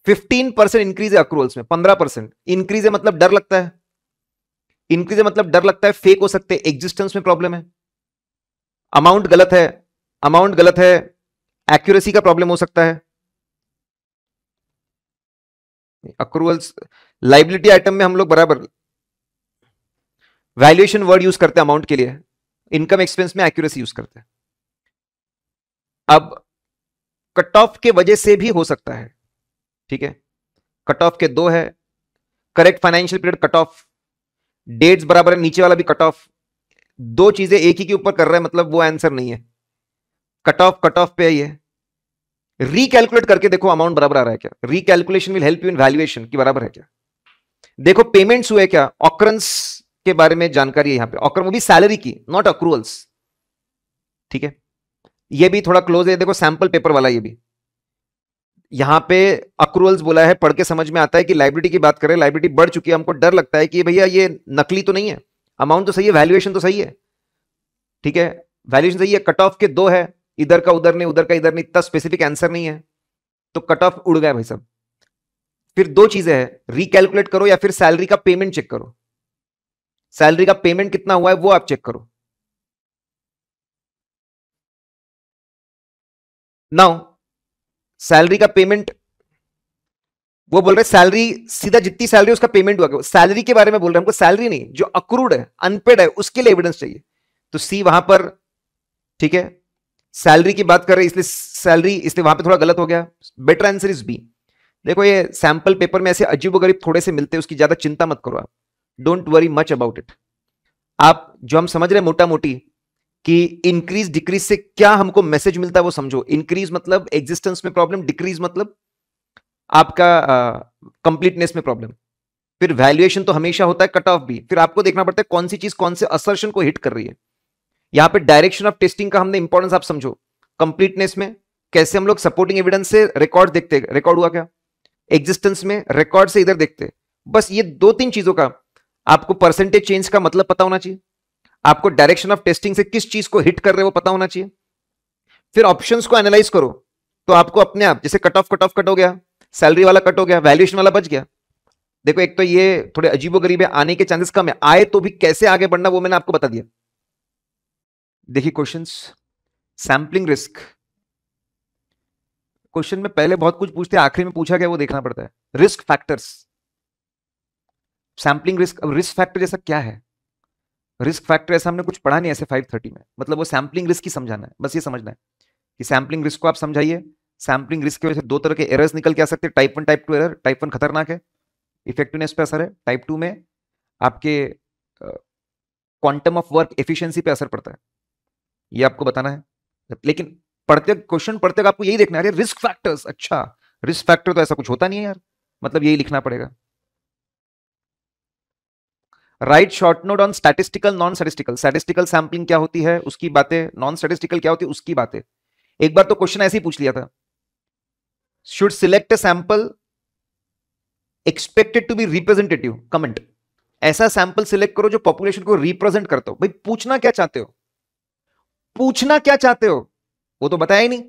फिफ्टीन परसेंट इंक्रीज है अक्रूवल्स में पंद्रह परसेंट इंक्रीज है मतलब डर लगता है इंक्रीज है मतलब डर लगता है फेक हो सकते हैं एग्जिस्टेंस में प्रॉब्लम है अमाउंट गलत है अमाउंट गलत है एक्यूरेसी का प्रॉब्लम हो सकता है अक्रूवल्स लाइबिलिटी आइटम में हम लोग बराबर वैल्यूएशन वर्ड यूज करते हैं अमाउंट के लिए इनकम एक्सपेंस में एक्यूरेसी यूज करते हैं अब कट ऑफ के वजह से भी हो सकता है ठीक है कट ऑफ के दो है correct financial period cut off dates बराबर है नीचे वाला भी कट ऑफ दो चीजें एक ही के ऊपर कर रहा है मतलब वो आंसर नहीं है कट ऑफ कट ऑफ पे ये रिकैलकुलेट करके देखो अमाउंट बराबर आ रहा है क्या recalculation will help you in valuation की बराबर है क्या देखो पेमेंट्स हुए क्या ऑक्रंस के बारे में जानकारी है यहां पे ऑक्रम भी सैलरी की नॉट अक्रूवल्स ठीक है ये भी थोड़ा क्लोज है देखो सैंपल पेपर वाला ये भी यहाँ पे अक्रूवल्स बोला है पढ़ के समझ में आता है कि लाइब्रेरी की बात करें लाइब्रेरी बढ़ चुकी है हमको डर लगता है कि भैया ये नकली तो नहीं है अमाउंट तो सही है वैल्यूएशन तो सही है ठीक है वैल्यूएशन सही है कट ऑफ के दो है इधर का उधर नहीं उधर का इधर नहीं इतना स्पेसिफिक आंसर नहीं है तो कट ऑफ उड़ गया भाई साहब फिर दो चीजें हैं रिकैलकुलेट करो या फिर सैलरी का पेमेंट चेक करो सैलरी का पेमेंट कितना हुआ है वो आप चेक करो नाउ सैलरी का पेमेंट वो बोल रहे सैलरी सीधा जितनी सैलरी उसका पेमेंट हुआ सैलरी के बारे में बोल रहे हैं हमको सैलरी नहीं जो अक्रूड है अनपेड है उसके लिए एविडेंस चाहिए तो सी वहां पर ठीक है सैलरी की बात कर रहे इसलिए सैलरी इसलिए वहां पे थोड़ा गलत हो गया बेटर आंसर इज बी देखो ये सैंपल पेपर में ऐसे अजीब गरीब थोड़े से मिलते हैं उसकी ज्यादा चिंता मत करो आप don't worry much about it आप जो हम समझ रहे मोटा मोटी कि इंक्रीज डिक्रीज से क्या हमको मैसेज मिलता है वो समझो इंक्रीज मतलब एग्जिस्टेंस में प्रॉब्लम डिक्रीज मतलब आपका कंप्लीटनेस uh, में प्रॉब्लम फिर वैल्यूएशन तो हमेशा होता है कट ऑफ भी फिर आपको देखना पड़ता है कौन सी चीज कौन से असर्शन को हिट कर रही है यहां पे डायरेक्शन ऑफ टेस्टिंग का हमने इंपॉर्टेंस आप समझो कंप्लीटनेस में कैसे हम लोग सपोर्टिंग एविडेंस से रिकॉर्ड देखते रिकॉर्ड हुआ क्या एग्जिस्टेंस में रिकॉर्ड से इधर देखते बस ये दो तीन चीजों का आपको परसेंटेज चेंज का मतलब पता होना चाहिए आपको डायरेक्शन ऑफ टेस्टिंग से किस चीज को हिट कर रहे हो पता होना चाहिए फिर ऑप्शंस को एनालाइज करो तो आपको अपने आप जैसे cut off cut off cut हो गया सैलरी वाला कट हो गया वैल्यूएशन वाला बच गया देखो एक तो ये थोड़े अजीबो गरीब है आने के चांसेस कम है आए तो भी कैसे आगे बढ़ना वो मैंने आपको बता दिया देखिए क्वेश्चन सैम्पलिंग रिस्क क्वेश्चन में पहले बहुत कुछ पूछते हैं आखिरी में पूछा गया वो देखना पड़ता है रिस्क फैक्टर्स सैम्पलिंग रिस्क अब रिस्क फैक्टर जैसा क्या है रिस्क फैक्टर ऐसा हमने कुछ पढ़ा नहीं ऐसे फाइव थर्टी में मतलब वो सैम्पलिंग रिस्क ही समझाना है बस ये समझना है कि सैम्पलिंग रिस्क को आप समझाइए सैम्पलिंग रिस्क की वजह से दो तरह के एरर्स निकल के आ सकते हैं type one type two error type one खतरनाक है इफेक्टिवनेस पे असर है टाइप टू में आपके क्वांटम ऑफ वर्क एफिशिएंसी पे असर पड़ता है ये आपको बताना है लेकिन पढ़ते क्वेश्चन पढ़ते आपको यही देखना है अरे रिस्क फैक्टर्स अच्छा रिस्क फैक्टर तो ऐसा कुछ होता नहीं है यार मतलब यही लिखना पड़ेगा write short note on statistical non statistical statistical sampling क्या होती है उसकी बातें नॉन स्टैटिस्टिकल क्या होती है उसकी बातें एक बार तो क्वेश्चन ऐसे ही पूछ लिया था should select a sample expected to be representative comment ऐसा सैंपल सिलेक्ट करो जो पॉपुलेशन को रिप्रेजेंट करता हो भाई पूछना क्या चाहते हो पूछना क्या चाहते हो वो तो बताया ही नहीं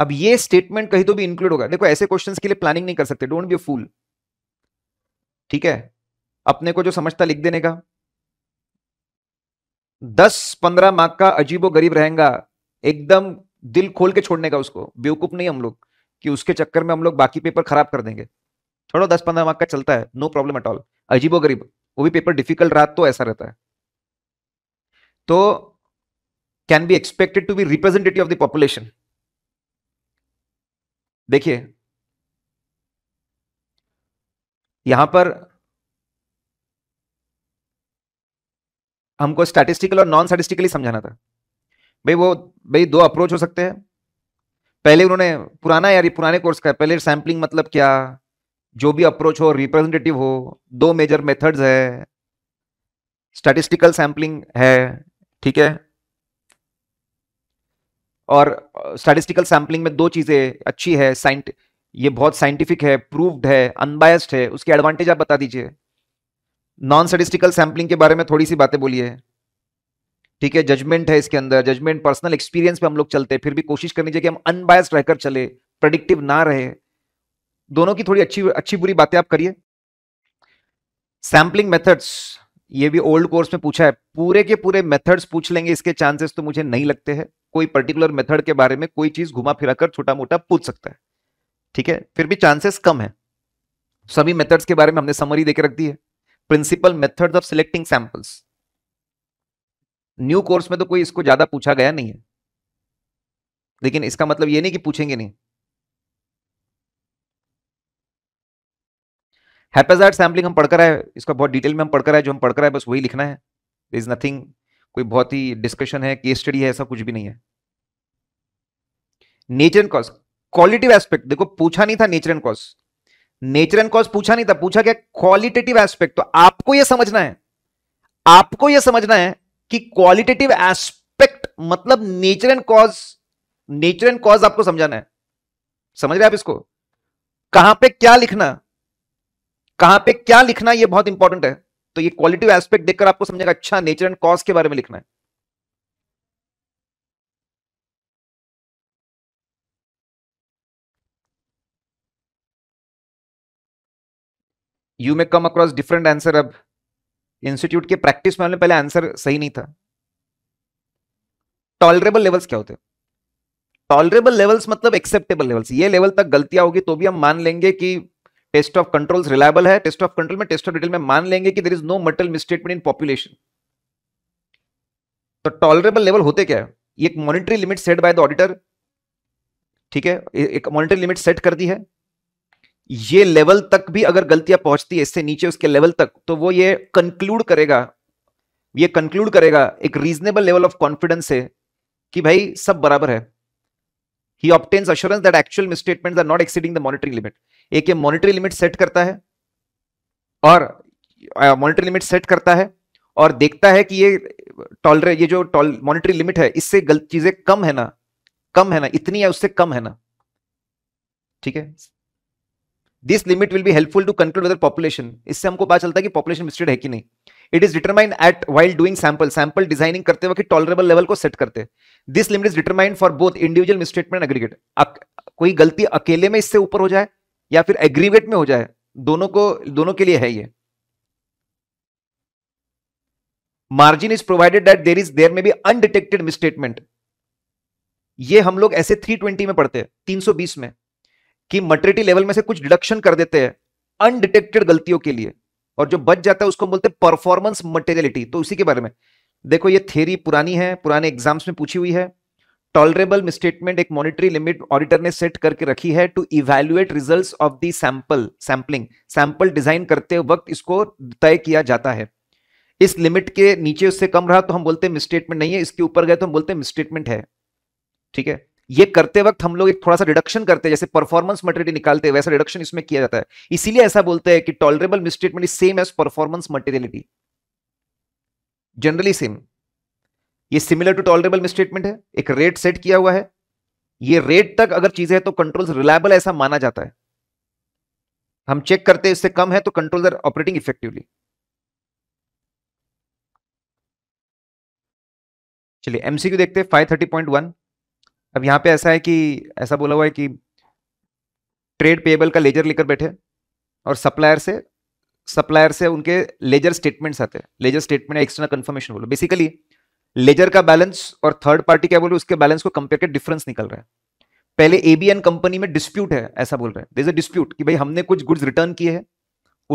अब ये स्टेटमेंट कहीं तो भी इंक्लूड होगा देखो ऐसे क्वेश्चंस के लिए प्लानिंग नहीं कर सकते डोंट बी अ फूल ठीक है अपने को जो समझता लिख देने का दस पंद्रह मार्क का अजीबो गरीब रहेगा एकदम दिल खोल के छोड़ने का उसको बेवकूफ नहीं हम लोग कि उसके चक्कर में हम लोग बाकी पेपर खराब कर देंगे छोड़ो दस पंद्रह मार्क का चलता है नो प्रॉब्लम एट ऑल अजीबो गरीब वो भी पेपर डिफिकल्ट रहा तो ऐसा रहता है तो can be expected to be representative of the population देखिए यहां पर हमको स्टैटिस्टिकल और नॉन स्टैटिस्टिकली समझाना था भाई वो भाई दो अप्रोच हो सकते हैं पहले उन्होंने पुराना यार ये पुराने कोर्स का पहले सैम्पलिंग मतलब क्या जो भी अप्रोच हो रिप्रेजेंटेटिव हो दो मेजर मेथड्स है स्टैटिस्टिकल सैम्पलिंग है ठीक है और स्टैटिस्टिकल uh, सैम्पलिंग में दो चीज़ें अच्छी है साइंट ये बहुत साइंटिफिक है प्रूव्ड है अनबायस्ड है उसके एडवांटेज आप बता दीजिए नॉन स्टेटिस्टिकल सैम्पलिंग के बारे में थोड़ी सी बातें बोलिए ठीक है जजमेंट है इसके अंदर जजमेंट पर्सनल एक्सपीरियंस पे हम लोग चलते हैं फिर भी कोशिश करनी चाहिए कि हम अनबायस्ड रहकर चले प्रडिक्टिव ना रहे दोनों की थोड़ी अच्छी अच्छी बुरी बातें आप करिए सैम्पलिंग मेथड्स ये भी ओल्ड कोर्स में पूछा है पूरे के पूरे मेथड्स पूछ लेंगे इसके चांसेस तो मुझे नहीं लगते हैं कोई पर्टिकुलर मेथड के बारे में कोई चीज घुमा फिरा कर छोटा मोटा पूछ सकता है ठीक है फिर भी चांसेस कम है सभी मेथड्स के बारे में हमने समरी देकर रख दी है principal methods of selecting samples new course में तो कोई इसको ज्यादा पूछा गया नहीं है लेकिन इसका मतलब ये नहीं कि पूछेंगे नहीं हैपेजार्ड सैम्पलिंग हम पढ़कर आए इसका बहुत डिटेल में हम पढ़कर आए जो हम पढ़कर आए बस वही लिखना है इज नथिंग कोई बहुत ही डिस्कशन है केस स्टडी है ऐसा कुछ भी नहीं है नेचर कॉस्ट क्वालिटिव एस्पेक्ट देखो पूछा नहीं था nature and cause nature and cause पूछा नहीं था पूछा क्या क्वालिटेटिव एस्पेक्ट तो आपको यह समझना है आपको यह समझना है कि क्वालिटेटिव एस्पेक्ट मतलब nature and cause nature and cause आपको समझाना है समझ रहे आप इसको कहां पे क्या लिखना कहां पे क्या लिखना ये बहुत इंपॉर्टेंट है तो ये क्वालिटिव एस्पेक्ट देखकर आपको समझेगा अच्छा नेचर एंड कॉज के बारे में लिखना है you may come across different answer अब इंस्टीट्यूट के प्रैक्टिस में पहले आंसर सही नहीं था टॉलरेबल लेवल्स क्या होते टॉलरेबल लेवल्स मतलब एक्सेप्टेबल लेवल्स ये लेवल तक गलतियां होगी तो भी हम मान लेंगे कि टेस्ट ऑफ कंट्रोल रिलायबल है टेस्ट ऑफ कंट्रोल में टेस्ट ऑफ डिटेल में मान लेंगे कि there is no material misstatement in population तो टॉलरेबल लेवल होते क्या है एक monetary limit set by the auditor ठीक है एक मॉनिटरी लिमिट सेट कर दी है ये लेवल तक भी अगर गलतियां पहुंचती है इससे नीचे उसके लेवल तक तो वो ये कंक्लूड करेगा ये कंक्लूड करेगा एक रीजनेबल लेवल ऑफ कॉन्फिडेंस से कि भाई सब बराबर है ही obtains assurance that actual misstatement are not exceeding the monitoring limit एक ये मॉनिटरी लिमिट सेट करता है और मॉनिटरी लिमिट सेट करता है और देखता है कि ये टॉलरे ये जो टॉल मॉनिटरी लिमिट है इससे गलत चीजें कम है ना कम है ना इतनी है उससे कम है ना ठीक है this limit will be helpful to conclude other population इससे हमको पता चलता है कि पॉपुलेशन मिस्टेड है कि नहीं it is determined at while doing sample sample designing करते वक्त टॉलरेबल लेवल को सेट करते this limit is determined for both individual misstatement aggregate कोई गलती अकेले में इससे ऊपर हो जाए या फिर एग्रीगेट में हो जाए दोनों को दोनों के लिए है ये margin is provided that there is there may be undetected misstatement ये हम लोग ऐसे 320 में पढ़ते हैं 320 में कि मटरिटी लेवल में से कुछ डिडक्शन कर देते हैं अनडिटेक्टेड गलतियों के लिए और जो बच जाता है उसको बोलते हैं परफॉर्मेंस मटेरियलिटी तो उसी के बारे में देखो ये थेरी पुरानी है पुराने एग्जाम्स में पूछी हुई है टॉलरेबल मिसस्टेटमेंट एक मॉनिटरी लिमिट ऑडिटर ने सेट करके रखी है to evaluate result of the sample sampling sample design करते वक्त इसको तय किया जाता है इस लिमिट के नीचे उससे कम रहा तो हम बोलते हैं मिस्टेटमेंट नहीं है इसके ऊपर गए तो हम बोलते हैं मिस्टेटमेंट है ठीक है ये करते वक्त हम लोग एक थोड़ा सा रिडक्शन करते हैं जैसे परफॉर्मेंस मटेरियल निकालते हैं वैसा रिडक्शन इसमें किया जाता है इसीलिए ऐसा बोलते हैं कि tolerable misstatement is same as performance materiality generally same ये सिमिलर टू टॉलरेबल मिसस्टेटमेंट है एक रेट सेट किया हुआ है ये रेट तक अगर चीजें है तो कंट्रोल रिलायबल ऐसा माना जाता है हम चेक करते हैं इससे कम है तो कंट्रोल आर ऑपरेटिंग इफेक्टिवली चलिए एमसीक्यू देखते हैं 530.1 अब यहाँ पे ऐसा है कि ऐसा बोला हुआ है कि ट्रेड पेबल का लेजर लेकर बैठे और सप्लायर से सप्लायर से उनके लेजर स्टेटमेंट्स आते हैं लेजर स्टेटमेंट एक्सटर्नल कंफर्मेशन बोलो बेसिकली लेजर का बैलेंस और थर्ड पार्टी क्या बोल रही उसके बैलेंस को कंपेयर कर डिफरेंस निकल रहा है पहले एबीएन कंपनी में डिस्प्यूट है ऐसा बोल रहे हैं दिस अ डिस्प्यूट कि भाई हमने कुछ गुड्स रिटर्न किए हैं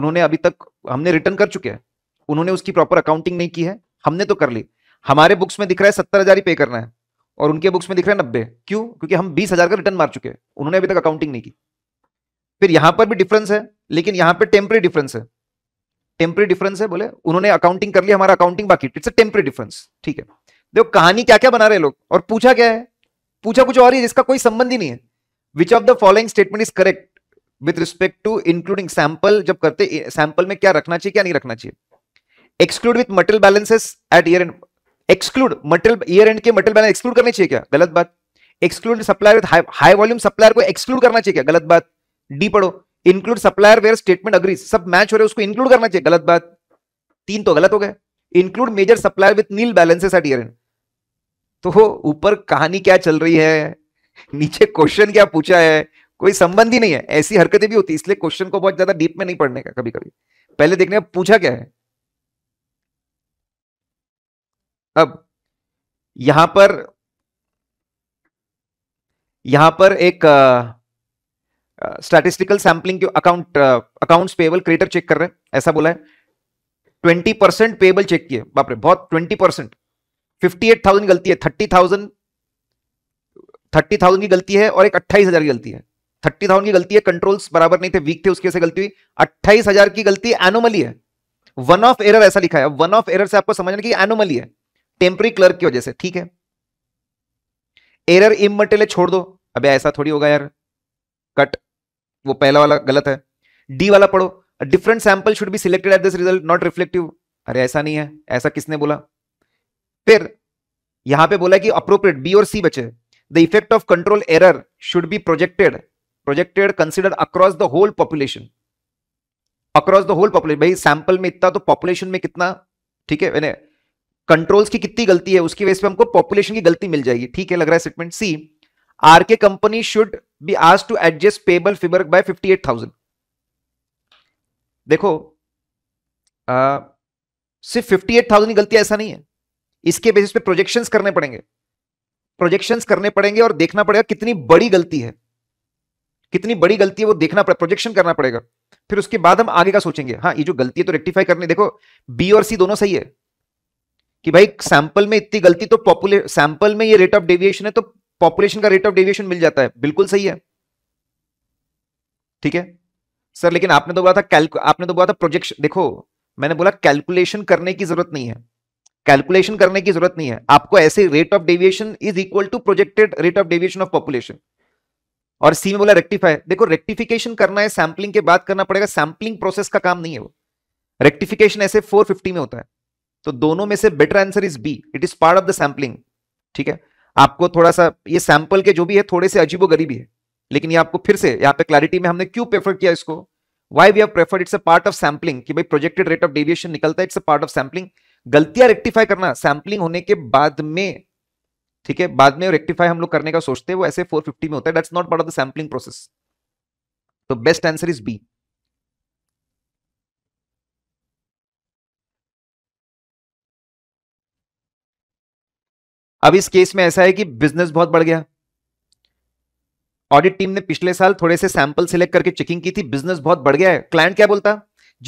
उन्होंने अभी तक हमने रिटर्न कर चुके हैं उन्होंने उसकी प्रॉपर अकाउंटिंग नहीं की है हमने तो कर ली हमारे बुक्स में दिख रहा है सत्तर हजार ही पे करना है और उनके बुक्स में दिख रहा है नब्बे क्यों क्योंकि हम बीस हजार का रिटर्न मार चुके हैं उन्होंने अभी तक अकाउंटिंग नहीं की फिर यहां पर भी डिफरेंस है लेकिन यहां पर टेम्परे डिफरेंस है टेम्परे डिफरेंस है बोले उन्होंने अकाउंटिंग कर लिया हमारा अकाउंटिंग बाकी इट्स अ टेम्प्रेरी डिफरेंस ठीक है देखो कहानी क्या क्या बना रहे लोग और पूछा क्या है पूछा कुछ और ही जिसका कोई संबंध ही नहीं है which of the following statement is correct with respect to including sample जब करते सैंपल में क्या रखना चाहिए क्या नहीं रखना चाहिए exclude with material balances at year end exclude material year end के मटेरियल बैलेंस एक्सक्लूड करनी चाहिए क्या गलत बात exclude supplier high volume supplier को एक्सक्लूड करना चाहिए क्या गलत बात डी पढ़ो include supplier where statement agree सब मैच हो रहे उसको इंक्लूड करना चाहिए गलत बात तीन तो गलत हो गए include major supplier with nil balances at year end तो ऊपर कहानी क्या चल रही है नीचे क्वेश्चन क्या पूछा है कोई संबंध ही नहीं है ऐसी हरकतें भी होती है इसलिए क्वेश्चन को बहुत ज्यादा डीप में नहीं पढ़ने का कभी कभी पहले देखने पूछा क्या है अब यहां पर यहां पर एक स्टैटिस्टिकल सैम्पलिंग के account accounts payable creditor check कर रहे हैं ऐसा बोला है ट्वेंटी परसेंट पेबल चेक किए बाप रे बहुत twenty percent fifty eight thousand गलती है थर्टी थाउजेंड थर्टी थाउजेंड की गलती है और एक अट्ठाईस हजार की गलती है थर्टी थाउजेंड की गलती है कंट्रोल्स बराबर नहीं थे वीक थे उसकी से गलती हुई अट्ठाईस हजार की गलती एनोमली है वन ऑफ एरर ऐसा लिखा है वन ऑफ एरर से आपको समझना कि एनोमली है टेम्प्री क्लर्क की वजह से ठीक है एरर इमटेरियल छोड़ दो अबे ऐसा थोड़ी होगा यार कट वो पहला वाला गलत है डी वाला पढ़ो different sample should be selected at this result not reflective अरे ऐसा नहीं है ऐसा किसने बोला फिर यहां पे बोला कि अप्रोप्रिएट बी और सी बचे the effect of control error should be projected projected consider across the whole population across the whole population भाई सैंपल में इतना तो पॉपुलेशन में कितना ठीक है मैंने कंट्रोल्स की कितनी गलती है उसकी वजह से हमको पॉपुलेशन की गलती मिल जाएगी ठीक है लग रहा है statement C R K company should be आज टू एडजस्ट पेबल फिबर बाय थाउजेंड देखो आ, सिर्फ थाउजेंड की गलती ऐसा नहीं है इसके बेसिस पे प्रोजेक्शंस करने पड़ेंगे प्रोजेक्शंस करने पड़ेंगे और देखना पड़ेगा कितनी बड़ी गलती है कितनी बड़ी गलती है वो देखना पड़ेगा प्रोजेक्शन करना पड़ेगा फिर उसके बाद हम आगे का सोचेंगे हाँ ये जो गलती है तो रेक्टिफाई करने देखो बी और सी दोनों सही है कि भाई सैंपल में इतनी गलती तो पॉपुले सैंपल में ये रेट ऑफ डेविएशन है तो पॉपुलेशन का रेट ऑफ डेविएशन मिल जाता है बिल्कुल सही है ठीक है सर लेकिन आपने तो बोला था कैलकु आपने तो बोला था प्रोजेक्शन देखो मैंने बोला कैलकुलेशन करने की जरूरत नहीं है कैलकुलेशन करने की जरूरत नहीं है आपको ऐसे rate of deviation is equal to projected rate of deviation of population और सी में बोला रेक्टिफाई देखो रेक्टिफिकेशन करना है सैम्पलिंग के बाद करना पड़ेगा सैम्पलिंग प्रोसेस का काम नहीं है वो रेक्टिफिकेशन ऐसे 450 में होता है तो दोनों में से better answer is B it is part of the sampling ठीक है आपको थोड़ा सा ये सैंपल के जो भी है थोड़े से अजीबो गरीबी है लेकिन ये आपको फिर से यहाँ पे क्लैरिटी में हमने क्यों प्रेफर किया इसको why we have prefer it's a part of sampling कि भाई प्रोजेक्टेड रेट ऑफ डेविएशन निकलता है it's a part of sampling गलतियां रेक्टिफाई करना सैम्पलिंग होने के बाद में ठीक है बाद में रेक्टिफाई हम लोग करने का सोचते हैं वो ऐसे 450 में होता है that's not part of the sampling process तो बेस्ट आंसर इज बी अब इस केस में ऐसा है कि बिजनेस बहुत बढ़ गया ऑडिट टीम ने पिछले साल थोड़े से सैंपल सिलेक्ट करके चेकिंग की थी बिजनेस बहुत बढ़ गया है क्लाइंट क्या बोलता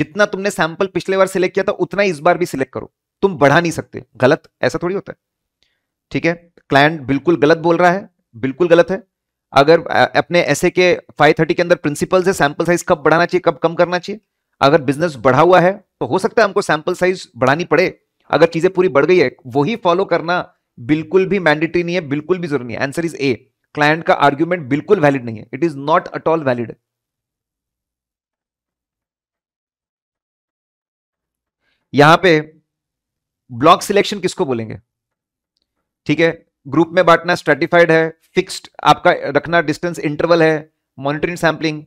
जितना तुमने सैंपल पिछले बार सिलेक्ट किया था उतना इस बार भी सिलेक्ट करो तुम बढ़ा नहीं सकते गलत ऐसा थोड़ी होता है ठीक है क्लाइंट बिल्कुल गलत बोल रहा है बिल्कुल गलत है अगर अपने ऐसे के 530 के अंदर प्रिंसिपल है सैंपल साइज कब बढ़ाना चाहिए कब कम करना चाहिए अगर बिजनेस बढ़ा हुआ है तो हो सकता है हमको सैंपल साइज बढ़ानी पड़े अगर चीजें पूरी बढ़ गई है वही फॉलो करना बिल्कुल भी मैंडेटरी नहीं है बिल्कुल भी जरूरी नहीं है आंसर इज ए क्लाइंट का आर्ग्यूमेंट बिल्कुल वैलिड नहीं है it is not at all valid यहां पे ब्लॉक सिलेक्शन किसको बोलेंगे ठीक है ग्रुप में बांटना स्ट्रेटिफाइड है फिक्स्ड आपका रखना डिस्टेंस इंटरवल है मॉनिटरिंग सैंपलिंग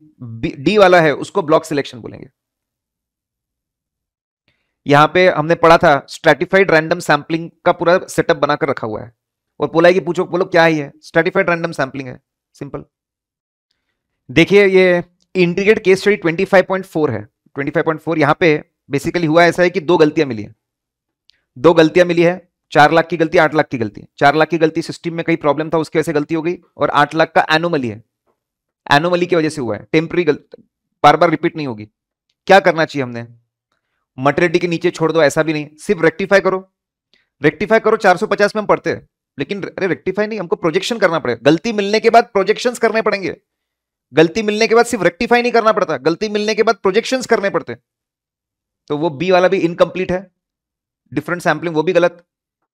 डी वाला है उसको ब्लॉक सिलेक्शन बोलेंगे यहाँ पे हमने पढ़ा था स्ट्रेटिफाइड रैंडम सैम्पलिंग का पूरा सेटअप बनाकर रखा हुआ है और बोला है कि पूछो बोलो क्या ही है स्ट्रेटिफाइड रैंडम सैम्पलिंग है सिंपल देखिए ये इंटीग्रेट केस स्टडी 25.4 है 25.4 यहाँ पे बेसिकली हुआ ऐसा है कि दो गलतियां मिली है दो गलतियां मिली है चार लाख की गलती आठ लाख की गलती चार लाख की गलती सिस्टम में कहीं प्रॉब्लम था उसकी वजह से गलती हो गई और आठ लाख का एनोमली है एनोमली की वजह से हुआ है टेम्प्री गलती बार बार रिपीट नहीं होगी क्या करना चाहिए हमने मटेरिटी के नीचे छोड़ दो ऐसा भी नहीं सिर्फ रेक्टिफाई करो रेक्टिफाई करो 450 में हम पढ़ते हैं लेकिन अरे रेक्टिफाई नहीं हमको प्रोजेक्शन करना पड़ेगा गलती मिलने के बाद प्रोजेक्शन करने पड़ेंगे गलती मिलने के बाद सिर्फ रेक्टिफाई नहीं करना पड़ता गलती मिलने के बाद प्रोजेक्शन करने पड़ते तो वो बी वाला भी इनकम्प्लीट है डिफरेंट सैम्पलिंग वो भी गलत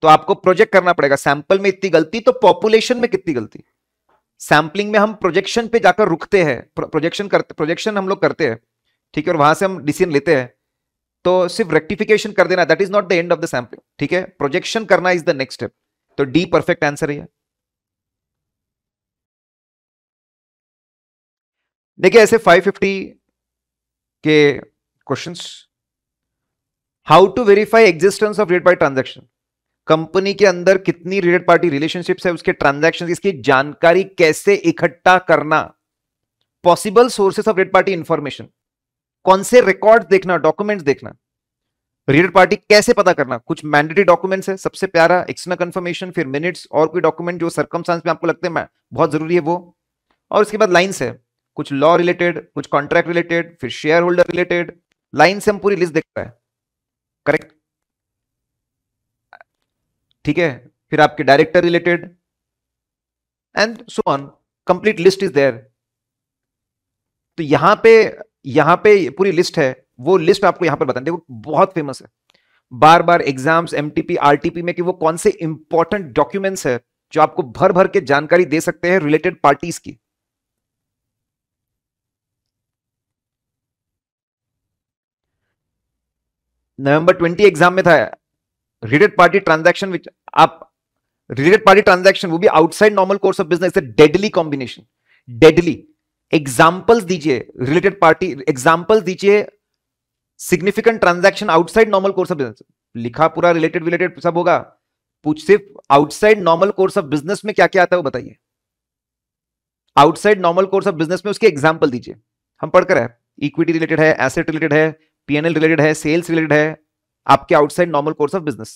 तो आपको प्रोजेक्ट करना पड़ेगा सैंपल में इतनी गलती तो पॉपुलेशन में कितनी गलती सैंपलिंग में हम प्रोजेक्शन पे जाकर रुकते हैं प्रोजेक्शन करते प्रोजेक्शन हम लोग करते हैं ठीक है और वहां से हम डिसीजन लेते हैं तो सिर्फ रेक्टिफिकेशन कर देना that is not the end of the sampling ठीक है प्रोजेक्शन करना इज द नेक्स्ट स्टेप तो डी परफेक्ट आंसर है देखिए ऐसे 550 के questions how to verify existence of related party transaction company के अंदर कितनी रिलेटेड पार्टी रिलेशनशिप्स है उसके ट्रांजेक्शन इसकी जानकारी कैसे इकट्ठा करना possible sources of related party information कौन से रिकॉर्ड देखना डॉक्यूमेंट्स देखना रिलेटेड पार्टी कैसे पता करना कुछ मैंडेटरी डॉक्यूमेंट्स है सबसे प्यारा एक्सटर्नल कंफर्मेशन फिर मिनट्स और कोई डॉक्यूमेंट जो सर्कमस्टांस में आपको लगते हैं बहुत जरूरी है वो और उसके बाद लाइन्स है कुछ लॉ रिलेटेड कुछ कॉन्ट्रैक्ट रिलेटेड फिर शेयर होल्डर रिलेटेड लाइन से हम पूरी लिस्ट देख रहे हैं करेक्ट ठीक है फिर आपके director related and so on complete list is there तो यहां पे यहां पे पूरी लिस्ट है वो लिस्ट आपको यहां पर बताने देखो बहुत फेमस है बार बार एग्जाम्स एमटीपी आरटीपी में कि वो कौन से इंपॉर्टेंट डॉक्यूमेंट्स है जो आपको भर भर के जानकारी दे सकते हैं रिलेटेड पार्टीज की नवंबर 20 एग्जाम में था रिलेटेड पार्टी ट्रांजैक्शन विच आप रिलेटेड पार्टी ट्रांजैक्शन वो भी outside normal course of business deadly combination deadly examples दीजिए रिलेटेड पार्टी एग्जाम्पल दीजिए significant transaction outside normal course of business लिखा पूरा रिलेटेड रिलेटेड सब होगा पूछ सिर्फ outside normal course of business में क्या क्या आता है वो बताइए outside normal course of business में उसके एग्जाम्पल दीजिए हम पढ़कर है इक्विटी रिलेटेड है एसेट रिलेटेड है पीएनएल रिलेटेड है सेल्स रिलेटेड है आपके outside normal course of business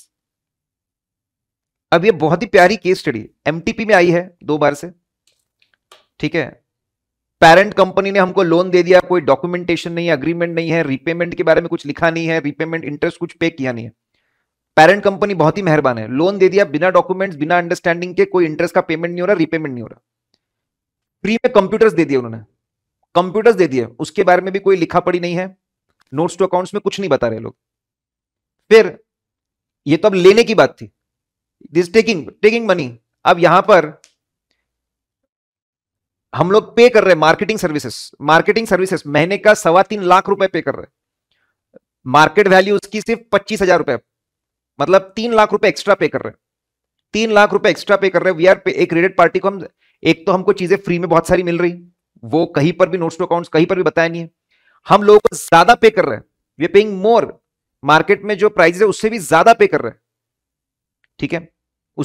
अब ये बहुत ही प्यारी केस स्टडी एमटीपी में आई है दो बार से ठीक है पेरेंट कंपनी ने हमको लोन दे दिया कोई डॉक्यूमेंटेशन नहीं है अग्रीमेंट नहीं है रीपेमेंट के बारे में कुछ लिखा नहीं है रीपेमेंट इंटरेस्ट कुछ पे किया नहीं है पेरेंट कंपनी बहुत ही मेहरबान है लोन दे दिया बिना डॉक्यूमेंट बिना अंडरस्टैंडिंग के कोई इंटरेस्ट का पेमेंट नहीं हो रहा रीपेमेंट नहीं हो रहा फ्री में कंप्यूटर्स दे दिए उन्होंने कंप्यूटर्स दे दिए उसके बारे में भी कोई लिखा पड़ी नहीं है नोट्स टू अकाउंट्स में कुछ नहीं बता रहे लोग फिर ये तो अब लेने की बात थी दिस टेकिंग टेकिंग मनी अब यहां पर हम लोग पे कर रहे हैं मार्केटिंग सर्विसेज मार्केटिंग सर्विसेज महीने का सवा तीन लाख रुपए पे कर रहे मार्केट वैल्यू उसकी सिर्फ पच्चीस हजार रुपए मतलब तीन लाख रुपए एक्स्ट्रा पे कर रहे तीन लाख रुपए एक्स्ट्रा पे कर रहे वी आर एक रेडेड पार्टी को हम एक तो हमको चीजें फ्री में बहुत सारी मिल रही वो कहीं पर भी नोट्स टू अकाउंट कहीं पर भी बताया नहीं है हम लोगों को ज्यादा पे कर रहे हैं वी पेइंग मोर मार्केट में जो प्राइजेस है उससे भी ज्यादा पे कर रहे ठीक है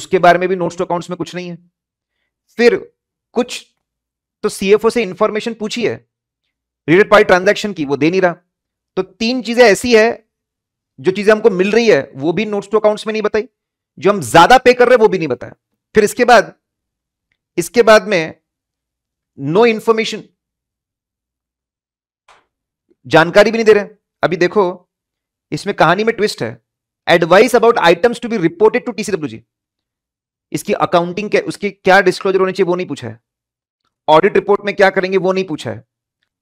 उसके बारे में भी नोट्स टू अकाउंट्स में कुछ नहीं है फिर कुछ तो सीएफओ से इंफॉर्मेशन पूछी है रिलेटेड पार्टी ट्रांजेक्शन की वो दे नहीं रहा तो तीन चीजें ऐसी है जो चीजें हमको मिल रही है वो भी नोट्स टू अकाउंट्स में नहीं बताई जो हम ज्यादा पे कर रहे हैं वो भी नहीं बताया फिर इसके बाद इसके बाद में नो इंफॉर्मेशन जानकारी भी नहीं दे रहे अभी देखो इसमें कहानी में ट्विस्ट है advice about items to be reported to TCW इसकी अकाउंटिंग क्या उसकी क्या डिस्क्लोजर होनी चाहिए वो नहीं पूछा है ऑडिट रिपोर्ट में क्या करेंगे वो नहीं पूछा है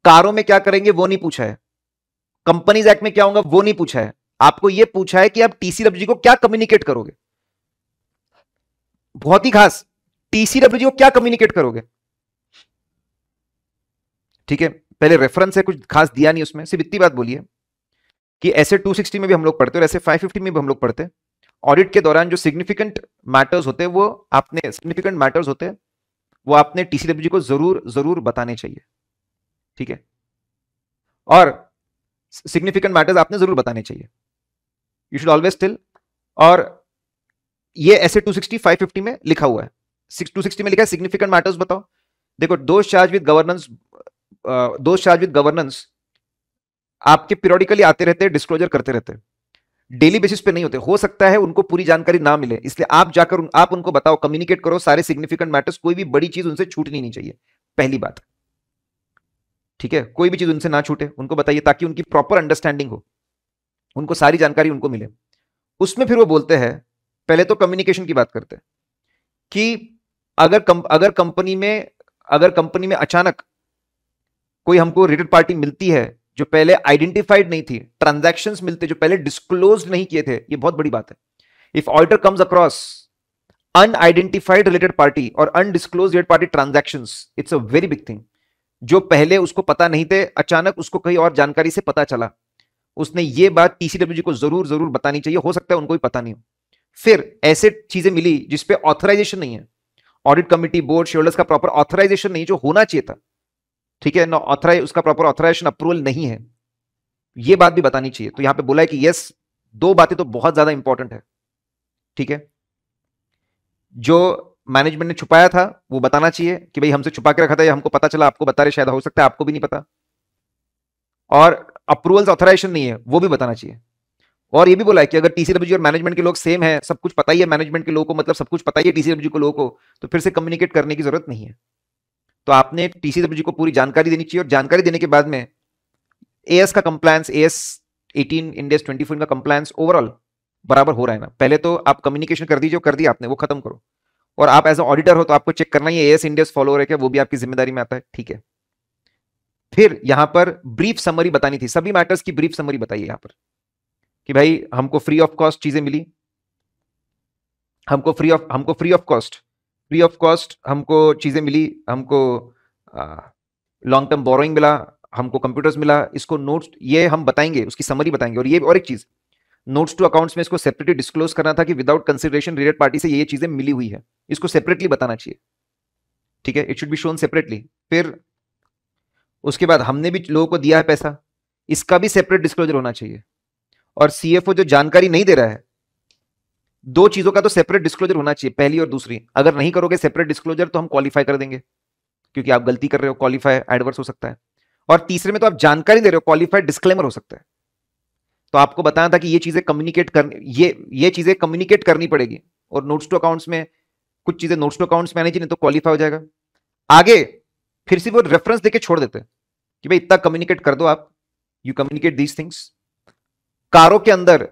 कारों में क्या करेंगे वो नहीं पूछा है कंपनीज एक्ट में क्या होगा वो नहीं पूछा है आपको यह पूछा है कि आप टीसी को क्या कम्युनिकेट करोगे बहुत ही खास टीसी को क्या कम्युनिकेट करोगे ठीक है पहले रेफरेंस है कुछ खास दिया नहीं उसमें सिर्फ इतनी बात बोलिए कि ऐसे 260 में भी हम लोग पढ़ते और ऐसे 550 में भी हम लोग पढ़ते ऑडिट के दौरान जो सिग्निफिकेंट मैटर्स होते हैं वो आपने सिग्निफिकेंट मैटर्स होते हैं वो आपने टीसीडब्ल्यू को जरूर जरूर बताने चाहिए ठीक है और सिग्निफिकेंट मैटर्स आपने जरूर बताने चाहिए यू शुड ऑलवेज टिल और ये ऐसे 260 550 में लिखा हुआ है 260 में लिखा है सिग्निफिकेंट मैटर्स बताओ देखो those charged with governance those charged with governance आपके पीरियोडिकली आते रहते हैं डिस्क्लोजर करते रहते हैं डेली बेसिस पे नहीं होते हो सकता है उनको पूरी जानकारी ना मिले इसलिए आप जाकर उन, आप उनको बताओ कम्युनिकेट करो सारे सिग्निफिकेंट मैटर्स कोई भी बड़ी चीज उनसे छूटनी नहीं चाहिए पहली बात ठीक है कोई भी चीज उनसे ना छूटे उनको बताइए ताकि उनकी प्रॉपर अंडरस्टैंडिंग हो उनको सारी जानकारी उनको मिले उसमें फिर वो बोलते हैं पहले तो कम्युनिकेशन की बात करते हैं कि अगर कम, अगर कंपनी में अगर कंपनी में अचानक कोई हमको रिटेड पार्टी मिलती है जो पहले आइडेंटिफाइड नहीं थी ट्रांजेक्शन मिलते जो पहले डिस्क्लोज नहीं किए थे ये बहुत बड़ी बात है if auditor comes across unidentified related party और undisclosed related party transaction it's a very big thing जो पहले उसको पता नहीं थे अचानक उसको कहीं और जानकारी से पता चला उसने ये बात टीसीडब्ल्यू जी को जरूर जरूर बतानी चाहिए हो सकता है उनको भी पता नहीं हो फिर ऐसे चीजें मिली जिसपे ऑथराइजेशन नहीं है ऑडिट कमिटी बोर्ड शेयर का प्रॉपर ऑथराइजेशन नहीं जो होना चाहिए था ठीक है ऑथराइज उसका प्रॉपर ऑथराइजेशन अप्रूवल नहीं है ये बात भी बतानी चाहिए तो यहां पे बोला है कि यस दो बातें तो बहुत ज्यादा इंपॉर्टेंट है ठीक है जो मैनेजमेंट ने छुपाया था वो बताना चाहिए कि भाई हमसे छुपा के रखा था या हमको पता चला आपको बता रहे शायद हो सकता है आपको भी नहीं पता और अप्रूवल्स ऑथराइजेशन नहीं है वो भी बताना चाहिए और ये भी बोला है कि अगर टीसीडब्ल्यू और मैनेजमेंट के लोग सेम है सब कुछ पता ही है मैनेजमेंट के लोगों को मतलब सब कुछ पता ही है टीसीडब्ल्यू को लोगों को तो फिर से कम्युनिकेट करने की जरूरत नहीं है तो आपने टीसीडब्ल्यू को पूरी जानकारी देनी चाहिए और जानकारी देने के बाद में एएस का कंप्लायंस एएस 18 इंडेस 24 का कंप्लायंस ओवरऑल बराबर हो रहा है ना पहले तो आप कम्युनिकेशन कर दीजिए कर दिया आपने वो खत्म करो और आप एज ऑडिटर हो तो आपको चेक करना ही एएस इंडेस फॉलो रहे वो भी आपकी जिम्मेदारी में आता है ठीक है फिर यहां पर ब्रीफ समरी बतानी थी सभी मैटर्स की ब्रीफ समरी बताइए यहां पर कि भाई हमको फ्री ऑफ कॉस्ट चीजें मिली हमको फ्री ऑफ हमको free of cost free of cost हमको चीज़ें मिली हमको लॉन्ग टर्म बोरोइंग मिला हमको कंप्यूटर्स मिला इसको नोट्स ये हम बताएंगे उसकी समरी बताएंगे और ये और एक चीज़ नोट्स टू अकाउंट्स में इसको सेपरेटली डिस्क्लोज करना था कि विदाउट कंसिडरेशन रिलेटेड पार्टी से ये चीज़ें मिली हुई है इसको सेपरेटली बताना चाहिए ठीक है it should be shown separately फिर उसके बाद हमने भी लोगों को दिया है पैसा इसका भी सेपरेट डिस्क्लोजर होना चाहिए और सीएफओ जो जानकारी नहीं दे रहा है दो चीजों का तो सेपरेट डिस्क्लोजर होना चाहिए पहली और दूसरी अगर नहीं करोगे सेपरेट डिस्क्लोजर तो हम क्वालिफाई कर देंगे क्योंकि आप गलती कर रहे हो क्वालिफाई एडवर्स हो सकता है और तीसरे में तो आप जानकारी दे रहे हो क्वालिफाइड डिस्क्लेमर हो सकता है तो आपको बताना था कि ये चीजें कम्युनिकेट कर ये ये चीजें कम्युनिकेट करनी पड़ेगी और नोट्स टू अकाउंट्स में कुछ चीजें नोट्स टू अकाउंट्स में नहीं तो क्वालिफाई हो जाएगा आगे फिर से वो रेफरेंस देके छोड़ देते हैं कि भाई इतना कम्युनिकेट कर दो आप यू कम्युनिकेट दीज थिंग्स कारों के अंदर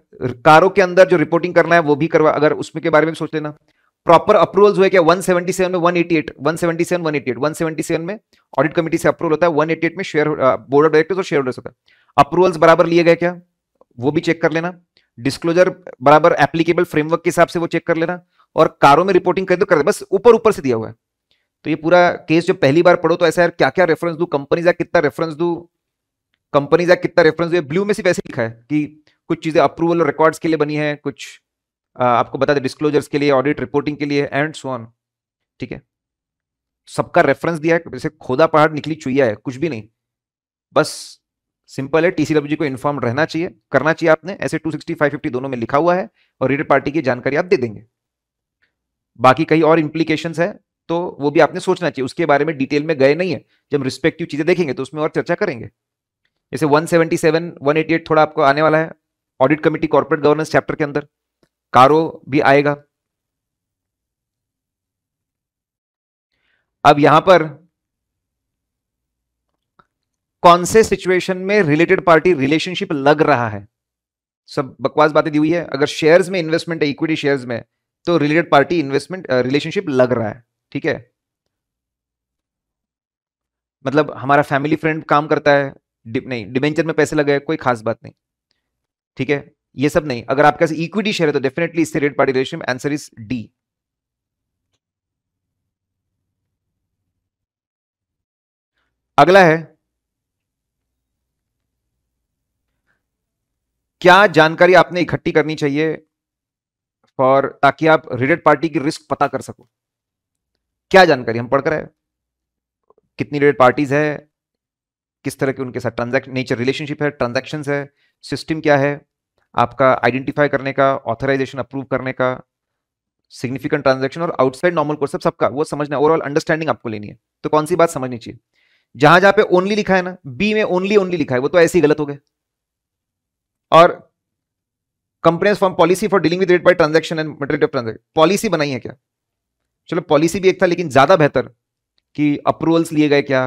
कारों के अंदर जो रिपोर्टिंग करना है वो भी करवा अगर उसमें के बारे में सोच लेना प्रॉपर अप्रूवल्स हुए क्या 177 में 188 177 188 177 में ऑडिट कमेटी से अप्रूवल होता है 188 में शेयर बोर्ड ऑफ डायरेक्टर्स और शेयर होल्डर्स होता है अप्रूवल्स बराबर लिए गए क्या वो भी चेक कर लेना डिस्क्लोजर बराबर एप्लीकेबल फ्रेमवर्क के हिसाब से वो चेक कर लेना और कारों में रिपोर्टिंग कर दो कर दे बस ऊपर ऊपर से दिया हुआ है तो ये पूरा केस जब पहली बार पढ़ो तो ऐसा यार क्या क्या रेफरेंस दू कंपनीज का कितना रेफरेंस दू कंपनीज एक्ट कितना रेफरेंस हुए ब्लू में सिर्फ ऐसे लिखा है कि कुछ चीज़ें अप्रूवल और रिकॉर्ड्स के लिए बनी है कुछ आ, आपको बता दें डिस्क्लोजर्स के लिए ऑडिट रिपोर्टिंग के लिए एंड सो ऑन ठीक है सबका रेफरेंस दिया है जैसे खोदा पहाड़ निकली चुईया है कुछ भी नहीं बस सिंपल है टीसीडब्ल्यू को इन्फॉर्म रहना चाहिए करना चाहिए आपने ऐसे टू सिक्सटी दोनों में लिखा हुआ है और रीडर पार्टी की जानकारी आप दे देंगे बाकी कई और इम्प्लीकेशन है तो वो भी आपने सोचना चाहिए उसके बारे में डिटेल में गए नहीं है जब रिस्पेक्टिव चीजें देखेंगे तो उसमें और चर्चा करेंगे जैसे 177, 188 थोड़ा आपको आने वाला है audit committee corporate governance chapter के अंदर कारो भी आएगा अब यहां पर कौन से सिचुएशन में रिलेटेड पार्टी रिलेशनशिप लग रहा है सब बकवास बातें दी हुई है अगर शेयर्स में इन्वेस्टमेंट है इक्विटी शेयर्स में तो रिलेटेड पार्टी इन्वेस्टमेंट रिलेशनशिप लग रहा है ठीक है मतलब हमारा फैमिली फ्रेंड काम करता है डि, नहीं डिबेंचर में पैसे लगाए कोई खास बात नहीं ठीक है ये सब नहीं अगर आपके पास इक्विटी शेयर है तो डेफिनेटली इससे related party ratio answer is D अगला है क्या जानकारी आपने इकट्ठी करनी चाहिए फॉर ताकि आप रिलेटेड पार्टी की रिस्क पता कर सको क्या जानकारी हम पढ़ कर आए कितनी रिलेटेड पार्टीज है किस तरह के उनके साथ ट्रांजैक्ट नेचर रिलेशनशिप है ट्रांजैक्शंस है सिस्टम क्या है आपका आइडेंटिफाई करने का ऑथराइजेशन अप्रूव करने का सिग्निफिकेंट ट्रांजेक्शन और आउटसाइड नॉर्मल सब सबका वो समझना ओवरऑल अंडरस्टैंडिंग आपको लेनी है तो कौन सी बात समझनी चाहिए जहां जहां पे ओनली लिखा है ना बी में ओनली ओनली लिखा है वो तो ऐसे ही गलत हो गए और companies form policy for dealing with related बाय transaction and material transaction policy बनाई है क्या चलो पॉलिसी भी एक था लेकिन ज्यादा बेहतर कि अप्रूवल्स लिए गए क्या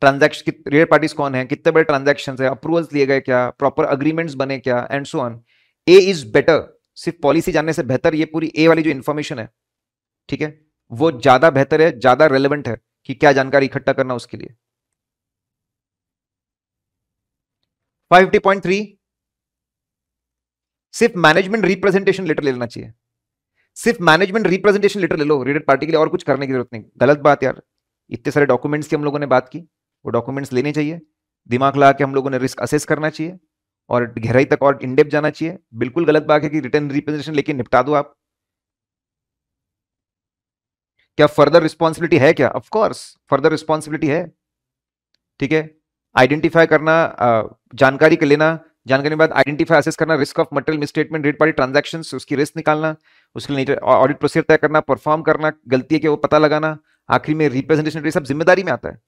ट्रांजेक्शन रियल पार्टीज कौन है कितने बड़े ट्रांजेक्शन है अप्रूवल्स लिए गए क्या प्रॉपर अग्रीमेंट्स बने क्या and so on A is better सिर्फ पॉलिसी जानने से बेहतर ये पूरी ए वाली जो इन्फॉर्मेशन है ठीक है वो ज्यादा बेहतर है ज्यादा रेलिवेंट है कि क्या जानकारी इकट्ठा करना उसके लिए 550.3 सिर्फ मैनेजमेंट रिप्रेजेंटेशन लेटर ले लेना चाहिए सिर्फ मैनेजमेंट रिप्रेजेंटेशन लेटर ले लो रिलेटेड पार्टी के लिए और कुछ करने की जरूरत नहीं गलत बात यार इतने सारे डॉक्यूमेंट्स की हम लोगों ने बात की वो डॉक्यूमेंट्स लेने चाहिए दिमाग लगा के हम लोगों ने रिस्क असेस करना चाहिए और गहराई तक और इनडेप जाना चाहिए बिल्कुल गलत बात है कि रिटर्न रिप्रेजेंटेशन लेके निपटा दो आप क्या फर्दर रिस्पॉन्सिबिलिटी है क्या ऑफकोर्स फर्दर रिस्पॉन्सिबिलिटी है ठीक है आइडेंटिफाई करना जानकारी के लेना जानकारी के बाद आइडेंटिफाई असेस करना risk of material misstatement related party transaction उसकी रिस्क निकालना उसके लिए ऑडिट प्रोसीजर तय करना परफॉर्म करना गलती कि वो पता लगाना आखिरी में रिप्रेजेंटेशन सब जिम्मेदारी में आता है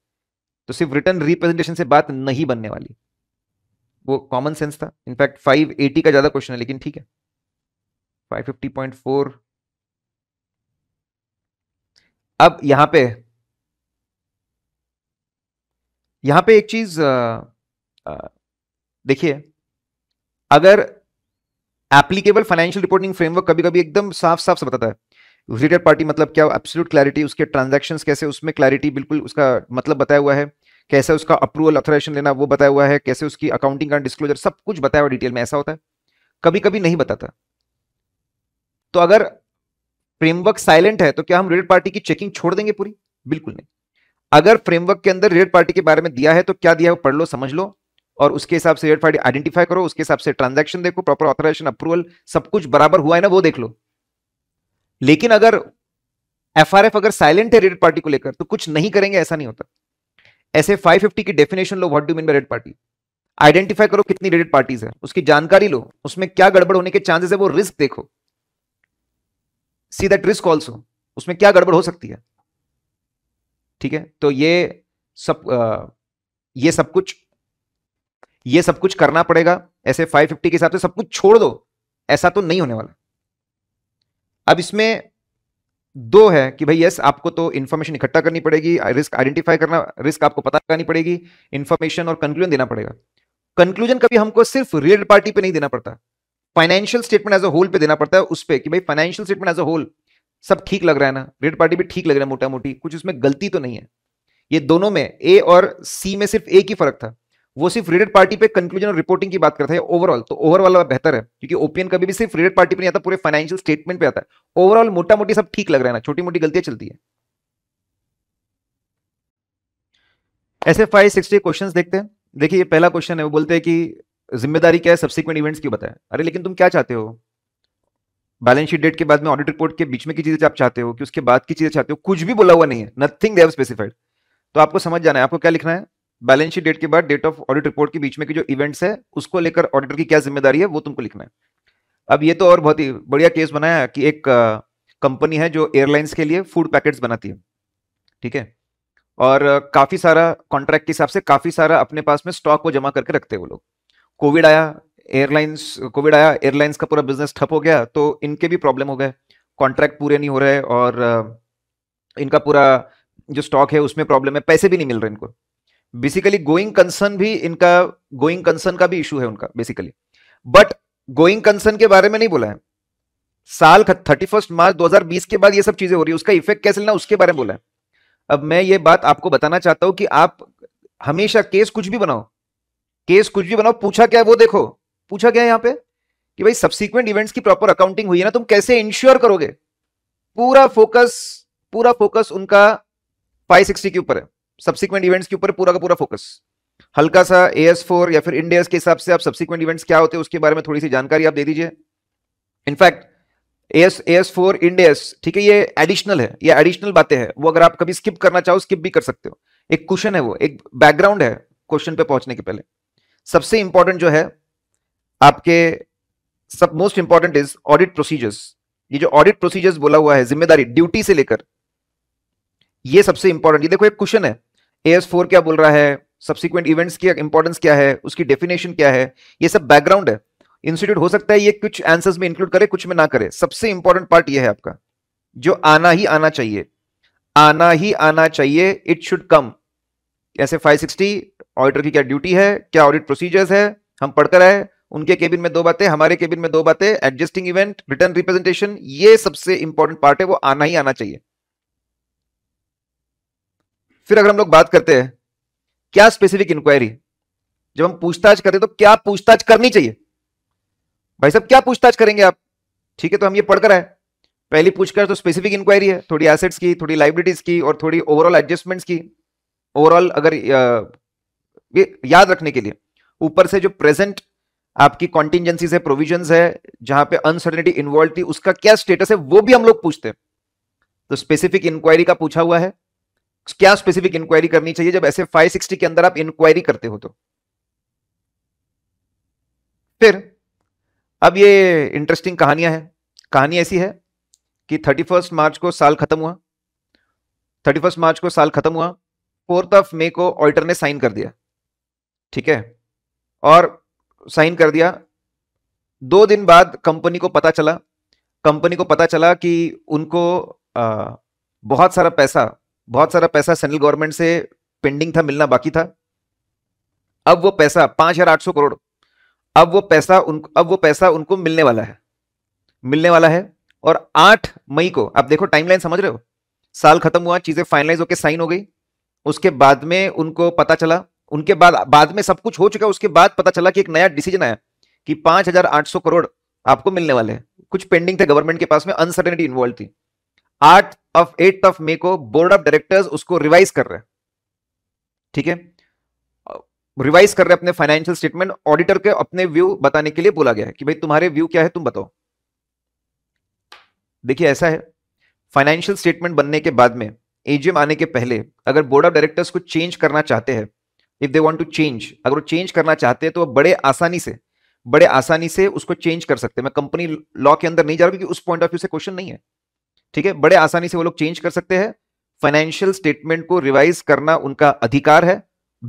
तो सिर्फ रिटर्न रिप्रेजेंटेशन से बात नहीं बनने वाली वो कॉमन सेंस था इनफैक्ट 580 का ज़्यादा क्वेश्चन है लेकिन ठीक है 550.4 अब यहां पे यहां पे एक चीज़ देखिए अगर एप्लीकेबल फाइनेंशियल रिपोर्टिंग फ्रेमवर्क कभी कभी एकदम साफ साफ से बताता है रिलेटेड पार्टी मतलब क्या एब्सोल्यूट क्लैरिटी उसके ट्रांजेक्शन कैसे उसमें क्लैरिटी बिल्कुल उसका मतलब बताया हुआ है कैसे उसका अप्रूवल अथोराइजेशन लेना वो बताया हुआ है कैसे उसकी अकाउंटिंग का डिस्क्लोजर सब कुछ बताया हुआ डिटेल में ऐसा होता है कभी कभी नहीं बताता तो अगर फ्रेमवर्क साइलेंट है तो क्या हम रिलेटेड पार्टी की चेकिंग छोड़ देंगे पूरी बिल्कुल नहीं अगर फ्रेमवर्क के अंदर रेड पार्टी के बारे में दिया है तो क्या दिया है पढ़ लो समझ लो और उसके हिसाब से रेड पार्टी आइडेंटिफाई करो उसके हिसाब से ट्रांजैक्शन देखो प्रॉपर ऑथराइजेशन अप्रूवल सब कुछ बराबर हुआ है ना वो देख लो लेकिन अगर एफ अगर साइलेंट है रेड पार्टी को लेकर तो कुछ नहीं करेंगे ऐसा नहीं होता ऐसे 550 की डेफिनेशन लो what do mean by related party identify करो कितनी रेडेड पार्टीज है उसकी जानकारी लो उसमें क्या गड़बड़ होने के चांसेस है वो रिस्क देखो सी दैट रिस्क ऑल्सो उसमें क्या गड़बड़ हो सकती है ठीक है तो ये सब आ, ये सब कुछ ये सब कुछ करना पड़ेगा ऐसे 550 के हिसाब से सब कुछ छोड़ दो ऐसा तो नहीं होने वाला अब इसमें दो है कि भाई यस आपको तो इन्फॉर्मेशन इकट्ठा करनी पड़ेगी रिस्क आइडेंटिफाई करना रिस्क आपको पता करनी पड़ेगी इन्फॉर्मेशन और कंक्लूजन देना पड़ेगा कंक्लूजन कभी हमको सिर्फ रियल पार्टी पे नहीं देना पड़ता financial statement as a whole पे देना पड़ता है उस पर कि भाई financial statement as a whole सब ठीक लग रहा है ना रेड पार्टी भी ठीक लग रहा है मोटा मोटी कुछ उसमें गलती तो नहीं है ये दोनों में ए और सी में सिर्फ एक ही फर्क था वो सिर्फ रिलेटेड पार्टी पे कंक्लूजन और रिपोर्टिंग की बात करता है ओवरऑल तो ओवरऑल वाला बेहतर है क्योंकि ओपियन कभी भी सिर्फ रिलेटेड पार्टी पे नहीं आता पूरे फाइनेंशियल स्टेटमेंट पे आता है ओवरऑल मोटा मोटी सब ठीक लग रहा है ना छोटी मोटी गलतियां चलती है S F I sixty question देखते हैं देखिए ये पहला क्वेश्चन है वो बोलते हैं कि जिम्मेदारी क्या है सब्सिक्वेंट इवेंट्स की बताए अरे लेकिन तुम क्या चाहते हो बैलेंस शीट डेट के बाद में ऑडिट रिपोर्ट के बीच में की चीजें आप चाहते हो कि उसके बाद की चीजें चाहते हो कुछ भी बोला हुआ नहीं है नथिंग देव स्पेसिफाइड तो आपको समझ जाना है आपको क्या लिखना है बैलेंस शीट डेट के बाद डेट ऑफ ऑडिट रिपोर्ट के बीच में जो इवेंट्स है उसको लेकर ऑडिटर की क्या जिम्मेदारी है वो तुमको लिखना है अब ये तो और बहुत ही बढ़िया केस बनाया कि एक कंपनी है जो एयरलाइंस के लिए फूड पैकेट्स बनाती है ठीक है और काफी सारा कॉन्ट्रैक्ट के हिसाब से काफी सारा अपने पास में स्टॉक को जमा करके रखते हैं वो लोग कोविड आया एयरलाइंस कोविड आया एयरलाइंस का पूरा बिजनेस ठप हो गया तो इनके भी प्रॉब्लम हो गए कॉन्ट्रैक्ट पूरे नहीं हो रहे और इनका पूरा जो स्टॉक है उसमें प्रॉब्लम है पैसे भी नहीं मिल रहे इनको बेसिकली गोइंग कंसर्न भी इनका गोइंग कंसर्न का भी इशू है उनका बेसिकली बट गोइंग कंसर्न के बारे में नहीं बोला है साल थर्टी फर्स्ट मार्च 2020 के बाद ये सब चीजें हो रही है उसका इफेक्ट कैसे लेना उसके बारे में बोला है अब मैं ये बात आपको बताना चाहता हूं कि आप हमेशा केस कुछ भी बनाओ केस कुछ भी बनाओ पूछा क्या है वो देखो पूछा क्या है यहाँ पे कि भाई सब्सिक्वेंट इवेंट्स की प्रॉपर अकाउंटिंग हुई है ना तुम कैसे इंश्योर करोगे पूरा फोकस पूरा फोकस उनका सिक्सटी के ऊपर है सब्सिक्वेंट इवेंट्स के ऊपर पूरा का पूरा फोकस हल्का सा एएस फोर या फिर इंडिया के हिसाब से आप सब्सिक्वेंट इवेंट्स क्या होते हैं उसके बारे में थोड़ी सी जानकारी आप दे दीजिए in fact S S four Ind AS ठीक है ये एडिशनल है ये एडिशनल बातें हैं वो अगर आप कभी स्किप करना चाहो स्किप भी कर सकते हो एक क्वेश्चन है वो एक बैकग्राउंड है क्वेश्चन पे पहुंचने के पहले सबसे इंपॉर्टेंट जो है आपके सब most important is audit procedures ये जो ऑडिट प्रोसीजर्स बोला हुआ है जिम्मेदारी ड्यूटी से लेकर ये सबसे इंपॉर्टेंट ये देखो एक क्वेश्चन है ए एस फोर क्या बोल रहा है सब्सिक्वेंट इवेंट्स की इंपॉर्टेंस क्या है उसकी डेफिनेशन क्या है ये सब बैकग्राउंड है इंस्टीट्यूट हो सकता है ये कुछ आंसर्स में इंक्लूड करे कुछ में ना करे सबसे इंपॉर्टेंट पार्ट ये है आपका जो आना ही आना चाहिए आना ही आना चाहिए इट शुड कम ऐसे 560 ऑडिटर की क्या ड्यूटी है क्या ऑडिट प्रोसीजर्स है हम पढ़कर आए उनके केबिन में दो बातें हमारे केबिन में दो बातें एडजस्टिंग इवेंट रिटर्न रिप्रेजेंटेशन ये सबसे इंपॉर्टेंट पार्ट है वो आना ही आना चाहिए फिर अगर हम लोग बात करते हैं क्या स्पेसिफिक इंक्वायरी जब हम पूछताछ करते हैं तो क्या पूछताछ करनी चाहिए भाई साहब क्या पूछताछ करेंगे आप ठीक है तो हम ये पढ़कर आए पहली पूछकर तो स्पेसिफिक इंक्वायरी है थोड़ी एसेट्स की थोड़ी लाइबिलिटीज की और थोड़ी ओवरऑल एडजस्टमेंट्स की ओवरऑल अगर ये याद रखने के लिए ऊपर से जो प्रेजेंट आपकी कॉन्टिजेंसीज है प्रोविजंस है जहां पे अनसर्टनिटी इन्वॉल्व थी उसका क्या स्टेटस है वो भी हम लोग पूछते हैं तो स्पेसिफिक इंक्वायरी का पूछा हुआ है क्या स्पेसिफिक इंक्वायरी करनी चाहिए जब ऐसे 560 के अंदर आप इंक्वायरी करते हो तो फिर अब ये इंटरेस्टिंग कहानियां हैं कहानी ऐसी है कि 31 मार्च को साल खत्म हुआ 31 मार्च को साल खत्म हुआ फोर्थ ऑफ मे को ऑल्टर ने साइन कर दिया ठीक है और साइन कर दिया दो दिन बाद कंपनी को पता चला कंपनी को पता चला कि उनको आ, बहुत सारा पैसा बहुत सारा पैसा सेंट्रल गवर्नमेंट से पेंडिंग था मिलना बाकी था अब वो पैसा पांच हजार आठ सौ करोड़ अब वो पैसा उन अब वो पैसा उनको मिलने वाला है मिलने वाला है और आठ मई को आप देखो टाइमलाइन समझ रहे हो साल खत्म हुआ चीजें फाइनलाइज होकर साइन हो गई उसके बाद में उनको पता चला उनके बाद बाद में सब कुछ हो चुका उसके बाद पता चला कि एक नया डिसीजन आया कि पांच हजार आठ सौ करोड़ आपको मिलने वाले हैं कुछ पेंडिंग थे गवर्नमेंट के पास में अनसर्टेनिटी इन्वॉल्व थी आठ ऑफ एट ऑफ मे को बोर्ड ऑफ डायरेक्टर्स उसको रिवाइज कर रहे ठीक है रिवाइज कर रहे अपने फाइनेंशियल स्टेटमेंट ऑडिटर के अपने व्यू बताने के लिए बोला गया है कि भाई तुम्हारे व्यू क्या है तुम बताओ देखिए ऐसा है फाइनेंशियल स्टेटमेंट बनने के बाद में एजीएम आने के पहले अगर बोर्ड ऑफ डायरेक्टर्स को चेंज करना चाहते हैं if they want to change अगर वो चेंज करना चाहते हैं तो वो बड़े आसानी से बड़े आसानी से उसको चेंज कर सकते हैं मैं कंपनी लॉ के अंदर नहीं जा रहा क्योंकि उस पॉइंट ऑफ व्यू से क्वेश्चन नहीं है ठीक है बड़े आसानी से वो लोग चेंज कर सकते हैं फाइनेंशियल स्टेटमेंट को रिवाइज करना उनका अधिकार है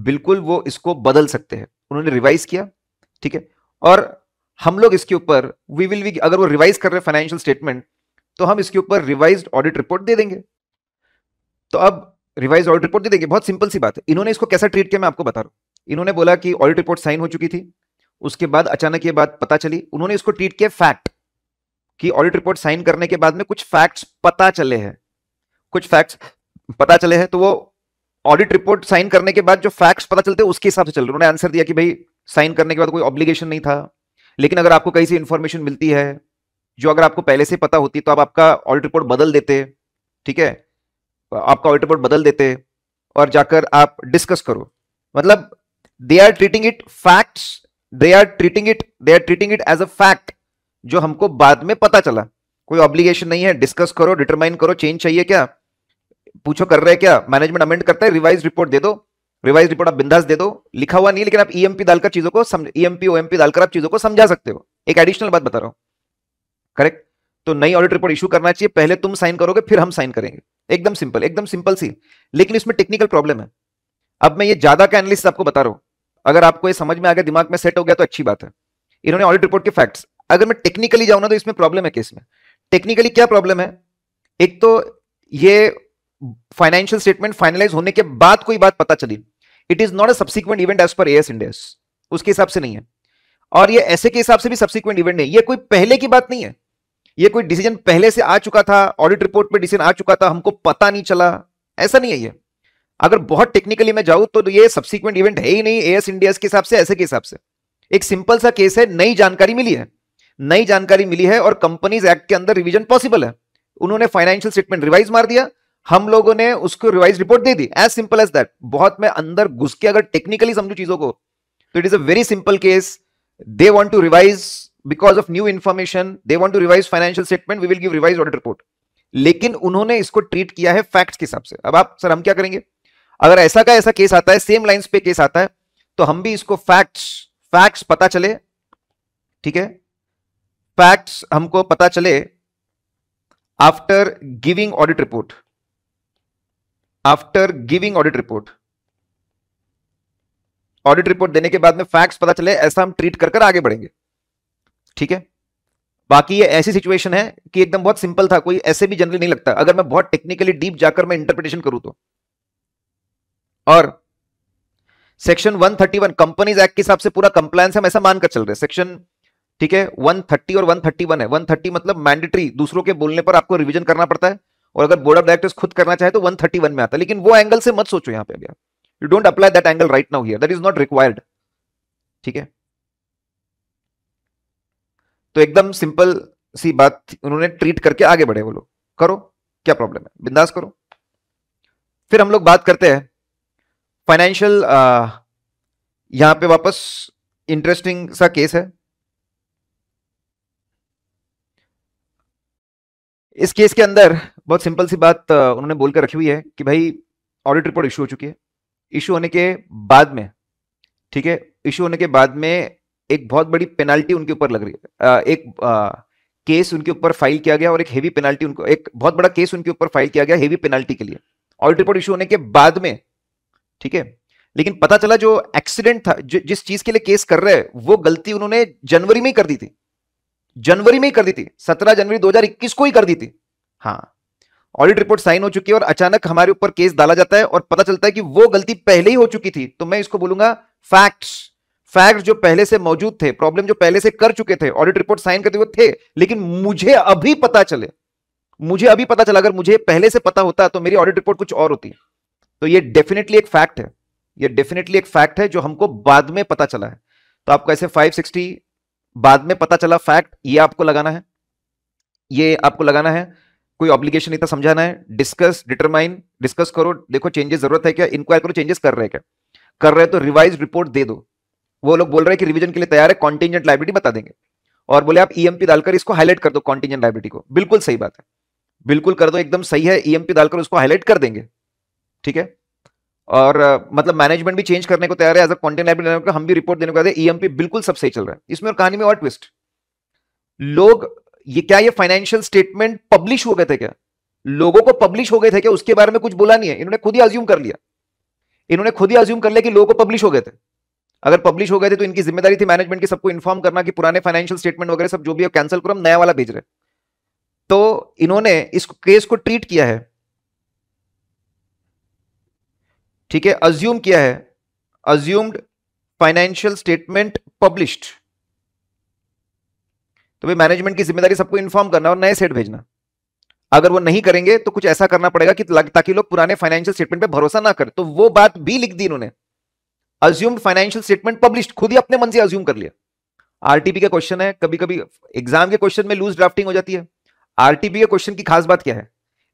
बिल्कुल वो इसको बदल सकते हैं उन्होंने रिवाइज किया ठीक है और हम लोग इसके ऊपर वी विल वी अगर वो रिवाइज कर रहे हैं फाइनेंशियल स्टेटमेंट तो हम इसके ऊपर रिवाइज ऑडिट रिपोर्ट दे देंगे तो अब रिवाइज ऑडिट रिपोर्ट दे देंगे बहुत सिंपल सी बात है इन्होंने इसको कैसा ट्रीट किया मैं आपको बता रहा हूं इन्होंने बोला कि ऑडिट रिपोर्ट साइन हो चुकी थी उसके बाद अचानक ये बात पता चली उन्होंने इसको ट्रीट किया फैक्ट कि ऑडिट रिपोर्ट साइन करने के बाद में कुछ फैक्ट्स पता चले हैं कुछ फैक्ट्स पता चले हैं तो वो ऑडिट रिपोर्ट साइन करने के बाद जो फैक्ट्स पता चलते हैं उसके हिसाब से चल रहे उन्होंने आंसर दिया कि भाई साइन करने के बाद कोई ऑब्लिगेशन नहीं था लेकिन अगर आपको कहीं से इन्फॉर्मेशन मिलती है जो अगर आपको पहले से पता होती तो आप आपका ऑडिट रिपोर्ट बदल देते ठीक है आपका ऑडिट रिपोर्ट बदल देते और जाकर आप डिस्कस करो मतलब they are treating it facts they are treating it they are treating it as a fact जो हमको बाद में पता चला कोई ऑब्लिगेशन नहीं है डिस्कस करो डिटरमाइन करो चेंज चाहिए क्या पूछो कर रहे क्या मैनेजमेंट अमेंड करता है रिवाइज रिपोर्ट दे दो रिवाइज रिपोर्ट आप बिंदास दे दो लिखा हुआ नहीं लेकिन आप ईएमपी e डालकर चीजों को ईएमपी ओएमपी e डालकर आप चीजों को समझा सकते हो एक एडिशनल बात बता रहा हूं करेक्ट तो नई ऑडिट रिपोर्ट इशू करना चाहिए पहले तुम साइन करोगे फिर हम साइन करेंगे एकदम सिंपल एकदम सिंपल सी लेकिन इसमें टेक्निकल प्रॉब्लम है अब मैं ये ज्यादा का एनालिसिस आपको बता रहा हूं अगर आपको ये समझ में आ गया दिमाग में सेट हो गया तो अच्छी बात है इन्होंने ऑडिट रिपोर्ट के फैक्ट्स अगर मैं टेक्निकली जाऊं ना तो इसमें प्रॉब्लम है केस में टेक्निकली क्या प्रॉब्लम है एक तो ये फाइनेंशियल स्टेटमेंट फाइनलाइज होने के बाद कोई बात पता चली it is not a subsequent event as per S Ind AS उसके हिसाब से नहीं है और ये ऐसे के हिसाब से भी सब्सिक्वेंट इवेंट नहीं ये कोई पहले की बात नहीं है ये कोई डिसीजन पहले से आ चुका था ऑडिट रिपोर्ट में डिसीजन आ चुका था हमको पता नहीं चला ऐसा नहीं है ये अगर बहुत टेक्निकली मैं जाऊं तो ये सब्सिक्वेंट इवेंट है ही नहीं एस इंडिया के हिसाब से ऐसे के हिसाब से एक सिंपल सा केस है नई जानकारी मिली है नई जानकारी मिली है और कंपनीज एक्ट के अंदर रिविजन पॉसिबल है उन्होंने फाइनेंशियल स्टेटमेंट रिवाइज मार दिया हम लोगों ने उसको रिवाइज रिपोर्ट दे दी एज सिंपल एज दैट बहुत मैं अंदर घुस के अगर टेक्निकली समझू चीजों को तो it is a very simple case they want to revise because of new information they want to revise financial statement we will give revise audit report लेकिन उन्होंने इसको ट्रीट किया है फैक्ट्स के हिसाब से अब आप सर हम क्या करेंगे अगर ऐसा का ऐसा केस आता है सेम लाइंस पे केस आता है तो हम भी इसको फैक्ट्स फैक्ट्स पता चले ठीक है फैक्ट्स हमको पता चले after giving audit report after giving audit report audit report देने के बाद में फैक्ट्स पता चले ऐसा हम ट्रीट कर कर आगे बढ़ेंगे ठीक है बाकी ये ऐसी सिचुएशन है कि एकदम बहुत सिंपल था कोई ऐसे भी जनरली नहीं लगता अगर मैं बहुत टेक्निकली डीप जाकर मैं इंटरप्रिटेशन करूं तो और सेक्शन 131 कंपनीज एक्ट के हिसाब से पूरा कंप्लायंस हम ऐसा मानकर चल रहे सेक्शन ठीक है 130 और 131 है 130 मतलब मैंडेटरी दूसरों के बोलने पर आपको रिविजन करना पड़ता है और अगर बोर्ड ऑफ डायरेक्टर्स खुद करना चाहे तो 131 में आता है लेकिन वो एंगल से मत सोचो यहाँ पे अभी you don't apply that angle right now here that is not required ठीक है तो एकदम सिंपल सी बात उन्होंने ट्रीट करके आगे बढ़े वो लोग करो क्या प्रॉब्लम है बिंदास करो फिर हम लोग बात करते हैं फाइनेंशियल यहां पे वापस इंटरेस्टिंग सा केस है इस केस के अंदर बहुत सिंपल सी बात उन्होंने बोलकर रखी हुई है कि भाई ऑडिट रिपोर्ट इशू हो चुकी है इशू होने के बाद में ठीक है इशू होने के बाद में एक बहुत बड़ी पेनाल्टी उनके ऊपर लग रही है एक आ, केस उनके ऊपर फाइल किया गया और एक हेवी पेनाल्टी उनको एक बहुत बड़ा केस उनके ऊपर फाइल किया गया हेवी पेनाल्टी के लिए ऑडिट रिपोर्ट इशू होने के बाद में ठीक है लेकिन पता चला जो एक्सीडेंट था ज, जिस चीज के लिए केस कर रहे हैं वो गलती उन्होंने जनवरी में ही कर दी थी जनवरी में ही कर दी थी सत्रह जनवरी 2021 को ही कर दी थी हाँ ऑडिट रिपोर्ट साइन हो चुकी है और अचानक हमारे ऊपर केस डाला जाता है और पता चलता है कि वो गलती पहले ही हो चुकी थी तो मैं इसको बोलूंगा फैक्ट्स फैक्ट जो पहले से मौजूद थे प्रॉब्लम जो पहले से कर चुके थे ऑडिट रिपोर्ट साइन करते हुए थे लेकिन मुझे अभी पता चले मुझे अभी पता चला अगर मुझे पहले से पता होता तो मेरी ऑडिट रिपोर्ट कुछ और होती तो ये डेफिनेटली एक फैक्ट है ये डेफिनेटली एक फैक्ट है जो हमको बाद में पता चला है तो आपको ऐसे 560 बाद में पता चला फैक्ट ये आपको लगाना है ये आपको लगाना है कोई ऑब्लिगेशन नहीं था समझाना है डिस्कस डिटरमाइन डिस्कस करो देखो चेंजेस जरूरत है क्या इंक्वायर करो चेंजेस कर रहे हैं क्या कर रहे हैं तो रिवाइज रिपोर्ट दे दो वो लोग बोल रहे हैं कि रिविजन के लिए तैयार है कॉन्टिजेंट लाइब्रेरी बता देंगे और बोले आप ईएमपी e डालकर इसको हाईलाइट कर दो कॉन्टिजेंट लाइब्रेरी को बिल्कुल सही बात है बिल्कुल कर दो एकदम सही है ईएमपी e डालकर उसको हाईलाइट कर देंगे ठीक है और मतलब मैनेजमेंट भी चेंज करने को तैयार है एज अ कॉन्टेंट लाइब्रेरी हम भी रिपोर्ट देने को तैयार एम पी e बिल्कुल सब सही चल रहा है इसमें और कहानी में और ट्विस्ट लोग ये क्या ये फाइनेंशियल स्टेटमेंट पब्लिश हो गए थे क्या लोगों को पब्लिश हो गए थे क्या उसके बारे में कुछ बोला नहीं है इन्होंने खुद ही अज्यूम कर लिया इन्होंने खुद ही अज्यूम कर लिया कि लोगों को पब्लिश हो गए थे अगर पब्लिश हो गए थे तो इनकी जिम्मेदारी थी मैनेजमेंट की सबको इन्फॉर्म करना कि पुराने फाइनेंशियल स्टेटमेंट वगैरह सब जो भी है कैंसिल करो हम नया वाला भेज रहे तो इन्होंने इस केस को ट्रीट किया है ठीक है अज्यूम किया है अज्यूम्ड फाइनेंशियल स्टेटमेंट पब्लिश्ड तो भाई मैनेजमेंट की जिम्मेदारी सबको इन्फॉर्म करना और नए सेट भेजना अगर वो नहीं करेंगे तो कुछ ऐसा करना पड़ेगा कि ताकि लोग पुराने फाइनेंशियल स्टेटमेंट पे भरोसा ना करें तो वो बात भी लिख दी इन्होंने अज्यूम्ड फाइनेंशियल स्टेटमेंट पब्लिश खुद ही अपने मन से अज्यूम कर लिया आरटीपी का क्वेश्चन है कभी कभी एग्जाम के क्वेश्चन में लूज ड्राफ्टिंग हो जाती है आरटीपी के क्वेश्चन की खास बात क्या है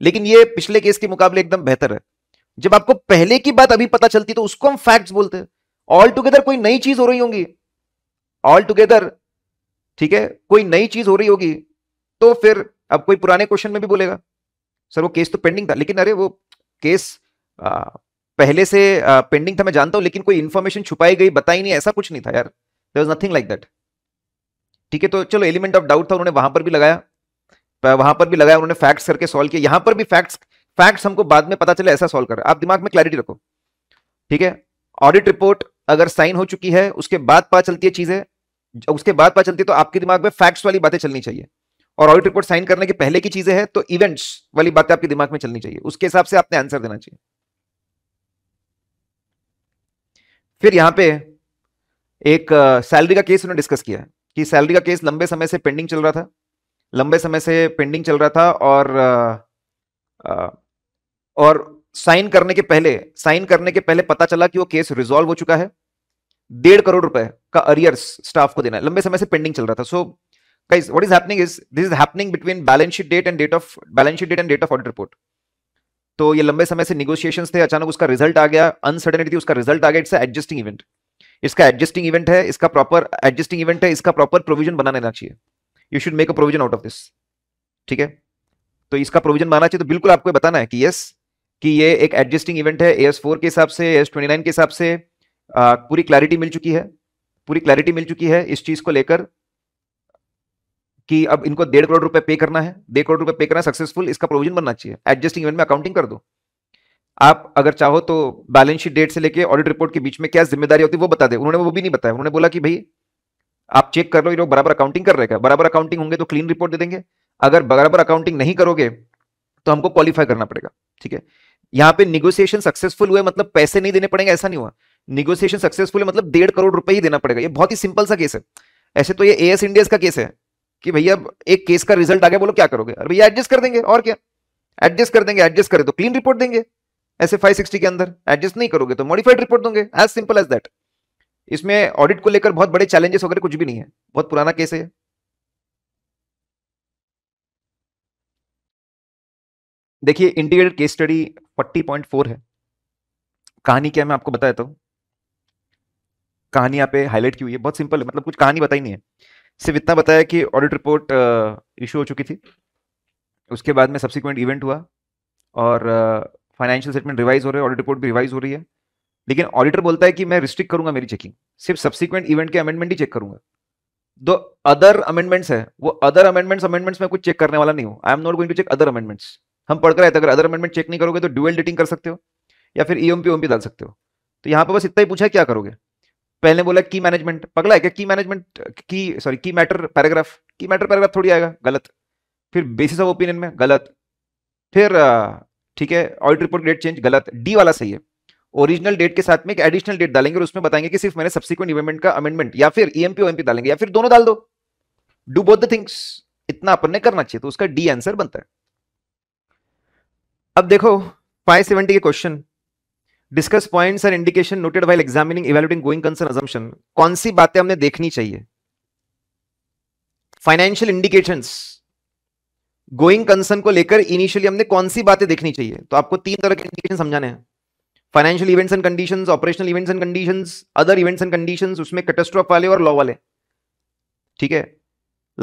लेकिन ये पिछले केस के मुकाबले एकदम बेहतर है जब आपको पहले की बात अभी पता चलती तो उसको हम फैक्ट्स बोलते हैं ऑल टुगेदर कोई नई चीज हो रही होगी ऑल टुगेदर ठीक है कोई नई चीज हो रही होगी तो फिर अब कोई पुराने क्वेश्चन में भी बोलेगा सर वो केस तो पेंडिंग था लेकिन अरे वो केस आ, पहले से आ, पेंडिंग था मैं जानता हूं लेकिन कोई इंफॉर्मेशन छुपाई गई बताई नहीं ऐसा कुछ नहीं था यार there was nothing like that ठीक है तो चलो एलिमेंट ऑफ डाउट था उन्होंने वहां पर भी लगाया वहां पर भी लगाया उन्होंने फैक्ट्स करके सॉल्व किया यहां पर भी फैक्ट्स फैक्ट्स हमको बाद में पता चले ऐसा सॉल्व कर आप दिमाग में क्लैरिटी रखो ठीक है ऑडिट रिपोर्ट अगर साइन हो चुकी है उसके बाद पता चलती है चीजें उसके बाद पता चलती है तो आपके दिमाग में फैक्ट्स वाली बातें चलनी चाहिए और ऑडिट रिपोर्ट साइन करने के पहले की चीजें हैं तो इवेंट्स वाली बातें आपके दिमाग में चलनी चाहिए उसके हिसाब से आपने आंसर देना चाहिए फिर यहां पे एक सैलरी का केस उन्होंने डिस्कस किया कि सैलरी का केस लंबे समय से पेंडिंग चल रहा था लंबे समय से पेंडिंग चल रहा था और आ, आ, और साइन करने के पहले साइन करने के पहले पता चला कि वो केस रिजोल्व हो चुका है डेढ़ करोड़ रुपए का अरियर्स स्टाफ को देना है लंबे समय से पेंडिंग चल रहा था so guys what is happening is this is happening between balance sheet date and date of balance sheet date and date of audit report तो ये लंबे समय से निगोशिएशन थे अचानक उसका रिजल्ट आ गया अनसर्टेनिटी उसका रिजल्ट आ गया इट्स एडजस्टिंग इवेंट इसका एडजस्टिंग इवेंट है इसका प्रॉपर एडजस्टिंग इवेंट है इसका प्रॉपर प्रोविजन बना लेना चाहिए you should make a provision out of this ठीक है तो इसका प्रोविजन बनाना चाहिए तो बिल्कुल आपको बताना है कि यस कि ये एक एडजस्टिंग इवेंट है एस फोर के हिसाब से एस ट्वेंटी नाइन के हिसाब से आ, पूरी क्लैरिटी मिल चुकी है पूरी क्लैरिटी मिल चुकी है इस चीज को लेकर कि अब इनको डेढ़ करोड़ रुपए पे करना है डेढ़ करोड़ रुपए पे करना सक्सेसफुल इसका प्रोविजन बनना चाहिए एडजस्टिंग इवेंट में अकाउंटिंग कर दो आप अगर चाहो तो बैलेंस शीट डेट से लेकर ऑडिट रिपोर्ट के बीच में क्या जिम्मेदारी होती है वो बता दे उन्होंने वो भी नहीं बताया उन्होंने बोला कि भाई आप चेक कर लो ये लोग बराबर अकाउंटिंग कर रहे बराबर अकाउंटिंग होंगे तो क्लीन रिपोर्ट दे देंगे अगर बराबर अकाउंटिंग नहीं करोगे तो हमको क्वालिफाई करना पड़ेगा ठीक है यहाँ पे निगोशिएशन सक्सेसफुल हुए मतलब पैसे नहीं देने पड़ेंगे ऐसा नहीं हुआ निगोशिएशन सक्सेसफुल मतलब डेढ़ करोड़ रुपए ही देना पड़ेगा ये बहुत ही सिंपल सा केस है ऐसे तो ये ए एस इंडिया का केस है कि भैया एक केस का रिजल्ट आ गया बोलो क्या करोगे अरे भैया एडजस्ट कर देंगे और क्या एडजस्ट कर देंगे एडजस्ट करें तो क्लीन रिपोर्ट देंगे ऐसे फाइव सिक्सटी के अंदर एडजस्ट नहीं करोगे तो मॉडिफाइड रिपोर्ट दोगे एज सिंपल एज दैट इसमें ऑडिट को लेकर बहुत बड़े चैलेंजेस वगैरह कुछ भी नहीं है बहुत पुराना केस है देखिए इंटीग्रेटेड केस स्टडी 40.4 है कहानी क्या मैं आपको बताया तो कहानी यहाँ पे हाईलाइट की हुई है बहुत सिंपल है मतलब कुछ कहानी बताई नहीं है सिर्फ इतना बताया कि ऑडिट रिपोर्ट इशू हो चुकी थी उसके बाद में सब्सिक्वेंट इवेंट हुआ और फाइनेंशियल स्टेटमेंट रिवाइज हो रहे हैं ऑडिट रिपोर्ट भी रिवाइज हो रही है लेकिन ऑडिटर बोलता है कि मैं रिस्ट्रिक्ट करूंगा मेरी चेकिंग सिर्फ सब्सिक्वेंट इवेंट के अमेंडमेंट ही चेक करूंगा दो अदर अमेंडमेंट्स है वो अदर अमेंडमेंट्स अमेंडमेंट्स में कुछ चेक करने वाला नहीं हूँ I am not going to check other amendments हम पढ़कर आए थे अगर अदर अमेंडमेंट चेक नहीं करोगे तो ड्यूएल डेटिंग कर सकते हो या फिर ई एम पी डाल सकते हो तो यहाँ पर बस इतना ही पूछा है क्या करोगे पहले बोला की मैनेजमेंट पगला है क्या की मैनेजमेंट की सॉरी की मैटर पैराग्राफ की मैटर पैराग्राफ थोड़ी आएगा गलत फिर बेसिस ऑफ ओपिनियन में गलत फिर ठीक है ऑडिट रिपोर्ट डेट चेंज गलत डी वाला सही है ओरिजिनल डेट के साथ में एक एडिशनल डेट डालेंगे और उसमें बताएंगे कि सिर्फ मैंने सब्सिक्वेंट इवेंटमेंट का अमेंडमेंट या फिर ईएमपी e ओएमपी डालेंगे या फिर दोनों डाल दो डू बोथ द थिंग्स इतना अपन ने करना चाहिए तो उसका डी आंसर बनता है अब देखो 570 के question discuss points and indication noted while examining evaluating going concern assumption कौन सी बातें हमने देखनी चाहिए फाइनेंशियल इंडिकेशंस गोइंग कंसर्न को लेकर इनिशियली हमने कौन सी बातें देखनी चाहिए तो आपको तीन तरह के इंडिकेशन समझाने हैं financial events and condition operational events and condition other events and condition उसमें कैटेस्ट्रॉफ वाले और लॉ वाले ठीक है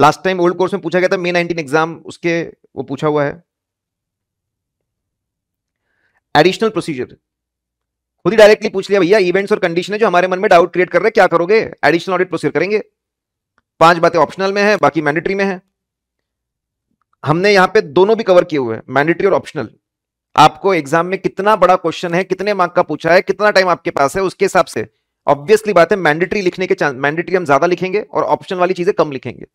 लास्ट टाइम ओल्ड कोर्स में पूछा गया था मे नाइनटीन एग्जाम उसके वो पूछा हुआ है एडिशनल प्रोसीजर खुद ही डायरेक्टली पूछ लिया भैया इवेंट्स और कंडीशन है जो हमारे मन में डाउट क्रिएट कर रहे हैं क्या करोगे एडिशनल ऑडिट प्रोसीजर करेंगे पांच बातें ऑप्शनल में है बाकी मैंडेटरी में है हमने यहां पे दोनों भी कवर किए हुए हैं मैंडेटरी और ऑप्शनल आपको एग्जाम में कितना बड़ा क्वेश्चन है कितने मार्क का पूछा है कितना टाइम आपके पास है उसके हिसाब से ऑब्वियसली बात है मैंडेटरी लिखने के चांस मैंडेटरी हम ज्यादा लिखेंगे और ऑप्शन वाली चीजें कम लिखेंगे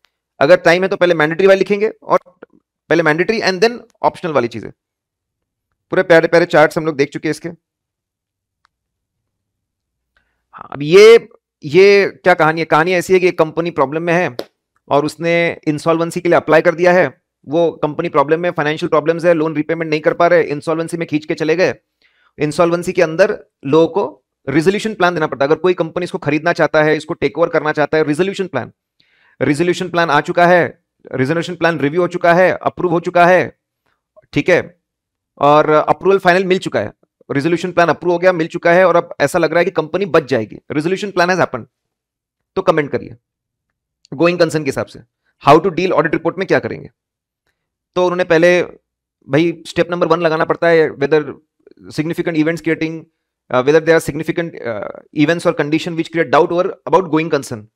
अगर टाइम है तो पहले मैंडेटरी वाली लिखेंगे और पहले मैंडेटरी एंड देन ऑप्शनल वाली चीजें पूरे प्यारे प्यारे चार्ट्स हम लोग देख चुके हैं इसके हाँ, अब ये ये क्या कहानी है कहानी ऐसी है कि कंपनी प्रॉब्लम में है और उसने इंसॉल्वेंसी के लिए अप्लाई कर दिया है वो कंपनी प्रॉब्लम में फाइनेंशियल प्रॉब्लम्स है लोन रिपेमेंट नहीं कर पा रहे इंसॉल्वेंसी में खींच के चले गए इंसॉल्वेंसी के अंदर लोगों को रिजोल्यूशन प्लान देना पड़ता है अगर कोई कंपनी इसको खरीदना चाहता है इसको टेक ओवर करना चाहता है रिजोल्यूशन प्लान रिजोल्यूशन प्लान आ चुका है रिजोल्यूशन प्लान रिव्यू हो चुका है अप्रूव हो चुका है ठीक है और अप्रूवल फाइनल मिल चुका है रेजोल्यूशन प्लान अप्रूव हो गया मिल चुका है और अब ऐसा लग रहा है कि कंपनी बच जाएगी रेजोल्यूशन प्लान हैज हैपन तो कमेंट करिए गोइंग कंसर्न के हिसाब से how to deal audit report में क्या करेंगे तो उन्होंने पहले भाई स्टेप नंबर वन लगाना पड़ता है whether significant events creating whether there are significant events और condition which create doubt create about going concern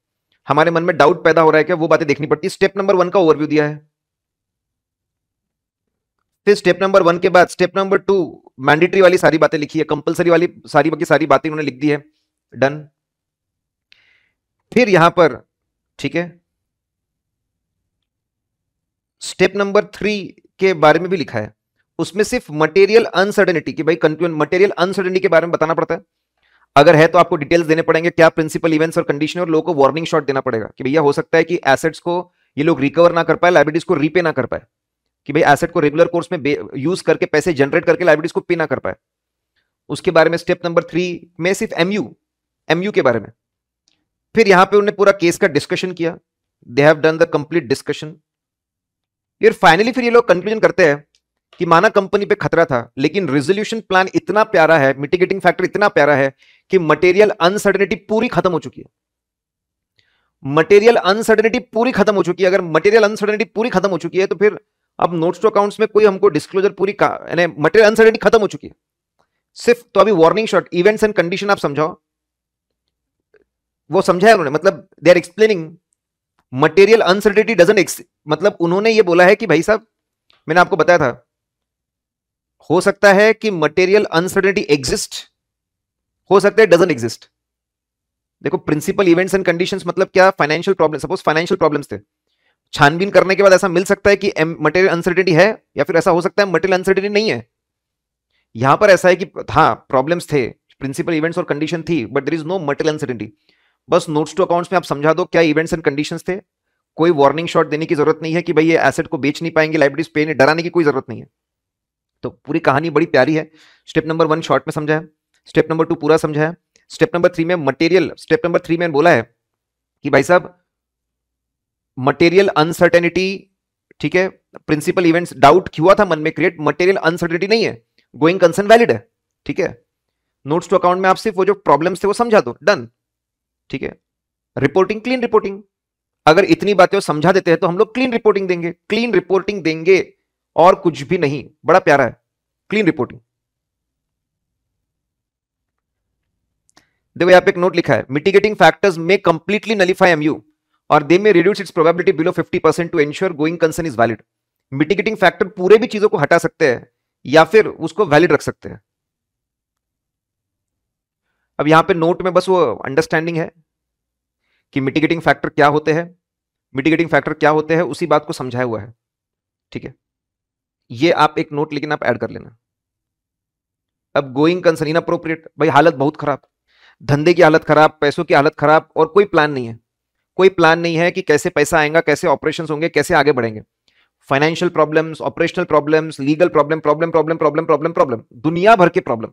हमारे मन में डाउट पैदा हो रहा है क्या वो बातें देखनी पड़ती है स्टेप नंबर वन का ओवरव्यू दिया है फिर स्टेप नंबर वन के बाद स्टेप नंबर टू मैंडेटरी वाली सारी बातें लिखी है कंपलसरी वाली सारी बाकी सारी बातें उन्होंने लिख दी है डन फिर यहां पर ठीक है स्टेप नंबर थ्री के बारे में भी लिखा है उसमें सिर्फ मटेरियल अनसर्टेनिटी की भाई कंफ्यूजन मटेरियल अनसर्टेनिटी के बारे में बताना पड़ता है अगर है तो आपको डिटेल्स देने पड़ेंगे क्या प्रिंसिपल इवेंट्स और कंडीशन और लोगों को वार्निंग शॉट देना पड़ेगा कि भैया हो सकता है कि एसेट्स को ये लोग रिकवर ना कर पाए लाइब्रेटीज को रीपे ना कर पाए कि भाई एसेट को रेगुलर कोर्स में यूज करके पैसे जनरेट करके लाइब्रेरीज को पे ना कर पाए उसके बारे में स्टेप नंबर थ्री में सिर्फ एमयू एमयू के बारे में फिर यहां पे उन्होंने पूरा केस का डिस्कशन किया they have done the complete discussion फिर फाइनली फिर ये लोग कंक्लूजन करते हैं कि माना कंपनी पे खतरा था लेकिन रिजोल्यूशन प्लान इतना प्यारा है मिटिगेटिंग फैक्टर इतना प्यारा है कि मटेरियल अनसर्टेनिटी पूरी खत्म हो चुकी है मटेरियल अनसर्टेनिटी पूरी खत्म हो चुकी है अगर मटेरियल अनसर्टेनिटी पूरी खत्म हो चुकी है तो फिर अब नोट्स टू अकाउंट्स में कोई हमको डिस्क्लोजर पूरी मटेरियल अनसर्टेनिटी खत्म हो चुकी है सिर्फ तो अभी warning shot events and condition आप समझाओ वो समझाया उन्होंने मतलब they are explaining material uncertainty doesn't मतलब उन्होंने ये बोला है कि भाई साहब मैंने आपको बताया था हो सकता है कि मटेरियल अनसर्टेनिटी एग्जिस्ट हो सकता है डजेंट एग्जिस्ट देखो प्रिंसिपल इवेंट्स एंड कंडीशंस मतलब क्या financial problem suppose financial problems थे छानबीन करने के बाद ऐसा मिल सकता है कि मटेरियल अनसर्टिनिटी है या फिर ऐसा हो सकता है मटेरियल अनसर्टिनिटी नहीं है यहां पर ऐसा है कि हाँ प्रॉब्लम्स थे प्रिंसिपल इवेंट्स और कंडीशन थी but there is no material uncertainty बस नोट्स टू अकाउंट्स में आप समझा दो क्या इवेंट्स एंड कंडीशन थे कोई वार्निंग शॉट देने की जरूरत नहीं है कि भाई ये एसेट को बेच नहीं पाएंगे लाइब्रेरीज पे नहीं डराने की कोई जरूरत नहीं है तो पूरी कहानी बड़ी प्यारी है स्टेप नंबर वन शॉर्ट में समझाया स्टेप नंबर टू पूरा समझाया स्टेप नंबर थ्री में मटेरियल स्टेप नंबर थ्री में बोला है कि भाई साहब मटेरियल अनसर्टेनिटी ठीक है प्रिंसिपल इवेंट्स डाउट हुआ था मन में क्रिएट मटेरियल अनसर्टेनिटी नहीं है गोइंग कंसर्न वैलिड है ठीक है नोट्स टू अकाउंट में आप सिर्फ वो जो प्रॉब्लम्स थे वो समझा दो डन ठीक है रिपोर्टिंग क्लीन रिपोर्टिंग अगर इतनी बातें समझा देते हैं तो हम लोग क्लीन रिपोर्टिंग देंगे क्लीन रिपोर्टिंग देंगे और कुछ भी नहीं बड़ा प्यारा है क्लीन रिपोर्टिंग देखो यहां पे एक नोट लिखा है मिटिगेटिंग फैक्टर्स में कंप्लीटली नलीफाई एमयू और they may reduce its probability below 50 percent to ensure going concern is valid mitigating factor पूरे भी चीजों को हटा सकते हैं या फिर उसको वैलिड रख सकते हैं अब यहां पे नोट में बस वो अंडरस्टैंडिंग है कि मिटिगेटिंग फैक्टर क्या होते हैं मिटिगेटिंग फैक्टर क्या होते हैं उसी बात को समझाया हुआ है ठीक है ये आप एक नोट लेकिन आप ऐड कर लेना अब गोइंग कंसर्न अप्रोप्रिएट भाई हालत बहुत खराब धंधे की हालत खराब पैसों की हालत खराब और कोई प्लान नहीं है कोई प्लान नहीं है कि कैसे पैसा आएगा कैसे ऑपरेशन होंगे कैसे आगे बढ़ेंगे financial problems operational problems legal problem problem problem problem problem problem दुनिया भर के प्रॉब्लम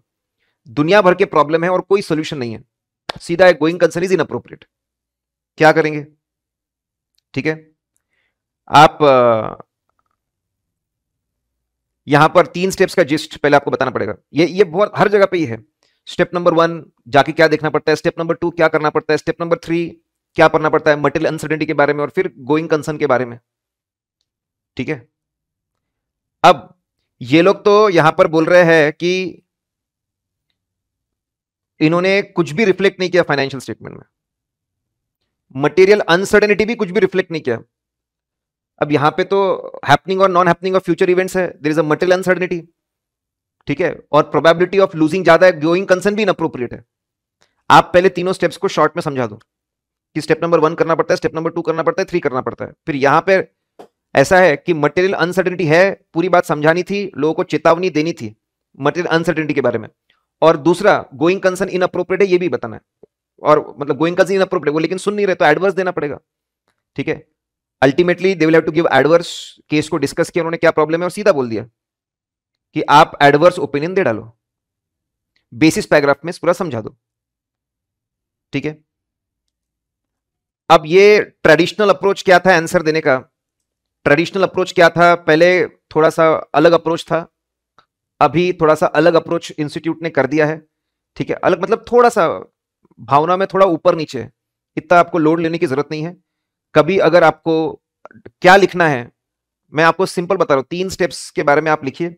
दुनिया भर के प्रॉब्लम है और कोई सोल्यूशन नहीं है सीधा है going concern is inappropriate क्या करेंगे ठीक है आप यहां पर तीन स्टेप्स का जिस्ट पहले आपको बताना पड़ेगा ये ये बहुत हर जगह पे ही है स्टेप नंबर वन जाके क्या देखना पड़ता है स्टेप नंबर टू क्या करना पड़ता है स्टेप नंबर थ्री क्या पढ़ना पड़ता है मटेरियल अनसर्टेनिटी के बारे में और फिर गोइंग कंसर्न के बारे में ठीक है अब ये लोग तो यहां पर बोल रहे हैं कि इन्होंने कुछ भी रिफ्लेक्ट नहीं किया फाइनेंशियल स्टेटमेंट में मटेरियल अनसर्टेनिटी भी कुछ भी रिफ्लेक्ट नहीं किया अब यहां पे तो हैपनिंग और non happening of future events है there is a material uncertainty ठीक है और प्रोबेबिलिटी ऑफ लूजिंग ज्यादा है गोइंग कंसर्न भी इन है आप पहले तीनों स्टेप्स को शॉर्ट में समझा दो कि स्टेप नंबर वन करना पड़ता है स्टेप नंबर टू करना पड़ता है थ्री करना पड़ता है फिर यहां पर ऐसा है कि मटेरियल अनसर्टेनिटी है पूरी बात समझानी थी लोगों को चेतावनी देनी थी मटेरियल अनसर्टेनिटी के बारे में और दूसरा गोइंग कंसर्न इन अप्रोप्रिएट है ये भी बताना है और मतलब गोइंग कंसर्न इन अप्रोप्रिएट वो लेकिन सुन नहीं रहे तो एडवर्स देना पड़ेगा ठीक है ultimately they will have to give adverse case को डिस्कस किया उन्होंने क्या प्रॉब्लम है और सीधा बोल दिया कि आप एडवर्स ओपिनियन दे डालो बेसिस पैराग्राफ में पूरा समझा दो ठीक है अब ये ट्रेडिशनल अप्रोच क्या था आंसर देने का ट्रेडिशनल अप्रोच क्या था पहले थोड़ा सा अलग अप्रोच था अभी थोड़ा सा अलग अप्रोच इंस्टीट्यूट ने कर दिया है ठीक है अलग मतलब थोड़ा सा भावना में थोड़ा ऊपर नीचे इतना आपको लोड लेने की जरूरत नहीं है कभी अगर आपको क्या लिखना है मैं आपको सिंपल बता रहा हूँ तीन स्टेप्स के बारे में आप लिखिए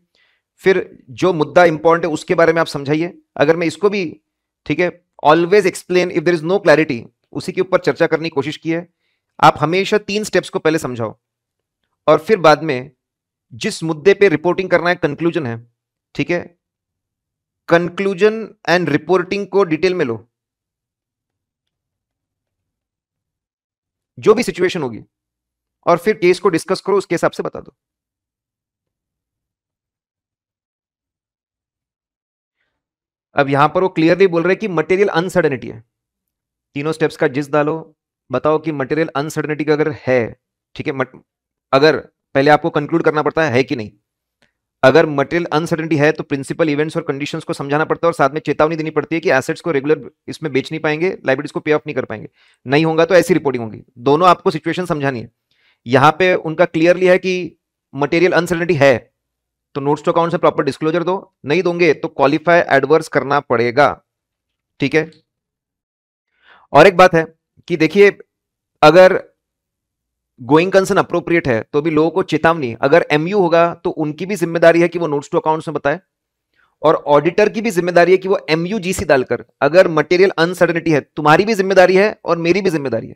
फिर जो मुद्दा इंपॉर्टेंट है उसके बारे में आप समझाइए अगर मैं इसको भी ठीक है always explain if there is no clarity उसी के ऊपर चर्चा करने की कोशिश की है आप हमेशा तीन स्टेप्स को पहले समझाओ और फिर बाद में जिस मुद्दे पे रिपोर्टिंग करना है कंक्लूजन है ठीक है कंक्लूजन एंड रिपोर्टिंग को डिटेल में लो जो भी सिचुएशन होगी और फिर केस को डिस्कस करो उसके हिसाब से बता दो अब यहां पर वो क्लियरली बोल रहे हैं कि मटेरियल अनसर्टेनिटी है तीनों स्टेप्स का जिस डालो बताओ कि मटेरियल अनसर्टनिटी का अगर है ठीक है अगर पहले आपको कंक्लूड करना पड़ता है, है कि नहीं अगर मटेरियल अनसर्टनिटी है तो प्रिंसिपल इवेंट्स और कंडीशंस को समझाना पड़ता है और साथ में चेतावनी देनी पड़ती है कि एसेट्स को रेगुलर इसमें बेच नहीं पाएंगे लाइब्रेरीज को पे ऑफ नहीं कर पाएंगे नहीं होगा तो ऐसी रिपोर्टिंग होगी दोनों आपको सिचुएशन समझानी है यहां पे उनका क्लियरली है कि मटेरियल अनसर्टनिटी है तो नोट्स टू अकाउंट से प्रॉपर डिस्क्लोजर दो नहीं दोगे तो क्वालिफाई एडवर्स करना पड़ेगा ठीक है और एक बात है कि देखिए अगर गोइंग कंसर्न अप्रोप्रिएट है तो भी लोगों को चेतावनी अगर एमयू होगा तो उनकी भी जिम्मेदारी है कि वो नोट्स टू अकाउंट्स में बताए और ऑडिटर की भी जिम्मेदारी है कि वो एमयू जीसी डालकर अगर मटेरियल अनसर्टनिटी है तुम्हारी भी जिम्मेदारी है और मेरी भी जिम्मेदारी है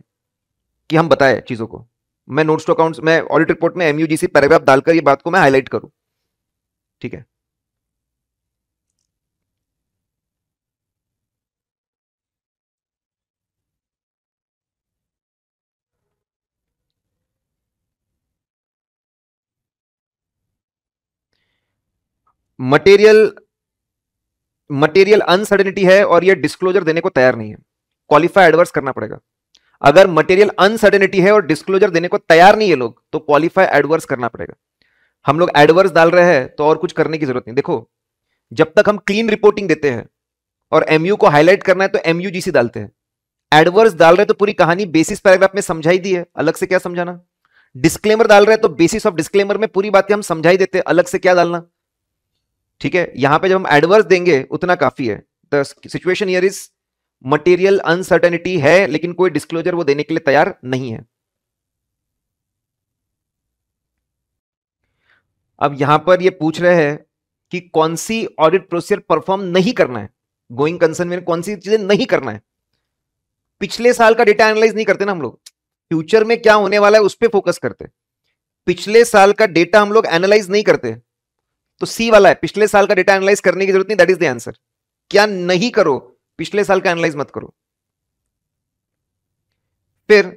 कि हम बताए चीजों को मैं नोट्स टू अकाउंट्स में ऑडिट रिपोर्ट में एमयू जीसी पैराग्राफ डालकर ये बात को मैं हाईलाइट करूं ठीक है मटेरियल मटेरियल अनसर्टेनिटी है और ये डिस्क्लोजर देने को तैयार नहीं है क्वालिफाई एडवर्स करना पड़ेगा अगर मटेरियल अनसर्टेनिटी है और डिस्क्लोजर देने को तैयार नहीं है लोग तो क्वालिफाई एडवर्स करना पड़ेगा हम लोग एडवर्स डाल रहे हैं तो और कुछ करने की जरूरत नहीं देखो जब तक हम क्लीन रिपोर्टिंग देते हैं और एमयू को हाईलाइट करना है तो एमयू जीसी डालते हैं एडवर्स डाल रहे तो पूरी कहानी बेसिस पैराग्राफ में समझाई दी है अलग से क्या समझाना डिस्क्लेमर डाल रहे तो बेसिस ऑफ डिस्क्लेमर में पूरी बातें हम समझाई देते हैं अलग से क्या डालना ठीक है यहां पे जब हम एडवर्स देंगे उतना काफी है the situation here is material uncertainty है लेकिन कोई डिस्क्लोजर वो देने के लिए तैयार नहीं है अब यहां पर ये पूछ रहे हैं कि कौन सी ऑडिट प्रोसीजर परफॉर्म नहीं करना है गोइंग कंसर्न में कौन सी चीजें नहीं करना है पिछले साल का डेटा एनालाइज नहीं करते ना हम लोग फ्यूचर में क्या होने वाला है उस पर फोकस करते पिछले साल का डेटा हम लोग एनालाइज नहीं करते तो सी वाला है पिछले साल का डेटा एनालाइज करने की जरूरत नहीं दैट इज द आंसर क्या नहीं करो पिछले साल का एनालाइज मत करो फिर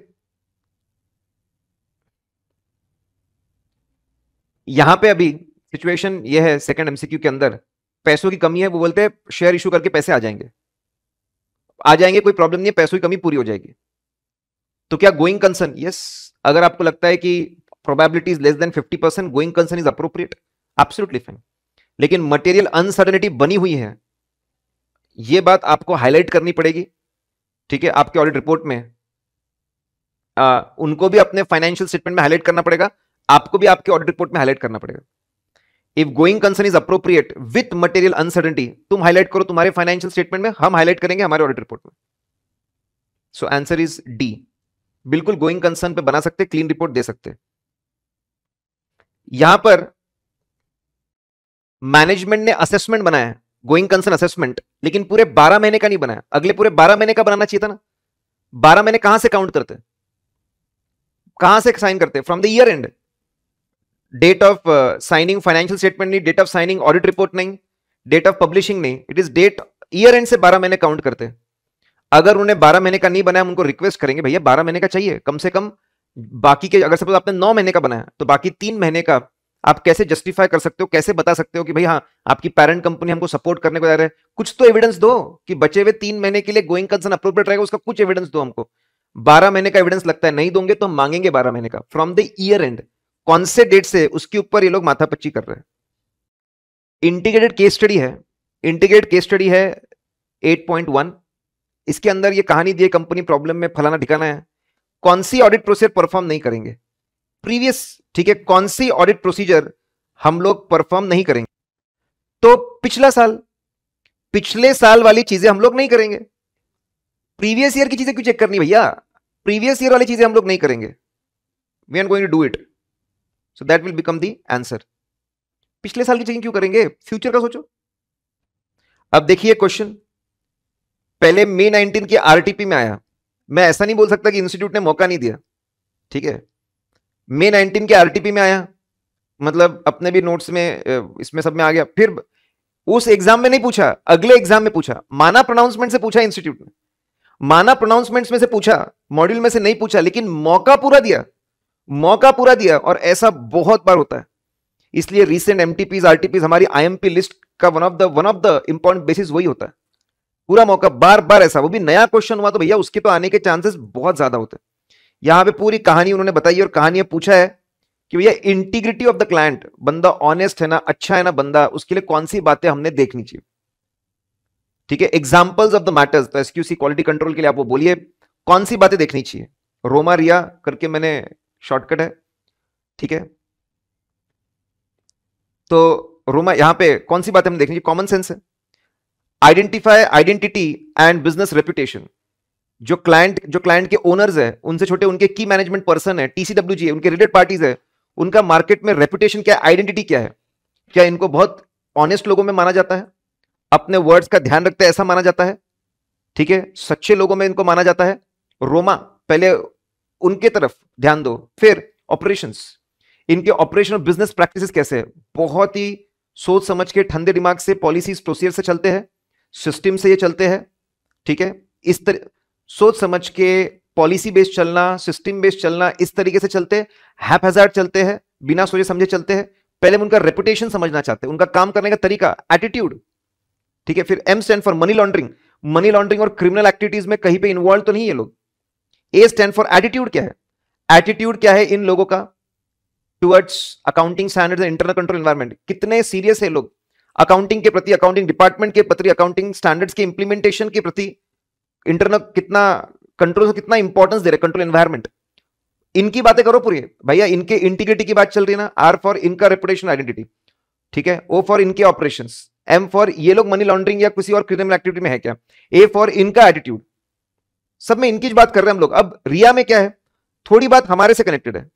यहां पे अभी सिचुएशन ये है सेकंड एमसीक्यू के अंदर पैसों की कमी है वो बोलते हैं शेयर इशू करके पैसे आ जाएंगे आ जाएंगे कोई प्रॉब्लम नहीं है पैसों की कमी पूरी हो जाएगी तो क्या गोइंग कंसर्न यस अगर आपको लगता है कि probability is less than 50 percent going concern is appropriate absolutely fine लेकिन मटेरियल अनसर्टेनिटी बनी हुई है यह बात आपको हाईलाइट करनी पड़ेगी ठीक है आपके ऑडिट रिपोर्ट में आ, उनको भी अपने फाइनेंशियल स्टेटमेंट में हाईलाइट करना पड़ेगा आपको भी आपके ऑडिट रिपोर्ट में हाईलाइट करना पड़ेगा if going concern is appropriate with material uncertainty तुम हाईलाइट करो तुम्हारे फाइनेंशियल स्टेटमेंट में हम हाईलाइट करेंगे हमारे ऑडिट रिपोर्ट में सो आंसर इज डी बिल्कुल गोइंग कंसर्न पे बना सकते क्लीन रिपोर्ट दे सकते यहां पर मैनेजमेंट ने असेसमेंट बनाया है गोइंग कंसर्न असेसमेंट लेकिन पूरे बारह महीने का नहीं बनाया अगले पूरे बारह महीने का बनाना चाहिए था ना बारह महीने कहां से काउंट करते कहां से साइन करते from the year end date of signing financial statement नहीं date of signing audit report नहीं डेट ऑफ पब्लिशिंग नहीं it is date year end से बारह महीने काउंट करते अगर उन्हें बारह महीने का नहीं बनाया उनको रिक्वेस्ट करेंगे भैया बारह महीने का चाहिए कम से कम बाकी के अगर सपोज आपने नौ महीने का बनाया तो बाकी तीन महीने का आप कैसे जस्टिफाई कर सकते हो कैसे बता सकते हो कि भाई हाँ आपकी पेरेंट कंपनी हमको सपोर्ट करने को जा रहे हैं कुछ तो एविडेंस दो कि बचे हुए तीन महीने के लिए गोइंग कंसर्न अप्रोप्रिएट रहेगा उसका कुछ एविडेंस दो हमको बारह महीने का एविडेंस लगता है नहीं दोगे तो हम मांगेंगे बारह महीने का फ्रॉम द ईयर एंड कौन से डेट से उसके ऊपर ये लोग माथापच्ची कर रहे हैं इंटीग्रेटेड केस स्टडी है इंटीग्रेटेड केस स्टडी है 8.1 इसके अंदर ये कहानी दी कंपनी प्रॉब्लम में फलाना ठिकाना है कौन सी ऑडिट प्रोसेस परफॉर्म नहीं करेंगे प्रीवियस ठीक है कौन सी ऑडिट प्रोसीजर हम लोग परफॉर्म नहीं करेंगे तो पिछला साल पिछले साल वाली चीजें हम लोग नहीं करेंगे प्रीवियस ईयर की चीजें क्यों चेक करनी भैया प्रीवियस ईयर वाली चीजें हम लोग नहीं करेंगे we are going to do it so that will become the answer पिछले साल की चेकिंग क्यों करेंगे फ्यूचर का सोचो अब देखिए क्वेश्चन पहले मे 19 के आरटीपी में आया मैं ऐसा नहीं बोल सकता कि इंस्टीट्यूट ने मौका नहीं दिया ठीक है मे नाइनटीन के आरटीपी में आया मतलब अपने भी नोट्स में इसमें सब में आ गया फिर उस एग्जाम में नहीं पूछा अगले एग्जाम में पूछा माना प्रोनाउंसमेंट से पूछा इंस्टीट्यूट ने माना प्रोनाउंसमेंट में से पूछा मॉड्यूल में से नहीं पूछा लेकिन मौका पूरा दिया मौका पूरा दिया और ऐसा बहुत बार होता है इसलिए रिसेंट एमटीपीज आरटीपीज हमारी आईएमपी लिस्ट का one of the one of the important basis वही होता है पूरा मौका बार बार ऐसा वो भी नया क्वेश्चन हुआ तो भैया उसके तो आने के चांसेस बहुत ज्यादा होते हैं यहां पे पूरी कहानी उन्होंने बताई और कहानी पूछा है कि भैया इंटीग्रिटी ऑफ द क्लाइंट बंदा ऑनेस्ट है ना अच्छा है ना बंदा उसके लिए कौन सी बातें हमने देखनी चाहिए ठीक है एग्जाम्पल्स ऑफ द मैटर्स तो एसक्यूसी क्वालिटी कंट्रोल के लिए आप वो बोलिए कौन सी बातें देखनी चाहिए रोमा रिया करके मैंने शॉर्टकट है ठीक है तो रोमा यहां पे कौन सी बातें हमें देखनी चाहिए कॉमन सेंस है identify identity and business reputation जो क्लाइंट जो क्लाइंट के ओनर्स है उनसे छोटे उनके की मैनेजमेंट पर्सन है टीसीडब्ल्यू उनके रिलेटेड पार्टीज है उनका मार्केट में रेपुटेशन क्या आइडेंटिटी क्या है क्या इनको बहुत ऑनेस्ट लोगों में माना जाता है अपने वर्ड्स का ध्यान रखते ऐसा माना जाता है ठीक है सच्चे लोगों में इनको माना जाता है रोमा पहले उनके तरफ ध्यान दो फिर ऑपरेशंस इनके ऑपरेशन और बिजनेस प्रैक्टिसेस कैसे बहुत ही सोच समझ के ठंडे दिमाग से पॉलिसीज प्रोसीजर से चलते हैं सिस्टम से ये चलते हैं ठीक है इस तरह सोच समझ के पॉलिसी बेस्ड चलना सिस्टम बेस्ड चलना इस तरीके से चलते हैप चलते हैं बिना सोचे समझे चलते हैं पहले उनका रेपुटेशन समझना चाहते हैं उनका काम करने का तरीका एटीट्यूड ठीक है फिर M stand for money laundering money laundering और क्रिमिनल एक्टिविटीज में कहीं पे इन्वॉल्व तो नहीं है लोग ए स्टैंड फॉर एटीट्यूड क्या है एटीट्यूड क्या है इन लोगों का towards accounting standard internal control environment कितने सीरियस है लोग अकाउंटिंग के प्रति अकाउंटिंग डिपार्टमेंट के प्रति अकाउंटिंग स्टैंडर्ड्स के इंप्लीमेंटेशन के प्रति इंटरनल कितना कंट्रोल को कितना इंपॉर्टेंस दे रहे कंट्रोल एनवायरमेंट इनकी बातें करो पूरी भैया इनके इंटीग्रिटी की बात चल रही है ना आर फॉर इनका रेपुटेशन आइडेंटिटी ठीक है ओ फॉर इनके ऑपरेशन एम फॉर ये लोग मनी लॉन्ड्रिंग या किसी और क्रिमिनल एक्टिविटी में है क्या ए फॉर इनका एटीट्यूड सब में इनकी बात कर रहे हैं हम लोग अब रिया में क्या है थोड़ी बात हमारे से कनेक्टेड है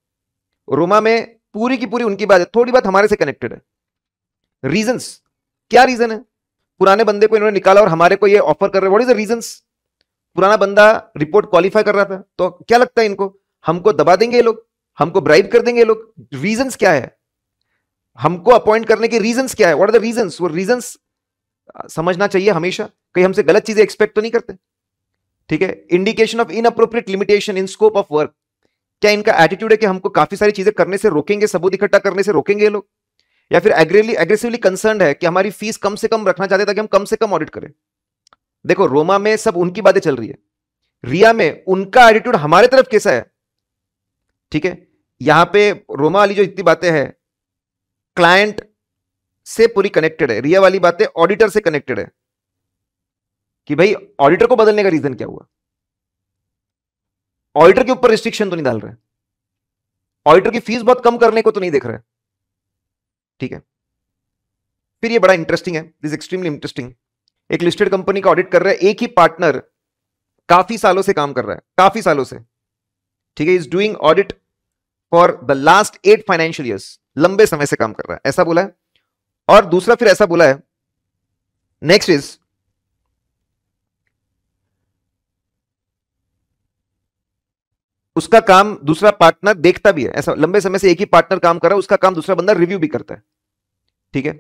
रोमा में पूरी की पूरी उनकी बात है थोड़ी बात हमारे से कनेक्टेड है रीजंस क्या रीजन है पुराने बंदे को इन्होंने निकाला और हमारे को ये ऑफर कर रहे हैं व्हाट इज द रीजंस पुराना बंदा रिपोर्ट क्वालिफाई कर रहा था तो क्या लगता है इनको हमको दबा देंगे ये लोग हमको ब्राइब कर देंगे ये लोग रीजंस क्या है हमको अपॉइंट करने के रीजंस क्या है व्हाट आर द रीजंस वो रीजंस समझना चाहिए हमेशा कहीं हमसे गलत चीजें एक्सपेक्ट तो नहीं करते ठीक है indication of inappropriate limitation in scope of work क्या इनका एटीट्यूड है कि हमको काफी सारी चीजें करने से रोकेंगे सबूत इकट्ठा करने से रोकेंगे ये लोग या फिर एग्रेसिवली एग्रेसिवली कंसर्न है कि हमारी फीस कम से कम रखना चाहते ताकि हम कम से कम ऑडिट करें देखो रोमा में सब उनकी बातें चल रही है रिया में उनका एटीट्यूड हमारे तरफ कैसा है ठीक है यहां पे रोमा वाली जो इतनी बातें हैं क्लाइंट से पूरी कनेक्टेड है रिया वाली बातें ऑडिटर से कनेक्टेड है कि भाई ऑडिटर को बदलने का रीजन क्या हुआ ऑडिटर के ऊपर रिस्ट्रिक्शन तो नहीं डाल रहे ऑडिटर की फीस बहुत कम करने को तो नहीं देख रहे ठीक है फिर ये बड़ा इंटरेस्टिंग है दिस एक्सट्रीमली इंटरेस्टिंग एक लिस्टेड कंपनी का ऑडिट कर रहा है एक ही पार्टनर काफी सालों से काम कर रहा है काफी सालों से ठीक है is doing audit for the last eight financial years लंबे समय से काम कर रहा है ऐसा बोला है और दूसरा फिर ऐसा बोला है नेक्स्ट इज उसका काम दूसरा पार्टनर देखता भी है ऐसा लंबे समय से एक ही पार्टनर काम कर रहा है उसका काम दूसरा बंदा रिव्यू भी करता है ठीक है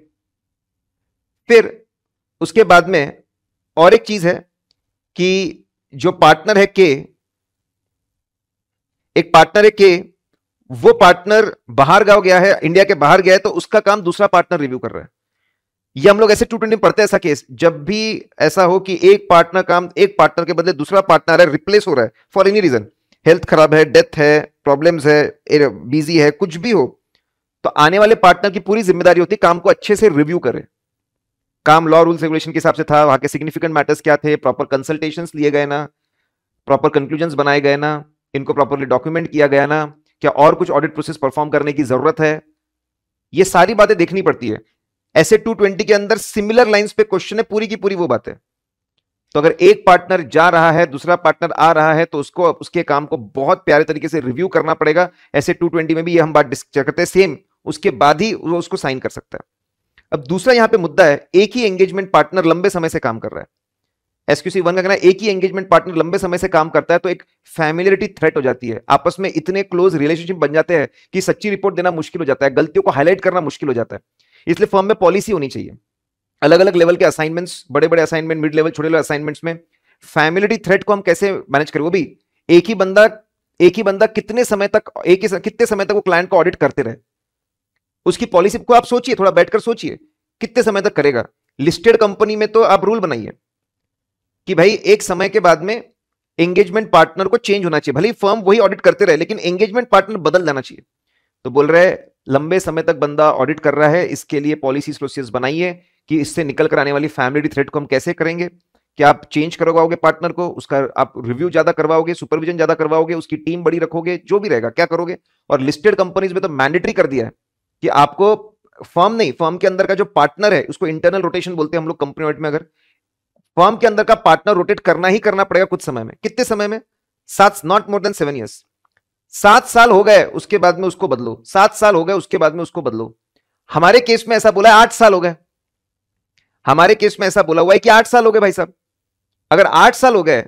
फिर उसके बाद में और एक चीज है कि जो पार्टनर है के एक पार्टनर है के वो पार्टनर बाहर गाँव गया है इंडिया के बाहर गया है तो उसका काम दूसरा पार्टनर रिव्यू कर रहा है ये हम लोग ऐसे टू ट्वेंटी पढ़ते हैं ऐसा केस जब भी ऐसा हो कि एक पार्टनर काम एक पार्टनर के बदले दूसरा पार्टनर है रिप्लेस हो रहा है फॉर एनी रीजन हेल्थ खराब है डेथ है प्रॉब्लम्स है बिजी है कुछ भी हो तो आने वाले पार्टनर की पूरी जिम्मेदारी होती है काम को अच्छे से रिव्यू करे काम लॉ रूल्स रेगुलेशन के हिसाब से था वहां के सिग्निफिकेंट मैटर्स क्या थे प्रॉपर कंसल्टेशन लिए गए ना प्रॉपर कंक्लूजन बनाए गए ना इनको प्रॉपरली डॉक्यूमेंट किया गया ना क्या और कुछ ऑडिट प्रोसेस परफॉर्म करने की जरूरत है ये सारी बातें देखनी पड़ती है ऐसे 220 के अंदर सिमिलर लाइंस पे क्वेश्चन है पूरी की पूरी वो बात है तो अगर एक पार्टनर जा रहा है दूसरा पार्टनर आ रहा है तो उसको उसके काम को बहुत प्यारे तरीके से रिव्यू करना पड़ेगा ऐसे 220 में भी ये हम बात डिस्कस करते हैं सेम उसके बाद ही वो उसको साइन कर सकता है अब दूसरा यहां पे मुद्दा है एक ही एंगेजमेंट पार्टनर लंबे समय से काम कर रहा है एसक्यूसी वन का कहना है एक ही एंगेजमेंट पार्टनर लंबे समय से काम करता है तो एक फैमिलियरिटी थ्रेट हो जाती है आपस में इतने क्लोज रिलेशनशिप बन जाते हैं कि सच्ची रिपोर्ट देना मुश्किल हो जाता है गलतियों को हाईलाइट करना मुश्किल हो जाता है इसलिए फर्म में पॉलिसी होनी चाहिए अलग अलग लेवल के असाइनमेंट्स बड़े बड़े असाइनमेंट मिड लेवल छोटे लेवल असाइनमेंट्स में फैमिलिटी थ्रेट को हम कैसे मैनेज करें वो भी एक ही बंदा एक ही बंदा कितने समय तक एक ही कितने समय तक वो क्लाइंट को ऑडिट करते रहे उसकी पॉलिसी को आप सोचिए थोड़ा बैठकर सोचिए कितने समय तक करेगा लिस्टेड कंपनी में तो आप रूल बनाइए कि भाई एक समय के बाद में एंगेजमेंट पार्टनर को चेंज होना चाहिए भले फर्म वही ऑडिट करते रहे लेकिन एंगेजमेंट पार्टनर बदल जाना चाहिए तो बोल रहे लंबे समय तक बंदा ऑडिट कर रहा है इसके लिए पॉलिसी प्रोसेस बनाइए कि इससे निकल कर आने वाली फैमिली थ्रेड को हम कैसे करेंगे क्या आप चेंज करवाओगे पार्टनर को उसका आप रिव्यू ज्यादा करवाओगे सुपरविजन ज्यादा करवाओगे उसकी टीम बड़ी रखोगे जो भी रहेगा क्या करोगे और लिस्टेड कंपनीज में तो मैंडेटरी कर दिया है कि आपको फर्म नहीं फर्म के अंदर का जो पार्टनर है उसको इंटरनल रोटेशन बोलते हैं हम लोग कंपनी में अगर फर्म के अंदर का पार्टनर रोटेट करना ही करना पड़ेगा कुछ समय में कितने समय में सात not more than seven years सात साल हो गए उसके बाद में उसको बदलो सात साल हो गए उसके बाद में उसको बदलो हमारे केस में ऐसा बोला है आठ साल हो गए हमारे केस में ऐसा बोला हुआ है कि आठ साल हो गए भाई साहब अगर आठ साल हो गए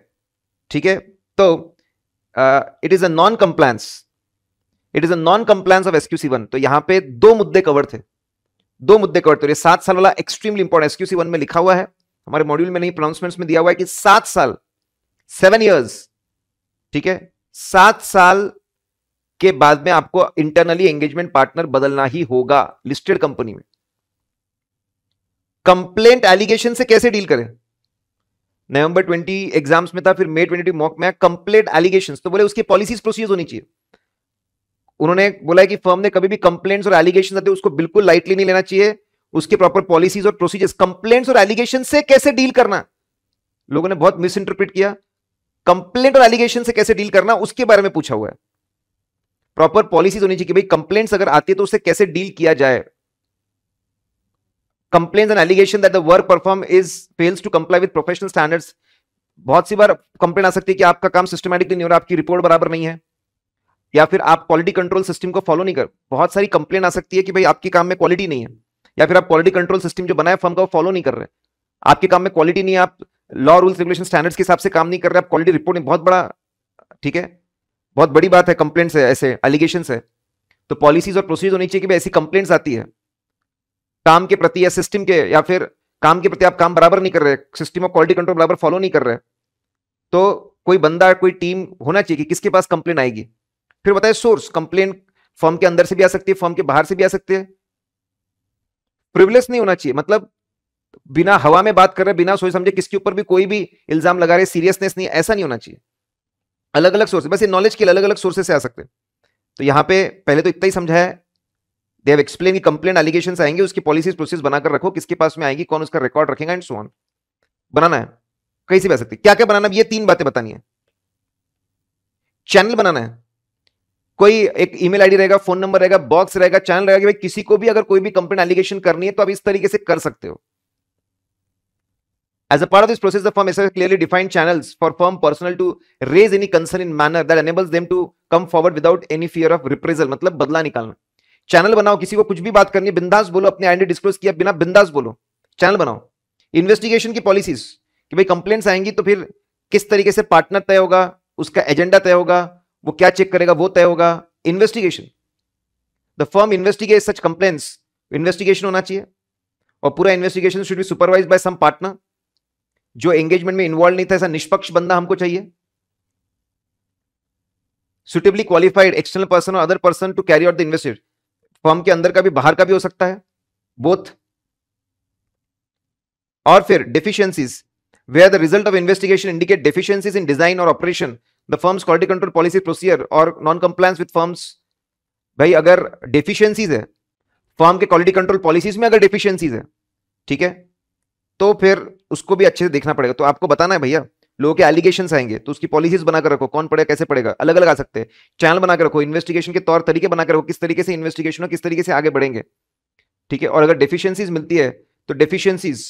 ठीक है तो it is a non compliance it is a non compliance of SQC one तो यहां पे दो मुद्दे कवर थे दो मुद्दे कवर थे सात साल वाला एक्सट्रीमली इंपॉर्टेंट एसक्यूसी वन में लिखा हुआ है हमारे मॉड्यूल में नहीं प्रोनाउंसमेंट्स में दिया हुआ है कि सात साल सेवन ईयर्स ठीक है सात साल के बाद में आपको इंटरनली एंगेजमेंट पार्टनर बदलना ही होगा लिस्टेड कंपनी में कंप्लेंट एलिगेशन से कैसे डील करें नवंबर 20 एग्जाम्स में था फिर मे 22 मॉक में कंप्लेंट एलिगेशन तो बोले उसकी पॉलिसीज प्रोसीजर होनी चाहिए उन्होंने बोला है कि फर्म ने कभी भी कंप्लेंट्स और एलिगेशन आते उसको बिल्कुल लाइटली नहीं लेना चाहिए उसके प्रॉपर पॉलिसीज और प्रोसीजर्स कंप्लेंट्स और एलिगेशन से कैसे डील करना लोगों ने बहुत मिस इंटरप्रिट किया कंप्लेंट और एलिगेशन से कैसे डील करना उसके बारे में पूछा हुआ है प्रॉपर पॉलिसीज होनी चाहिए कि भाई कंप्लेंट्स अगर आती है तो उससे कैसे डील किया जाए complain and allegation that the work perform is fails to comply with professional standards बहुत सी बार कंप्लेन आ सकती है कि आपका काम सिस्टमेटिकली नहीं हो रहा आपकी रिपोर्ट बराबर नहीं है या फिर आप क्वालिटी कंट्रोल सिस्टम को फॉलो नहीं कर बहुत सारी कंप्लेन आ सकती है कि भाई आपके काम में क्वालिटी नहीं है या फिर आप क्वालिटी कंट्रोल सिस्टम जो बनाया फर्म का वो फॉलो नहीं कर रहे आपके काम में क्वालिटी नहीं है आप लॉ रूल्स रेगुलेशन स्टैंडर्ड्स के हिसाब से काम नहीं कर रहे आप क्वालिटी रिपोर्ट बहुत बड़ा ठीक है बहुत बड़ी बात है कंप्लेंट्स है ऐसे एलिगेशन है तो पॉलिसीज और प्रोसीजर होनी चाहिए कि भाई ऐसी कंप्लेन्ट्स आती है काम के प्रति या सिस्टम के या फिर काम के प्रति आप काम बराबर नहीं कर रहे सिस्टम और क्वालिटी कंट्रोल बराबर फॉलो नहीं कर रहे तो कोई बंदा कोई टीम होना चाहिए कि किसके पास कंप्लेन आएगी फिर बताए सोर्स कंप्लेन फर्म के अंदर से भी आ सकती है फर्म के बाहर से भी आ सकती है प्रिवलेस नहीं होना चाहिए मतलब बिना हवा में बात कर रहे बिना सोच समझे किसके ऊपर भी कोई भी इल्जाम लगा रहे सीरियसनेस नहीं ऐसा नहीं होना चाहिए अलग अलग सोर्स बस ये नॉलेज के अलग अलग सोर्सेस से आ सकते तो यहां पे पहले तो इतना ही समझा है दे हैव एक्सप्लेन की कंप्लेन एलिगेशन आएंगे उसकी पॉलिसीज प्रोसेस बनाकर रखो किसके पास में आएगी कौन उसका रिकॉर्ड रखेगा एंड सोन बनाना है कैसे भी आ सकती क्या क्या बनाना ये तीन बातें बतानी है चैनल बनाना है कोई एक ईमेल आईडी रहेगा फोन नंबर रहेगा बॉक्स रहेगा चैनल रहेगा कि भाई किसी को भी अगर कोई भी कंप्लेन एलिगेशन करनी है तो आप इस तरीके से कर सकते हो as a part of this process the firm establishes clearly defined channels for firm personnel to raise any concern in manner that enables them to come forward without any fear of reprisal. मतलब बदला निकालना channel बनाओ किसी को कुछ भी बात करनी है बिंदास बोलो अपने आईडी डिस्क्लोज किया बिना बिंदास बोलो चैनल बनाओ इन्वेस्टिगेशन की पॉलिसीज कि भाई कंप्लेन आएंगी तो फिर किस तरीके से पार्टनर तय होगा उसका एजेंडा तय होगा वो क्या चेक करेगा वो तय होगा investigation the firm investigate such complains investigation होना चाहिए और पूरा investigation should be supervise by some partner जो एंगेजमेंट में इन्वॉल्व नहीं था ऐसा निष्पक्ष बंदा हमको चाहिए सुटेबली क्वालिफाइड एक्सटर्नल पर्सन और other person to carry out the invested firm के अंदर का भी बाहर का भी हो सकता है बोथ और फिर deficiencies where the result of investigation indicate deficiencies in design और operation the firms quality control policy procedure और नॉन कंप्लायंस विद फर्म्स भाई अगर डेफिशिएंसीज है फर्म के क्वालिटी कंट्रोल पॉलिसीज में अगर डेफिशिएंसीज है ठीक है तो फिर उसको भी अच्छे से देखना पड़ेगा तो आपको बताना है भैया लोगों के एलिगेशन आएंगे तो उसकी पॉलिसीज बनाकर रखो कौन पड़ेगा कैसे पड़ेगा अलग अलग आ सकते हैं चैनल बनाकर रखो इन्वेस्टिगेशन के तौर तरीके बनाकर रखो किस तरीके से इन्वेस्टिगेशन हो किस तरीके से आगे बढ़ेंगे ठीक है और अगर डेफिशिएंसीज मिलती है तो deficiencies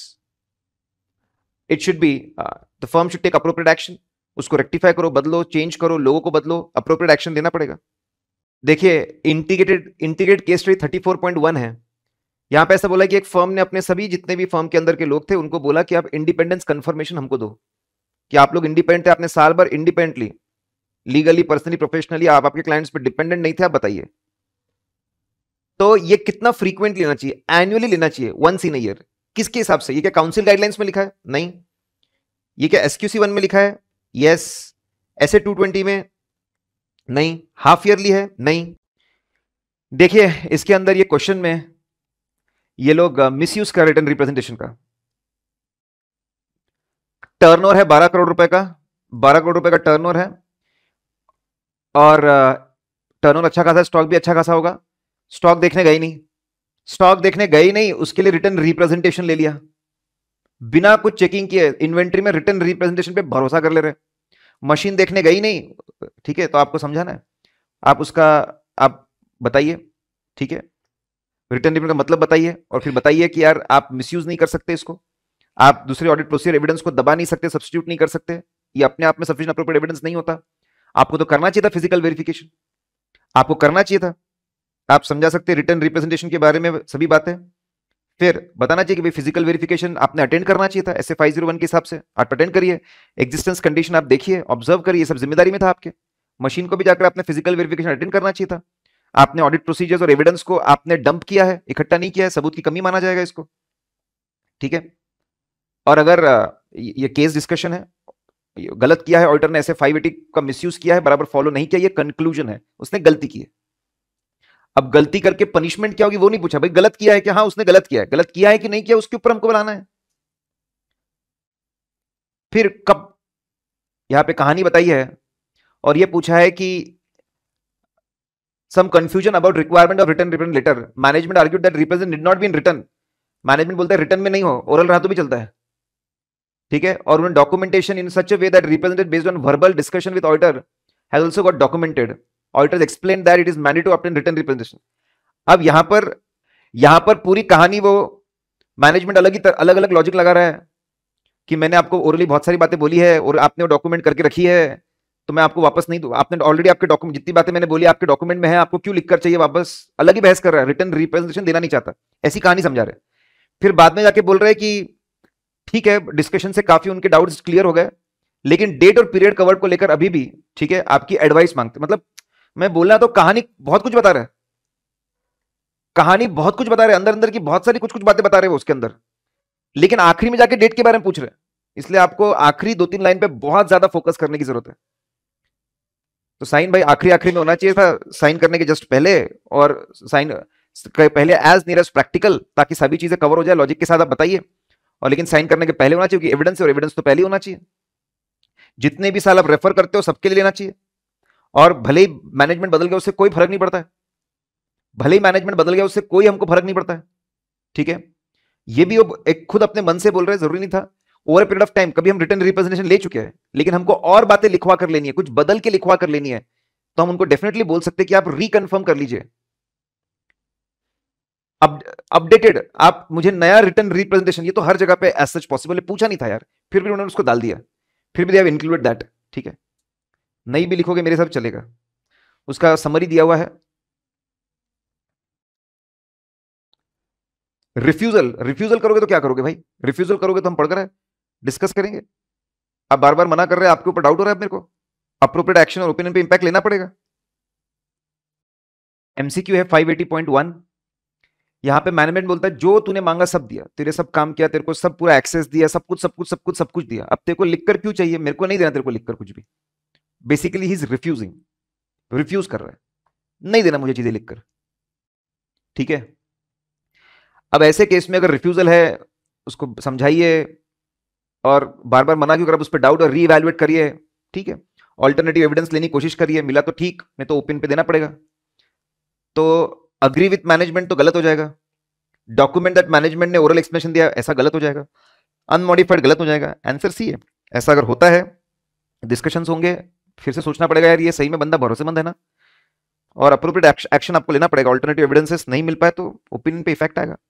it should be the firm should take take action उसको रेक्टिफाई करो बदलो चेंज करो लोगों को बदलो अप्रोप्रिएट एक्शन देना पड़ेगा देखिए integrated integrate case study thirty four point one है यहां पे ऐसा बोला कि एक फर्म ने अपने सभी जितने भी फर्म के अंदर के लोग थे उनको बोला कि आप इंडिपेंडेंस कंफर्मेशन हमको दो कि आप लोग इंडिपेंडेंट थे आपने साल भर इंडिपेंडेंटली लीगली पर्सनली प्रोफेशनली आप आपके क्लाइंट्स पर डिपेंडेंट नहीं थे आप बताइए तो ये कितना फ्रीक्वेंट लेना चाहिए एनुअली लेना चाहिए वंस इन ईयर किसके हिसाब से ये क्या काउंसिल गाइडलाइंस में लिखा है नहीं ये क्या एसक्यूसी वन में लिखा है yes S A two twenty में नहीं हाफ ईयरली है नहीं देखिए इसके अंदर ये क्वेश्चन में ये लोग मिस uh, यूज कर रिटर्न रिप्रेजेंटेशन का टर्नओवर है बारह करोड़ रुपए का बारह करोड़ रुपए का टर्नओवर है और टर्नओवर uh, अच्छा खासा स्टॉक भी अच्छा खासा होगा स्टॉक देखने गई नहीं स्टॉक देखने गई नहीं उसके लिए रिटर्न रिप्रेजेंटेशन ले लिया बिना कुछ चेकिंग किए इन्वेंट्री में रिटर्न रिप्रेजेंटेशन पे भरोसा कर ले रहे मशीन देखने गई नहीं ठीक है तो आपको समझाना है आप उसका आप बताइए ठीक है रिटर्न रिप्रेजेंट का मतलब बताइए और फिर बताइए कि यार आप मिसयूज नहीं कर सकते इसको आप दूसरे ऑडिट प्रोसीजर एविडेंस को दबा नहीं सकते सब्सिट्यूट नहीं कर सकते ये अपने आप में सफिशियंट अप्रोप्रेट एविडेंस नहीं होता आपको तो करना चाहिए था फिजिकल वेरिफिकेशन आपको करना चाहिए था आप समझा सकते रिटर्न रिप्रेजेंटेशन के बारे में सभी बातें फिर बताना चाहिए कि भाई फिजिकल वेरिफिकेशन आपने अटेंड करना चाहिए था एस एफ आई जीरो के हिसाब से आप अटेंड करिए एग्जिस्टेंस कंडीशन आप देखिए ऑब्जर्व करिए सब जिम्मेदारी में था आपके मशीन को भी जाकर आपने फिजिकल वेरिफिकेशन अटेंड करना चाहिए था आपने ऑडिट प्रोसीजर्स और एविडेंस को आपने डंप किया है इकट्ठा नहीं किया है सबूत की कमी माना जाएगा इसको ठीक है और अगर ये केस डिस्कशन है गलत किया है ऑडिटर ने ऐसे फाइव एटी का मिसयूज किया है बराबर फॉलो नहीं किया ये कंक्लूजन है उसने गलती की है अब गलती करके पनिशमेंट क्या होगी वो नहीं पूछा भाई गलत किया है कि हाँ उसने गलत किया है गलत किया है कि नहीं किया उसके ऊपर हमको बनाना है फिर कब यहां पे कहानी बताई है और ये पूछा है कि some confusion about requirement of return return letter management argued that represent did not be in return management बोलता है रिटर्न में नहीं हो ओरल रहा तो भी चलता है ठीक है और उन्होंने documentation in such way that represented based on verbal discussion with auditor has also got documented auditors explain that it is mandate to obtain return representation अब यहां पर यहां पर पूरी कहानी वो मैनेजमेंट अलग ही तर, अलग अलग लॉजिक लगा रहा है कि मैंने आपको ओरली बहुत सारी बातें बोली है और आपने वो डॉक्यूमेंट करके रखी है तो मैं आपको वापस नहीं दू आपने ऑलरेडी आपके डॉक्यूमेंट जितनी बातें मैंने बोली आपके डॉक्यूमेंट में है आपको क्यों लिखकर चाहिए वापस अलग ही बहस कर रहा है रिटर्न रिप्रेजेंटेशन देना नहीं चाहता ऐसी कहानी समझा रहे फिर बाद में जाके बोल रहे हैं कि ठीक है डिस्कशन से काफी उनके डाउट्स क्लियर हो गए लेकिन डेट और पीरियड कवर्ड को लेकर अभी भी ठीक है आपकी एडवाइस मांगते मतलब मैं बोल रहा तो कहानी बहुत कुछ बता रहा है कहानी बहुत कुछ बता रहे अंदर अंदर की बहुत सारी कुछ कुछ बातें बता रहे वो उसके अंदर लेकिन आखिरी में जाके डेट के बारे में पूछ रहे इसलिए आपको आखिरी दो तीन लाइन पे बहुत ज्यादा फोकस करने की जरूरत है तो साइन भाई आखिरी आखिरी में होना चाहिए था साइन करने के जस्ट पहले और साइन पहले एज नियर एज प्रैक्टिकल ताकि सभी चीजें कवर हो जाए लॉजिक के साथ आप बताइए और लेकिन साइन करने के पहले होना चाहिए क्योंकि एविडेंस और एविडेंस तो पहले होना चाहिए जितने भी साल आप रेफर करते हो सबके लिए लेना चाहिए और भले ही मैनेजमेंट बदल गया उससे कोई फर्क नहीं पड़ता है भले ही मैनेजमेंट बदल गया उससे कोई हमको फर्क नहीं पड़ता है ठीक है ये भी एक खुद अपने मन से बोल रहे जरूरी नहीं था ओवर पीरियड ऑफ टाइम कभी हम रिटर्न रिप्रेजेंटेशन ले चुके हैं लेकिन हमको और बातें लिखवा कर लेनी है कुछ बदल के लिखवा कर लेनी है तो हम उनको डेफिनेटली बोल सकते हैं कि आप रिकनफर्म कर लीजिए अपडेटेड आप मुझे नया रिटर्न रिप्रेजेंटेशन ये तो हर जगह पे एज सच पॉसिबल है पूछा नहीं था यार फिर भी उन्होंने उसको डाल दिया फिर भी दे हैव इंक्लूडेड दैट ठीक है नहीं भी लिखोगे मेरे साथ चलेगा उसका समरी दिया हुआ है रिफ्यूजल रिफ्यूजल करोगे तो क्या करोगे भाई रिफ्यूजल करोगे तो हम पढ़कर है डिस्कस करेंगे आप बार बार मना कर रहे हैं आपके ऊपर डाउट हो रहा है मेरे को अप्रोप्रिएट एक्शन और ओपिनियन पे इंपैक्ट लेना पड़ेगा एमसीक्यू है 580.1 यहां पर मैनेजमेंट बोलता है जो तूने मांगा सब दिया तेरे सब काम किया तेरे को सब पूरा एक्सेस दिया सब कुछ सब कुछ सब कुछ सब कुछ दिया अब तेरे को लिखकर क्यों चाहिए मेरे को नहीं देना तेरे को लिखकर कुछ भी basically he is refusing refuse कर रहा है नहीं देना मुझे चीजें लिखकर ठीक है अब ऐसे केस में अगर रिफ्यूजल है उसको समझाइए और बार बार मना क्यों कर उस पर डाउट और रीइवैल्युएट करिए ठीक है ऑल्टरनेटिव एविडेंस लेने की कोशिश करिए मिला तो ठीक नहीं तो ओपन पे देना पड़ेगा तो अग्री विथ मैनेजमेंट तो गलत हो जाएगा डॉक्यूमेंट दैट मैनेजमेंट ने ओरल एक्सप्लेनेशन दिया ऐसा गलत हो जाएगा अनमॉडिफाइड गलत हो जाएगा आंसर सी है ऐसा अगर होता है डिस्कशंस होंगे फिर से सोचना पड़ेगा यार ये सही में बंदा भरोसेमंद है ना और अप्रोप्रिएट एक्शन आपको लेना पड़ेगा ऑल्टरनेटिव एविडेंसेस नहीं मिल पाए तो ओपिनियन पे इफेक्ट आएगा